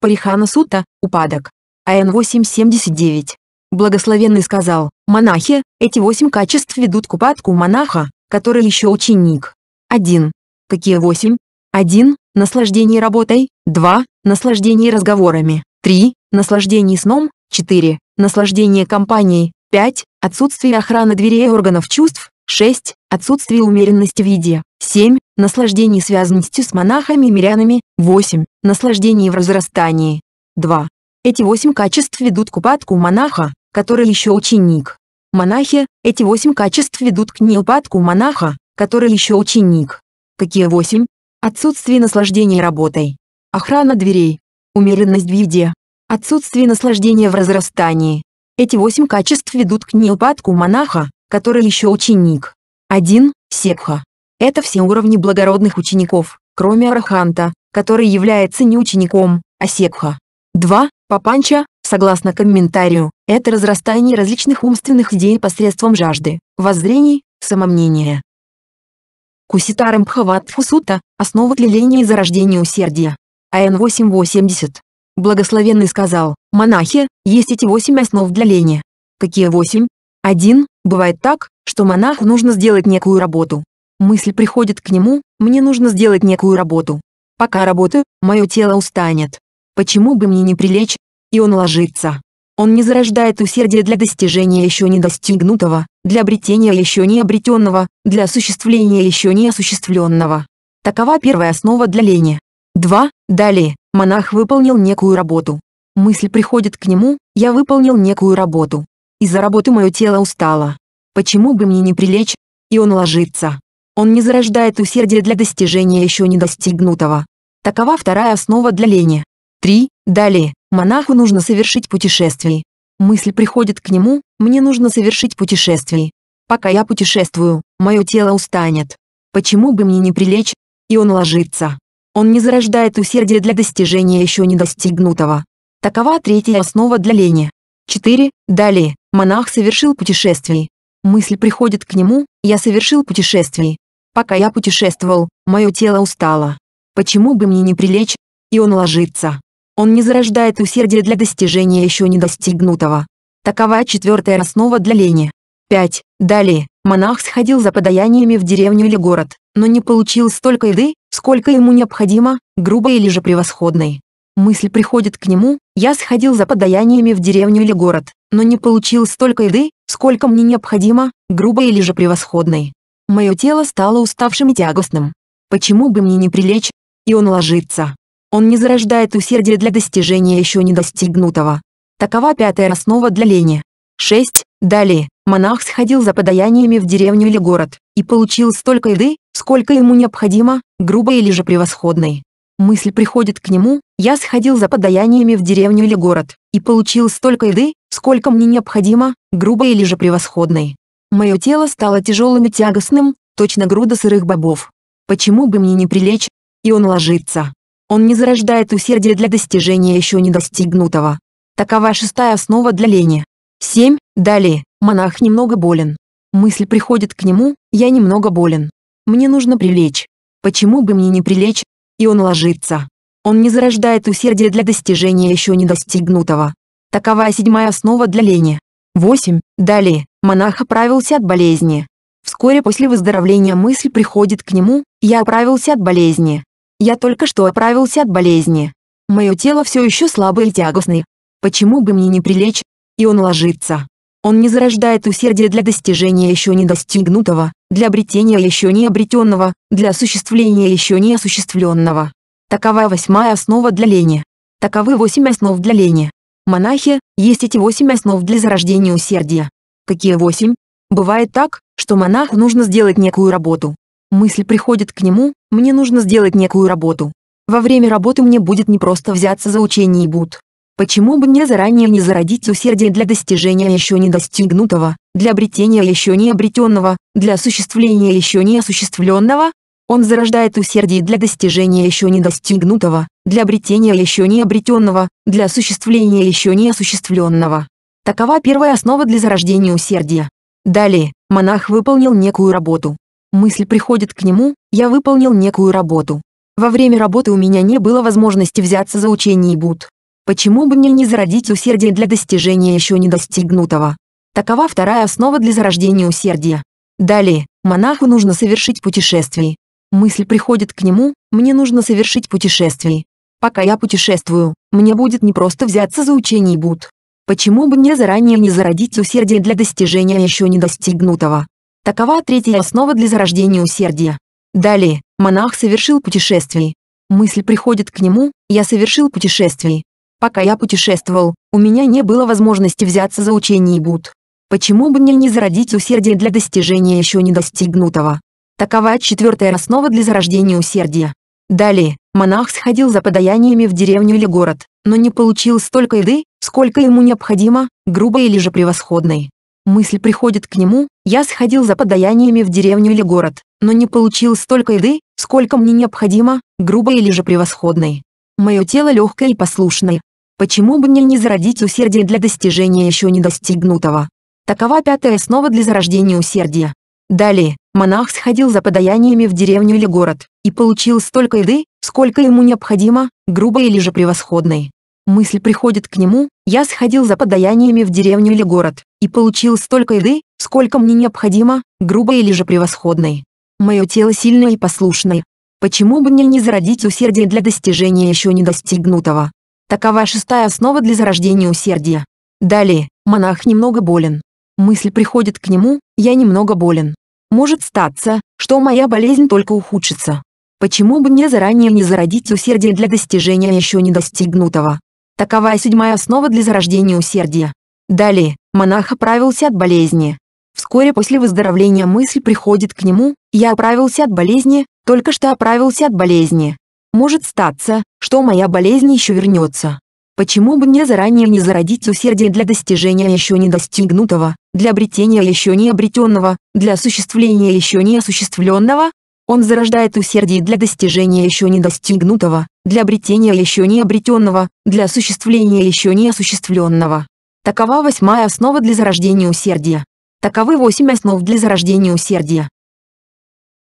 Парихана Сута, упадок. АН 879. Благословенный сказал, монахи, эти восемь качеств ведут к упадку монаха, который еще ученик. 1. Какие восемь? 1. Наслаждение работой. 2. Наслаждение разговорами. 3. Наслаждение сном. 4. Наслаждение компанией. 5. Отсутствие охраны дверей и органов чувств. 6. Отсутствие умеренности в еде. 7. Наслаждение связанностью с монахами и мирянами. 8. Наслаждение в разрастании. 2. Эти восемь качеств ведут к упадку монаха, который еще ученик. Монахи, эти восемь качеств ведут к неупадку монаха, который еще ученик. Какие восемь? Отсутствие наслаждения работой. Охрана дверей. Умеренность в еде. Отсутствие наслаждения в разрастании. Эти восемь качеств ведут к неупадку монаха, который еще ученик. 1. Секха. Это все уровни благородных учеников, кроме араханта, который является не учеником, а секха. 2. Папанча, согласно комментарию, это разрастание различных умственных идей посредством жажды, воззрений, самомнения. Куситара фусута основа для лени и зарождения усердия. АН 880. Благословенный сказал, монахи, есть эти восемь основ для лени. Какие восемь? Один, бывает так, что монаху нужно сделать некую работу. Мысль приходит к нему, мне нужно сделать некую работу. Пока работаю, мое тело устанет. Почему бы мне не прилечь? И он ложится. Он не зарождает усердие для достижения еще не достигнутого, для обретения еще не обретенного, для осуществления еще не осуществленного. Такова первая основа для лени. 2. Далее, монах выполнил некую работу. Мысль приходит к нему, я выполнил некую работу. Из-за работы мое тело устало. Почему бы мне не прилечь? И он ложится. Он не зарождает усердие для достижения еще не достигнутого. Такова вторая основа для лени. 3. Далее, Монаху нужно совершить путешествие. Мысль приходит к нему, мне нужно совершить путешествие. Пока я путешествую, мое тело устанет. Почему бы мне не прилечь? И он ложится. Он не зарождает усердие для достижения еще не достигнутого. Такова третья основа для лени. 4. Далее, монах совершил путешествие. Мысль приходит к нему, я совершил путешествие. Пока я путешествовал, мое тело устало. Почему бы мне не прилечь? И он ложится. Он не зарождает усердие для достижения еще не достигнутого. Такова четвертая основа для лени. 5. Далее, монах сходил за подаяниями в деревню или город, но не получил столько еды, сколько ему необходимо, грубой или же превосходной. Мысль приходит к нему, я сходил за подаяниями в деревню или город, но не получил столько еды, сколько мне необходимо, грубой или же превосходной. Мое тело стало уставшим и тягостным. Почему бы мне не прилечь? И он ложится. Он не зарождает усердие для достижения еще не достигнутого. Такова пятая основа для лени. 6. Далее, монах сходил за подаяниями в деревню или город, и получил столько еды, сколько ему необходимо, грубой или же превосходной. Мысль приходит к нему, я сходил за подаяниями в деревню или город, и получил столько еды, сколько мне необходимо, грубой или же превосходной. Мое тело стало тяжелым и тягостным, точно груда сырых бобов. Почему бы мне не прилечь? И он ложится. Он не зарождает усердие для достижения еще не достигнутого. Такова шестая основа для лени. 7. Далее, монах немного болен. Мысль приходит к нему, я немного болен. Мне нужно прилечь. Почему бы мне не прилечь? И он ложится. Он не зарождает усердие для достижения еще не достигнутого. Такова седьмая основа для лени. 8. Далее, монах оправился от болезни. Вскоре после выздоровления мысль приходит к нему, я оправился от болезни. Я только что оправился от болезни. Мое тело все еще слабое и тягостное. Почему бы мне не прилечь? И он ложится. Он не зарождает усердие для достижения еще не достигнутого, для обретения еще не обретенного, для осуществления еще не осуществленного. Такова восьмая основа для лени. Таковы восемь основ для лени. Монахи, есть эти восемь основ для зарождения усердия. Какие восемь? Бывает так, что монаху нужно сделать некую работу, Мысль приходит к нему, мне нужно сделать некую работу. Во время работы мне будет не просто взяться за учение и Буд. Почему бы мне заранее не зародить усердие для достижения еще не достигнутого, для обретения еще не обретенного, для осуществления еще не осуществленного? Он зарождает усердие для достижения еще не достигнутого, для обретения еще не обретенного, для осуществления еще не осуществленного. Такова первая основа для зарождения усердия. Далее, монах выполнил некую работу. Мысль приходит к нему, я выполнил некую работу. Во время работы у меня не было возможности взяться за учение Буд. Почему бы мне не зародить усердие для достижения еще не достигнутого? Такова вторая основа для зарождения усердия. Далее, монаху нужно совершить путешествие. Мысль приходит к нему, мне нужно совершить путешествие. Пока я путешествую, мне будет не просто взяться за учение Буд. Почему бы мне заранее не зародить усердие для достижения еще не достигнутого? Такова третья основа для зарождения усердия. Далее, монах совершил путешествие. Мысль приходит к нему, я совершил путешествие. Пока я путешествовал, у меня не было возможности взяться за учение Буд. Почему бы мне не зародить усердие для достижения еще не достигнутого? Такова четвертая основа для зарождения усердия. Далее, монах сходил за подаяниями в деревню или город, но не получил столько еды, сколько ему необходимо, грубой или же превосходной. Мысль приходит к нему, я сходил за подаяниями в деревню или город, но не получил столько еды, сколько мне необходимо, грубой или же превосходной. Мое тело легкое и послушное. Почему бы мне не зародить усердие для достижения еще не достигнутого? Такова пятая основа для зарождения усердия. Далее, монах сходил за подаяниями в деревню или город, и получил столько еды, сколько ему необходимо, грубой или же превосходной. Мысль приходит к нему, я сходил за подаяниями в деревню или город, и получил столько еды, сколько мне необходимо, грубой или же превосходной. Мое тело сильное и послушное. Почему бы мне не зародить усердие для достижения еще не достигнутого? Такова шестая основа для зарождения усердия. Далее, монах немного болен. Мысль приходит к нему, я немного болен. Может статься, что моя болезнь только ухудшится. Почему бы мне заранее не зародить усердие для достижения еще не достигнутого? Такова седьмая основа для зарождения усердия. Далее, монах оправился от болезни. Вскоре после выздоровления мысль приходит к нему «я оправился от болезни, только что оправился от болезни». Может статься, что моя болезнь еще вернется. Почему бы мне заранее не зародить усердие для достижения еще не достигнутого, для обретения еще не обретенного, для осуществления еще не осуществленного? Он зарождает усердие для достижения еще не достигнутого, для обретения еще не обретенного, для осуществления еще не осуществленного. Такова восьмая основа для зарождения усердия. Таковы восемь основ для зарождения усердия.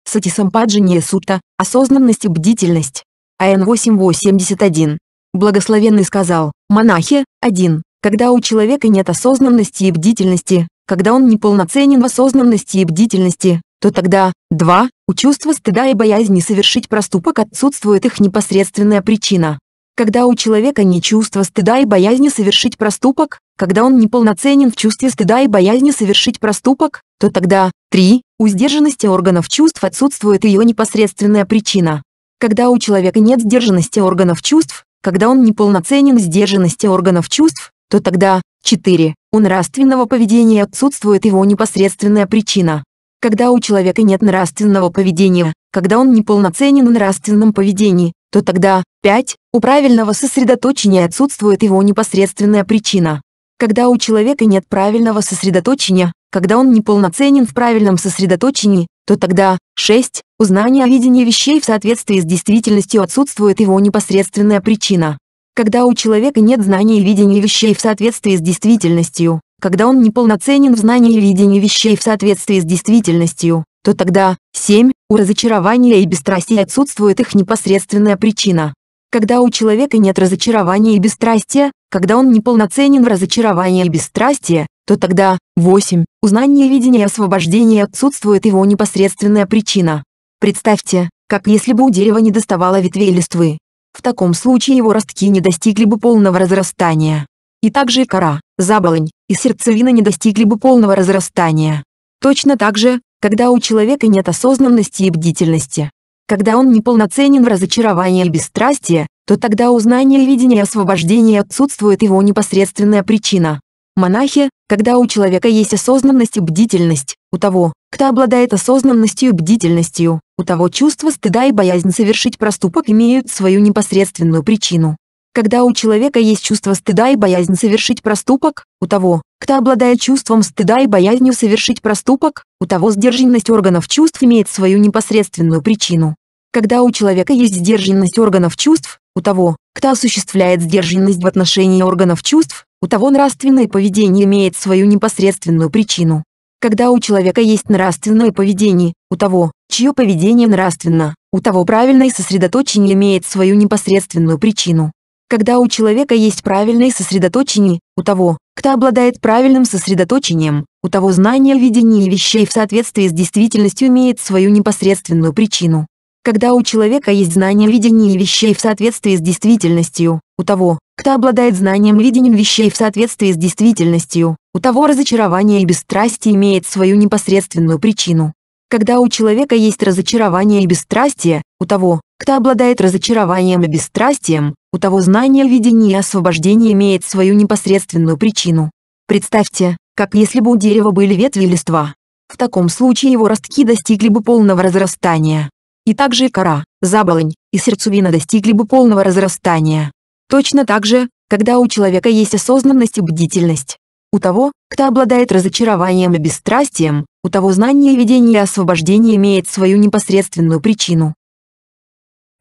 Сатисампаджания сутта, осознанность и бдительность. АН 881. Благословенный сказал, монахи, один, когда у человека нет осознанности и бдительности, когда он неполноценен в осознанности и бдительности, то тогда, два, у чувства стыда и боязни совершить проступок отсутствует их непосредственная причина. Когда у человека не чувство стыда и боязни совершить проступок, когда он неполноценен в чувстве стыда и боязни совершить проступок, то тогда 3. У сдержанности органов чувств отсутствует ее непосредственная причина. Когда у человека нет сдержанности органов чувств, когда он неполноценен в сдержанности органов чувств, то тогда 4. У нравственного поведения отсутствует его непосредственная причина. Когда у человека нет нравственного поведения, когда он неполноценен в нравственном поведении, то тогда, 5, у правильного сосредоточения отсутствует его непосредственная причина. Когда у человека нет правильного сосредоточения, когда он неполноценен в правильном сосредоточении, то тогда, 6, у знания о видении вещей в соответствии с действительностью отсутствует его непосредственная причина. Когда у человека нет знания и видения вещей в соответствии с действительностью, когда он неполноценен в знании и видении вещей в соответствии с действительностью, то тогда, 7, у разочарования и бесстрастия отсутствует их непосредственная причина. Когда у человека нет разочарования и бесстрастия, когда он неполноценен в разочаровании и бесстрастии, то тогда, 8, у знания видения освобождения отсутствует его непосредственная причина. Представьте, как если бы у дерева не доставало ветвей листвы. В таком случае его ростки не достигли бы полного разрастания и также и кора, заболонь, и сердцевина не достигли бы полного разрастания. Точно так же, когда у человека нет осознанности и бдительности. Когда он неполноценен в разочаровании и бесстрастии, то тогда у знания и видения освобождения отсутствует его непосредственная причина. Монахи, когда у человека есть осознанность и бдительность, у того, кто обладает осознанностью и бдительностью, у того чувство стыда и боязнь совершить проступок имеют свою непосредственную причину. Когда у человека есть чувство стыда и боязнь совершить проступок, у того, кто обладает чувством стыда и боязнью совершить проступок, у того сдержанность органов чувств имеет свою непосредственную причину. Когда у человека есть сдержанность органов чувств, у того, кто осуществляет сдержанность в отношении органов чувств, у того нравственное поведение имеет свою непосредственную причину. Когда у человека есть нравственное поведение, у того, чье поведение нравственно, у того правильное сосредоточение имеет свою непосредственную причину когда у человека есть правильное сосредоточение, у того, кто обладает правильным сосредоточением, у того знание видения вещей в соответствии с действительностью имеет свою непосредственную причину. Когда у человека есть знание видения вещей в соответствии с действительностью, у того, кто обладает знанием видением вещей в соответствии с действительностью, у того разочарование и бесстрастие имеет свою непосредственную причину. Когда у человека есть разочарование и бесстрастие, у того, кто обладает разочарованием и бесстрастием, у того знание видения и освобождение имеет свою непосредственную причину. Представьте, как если бы у дерева были ветви и листва. В таком случае его ростки достигли бы полного разрастания. И также и кора, заболонь, и сердцевина достигли бы полного разрастания. Точно так же, когда у человека есть осознанность и бдительность. У того, кто обладает разочарованием и бесстрастием, у того знание видения и освобождение имеет свою непосредственную причину.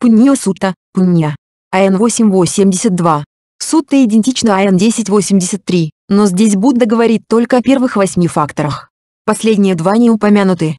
Пунья Сута, Пунья. АН-882. Сутта идентична АН-1083, но здесь Будда говорит только о первых восьми факторах. Последние два не упомянуты.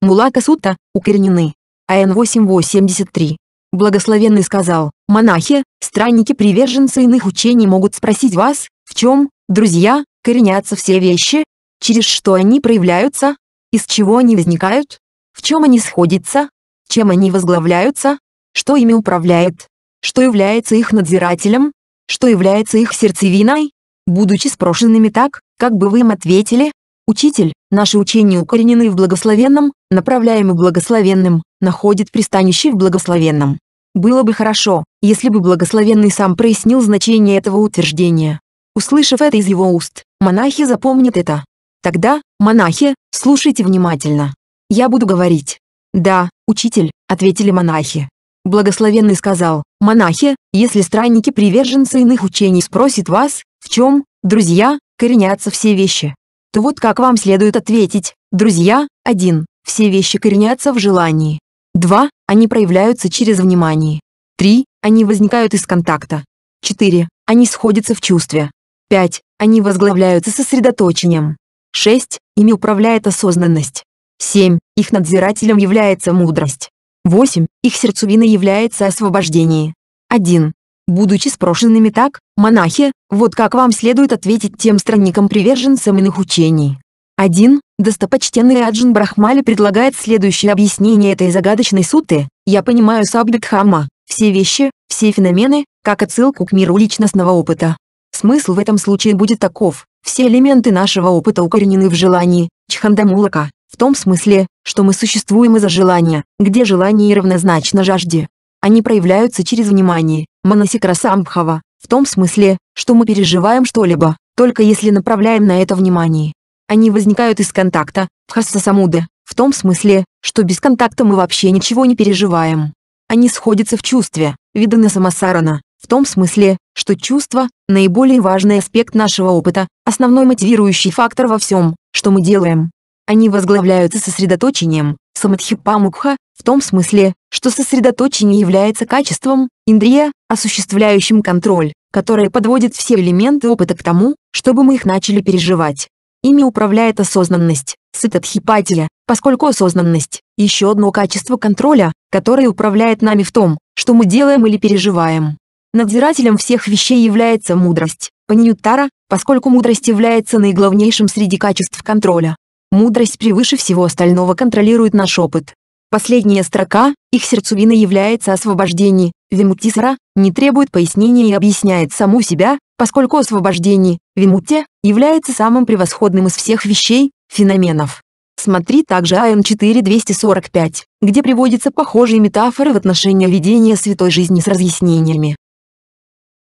Мулака Сутта, укоренены. АН-883. Благословенный сказал, монахи, странники приверженцы иных учений могут спросить вас, в чем, друзья, коренятся все вещи, через что они проявляются, из чего они возникают, в чем они сходятся, чем они возглавляются, что ими управляет, что является их надзирателем, что является их сердцевиной, будучи спрошенными так, как бы вы им ответили, «Учитель, наши учения укоренены в благословенном, направляемы благословенным, находит пристанище в благословенном». Было бы хорошо, если бы благословенный сам прояснил значение этого утверждения. Услышав это из его уст, монахи запомнят это. Тогда, монахи, слушайте внимательно. Я буду говорить, «Да, учитель», — ответили монахи. Благословенный сказал, «Монахи, если странники-приверженцы иных учений спросят вас, в чем, друзья, коренятся все вещи, то вот как вам следует ответить, друзья, один, Все вещи коренятся в желании. два, Они проявляются через внимание. три, Они возникают из контакта. четыре, Они сходятся в чувстве. пять, Они возглавляются сосредоточением. шесть, Ими управляет осознанность. 7. Их надзирателем является мудрость. 8. Их сердцевиной является освобождение. 1. Будучи спрошенными так, монахи, вот как вам следует ответить тем странникам-приверженцам иных учений. 1. Достопочтенный Аджин Брахмали предлагает следующее объяснение этой загадочной суты. Я понимаю Сабдхама, все вещи, все феномены, как отсылку к миру личностного опыта. Смысл в этом случае будет таков. Все элементы нашего опыта укоренены в желании, чхандамулака, в том смысле, что мы существуем из-за желания, где желание и равнозначно жажде. Они проявляются через внимание, манасикрасамбхава, в том смысле, что мы переживаем что-либо, только если направляем на это внимание. Они возникают из контакта, бхасасамуда, в том смысле, что без контакта мы вообще ничего не переживаем. Они сходятся в чувстве, видана самасарана, в том смысле, что чувство – наиболее важный аспект нашего опыта, основной мотивирующий фактор во всем, что мы делаем. Они возглавляются сосредоточением, самадхипамукха, в том смысле, что сосредоточение является качеством, индрия, осуществляющим контроль, которое подводит все элементы опыта к тому, чтобы мы их начали переживать. Ими управляет осознанность, сытатхипателя, поскольку осознанность – еще одно качество контроля, которое управляет нами в том, что мы делаем или переживаем. Надзирателем всех вещей является мудрость, паньютара, поскольку мудрость является наиглавнейшим среди качеств контроля. Мудрость превыше всего остального контролирует наш опыт. Последняя строка, их сердцевина является освобождение, Вимутисара, не требует пояснения и объясняет саму себя, поскольку освобождение, вимуте, является самым превосходным из всех вещей, феноменов. Смотри также АН 4245, где приводятся похожие метафоры в отношении ведения святой жизни с разъяснениями.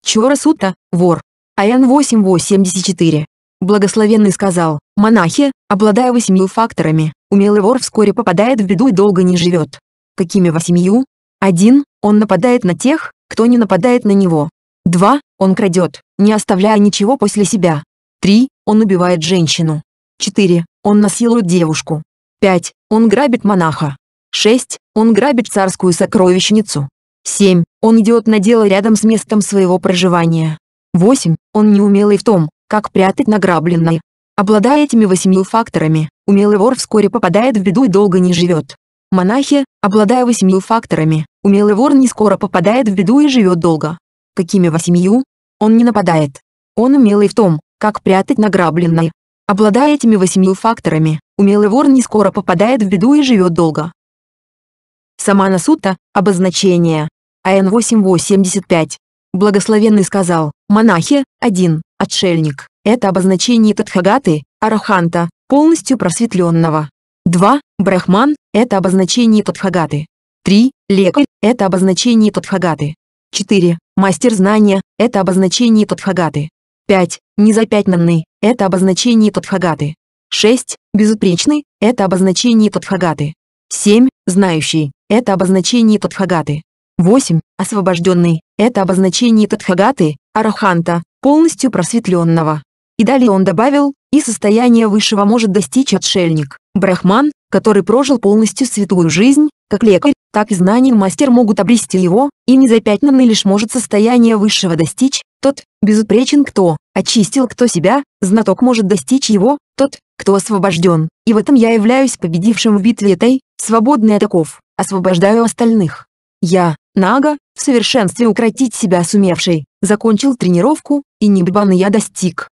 Чора Сута, вор. АН 8874. Благословенный сказал, монахи, обладая восемью факторами, умелый вор вскоре попадает в беду и долго не живет. Какими восемью? 1. Он нападает на тех, кто не нападает на него. 2. Он крадет, не оставляя ничего после себя. 3. Он убивает женщину. 4. Он насилует девушку. 5. Он грабит монаха. 6. Он грабит царскую сокровищницу. 7. Он идет на дело рядом с местом своего проживания. 8. Он неумелый в том, как прятать награбленное. Обладая этими восемью факторами, умелый вор вскоре попадает в беду и долго не живет. Монахи, обладая восемью факторами, умелый вор не скоро попадает в беду и живет долго. Какими восемью? Он не нападает. Он умелый в том, как прятать награбленное. Обладая этими восемью факторами, умелый вор не скоро попадает в беду и живет долго. Самана Сута, обозначение. АН 885. Благословенный сказал, монахи, один, Отшельник – это обозначение Тадхагаты, Араханта, полностью просветленного. 2. Брахман – это обозначение Тадхагаты. 3. Лекарь – это обозначение Тадхагаты. 4. Мастер знания – это обозначение Тадхагаты. 5. Незапятнанный – это обозначение Тадхагаты. 6. Безупречный – это обозначение Тадхагаты. 7. Знающий – это обозначение Тадхагаты. 8. Освобожденный – это обозначение Тадхагаты, Араханта, полностью просветленного. И далее он добавил, и состояние высшего может достичь отшельник, брахман, который прожил полностью святую жизнь, как лекарь, так и знанием мастер могут обрести его, и незапятнанный лишь может состояние высшего достичь, тот, безупречен кто, очистил кто себя, знаток может достичь его, тот, кто освобожден, и в этом я являюсь победившим в битве этой, свободный атаков, освобождаю остальных. Я, Нага, в совершенстве укротить себя сумевший, закончил тренировку, и Ниббана я достиг.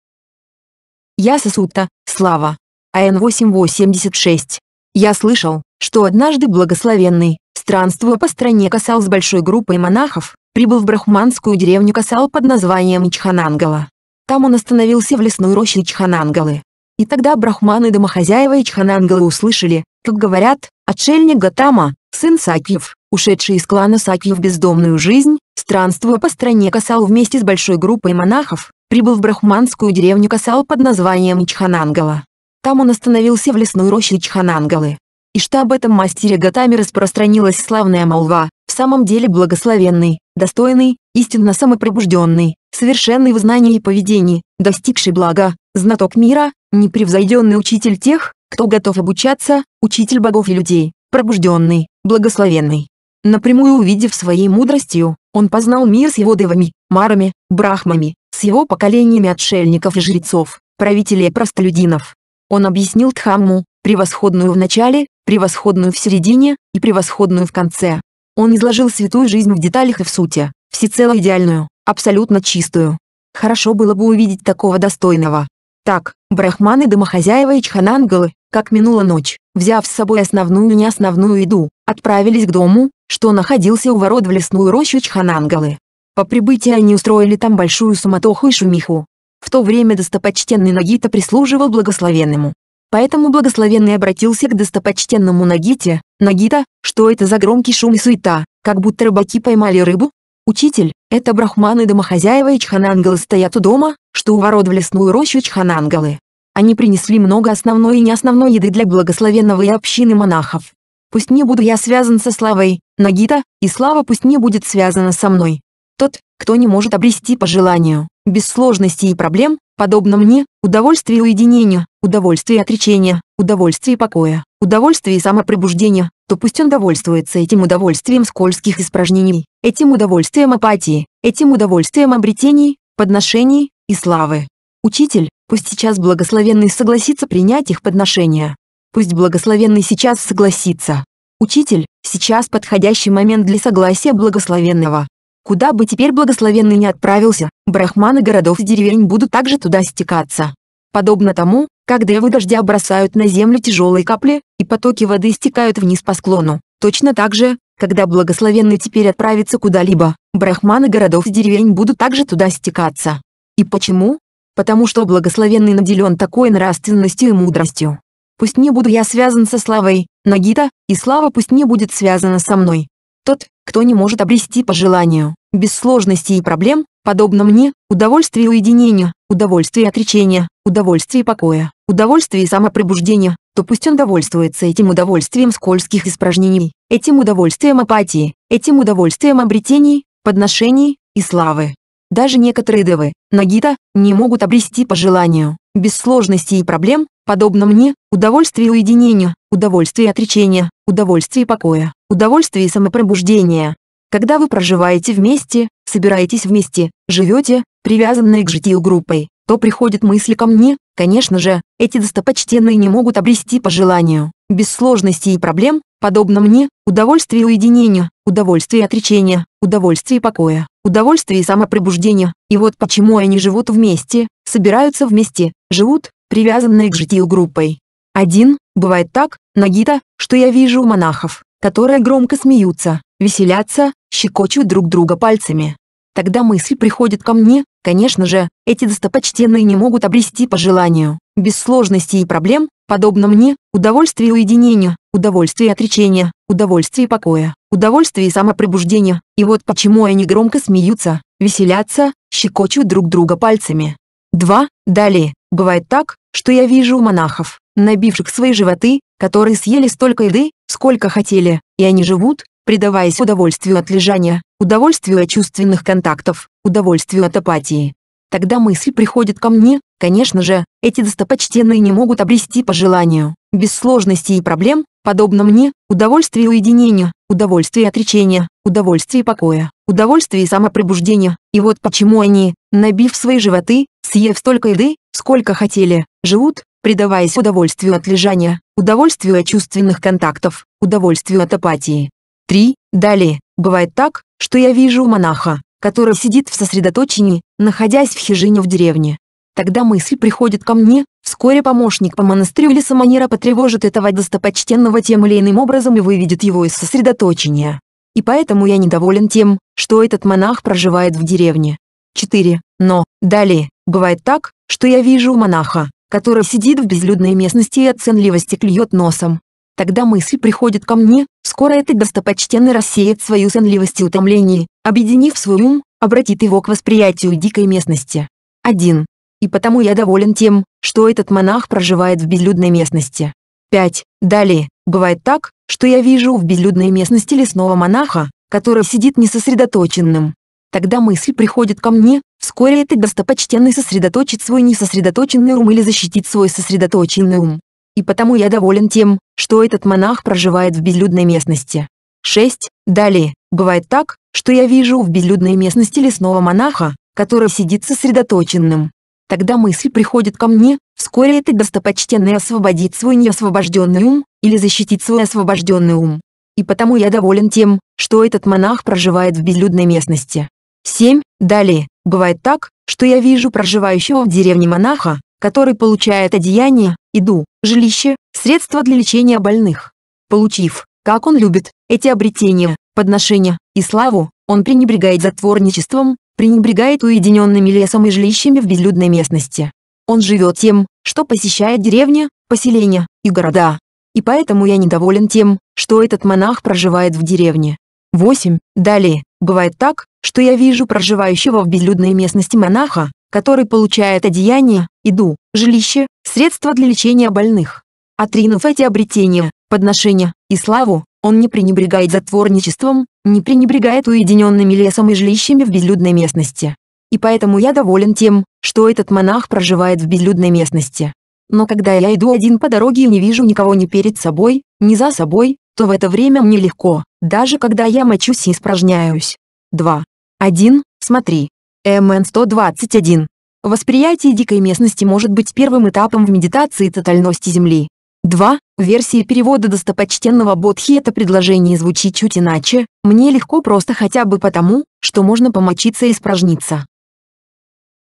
Я сосута, слава. АН-886. Я слышал, что однажды благословенный, странствуя по стране Касал с большой группой монахов, прибыл в брахманскую деревню Касал под названием Чханангала. Там он остановился в лесной роще Чханангалы. И тогда брахманы-домохозяева и Чханангалы услышали, как говорят, отшельник Гатама, сын Сакьев, ушедший из клана Сакью в бездомную жизнь, странствуя по стране Касал вместе с большой группой монахов, прибыл в брахманскую деревню Касал под названием Чханангала. Там он остановился в лесной роще Чханангалы. И что об этом мастере Гатами распространилась славная молва, в самом деле благословенный, достойный, истинно самопробужденный, совершенный в знании и поведении, достигший блага, знаток мира, непревзойденный учитель тех, кто готов обучаться, учитель богов и людей, пробужденный, благословенный. Напрямую увидев своей мудростью, он познал мир с его девами, марами, брахмами, с его поколениями отшельников и жрецов, правителей и простолюдинов. Он объяснил Дхамму, превосходную в начале, превосходную в середине и превосходную в конце. Он изложил святую жизнь в деталях и в сути, всецело идеальную, абсолютно чистую. Хорошо было бы увидеть такого достойного. Так, брахманы домохозяева и чхананголы, как минула ночь, взяв с собой основную и неосновную еду, отправились к дому, что находился у ворот в лесную рощу чхананголы. По прибытии они устроили там большую суматоху и шумиху. В то время достопочтенный Нагита прислуживал благословенному. Поэтому благословенный обратился к достопочтенному Нагите, «Нагита, что это за громкий шум и суета, как будто рыбаки поймали рыбу?» «Учитель, это брахманы домохозяева и чхананголы стоят у дома, что у ворот в лесную рощу чхананголы. Они принесли много основной и неосновной еды для благословенного и общины монахов. Пусть не буду я связан со славой, Нагита, и слава пусть не будет связана со мной. Тот, кто не может обрести по желанию, без сложностей и проблем, подобно мне, удовольствие уединению, удовольствие отречения, удовольствие покоя, удовольствие самопробуждения, то пусть он довольствуется этим удовольствием скользких испражнений, этим удовольствием апатии, этим удовольствием обретений, подношений и славы. Учитель, пусть сейчас благословенный согласится принять их подношения. Пусть благословенный сейчас согласится, Учитель, сейчас подходящий момент для согласия благословенного. Куда бы теперь благословенный не отправился, брахманы городов и деревень будут также туда стекаться. Подобно тому, как девы дождя бросают на землю тяжелые капли, и потоки воды стекают вниз по склону, точно так же, когда благословенный теперь отправится куда-либо, брахманы городов и деревень будут также туда стекаться. И почему? Потому что благословенный наделен такой нравственностью и мудростью, Пусть не буду я связан со славой, Нагита, и слава пусть не будет связана со мной. Тот, кто не может обрести по желанию, без сложностей и проблем, подобно мне, удовольствие уединения, удовольствие отречения, удовольствие покоя, удовольствие самопробуждения, то пусть он довольствуется этим удовольствием скользких испражнений, этим удовольствием апатии, этим удовольствием обретений, подношений и славы. Даже некоторые девы, Нагита, не могут обрести по желанию, без сложностей и проблем, подобно мне, удовольствие уединения, удовольствие отречения, удовольствие покоя, удовольствие самопробуждения. Когда вы проживаете вместе, собираетесь вместе, живете, привязанные к житию группой, то приходят мысли ко мне, конечно же, эти достопочтенные не могут обрести по желанию, без сложностей и проблем, подобно мне, удовольствие уединения, удовольствие отречения, удовольствие покоя, удовольствие самопробуждения. И вот почему они живут вместе, собираются вместе, живут, привязанные к житию группой. Один, бывает так, Нагита, что я вижу монахов, которые громко смеются, веселятся, щекочут друг друга пальцами. Тогда мысль приходит ко мне, конечно же, эти достопочтенные не могут обрести по желанию, без сложностей и проблем, подобно мне, удовольствие уединения, удовольствие отречения, удовольствие покоя, удовольствие самопробуждения, и вот почему они громко смеются, веселятся, щекочут друг друга пальцами. Два. Далее, бывает так, что я вижу монахов, набивших свои животы, которые съели столько еды, сколько хотели, и они живут, предаваясь удовольствию от лежания, удовольствию от чувственных контактов, удовольствию от апатии. Тогда мысль приходит ко мне, конечно же, эти достопочтенные не могут обрести по желанию, без сложностей и проблем, подобно мне, удовольствие уединения, удовольствие отречения, удовольствие покоя, удовольствие самопробуждения, и вот почему они, набив свои животы, съев столько еды, сколько хотели, живут, предаваясь удовольствию от лежания, удовольствию от чувственных контактов, удовольствию от апатии. 3. Далее, бывает так, что я вижу монаха, который сидит в сосредоточении, находясь в хижине в деревне. Тогда мысль приходит ко мне, вскоре помощник по монастырю или самонера потревожит этого достопочтенного тем или иным образом и выведет его из сосредоточения. И поэтому я недоволен тем, что этот монах проживает в деревне. 4. Но, далее, Бывает так, что я вижу монаха, который сидит в безлюдной местности и от ценливости клюет носом. Тогда мысль приходит ко мне, скоро этот достопочтенный рассеет свою сонливость и утомление, объединив свой ум, обратит его к восприятию дикой местности. 1. И потому я доволен тем, что этот монах проживает в безлюдной местности. 5. Далее, бывает так, что я вижу в безлюдной местности лесного монаха, который сидит несосредоточенным, Тогда мысль приходит ко мне, вскоре это достопочтенный сосредоточит свой несосредоточенный ум или защитит свой сосредоточенный ум. И потому я доволен тем, что этот монах проживает в безлюдной местности. 6. Далее, бывает так, что я вижу в безлюдной местности лесного монаха, который сидит сосредоточенным. Тогда мысль приходит ко мне, вскоре этот достопочтенный освободит свой неосвобожденный ум, или защитит свой освобожденный ум. И потому я доволен тем, что этот монах проживает в безлюдной местности. 7. Далее, бывает так, что я вижу проживающего в деревне монаха, который получает одеяние, еду, жилище, средства для лечения больных. Получив, как он любит, эти обретения, подношения и славу, он пренебрегает затворничеством, пренебрегает уединенными лесом и жилищами в безлюдной местности. Он живет тем, что посещает деревни, поселения и города. И поэтому я недоволен тем, что этот монах проживает в деревне. 8. Далее, бывает так, что я вижу проживающего в безлюдной местности монаха, который получает одеяние, еду, жилище, средства для лечения больных. Отринув эти обретения, подношения и славу, он не пренебрегает затворничеством, не пренебрегает уединенными лесом и жилищами в безлюдной местности. И поэтому я доволен тем, что этот монах проживает в безлюдной местности. Но когда я иду один по дороге и не вижу никого ни перед собой, ни за собой, то в это время мне легко, даже когда я мочусь и испражняюсь. 2. 1. Смотри. МН-121. Восприятие дикой местности может быть первым этапом в медитации тотальности Земли. 2. версии перевода достопочтенного Бодхи это предложение звучит чуть иначе, мне легко просто хотя бы потому, что можно помочиться и спражниться.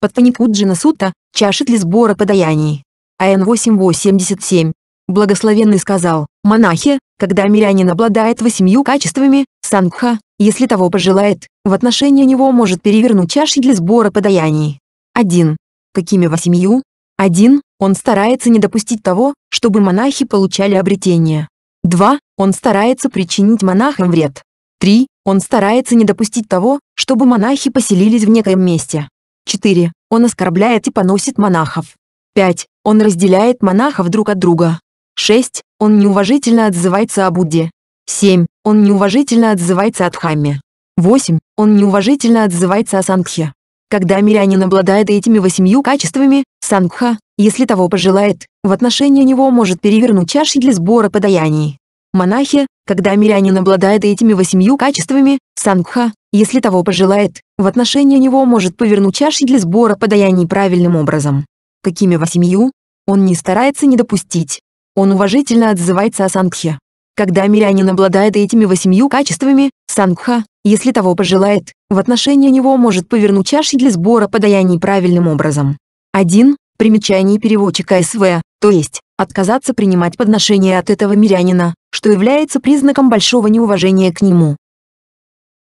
Паттаникуджина Сута, чашит ли сбора подаяний. АН 887. Благословенный сказал, монахи, когда мирянин обладает восемью качествами, сангха, если того пожелает, в отношении него может перевернуть чаши для сбора подаяний. 1. Какими семью? 1. Он старается не допустить того, чтобы монахи получали обретение. 2. Он старается причинить монахам вред. 3. Он старается не допустить того, чтобы монахи поселились в некоем месте. 4. Он оскорбляет и поносит монахов. 5. Он разделяет монахов друг от друга. 6. Он неуважительно отзывается о Будде. 7. Он неуважительно отзывается от Хамме. 8. Он неуважительно отзывается о Сангхе. Когда мирянин обладает этими восемью качествами, Сангха, если того пожелает, в отношении него может перевернуть чаши для сбора подаяний. Монахи, когда мирянин обладает этими восемью качествами, Сангха, если того пожелает, в отношении него может повернуть чаши для сбора подаяний правильным образом. Какими восемью? Он не старается не допустить. Он уважительно отзывается о Сангхе. Когда мирянин обладает этими восемью качествами, Сангха, если того пожелает, в отношении него может повернуть чаши для сбора подаяний правильным образом. 1. Примечание переводчика СВ, то есть, отказаться принимать подношения от этого мирянина, что является признаком большого неуважения к нему.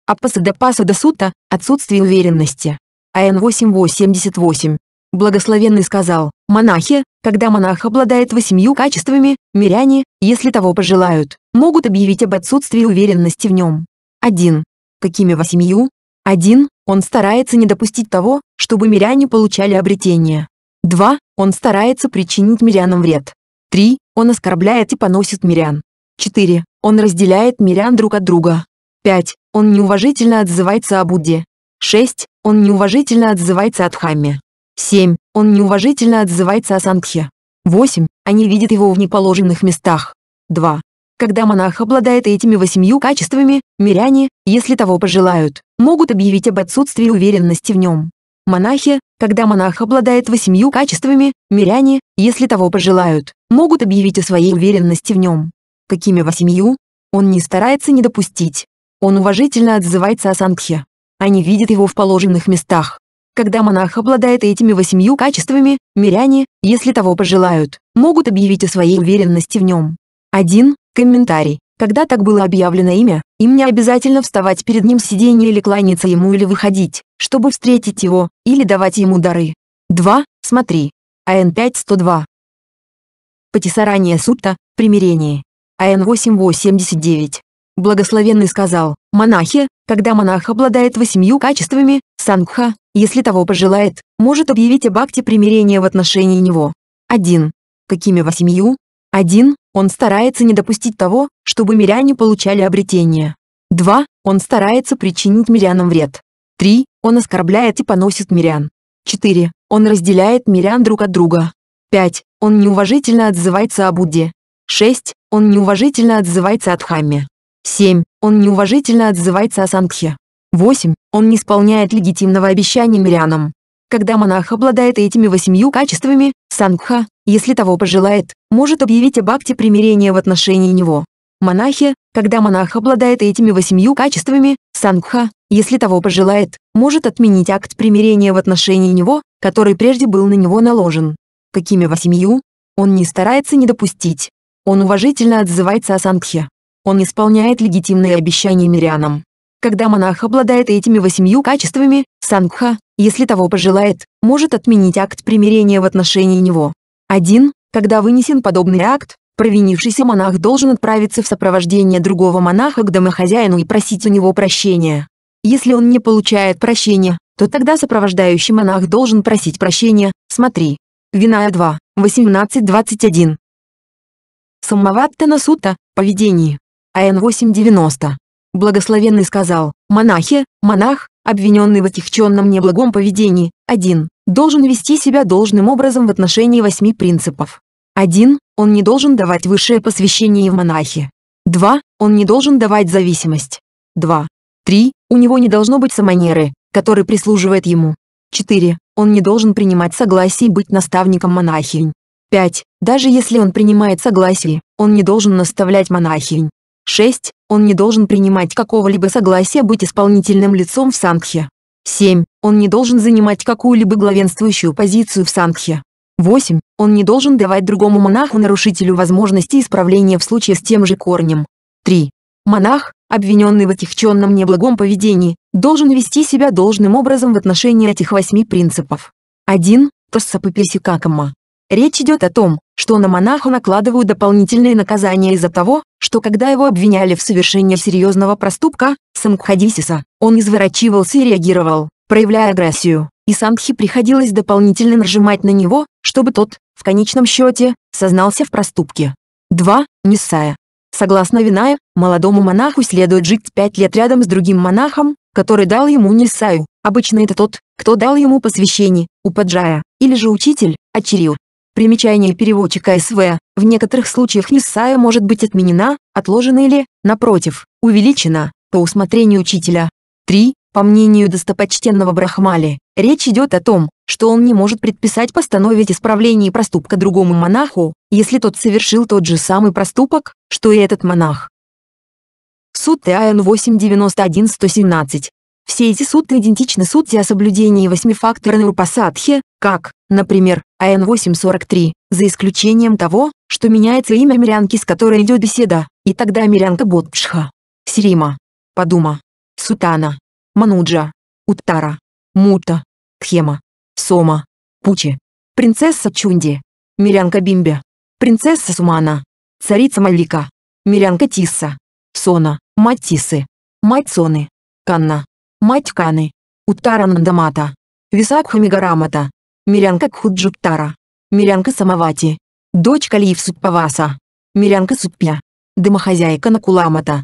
Апасада пасада сута – отсутствие уверенности. АН 888. Благословенный сказал, монахи, когда монах обладает восемью качествами, миряне, если того пожелают, могут объявить об отсутствии уверенности в нем. 1. Какими восемью? 1. Он старается не допустить того, чтобы миряне получали обретение. 2. Он старается причинить мирянам вред. 3. Он оскорбляет и поносит мирян. 4. Он разделяет мирян друг от друга. 5. Он неуважительно отзывается о Будде. 6. Он неуважительно отзывается от Хамме. 7. Он неуважительно отзывается о Сангхе. 8. Они видят его в неположенных местах. 2. Когда монах обладает этими восемью качествами, миряне, если того пожелают, могут объявить об отсутствии уверенности в нем. Монахи, когда монах обладает восемью качествами, миряне, если того пожелают, могут объявить о своей уверенности в нем. Какими восемью? Он не старается не допустить. Он уважительно отзывается о Сангхе. Они видят его в положенных местах. Когда монах обладает этими восемью качествами, миряне, если того пожелают, могут объявить о своей уверенности в нем. 1. Комментарий. Когда так было объявлено имя, им не обязательно вставать перед ним сиденье или кланяться ему или выходить, чтобы встретить его, или давать ему дары. 2. Смотри. АН 5 102. Патисарание сутта, примирение. АН 8 889. Благословенный сказал, монахи, когда монах обладает восемью качествами, сангха, если того пожелает, может объявить об акте примирения в отношении него. 1. Какими восемью? 1. Он старается не допустить того, чтобы миряне получали обретение. 2. Он старается причинить мирянам вред. 3. Он оскорбляет и поносит мирян. 4. Он разделяет мирян друг от друга. 5. Он неуважительно отзывается о Будде. 6. Он неуважительно отзывается о Дхамме. 7. Он неуважительно отзывается о Сангхе. 8. Он не исполняет легитимного обещания мирянам. Когда монах обладает этими восемью качествами, Сангха, если того пожелает, может объявить об акте примирения в отношении него. Монахи, когда монах обладает этими восемью качествами, Сангха, если того пожелает, может отменить акт примирения в отношении него, который прежде был на него наложен. Какими восемью? Он не старается не допустить. Он уважительно отзывается о Сангхе он исполняет легитимные обещания мирянам. Когда монах обладает этими восемью качествами, Сангха, если того пожелает, может отменить акт примирения в отношении него. 1. Когда вынесен подобный акт, провинившийся монах должен отправиться в сопровождение другого монаха к домохозяину и просить у него прощения. Если он не получает прощения, то тогда сопровождающий монах должен просить прощения, смотри. Виная 2, 18-21. Самаваттана Сута, поведение. АН-890. Благословенный сказал, монахи, монах, обвиненный в отягченном неблагом поведении, 1. Должен вести себя должным образом в отношении восьми принципов. 1. Он не должен давать высшее посвящение в монахи. 2. Он не должен давать зависимость. 2. 3. У него не должно быть самонеры, который прислуживает ему. 4. Он не должен принимать согласие и быть наставником монахинь. 5. Даже если он принимает согласие, он не должен наставлять монахинь. 6. Он не должен принимать какого-либо согласия быть исполнительным лицом в Сангхе. 7. Он не должен занимать какую-либо главенствующую позицию в Сангхе. 8. Он не должен давать другому монаху-нарушителю возможности исправления в случае с тем же корнем. 3. Монах, обвиненный в отягченном неблагом поведении, должен вести себя должным образом в отношении этих восьми принципов. 1. Тассапапесикакама. Речь идет о том, что на монаха накладывают дополнительные наказания из-за того, что когда его обвиняли в совершении серьезного проступка, Самхадисиса, он изворачивался и реагировал, проявляя агрессию, и Самхи приходилось дополнительно нажимать на него, чтобы тот, в конечном счете, сознался в проступке. 2. Нисая. Согласно Виная, молодому монаху следует жить пять лет рядом с другим монахом, который дал ему Нисаю, обычно это тот, кто дал ему посвящение, Упаджая, или же учитель, Ачирил, Примечание переводчика СВ. В некоторых случаях Ниссая может быть отменена, отложена или, напротив, увеличена, по усмотрению учителя. 3. По мнению достопочтенного Брахмали, речь идет о том, что он не может предписать постановить исправление проступка другому монаху, если тот совершил тот же самый проступок, что и этот монах. Суд Тиаен 891-117. Все эти сутты идентичны сутте о соблюдении восьмифакторной Урпасадхи, как, например, АН-843, за исключением того, что меняется имя мирянки, с которой идет беседа, и тогда мирянка Бодпшха, Сирима, Падума, Сутана, Мануджа, Уттара, Мута, Тхема, Сома, Пучи, принцесса Чунди, мирянка Бимбя, принцесса Сумана, царица Малика, мирянка Тисса, Сона, мать Тисы, мать Соны, Канна, Мать Каны, Матьканы. Уттаранандамата. Висакхамигарамата. Мирянка Кхуджуттара. Мирянка Самавати. Дочь Калиев Суппаваса. Мирянка Суппья. Домохозяйка Накуламата.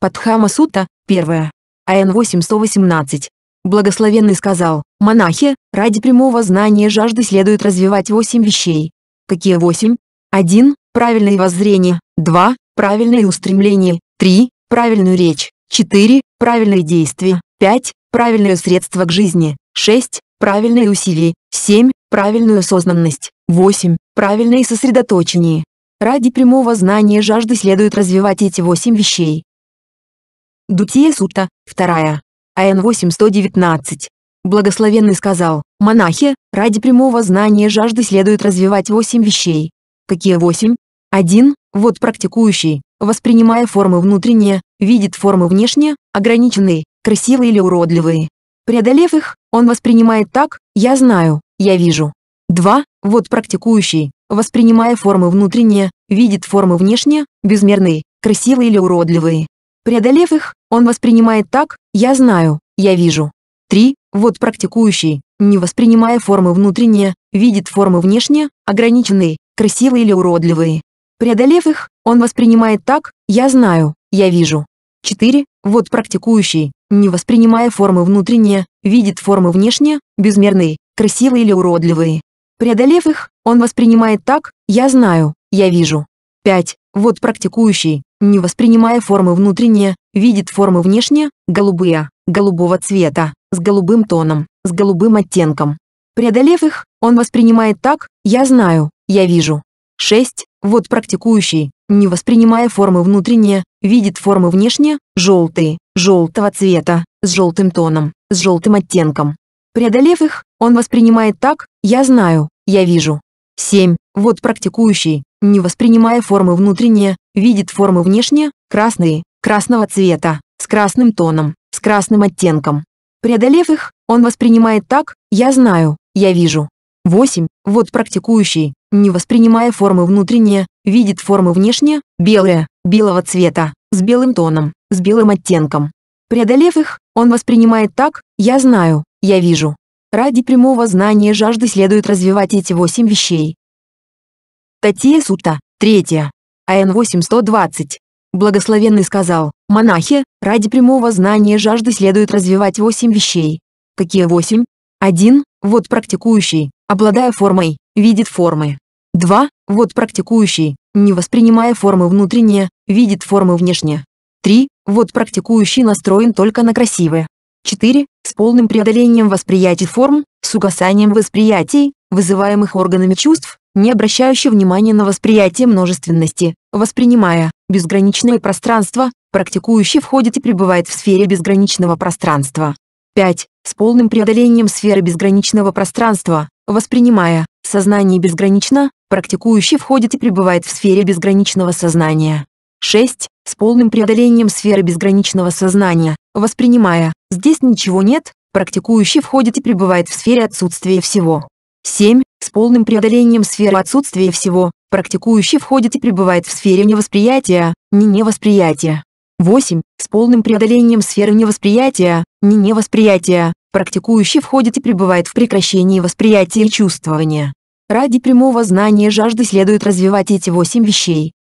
Патхама Сута, 1. АН 818. Благословенный сказал, монахи, ради прямого знания жажды следует развивать восемь вещей. Какие восемь? 1. Правильное воззрение. 2. Правильное устремление. 3. Правильную речь. 4. Правильные действия. 5. Правильное средство к жизни. 6. Правильные усилия. 7. Правильную осознанность. 8. Правильное сосредоточение. Ради прямого знания жажды следует развивать эти 8 вещей. Дутия Сутта, 2. АН 8119. Благословенный сказал, монахи, ради прямого знания жажды следует развивать 8 вещей. Какие 8? 1. Вот практикующий, воспринимая формы внутренние, видит формы внешне, ограниченные, красивые или уродливые. Преодолев их, он воспринимает так «я знаю, я вижу». 2. Вот практикующий, воспринимая формы внутренне, видит формы внешне, безмерные, красивые или уродливые. Преодолев их, он воспринимает так «я знаю, я вижу». 3. Вот практикующий, не воспринимая формы внутренне, видит формы внешне, ограниченные, красивые или уродливые. Преодолев их, он воспринимает так «я знаю, я вижу. 4. Вот практикующий, не воспринимая формы внутренние, видит формы внешние, безмерные, красивые или уродливые. Преодолев их, он воспринимает так «я знаю, я вижу». 5. Вот практикующий, не воспринимая формы внутренние, видит формы внешние, голубые, голубого цвета, с голубым тоном, с голубым оттенком. Преодолев их, он воспринимает так «я знаю, я вижу». 6. Вот практикующий, не воспринимая формы внутренне, видит формы внешние желтые, желтого цвета, с желтым тоном, с желтым оттенком. Преодолев их, он воспринимает так «я знаю», «я вижу». 7. Вот практикующий, не воспринимая формы внутренне, видит формы внешние красные, красного цвета, с красным тоном, с красным оттенком. Преодолев их, он воспринимает так «я знаю», «я вижу». 8. Вот практикующий, не воспринимая формы внутренне, видит формы внешне, белые, белого цвета, с белым тоном, с белым оттенком. Преодолев их, он воспринимает так «я знаю», «я вижу». Ради прямого знания жажды следует развивать эти восемь вещей. Татья Сутта, 3. АН 8120. Благословенный сказал, монахи, ради прямого знания жажды следует развивать восемь вещей. Какие восемь? один Вот практикующий, обладая формой, видит формы. 2. Вот практикующий, не воспринимая формы внутренне, видит формы внешне. 3. Вот практикующий настроен только на красивые. 4. С полным преодолением восприятий форм, с угасанием восприятий, вызываемых органами чувств, не обращающий внимания на восприятие множественности, воспринимая безграничное пространство, практикующий входит и пребывает в сфере безграничного пространства. 5. С полным преодолением сферы безграничного пространства, воспринимая Сознание безгранично, практикующий входит и пребывает в сфере безграничного сознания. 6. С полным преодолением сферы безграничного сознания, воспринимая «здесь ничего нет», практикующий входит и пребывает в сфере отсутствия всего. 7. С полным преодолением сферы отсутствия всего, практикующий входит и пребывает в сфере невосприятия, не невосприятия. 8. С полным преодолением сферы невосприятия, не невосприятия, практикующий входит и пребывает в прекращении восприятия и чувствования. Ради прямого знания жажды следует развивать эти восемь вещей.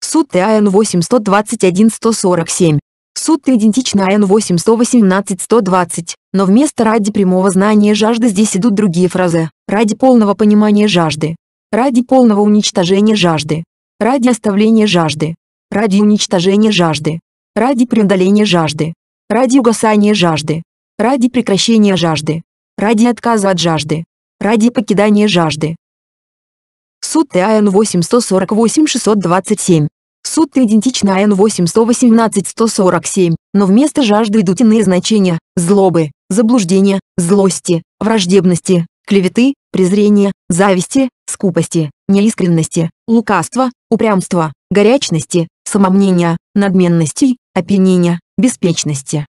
Суд ТАН 821-147. Суд идентична АН 818-120, но вместо «ради прямого знания жажды» здесь идут другие фразы. «Ради полного понимания жажды». «Ради полного уничтожения жажды». «Ради оставления жажды». «Ради уничтожения жажды». «Ради преодоления жажды». «Ради угасания жажды». «Ради прекращения жажды». «Ради отказа от жажды» ради покидания жажды. Суд ТАН 848-627. Суд идентично АН 818-147, но вместо жажды идут иные значения – злобы, заблуждения, злости, враждебности, клеветы, презрения, зависти, скупости, неискренности, лукавства, упрямства, горячности, самомнения, надменности, опьянения, беспечности.